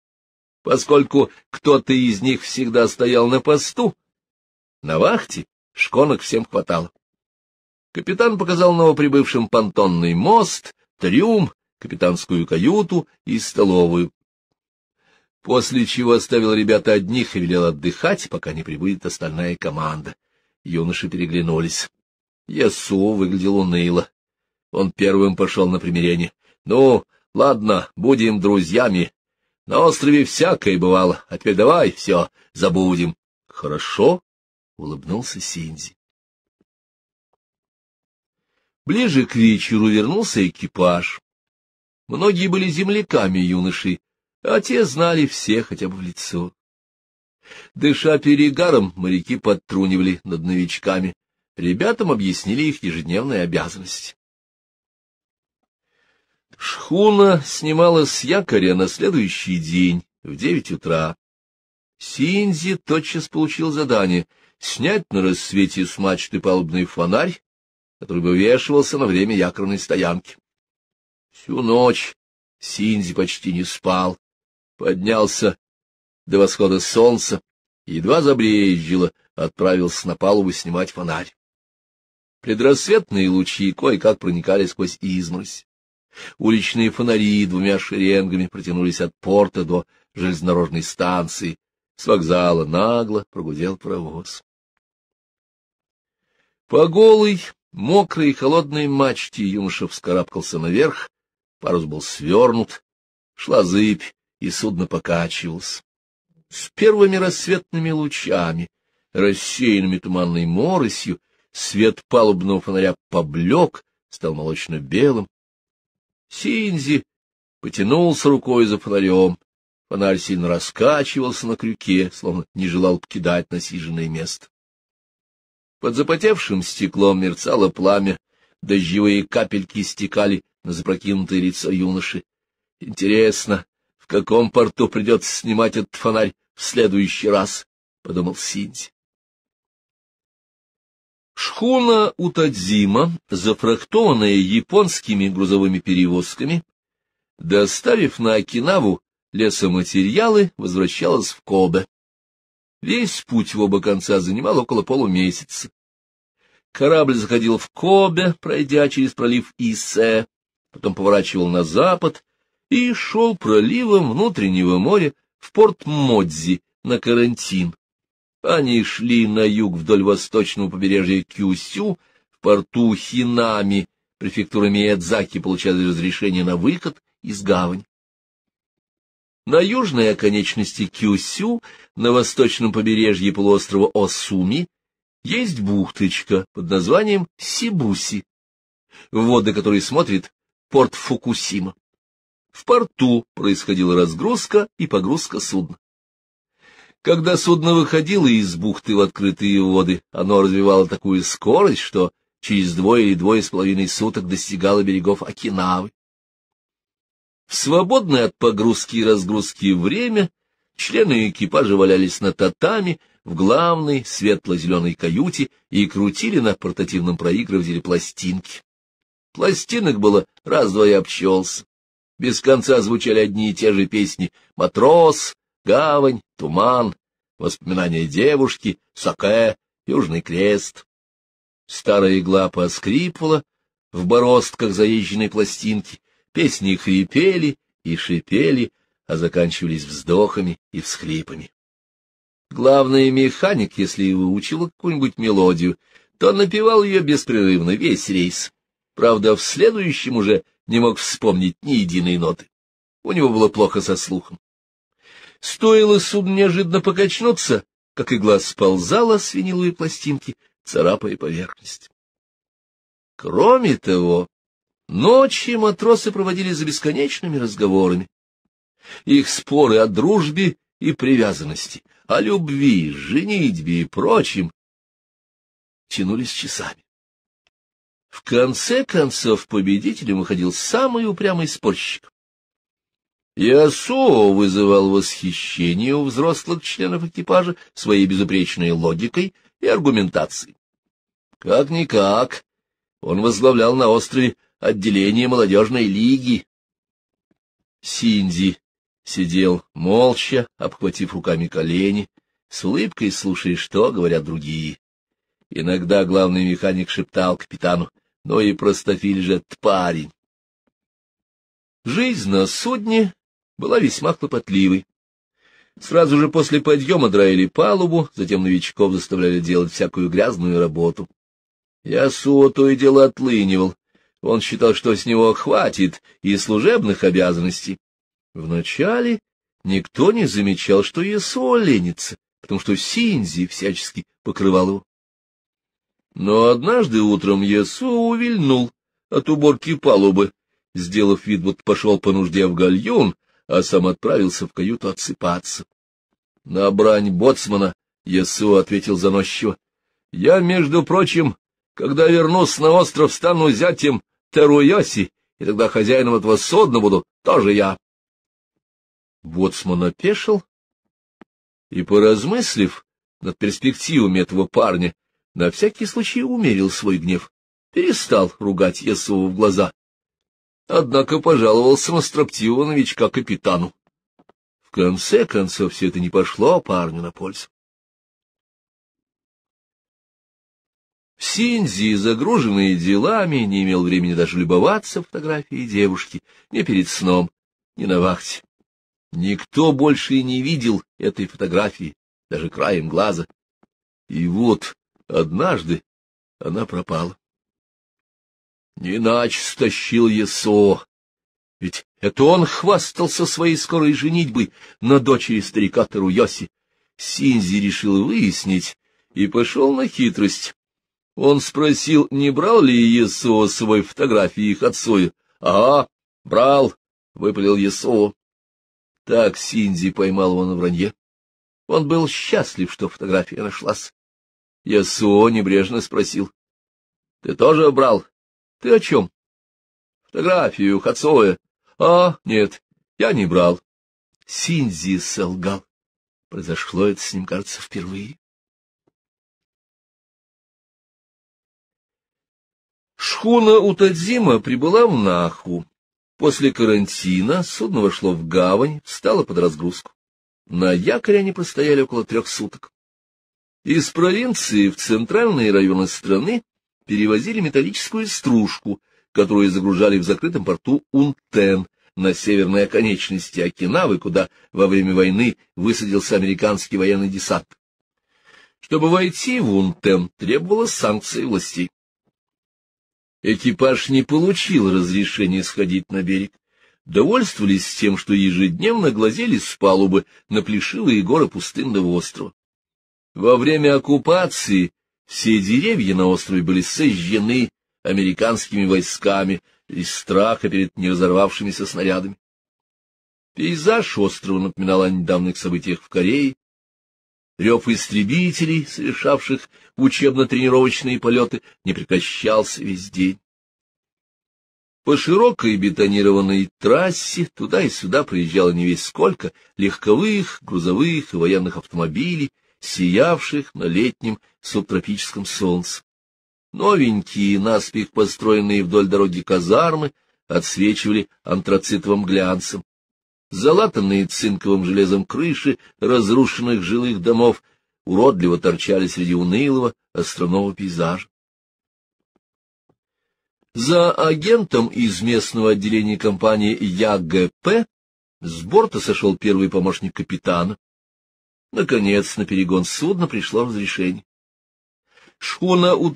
Поскольку кто-то из них всегда стоял на посту, на вахте шконок всем хватало. Капитан показал новоприбывшим понтонный мост, трюм, капитанскую каюту и столовую, после чего оставил ребята одних и велел отдыхать, пока не прибудет остальная команда. Юноши переглянулись. Ясу выглядел уныло. Он первым пошел на примирение. «Ну, ладно, будем друзьями. На острове всякое бывало, а теперь давай все забудем». «Хорошо», — улыбнулся Синзи. Ближе к вечеру вернулся экипаж. Многие были земляками юноши, а те знали все хотя бы в лицо. Дыша перегаром, моряки подтрунивали над новичками. Ребятам объяснили их ежедневные обязанности. Шхуна снимала с якоря на следующий день, в девять утра. Синзи тотчас получил задание снять на рассвете с мачты палубный фонарь, который бы вешивался на время якорной стоянки. Всю ночь Синзи почти не спал, поднялся до восхода солнца, едва забрезжило, отправился на палубу снимать фонарь. Предрассветные лучи кое-как проникали сквозь изморозь. Уличные фонари двумя шеренгами протянулись от порта до железнодорожной станции. С вокзала нагло прогудел паровоз. По голой, мокрой и холодной мачте юноша вскарабкался наверх, парус был свернут, шла зыбь, и судно покачивалось. С первыми рассветными лучами, рассеянными туманной моросью, свет палубного фонаря поблек, стал молочно-белым, Синзи потянулся рукой за фонарем. Фонарь сильно раскачивался на крюке, словно не желал покидать насиженное место. Под запотевшим стеклом мерцало пламя, дождевые капельки стекали на запрокинутое лицо юноши. «Интересно, в каком порту придется снимать этот фонарь в следующий раз?» — подумал Синди. Шхуна Утадзима, зафрахтованная японскими грузовыми перевозками, доставив на Окинаву лесоматериалы, возвращалась в Кобе. Весь путь в оба конца занимал около полумесяца. Корабль заходил в Кобе, пройдя через пролив Исе, потом поворачивал на запад и шел проливом внутреннего моря в порт Модзи на карантин, они шли на юг вдоль восточного побережья Кюсю, в порту Хинами, префектура Миядзаки получали разрешение на выход из гавани. На южной оконечности Кюсю, на восточном побережье полуострова Осуми, есть бухточка под названием Сибуси, воды которой смотрит порт Фукусима. В порту происходила разгрузка и погрузка судна. Когда судно выходило из бухты в открытые воды, оно развивало такую скорость, что через двое или двое с половиной суток достигало берегов Окинавы. В свободное от погрузки и разгрузки время члены экипажа валялись на татами в главной светло-зеленой каюте и крутили на портативном проигрывателе пластинки. Пластинок было раз-два и обчелся. Без конца звучали одни и те же песни «Матрос», гавань, туман, воспоминания девушки, саке, южный крест. Старая игла поскрипывала в бороздках заезженной пластинки, песни хрипели и шипели, а заканчивались вздохами и всхлипами. Главный механик, если и выучил какую-нибудь мелодию, то напевал ее беспрерывно весь рейс. Правда, в следующем уже не мог вспомнить ни единой ноты. У него было плохо со слухом. Стоило суду неожиданно покачнуться, как игла сползала с виниловой пластинки, царапая поверхность. Кроме того, ночи матросы проводили за бесконечными разговорами. Их споры о дружбе и привязанности, о любви, женитьбе и прочем тянулись часами. В конце концов победителем выходил самый упрямый спорщик. Ясо вызывал восхищение у взрослых членов экипажа своей безупречной логикой и аргументацией. Как-никак, он возглавлял на острове отделение молодежной лиги. Синди сидел молча, обхватив руками колени, с улыбкой слушая, что говорят другие. Иногда главный механик шептал капитану, «Ну и простофиль же, парень!» Жизнь на судне была весьма хлопотливой. Сразу же после подъема драили палубу, затем новичков заставляли делать всякую грязную работу. Ясуо то и дело отлынивал. Он считал, что с него хватит и служебных обязанностей. Вначале никто не замечал, что Ясуо ленится, потому что Синзи всячески покрывал его. Но однажды утром Ясуо увильнул от уборки палубы, сделав вид, будто пошел по нужде в гальюн, а сам отправился в каюту отсыпаться. На брань боцмана Ясу ответил заносчиво. — Я, между прочим, когда вернусь на остров, стану зятем Теруйоси, и тогда хозяином этого судна буду тоже я. Боцман опешил и, поразмыслив над перспективами этого парня, на всякий случай умерил свой гнев, перестал ругать Ясу в глаза однако пожаловался на строптивого новичка капитану. В конце концов, все это не пошло парню на пользу. Синзи, загруженный делами, не имел времени даже любоваться фотографией девушки ни перед сном, ни на вахте. Никто больше и не видел этой фотографии, даже краем глаза. И вот однажды она пропала. Не иначе стащил Есо. Ведь это он хвастался своей скорой женитьбой на дочери старика Таруёси. Синзи решил выяснить и пошел на хитрость. Он спросил, не брал ли Есо свой фотографии их отцою. — Ага, брал, — выпалил Есо. Так Синзи поймал его на вранье. Он был счастлив, что фотография нашлась. Ясо небрежно спросил. — Ты тоже брал? Ты о чем? Фотографию Хацоя. А, нет, я не брал. Синзи солгал. Произошло это с ним, кажется, впервые. Шхуна Утадзима прибыла в Наху. После карантина судно вошло в гавань, стало под разгрузку. На якоре они простояли около трех суток. Из провинции в центральные районы страны перевозили металлическую стружку, которую загружали в закрытом порту Унтен на северной оконечности Окинавы, куда во время войны высадился американский военный десант. Чтобы войти в Унтен, требовалось санкции властей. Экипаж не получил разрешения сходить на берег. Довольствовались тем, что ежедневно глазели с палубы на плешивые горы пустынного острова. Во время оккупации все деревья на острове были сожжены американскими войсками из страха перед неразорвавшимися снарядами. Пейзаж острова напоминал о недавних событиях в Корее. Рев истребителей, совершавших учебно-тренировочные полеты, не прекращался весь день. По широкой бетонированной трассе туда и сюда приезжало не весь сколько легковых, грузовых и военных автомобилей, сиявших на летнем субтропическом солнце. Новенькие, наспех построенные вдоль дороги казармы, отсвечивали антрацитовым глянцем. Залатанные цинковым железом крыши разрушенных жилых домов уродливо торчали среди унылого островного пейзажа. За агентом из местного отделения компании ЯГП с борта сошел первый помощник капитана, Наконец, на перегон судна пришло разрешение. Шхуна у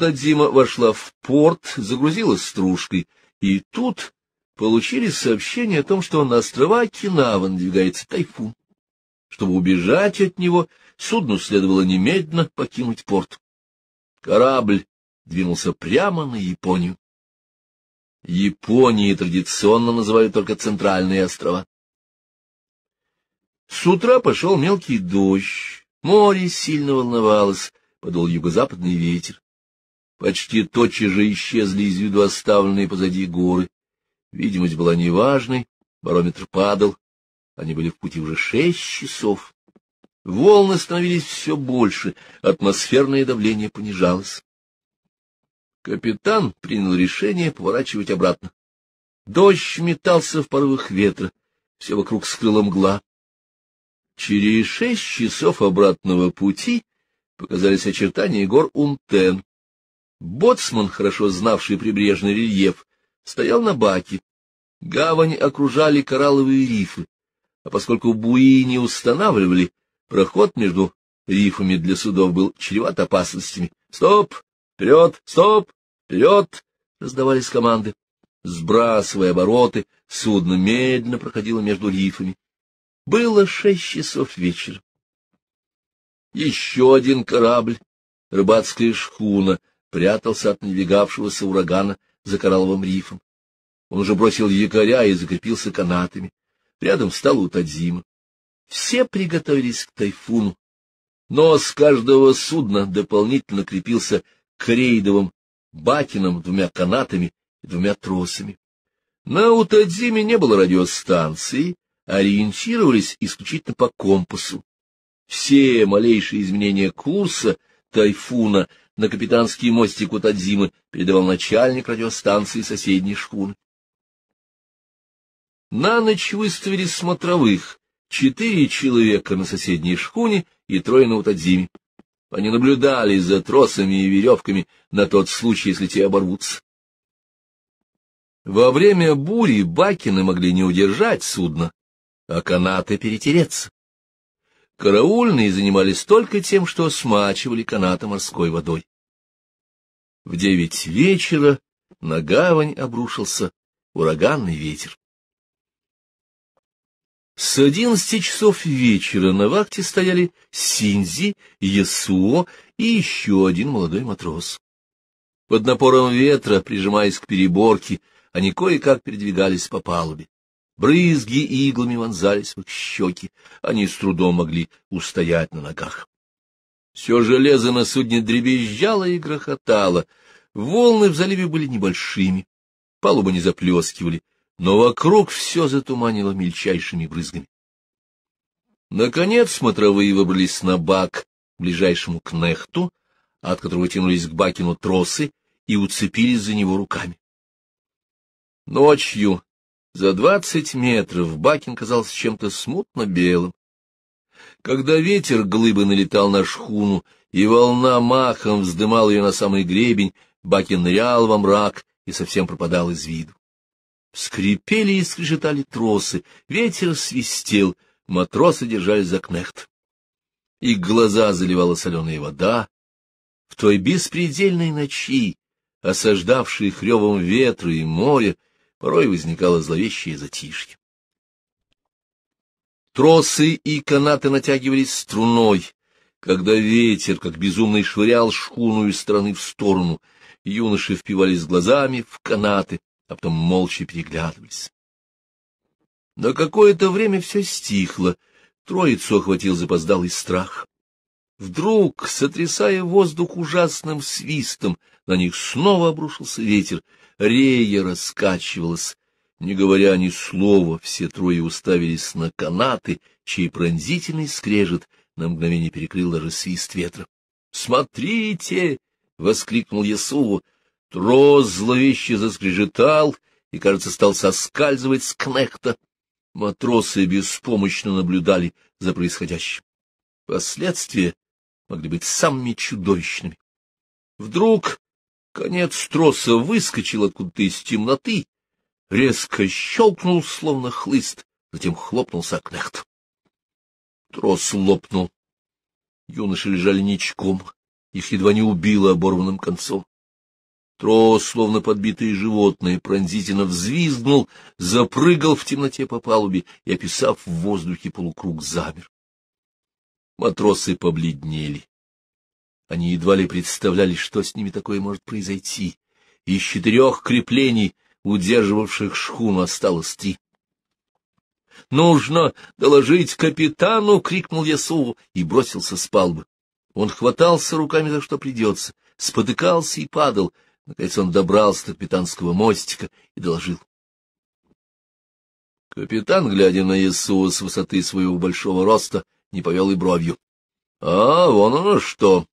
вошла в порт, загрузилась стружкой, и тут получили сообщение о том, что на острова Кинава надвигается тайфун. Чтобы убежать от него, судну следовало немедленно покинуть порт. Корабль двинулся прямо на Японию. Японии традиционно называют только центральные острова. С утра пошел мелкий дождь, море сильно волновалось, подул юго-западный ветер. Почти тотчас же исчезли из виду оставленные позади горы. Видимость была неважной, барометр падал. Они были в пути уже шесть часов. Волны становились все больше, атмосферное давление понижалось. Капитан принял решение поворачивать обратно. Дождь метался в порывах ветра, все вокруг скрыла мгла. Через шесть часов обратного пути показались очертания гор Унтен. Боцман, хорошо знавший прибрежный рельеф, стоял на баке. Гавань окружали коралловые рифы, а поскольку буи не устанавливали, проход между рифами для судов был чреват опасностями. «Стоп! Вперед! Стоп! Вперед!» — раздавались команды. Сбрасывая обороты, судно медленно проходило между рифами. Было шесть часов вечера. Еще один корабль, рыбацкая шхуна, прятался от навигавшегося урагана за коралловым рифом. Он уже бросил якоря и закрепился канатами. Рядом встал Утадзима. Все приготовились к тайфуну, но с каждого судна дополнительно крепился к рейдовым бакинам двумя канатами и двумя тросами. На Утадзиме не было радиостанции, ориентировались исключительно по компасу. Все малейшие изменения курса тайфуна на капитанский мостик у Тадзимы передавал начальник радиостанции соседней шхуны. На ночь выставили смотровых, четыре человека на соседней шхуне и трое на Утадзиме. Они наблюдали за тросами и веревками на тот случай, если те оборвутся. Во время бури бакины могли не удержать судно, а канаты перетереться. Караульные занимались только тем, что смачивали канаты морской водой. В девять вечера на гавань обрушился ураганный ветер. С одиннадцати часов вечера на вахте стояли Синзи, Ясуо и еще один молодой матрос. Под напором ветра, прижимаясь к переборке, они кое-как передвигались по палубе. Брызги иглами вонзались в их щеки, они с трудом могли устоять на ногах. Все железо на судне дребезжало и грохотало, волны в заливе были небольшими, палубы не заплескивали, но вокруг все затуманило мельчайшими брызгами. Наконец смотровые выбрались на бак, ближайшему к нехту, от которого тянулись к Бакину тросы и уцепились за него руками. Ночью за двадцать метров Бакин казался чем-то смутно белым. Когда ветер глыбы налетал на шхуну, и волна махом вздымала ее на самый гребень, Бакин нырял во мрак и совсем пропадал из виду. Скрипели и скрежетали тросы, ветер свистел, матросы держались за кнехт. их глаза заливала соленая вода. В той беспредельной ночи, осаждавшей хревом ветра и моря, порой возникало зловещее затишье. Тросы и канаты натягивались струной, когда ветер, как безумный, швырял шхуну из стороны в сторону. Юноши впивались глазами в канаты, а потом молча переглядывались. На какое-то время все стихло, троицу охватил запоздалый страх. Вдруг, сотрясая воздух ужасным свистом, на них снова обрушился ветер, рея раскачивалась. Не говоря ни слова, все трое уставились на канаты, чей пронзительный скрежет на мгновение перекрыл даже свист ветра. «Смотрите!» — воскликнул Ясу, Трос зловеще заскрежетал и, кажется, стал соскальзывать с кнехта. Матросы беспомощно наблюдали за происходящим. Последствия могли быть самыми чудовищными. Вдруг конец троса выскочил откуда-то из темноты, резко щелкнул, словно хлыст, затем хлопнулся кнехт. Трос лопнул. Юноши лежали ничком, их едва не убило оборванным концом. Трос, словно подбитое животное, пронзительно взвизгнул, запрыгал в темноте по палубе и, описав в воздухе полукруг, замер. Матросы побледнели. Они едва ли представляли, что с ними такое может произойти. Из четырех креплений, удерживавших шхуну, осталось три. — Нужно доложить капитану! — крикнул я и бросился с палубы. Он хватался руками за что придется, спотыкался и падал. Наконец он добрался до капитанского мостика и доложил. Капитан, глядя на Иисуса с высоты своего большого роста, не повел и бровью. — А, вон оно что.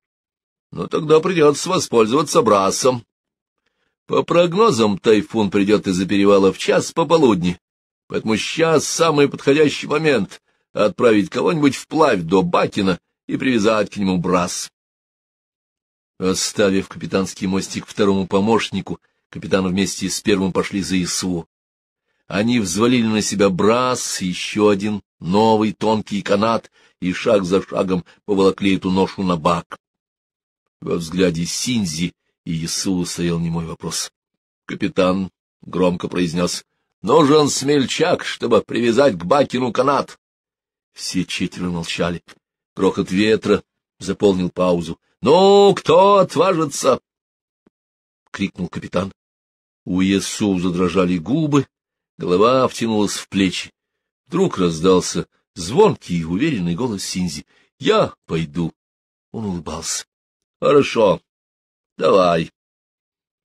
Ну тогда придется воспользоваться брасом. По прогнозам, тайфун придет из-за перевала в час пополудни, поэтому сейчас самый подходящий момент — отправить кого-нибудь вплавь до Бакина и привязать к нему брас. Оставив капитанский мостик второму помощнику, капитан вместе с первым пошли за Ису. Они взвалили на себя брас, еще один новый тонкий канат и шаг за шагом поволокли эту ношу на бак. Во взгляде Синзи и Иисуса стоял немой вопрос. Капитан громко произнес, — Нужен смельчак, чтобы привязать к Бакину канат. Все четверо молчали. Грохот ветра заполнил паузу. — Ну, кто отважится? — крикнул капитан. У Иисуса задрожали губы, голова втянулась в плечи. Вдруг раздался звонкий и уверенный голос Синзи. — Я пойду. Он улыбался. — Хорошо. Давай.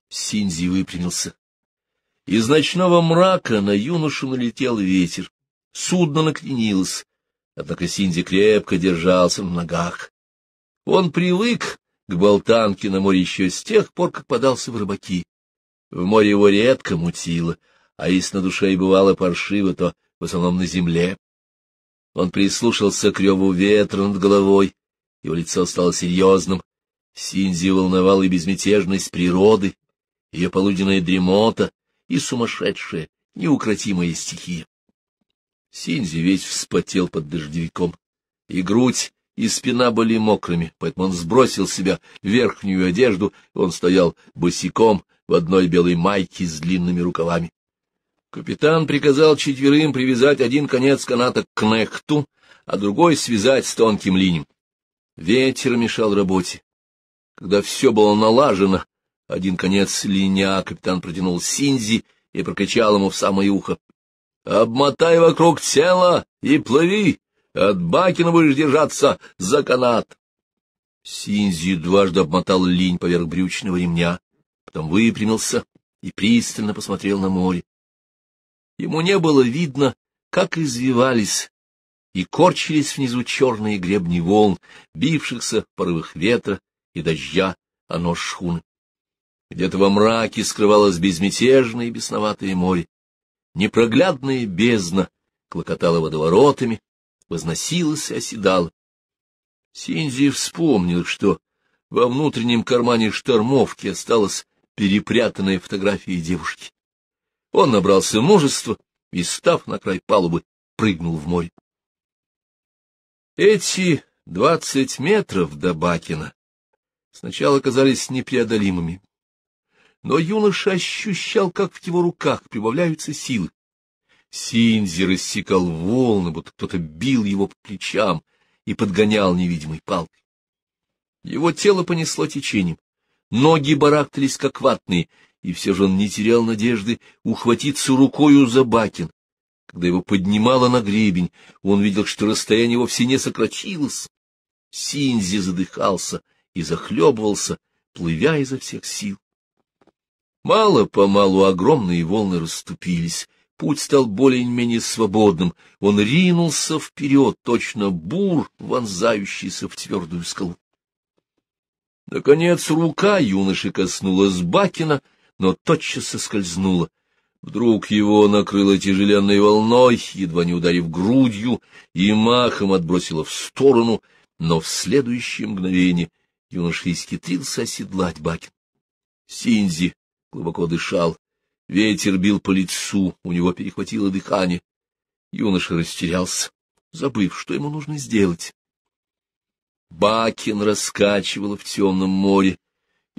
Синзи выпрямился. Из ночного мрака на юношу налетел ветер. Судно наклонилось. Однако Синди крепко держался на ногах. Он привык к болтанке на море еще с тех пор, как подался в рыбаки. В море его редко мутило, а если на душе и бывало паршиво, то в основном на земле. Он прислушался к реву ветра над головой, его лицо стало серьезным. Синзи волновал и безмятежность природы, ее полуденная дремота и сумасшедшая, неукротимая стихия. Синзи весь вспотел под дождевиком, и грудь, и спина были мокрыми, поэтому он сбросил с себя верхнюю одежду, он стоял босиком в одной белой майке с длинными рукавами. Капитан приказал четверым привязать один конец каната к нехту, а другой связать с тонким линием. Ветер мешал работе. Когда все было налажено, один конец линя капитан протянул Синзи и прокричал ему в самое ухо. — Обмотай вокруг тела и плыви! От Бакина будешь держаться за канат! Синзи дважды обмотал линь поверх брючного ремня, потом выпрямился и пристально посмотрел на море. Ему не было видно, как извивались и корчились внизу черные гребни волн, бившихся порывах ветра и дождя а нож шхуны. Где-то во мраке скрывалось безмятежное и бесноватое море. Непроглядная бездна клокотала водоворотами, возносилась и оседала. Синзи вспомнил, что во внутреннем кармане штормовки осталась перепрятанная фотография девушки. Он набрался мужества и, став на край палубы, прыгнул в море. Эти двадцать метров до Бакина сначала казались непреодолимыми, но юноша ощущал, как в его руках прибавляются силы. Синзи рассекал волны, будто кто-то бил его по плечам и подгонял невидимой палкой. Его тело понесло течением, ноги барахтались, как ватные, и все же он не терял надежды ухватиться рукою за бакин. Когда его поднимало на гребень, он видел, что расстояние вовсе не сократилось. Синзи задыхался и захлебывался, плывя изо всех сил. Мало-помалу огромные волны расступились, путь стал более-менее свободным, он ринулся вперед, точно бур, вонзающийся в твердую скалу. Наконец рука юноши коснулась Бакина — но тотчас соскользнула. Вдруг его накрыло тяжеленной волной, едва не ударив грудью, и махом отбросило в сторону, но в следующее мгновение юноша исхитрился оседлать Бакин. Синзи глубоко дышал, ветер бил по лицу, у него перехватило дыхание. Юноша растерялся, забыв, что ему нужно сделать. Бакин раскачивала в темном море,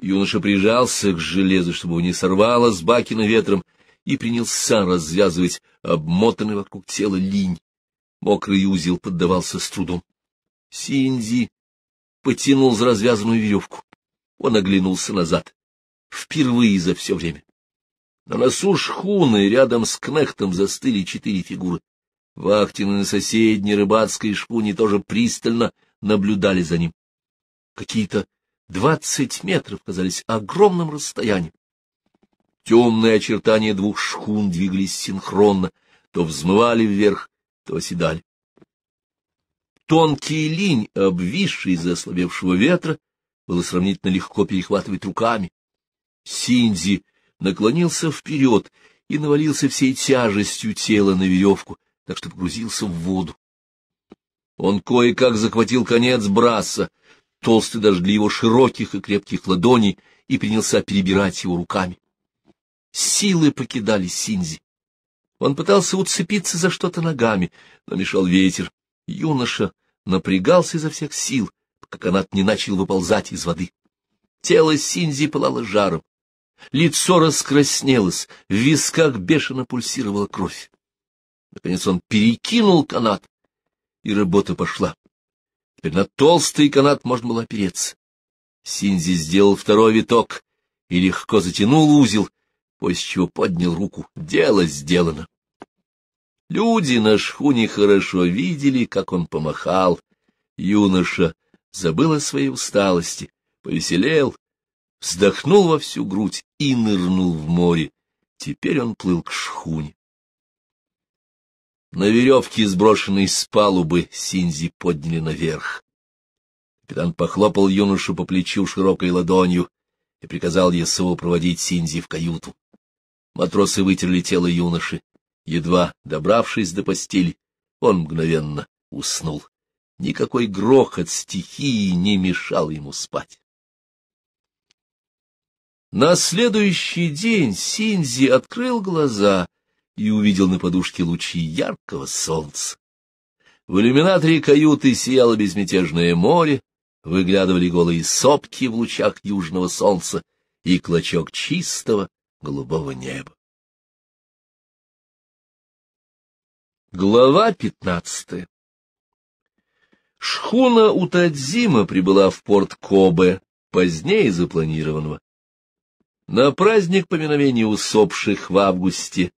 Юноша прижался к железу, чтобы его не сорвало с бакина ветром, и принялся развязывать обмотанный вокруг тела линь. Мокрый узел поддавался с трудом. Синди потянул за развязанную веревку. Он оглянулся назад. Впервые за все время. На носу шхуны рядом с кнехтом застыли четыре фигуры. Вахтины на соседней рыбацкой шхуне тоже пристально наблюдали за ним. Какие-то Двадцать метров казались огромным расстоянием. Темные очертания двух шхун двигались синхронно, то взмывали вверх, то оседали. Тонкий линь, обвисший из-за ослабевшего ветра, было сравнительно легко перехватывать руками. Синдзи наклонился вперед и навалился всей тяжестью тела на веревку, так что погрузился в воду. Он кое-как захватил конец браса, Толстый дожгли его широких и крепких ладоней и принялся перебирать его руками. Силы покидали Синзи. Он пытался уцепиться за что-то ногами, но мешал ветер. Юноша напрягался изо всех сил, пока канат не начал выползать из воды. Тело Синзи пылало жаром. Лицо раскраснелось, в висках бешено пульсировала кровь. Наконец он перекинул канат, и работа пошла. Теперь на толстый канат можно было опереться. Синзи сделал второй виток и легко затянул узел, после чего поднял руку. Дело сделано. Люди на шхуне хорошо видели, как он помахал. Юноша забыл о своей усталости, повеселел, вздохнул во всю грудь и нырнул в море. Теперь он плыл к шхуне. На веревке, сброшенной с палубы, Синзи подняли наверх. Капитан похлопал юношу по плечу широкой ладонью и приказал Ясову проводить Синзи в каюту. Матросы вытерли тело юноши. Едва добравшись до постели, он мгновенно уснул. Никакой грохот стихии не мешал ему спать. На следующий день Синзи открыл глаза и увидел на подушке лучи яркого солнца. В иллюминаторе каюты сияло безмятежное море, выглядывали голые сопки в лучах южного солнца и клочок чистого голубого неба. Глава пятнадцатая Шхуна Утадзима прибыла в порт Кобе позднее запланированного. На праздник поминовения усопших в августе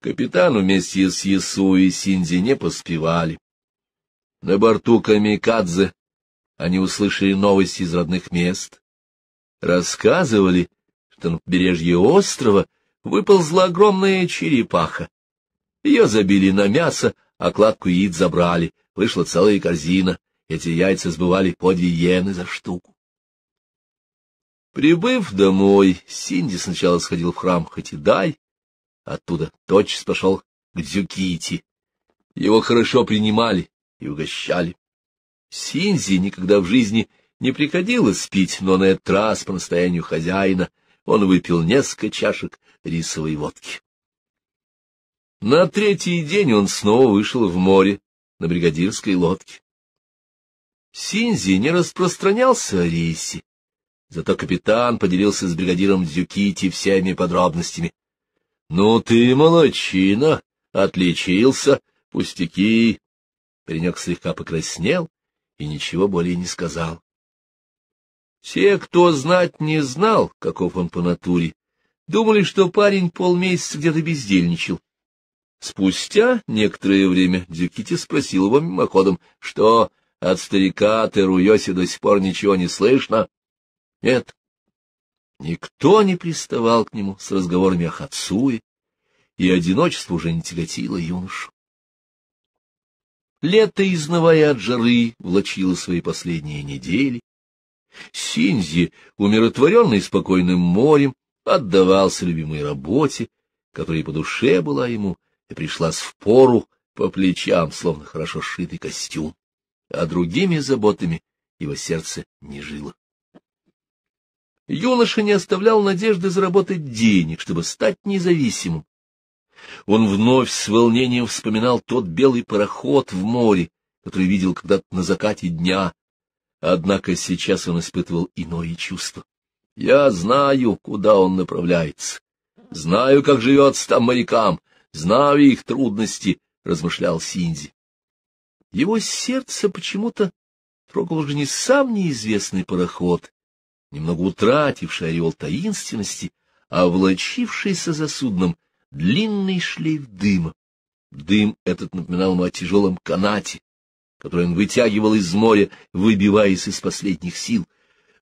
Капитану вместе с Ясу и Синзи не поспевали. На борту Камикадзе они услышали новости из родных мест. Рассказывали, что на побережье острова выползла огромная черепаха. Ее забили на мясо, а кладку яиц забрали. Вышла целая корзина. Эти яйца сбывали по две иены за штуку. Прибыв домой, Синди сначала сходил в храм Хатидай, Оттуда тотчас пошел к Дзюкити. Его хорошо принимали и угощали. Синзи никогда в жизни не приходилось пить, но на этот раз, по настоянию хозяина, он выпил несколько чашек рисовой водки. На третий день он снова вышел в море на бригадирской лодке. Синзи не распространялся о рейсе, зато капитан поделился с бригадиром Дзюкити всеми подробностями. — Ну ты молочина, отличился, пустяки. Паренек слегка покраснел и ничего более не сказал. Все, кто знать не знал, каков он по натуре, думали, что парень полмесяца где-то бездельничал. Спустя некоторое время Дюкити спросил его мимоходом, что от старика Теруйоси до сих пор ничего не слышно. — Нет, Никто не приставал к нему с разговорами о Хацуе, и одиночество уже не тяготило юношу. Лето, изнывая от жары, влачило свои последние недели. Синзи, умиротворенный спокойным морем, отдавался любимой работе, которая по душе была ему и пришла с впору по плечам, словно хорошо сшитый костюм, а другими заботами его сердце не жило. Юноша не оставлял надежды заработать денег, чтобы стать независимым. Он вновь с волнением вспоминал тот белый пароход в море, который видел когда-то на закате дня. Однако сейчас он испытывал иное чувство. Я знаю, куда он направляется. Знаю, как живется там морякам. Знаю их трудности, — размышлял Синди. Его сердце почему-то трогал уже не сам неизвестный пароход, немного утративший ореол таинственности, а овлачившийся за судном длинный шлейф дыма. Дым этот напоминал ему о тяжелом канате, который он вытягивал из моря, выбиваясь из последних сил.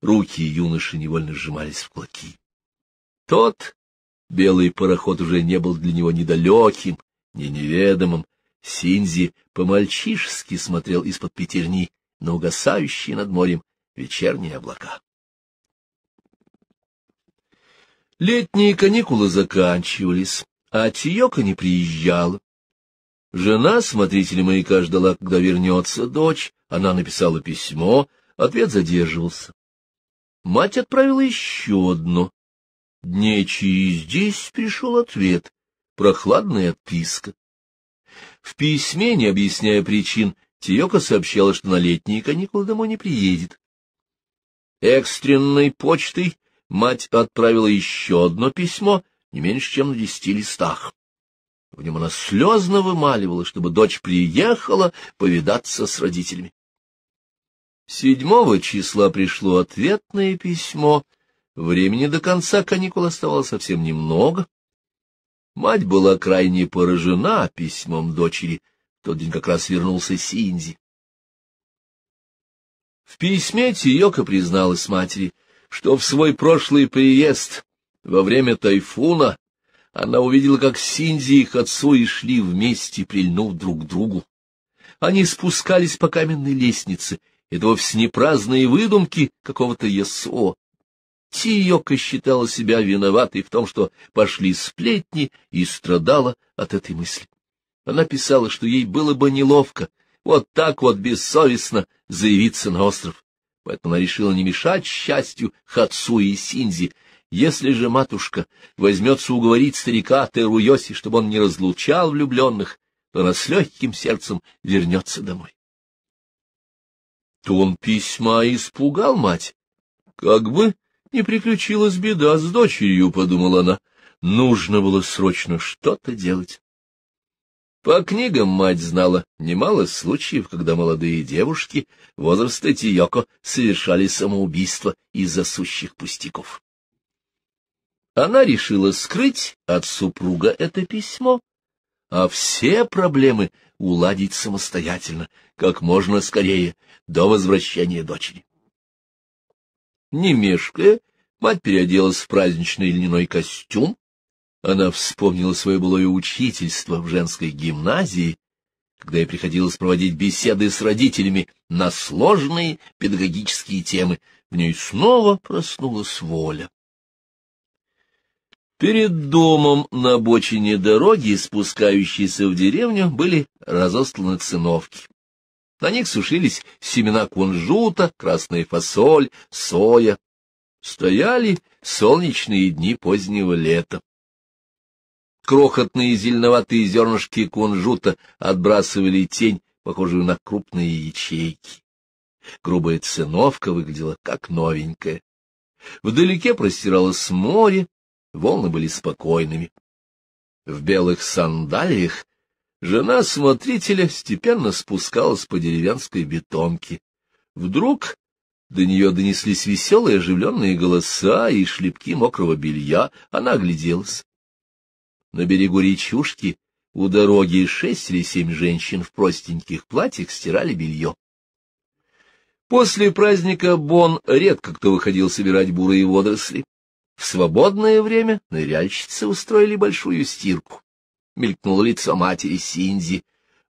Руки юноши невольно сжимались в кулаки. Тот белый пароход уже не был для него недалеким, не неведомым. Синзи по-мальчишески смотрел из-под пятерни на угасающие над морем вечерние облака. Летние каникулы заканчивались, а Тиёка не приезжала. Жена смотрителя маяка ждала, когда вернется дочь. Она написала письмо, ответ задерживался. Мать отправила еще одно. Дней через десять пришел ответ, прохладная отписка. В письме, не объясняя причин, Тиёка сообщала, что на летние каникулы домой не приедет. Экстренной почтой мать отправила еще одно письмо, не меньше, чем на десяти листах. В нем она слезно вымаливала, чтобы дочь приехала повидаться с родителями. Седьмого числа пришло ответное письмо. Времени до конца каникул оставалось совсем немного. Мать была крайне поражена письмом дочери. В тот день как раз вернулся Синзи. В письме Тиёка призналась матери, что в свой прошлый приезд во время тайфуна она увидела, как Синди и Хацуи шли вместе, прильнув друг к другу. Они спускались по каменной лестнице, это вовсе не праздные выдумки какого-то Есо. Тиёка считала себя виноватой в том, что пошли сплетни, и страдала от этой мысли. Она писала, что ей было бы неловко вот так вот бессовестно заявиться на остров поэтому она решила не мешать счастью Хацу и Синзи. Если же матушка возьмется уговорить старика Теруйоси, чтобы он не разлучал влюбленных, то она с легким сердцем вернется домой. Тон письма испугал мать. Как бы не приключилась беда с дочерью, — подумала она, — нужно было срочно что-то делать. По книгам мать знала немало случаев, когда молодые девушки возраста Тиёко совершали самоубийство из-за сущих пустяков. Она решила скрыть от супруга это письмо, а все проблемы уладить самостоятельно, как можно скорее, до возвращения дочери. Не мешкая, мать переоделась в праздничный льняной костюм, она вспомнила свое былое учительство в женской гимназии, когда ей приходилось проводить беседы с родителями на сложные педагогические темы. В ней снова проснулась воля. Перед домом на обочине дороги, спускающейся в деревню, были разосланы циновки. На них сушились семена кунжута, красная фасоль, соя. Стояли солнечные дни позднего лета крохотные зеленоватые зернышки кунжута отбрасывали тень, похожую на крупные ячейки. Грубая циновка выглядела как новенькая. Вдалеке простиралось море, волны были спокойными. В белых сандалиях жена смотрителя степенно спускалась по деревенской бетонке. Вдруг до нее донеслись веселые оживленные голоса и шлепки мокрого белья, она огляделась. На берегу речушки у дороги шесть или семь женщин в простеньких платьях стирали белье. После праздника Бон редко кто выходил собирать бурые водоросли. В свободное время ныряльщицы устроили большую стирку. Мелькнуло лицо матери Синзи.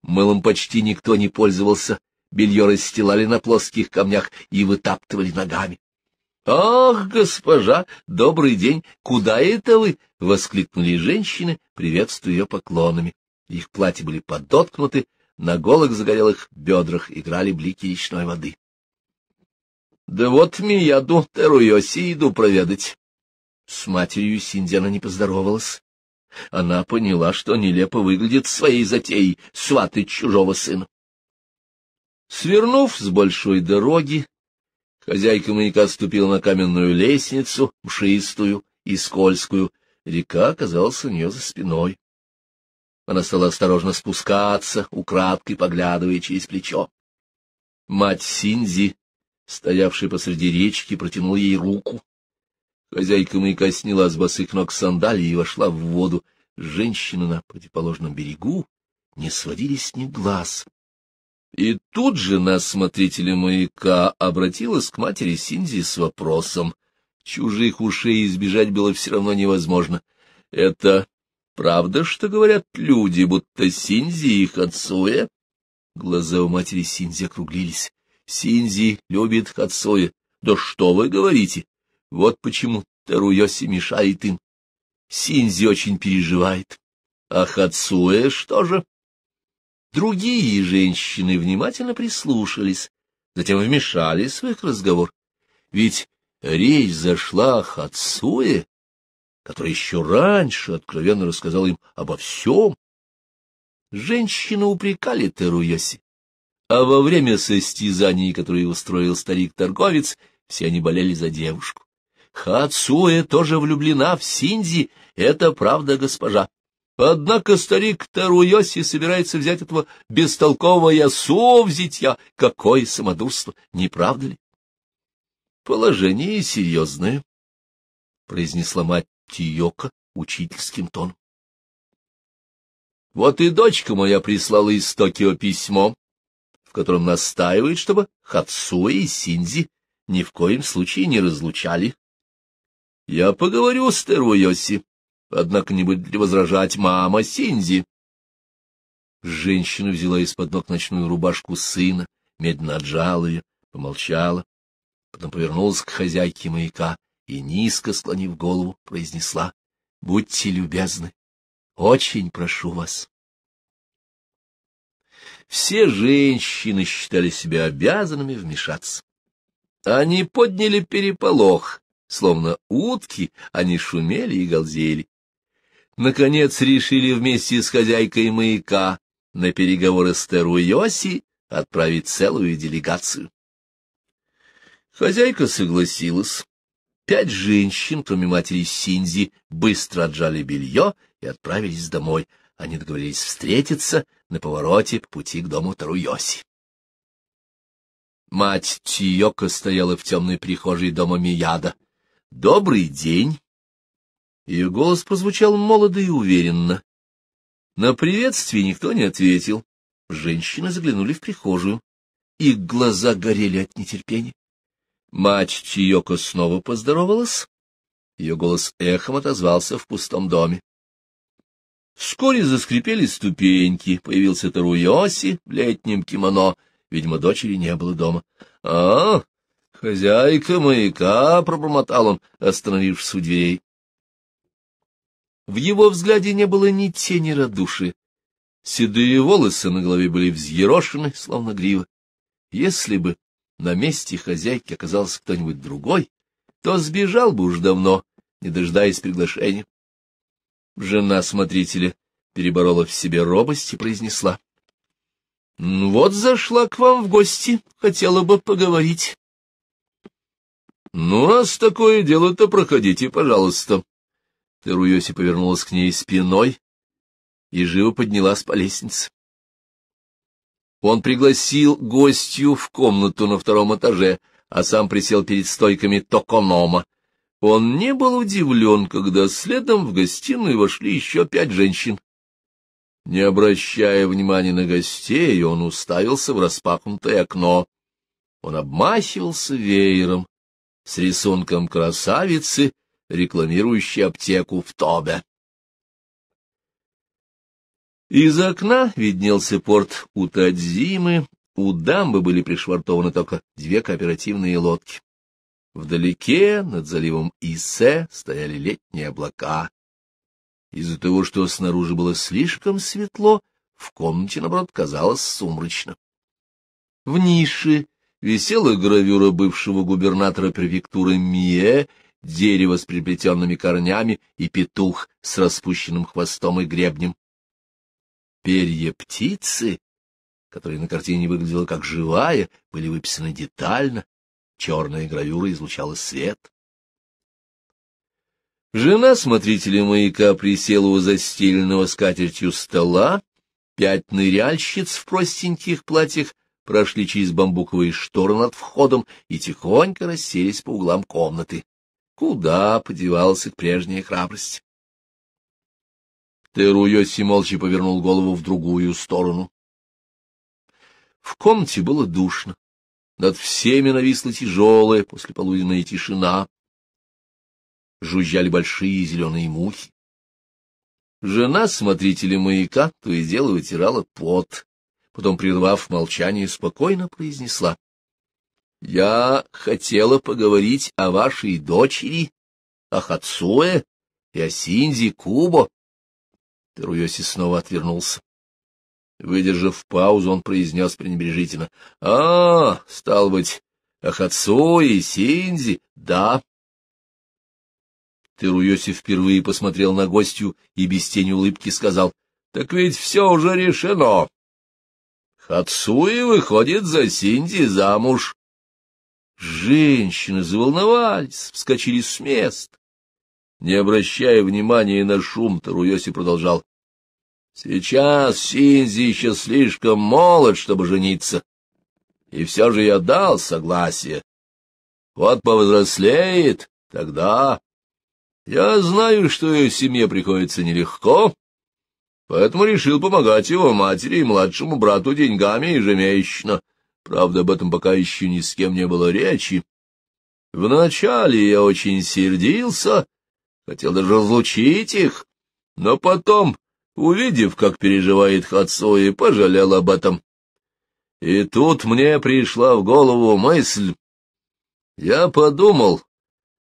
Мылом почти никто не пользовался. Белье расстилали на плоских камнях и вытаптывали ногами. «Ах, госпожа, добрый день! Куда это вы?» — воскликнули женщины, приветствуя ее поклонами. Их платья были подоткнуты, на голых загорелых бедрах играли блики речной воды. — Да вот Мияду Теруйоси иду проведать. С матерью Синдзяна не поздоровалась. Она поняла, что нелепо выглядит своей затеей сваты чужого сына. Свернув с большой дороги, Хозяйка маяка ступила на каменную лестницу, мшистую и скользкую. Река оказалась у нее за спиной. Она стала осторожно спускаться, украдкой поглядывая через плечо. Мать Синзи, стоявшая посреди речки, протянула ей руку. Хозяйка маяка сняла с босых ног сандалии и вошла в воду. Женщины на противоположном берегу не сводили с них глаз. И тут же на смотрителя маяка обратилась к матери Синзи с вопросом. Чужих ушей избежать было все равно невозможно. Это правда, что говорят люди, будто Синзи их отцуя? Глаза у матери Синзи округлились. Синзи любит Хацуя. Да что вы говорите? Вот почему Таруёси мешает им. Синзи очень переживает. А Хацуя что же? Другие женщины внимательно прислушались, затем вмешались в их разговор. Ведь речь зашла о Хацуе, который еще раньше откровенно рассказал им обо всем. Женщины упрекали Теруяси, а во время состязаний, которые устроил старик-торговец, все они болели за девушку. Хацуэ тоже влюблена в Синдзи, это правда, госпожа. Однако старик Таруйоси собирается взять этого бестолкового ясу в зитья. Какое самодурство, не правда ли? — Положение серьезное, — произнесла мать Тиёка учительским тоном. — Вот и дочка моя прислала из Токио письмо, в котором настаивает, чтобы Хацуэ и Синзи ни в коем случае не разлучали. Я поговорю с Теруйоси Однако не будет ли возражать мама Синзи? Женщина взяла из-под ног ночную рубашку сына, медленно отжала ее, помолчала, потом повернулась к хозяйке маяка и, низко склонив голову, произнесла «Будьте любезны, очень прошу вас». Все женщины считали себя обязанными вмешаться. Они подняли переполох, словно утки, они шумели и галзели наконец решили вместе с хозяйкой маяка на переговоры с Теруйоси отправить целую делегацию. Хозяйка согласилась. Пять женщин, кроме матери Синзи, быстро отжали белье и отправились домой. Они договорились встретиться на повороте по пути к дому Таруйоси. Мать Тиёка стояла в темной прихожей дома Мияда. «Добрый день!» Ее голос прозвучал молодо и уверенно. На приветствие никто не ответил. Женщины заглянули в прихожую. Их глаза горели от нетерпения. Мать Чиёко снова поздоровалась. Ее голос эхом отозвался в пустом доме. Вскоре заскрипели ступеньки, появился Таруйоси в летнем кимоно. Видимо, дочери не было дома. — А, хозяйка маяка! — пробормотал он, остановившись у дверей. В его взгляде не было ни тени радуши. Седые волосы на голове были взъерошены, словно грива. Если бы на месте хозяйки оказался кто-нибудь другой, то сбежал бы уж давно, не дожидаясь приглашения. Жена смотрителя переборола в себе робость и произнесла. «Ну — Вот зашла к вам в гости, хотела бы поговорить. — Ну, а с такое дело, то проходите, пожалуйста, Теруйоси повернулась к ней спиной и живо поднялась по лестнице. Он пригласил гостью в комнату на втором этаже, а сам присел перед стойками токонома. Он не был удивлен, когда следом в гостиную вошли еще пять женщин. Не обращая внимания на гостей, он уставился в распахнутое окно. Он обмахивался веером с рисунком красавицы — рекламирующий аптеку в Тобе. Из окна виднелся порт Утадзимы. у дамбы были пришвартованы только две кооперативные лодки. Вдалеке, над заливом Исе, стояли летние облака. Из-за того, что снаружи было слишком светло, в комнате, наоборот, казалось сумрачно. В нише висела гравюра бывшего губернатора префектуры Мие дерево с приплетенными корнями и петух с распущенным хвостом и гребнем. Перья птицы, которая на картине выглядела как живая, были выписаны детально, черная гравюра излучала свет. Жена смотрителя маяка присела у застеленного скатертью стола, пять ныряльщиц в простеньких платьях прошли через бамбуковые шторы над входом и тихонько расселись по углам комнаты. Куда подевалась их прежняя храбрость? Теруйоси молча повернул голову в другую сторону. В комнате было душно. Над всеми нависла тяжелая послеполуденная тишина. Жужжали большие зеленые мухи. Жена смотрителя маяка то и дело вытирала пот, потом, прервав молчание, спокойно произнесла. Я хотела поговорить о вашей дочери, о Хацуэ и о Синзи Кубо. Теруёси снова отвернулся. Выдержав паузу, он произнес пренебрежительно. — А, стал быть, Ахацу и Синзи, да. Теруёси впервые посмотрел на гостью и без тени улыбки сказал. — Так ведь все уже решено. Хацуи выходит за Синди замуж. Женщины заволновались, вскочили с мест. Не обращая внимания на шум, Таруёси продолжал. Сейчас Синзи еще слишком молод, чтобы жениться. И все же я дал согласие. Вот повзрослеет, тогда... Я знаю, что ее семье приходится нелегко, поэтому решил помогать его матери и младшему брату деньгами ежемесячно. Правда, об этом пока еще ни с кем не было речи. Вначале я очень сердился, хотел даже разлучить их, но потом, увидев, как переживает Хацуи, пожалел об этом. И тут мне пришла в голову мысль. Я подумал,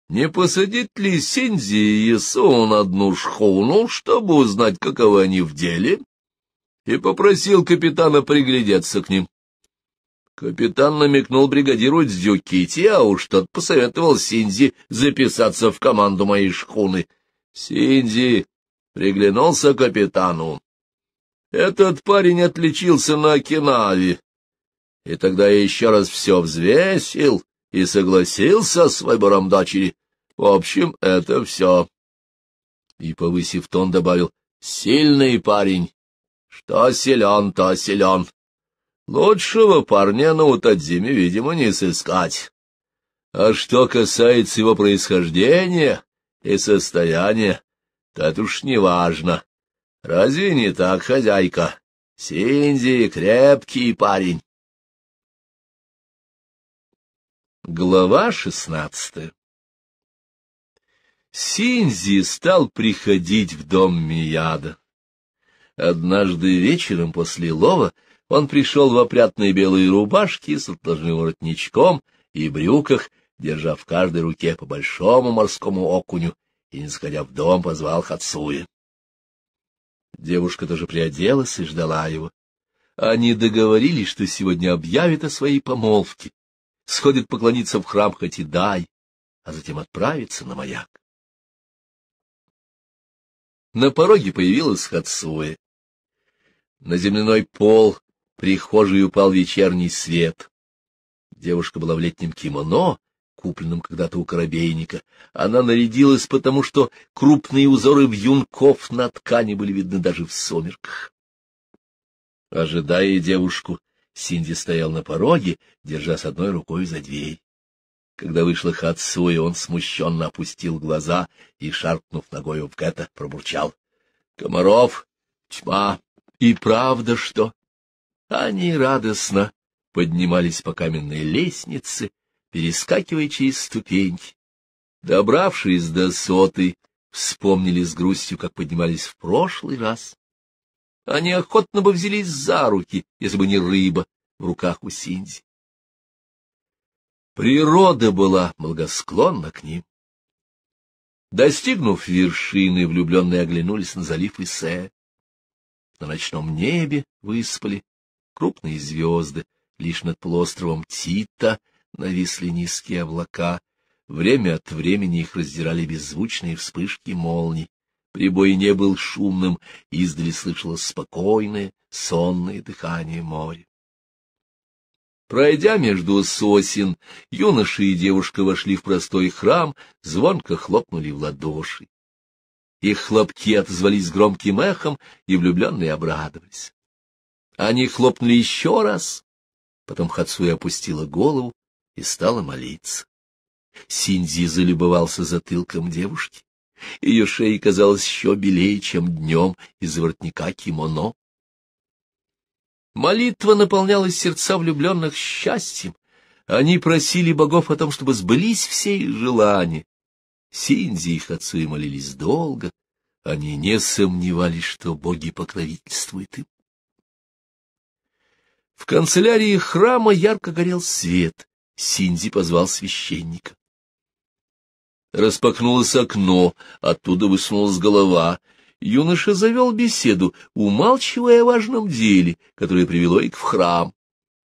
не посадить ли Синзи и Ясу на одну шхуну, чтобы узнать, каковы они в деле, и попросил капитана приглядеться к ним. Капитан намекнул бригадиру Дзюкити, а уж тот посоветовал Синди записаться в команду моей шхуны. Синди приглянулся капитану. Этот парень отличился на Кинаве. И тогда я еще раз все взвесил и согласился с выбором дочери. В общем, это все. И, повысив тон, добавил, — Сильный парень. Что силен, то силен. Лучшего парня на Утадзиме, видимо, не сыскать. А что касается его происхождения и состояния, то это уж не важно. Разве не так, хозяйка? Синди — крепкий парень. Глава шестнадцатая Синзи стал приходить в дом Мияда. Однажды вечером после лова — он пришел в опрятной белой рубашке с отложным воротничком и брюках, держа в каждой руке по большому морскому окуню, и, не сходя в дом, позвал Хацуя. Девушка тоже приоделась и ждала его. Они договорились, что сегодня объявят о своей помолвке, сходят поклониться в храм Хатидай, а затем отправятся на маяк. На пороге появилась Хацуэ. На земляной пол прихожей упал вечерний свет. Девушка была в летнем кимоно, купленном когда-то у корабейника. Она нарядилась потому, что крупные узоры в юнков на ткани были видны даже в сумерках. Ожидая девушку, Синди стоял на пороге, держа с одной рукой за дверь. Когда вышла Хацуя, он смущенно опустил глаза и, шаркнув ногой в Гэта, пробурчал. — Комаров, тьма, и правда что? Они радостно поднимались по каменной лестнице, перескакивая через ступеньки. Добравшись до соты, вспомнили с грустью, как поднимались в прошлый раз. Они охотно бы взялись за руки, если бы не рыба в руках у Синди. Природа была благосклонна к ним. Достигнув вершины, влюбленные оглянулись на залив Исея. На ночном небе выспали крупные звезды, лишь над полуостровом Тита нависли низкие облака, время от времени их раздирали беззвучные вспышки молний. Прибой не был шумным, издали слышалось спокойное, сонное дыхание моря. Пройдя между сосен, юноша и девушка вошли в простой храм, звонко хлопнули в ладоши. Их хлопки отозвались громким эхом, и влюбленные обрадовались. Они хлопнули еще раз. Потом Хацуя опустила голову и стала молиться. Синдзи залюбовался затылком девушки. Ее шея казалась еще белее, чем днем из воротника кимоно. Молитва наполняла сердца влюбленных счастьем. Они просили богов о том, чтобы сбылись все их желания. Синдзи и Хацуи молились долго. Они не сомневались, что боги покровительствуют им. В канцелярии храма ярко горел свет. Синзи позвал священника. Распахнулось окно, оттуда высунулась голова. Юноша завел беседу, умалчивая о важном деле, которое привело их в храм.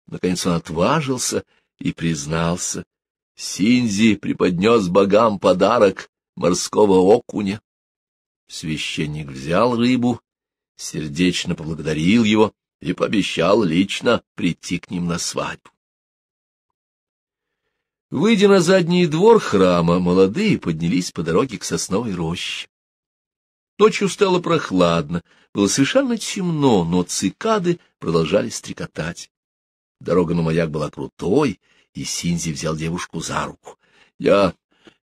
Наконец он отважился и признался. Синзи преподнес богам подарок морского окуня. Священник взял рыбу, сердечно поблагодарил его и пообещал лично прийти к ним на свадьбу. Выйдя на задний двор храма, молодые поднялись по дороге к сосновой роще. Ночью стало прохладно, было совершенно темно, но цикады продолжали стрекотать. Дорога на маяк была крутой, и Синзи взял девушку за руку. — Я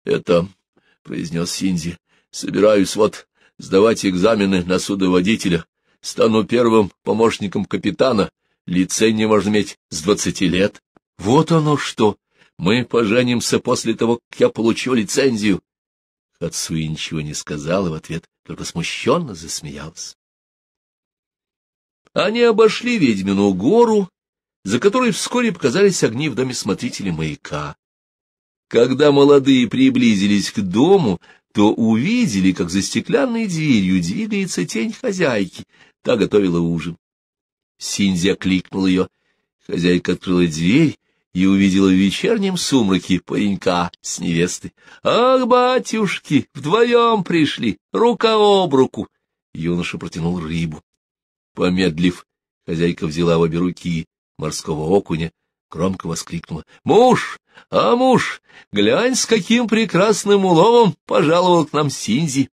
это, — произнес Синзи, — собираюсь вот сдавать экзамены на судоводителя. Стану первым помощником капитана. Лицензию можно иметь с двадцати лет. Вот оно что! Мы поженимся после того, как я получу лицензию. Хацуи ничего не сказала в ответ, только смущенно засмеялся. Они обошли ведьмину гору, за которой вскоре показались огни в доме смотрителя маяка. Когда молодые приблизились к дому, то увидели, как за стеклянной дверью двигается тень хозяйки. Та готовила ужин. Синдзя кликнул ее. Хозяйка открыла дверь и увидела в вечернем сумраке паренька с невесты. «Ах, батюшки, вдвоем пришли, рука об руку!» Юноша протянул рыбу. Помедлив, хозяйка взяла в обе руки морского окуня, громко воскликнула. «Муж, а муж, глянь, с каким прекрасным уловом пожаловал к нам Синзи.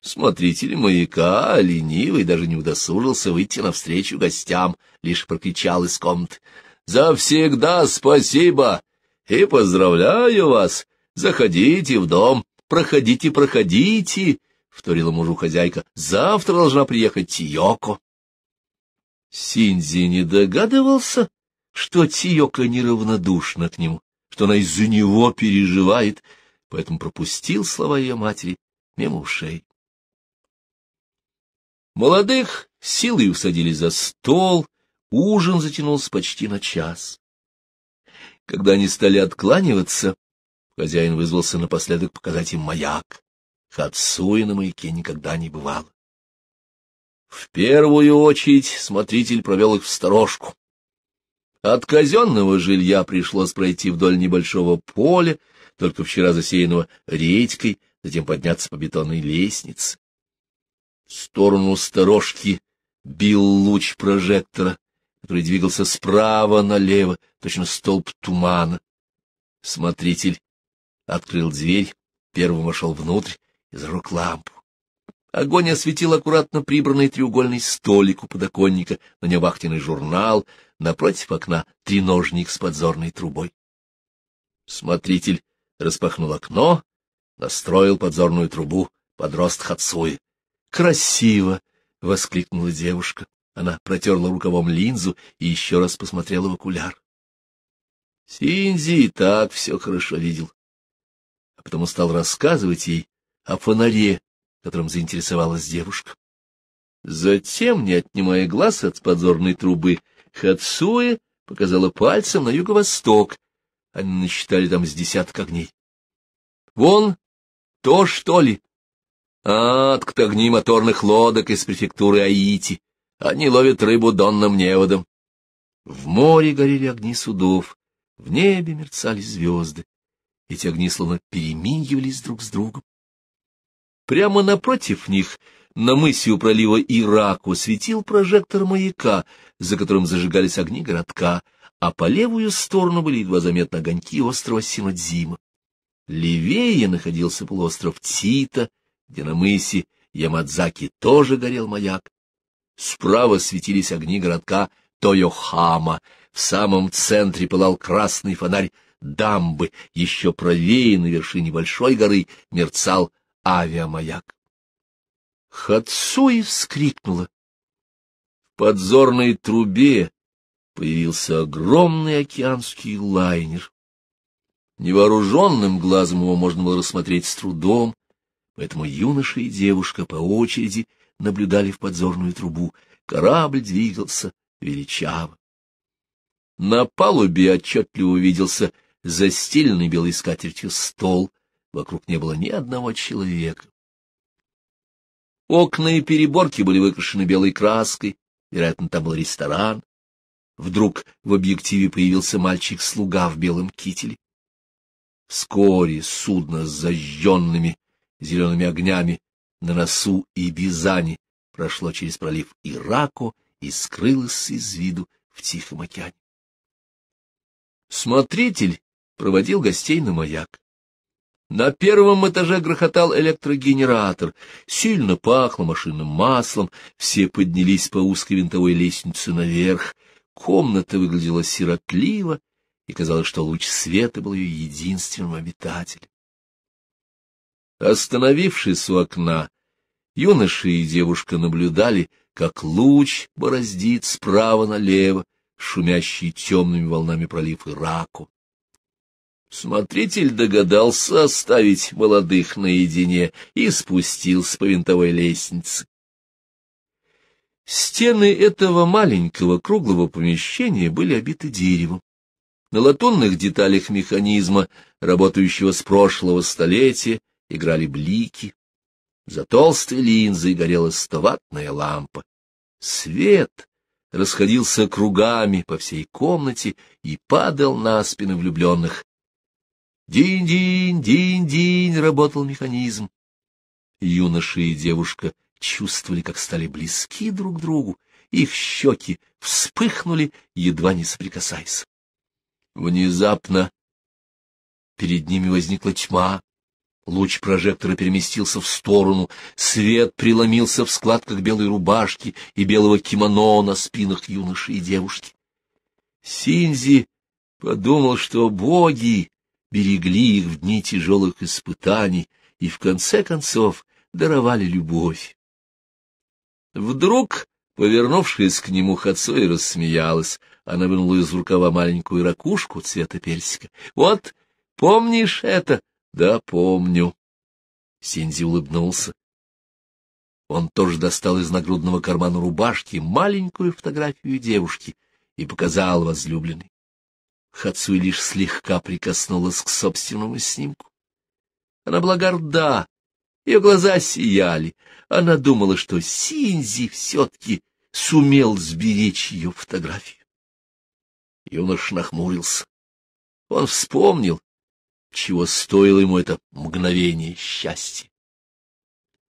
Смотритель маяка, ленивый, даже не удосужился выйти навстречу гостям, лишь прокричал из комнаты. — Завсегда спасибо! И поздравляю вас! Заходите в дом, проходите, проходите! — вторила мужу хозяйка. — Завтра должна приехать Йоко. Синзи не догадывался, что Тиёка неравнодушна к нему что она из-за него переживает, поэтому пропустил слова ее матери мимо ушей. Молодых силой усадили за стол, ужин затянулся почти на час. Когда они стали откланиваться, хозяин вызвался напоследок показать им маяк. Хацуя на маяке никогда не бывало. В первую очередь смотритель провел их в сторожку. От казенного жилья пришлось пройти вдоль небольшого поля, только вчера засеянного редькой, затем подняться по бетонной лестнице. В сторону сторожки бил луч прожектора, который двигался справа налево, точно столб тумана. Смотритель открыл дверь, первым вошел внутрь и зажег лампу. Огонь осветил аккуратно прибранный треугольный столик у подоконника, на нем вахтенный журнал, напротив окна треножник с подзорной трубой. Смотритель распахнул окно, настроил подзорную трубу, подрост Хацуи. «Красиво!» — воскликнула девушка. Она протерла рукавом линзу и еще раз посмотрела в окуляр. Синзи и так все хорошо видел, а потом стал рассказывать ей о фонаре, которым заинтересовалась девушка. Затем, не отнимая глаз от подзорной трубы, Хацуэ показала пальцем на юго-восток. Они насчитали там с десяток огней. — Вон то, что ли? — А, так огни моторных лодок из префектуры Аити. Они ловят рыбу донным неводом. В море горели огни судов, в небе мерцали звезды. Эти огни словно переминивались друг с другом. Прямо напротив них, на мысе у пролива Ираку, светил прожектор маяка — за которым зажигались огни городка, а по левую сторону были едва заметны огоньки острова Синодзима. Левее находился полуостров Тита, где на мысе Ямадзаки тоже горел маяк. Справа светились огни городка Тойохама, в самом центре пылал красный фонарь дамбы, еще правее на вершине большой горы мерцал авиамаяк. Хацуи вскрикнула подзорной трубе появился огромный океанский лайнер. Невооруженным глазом его можно было рассмотреть с трудом, поэтому юноша и девушка по очереди наблюдали в подзорную трубу. Корабль двигался величаво. На палубе отчетливо виделся застеленный белой скатертью стол. Вокруг не было ни одного человека. Окна и переборки были выкрашены белой краской, вероятно, там был ресторан. Вдруг в объективе появился мальчик-слуга в белом кителе. Вскоре судно с зажженными зелеными огнями на носу и Бизани прошло через пролив Ирако и скрылось из виду в Тихом океане. Смотритель проводил гостей на маяк. На первом этаже грохотал электрогенератор, сильно пахло машинным маслом, все поднялись по узкой винтовой лестнице наверх. Комната выглядела сиротливо, и казалось, что луч света был ее единственным обитателем. Остановившись у окна, юноша и девушка наблюдали, как луч бороздит справа налево, шумящий темными волнами пролив Ираку. Смотритель догадался оставить молодых наедине и спустился по винтовой лестнице. Стены этого маленького круглого помещения были обиты деревом. На латунных деталях механизма, работающего с прошлого столетия, играли блики. За толстой линзой горела стоватная лампа. Свет расходился кругами по всей комнате и падал на спины влюбленных, Динь-динь, динь-динь работал механизм. Юноша и девушка чувствовали, как стали близки друг к другу, их щеки вспыхнули, едва не соприкасаясь. Внезапно перед ними возникла тьма, луч прожектора переместился в сторону, свет преломился в складках белой рубашки и белого кимоно на спинах юноши и девушки. Синзи подумал, что боги берегли их в дни тяжелых испытаний и, в конце концов, даровали любовь. Вдруг, повернувшись к нему, Хацой рассмеялась. Она вынула из рукава маленькую ракушку цвета персика. — Вот, помнишь это? — Да, помню. Синзи улыбнулся. Он тоже достал из нагрудного кармана рубашки маленькую фотографию девушки и показал возлюбленной. Хацуй лишь слегка прикоснулась к собственному снимку. Она была горда, ее глаза сияли. Она думала, что Синзи все-таки сумел сберечь ее фотографию. Юнош нахмурился. Он вспомнил, чего стоило ему это мгновение счастья.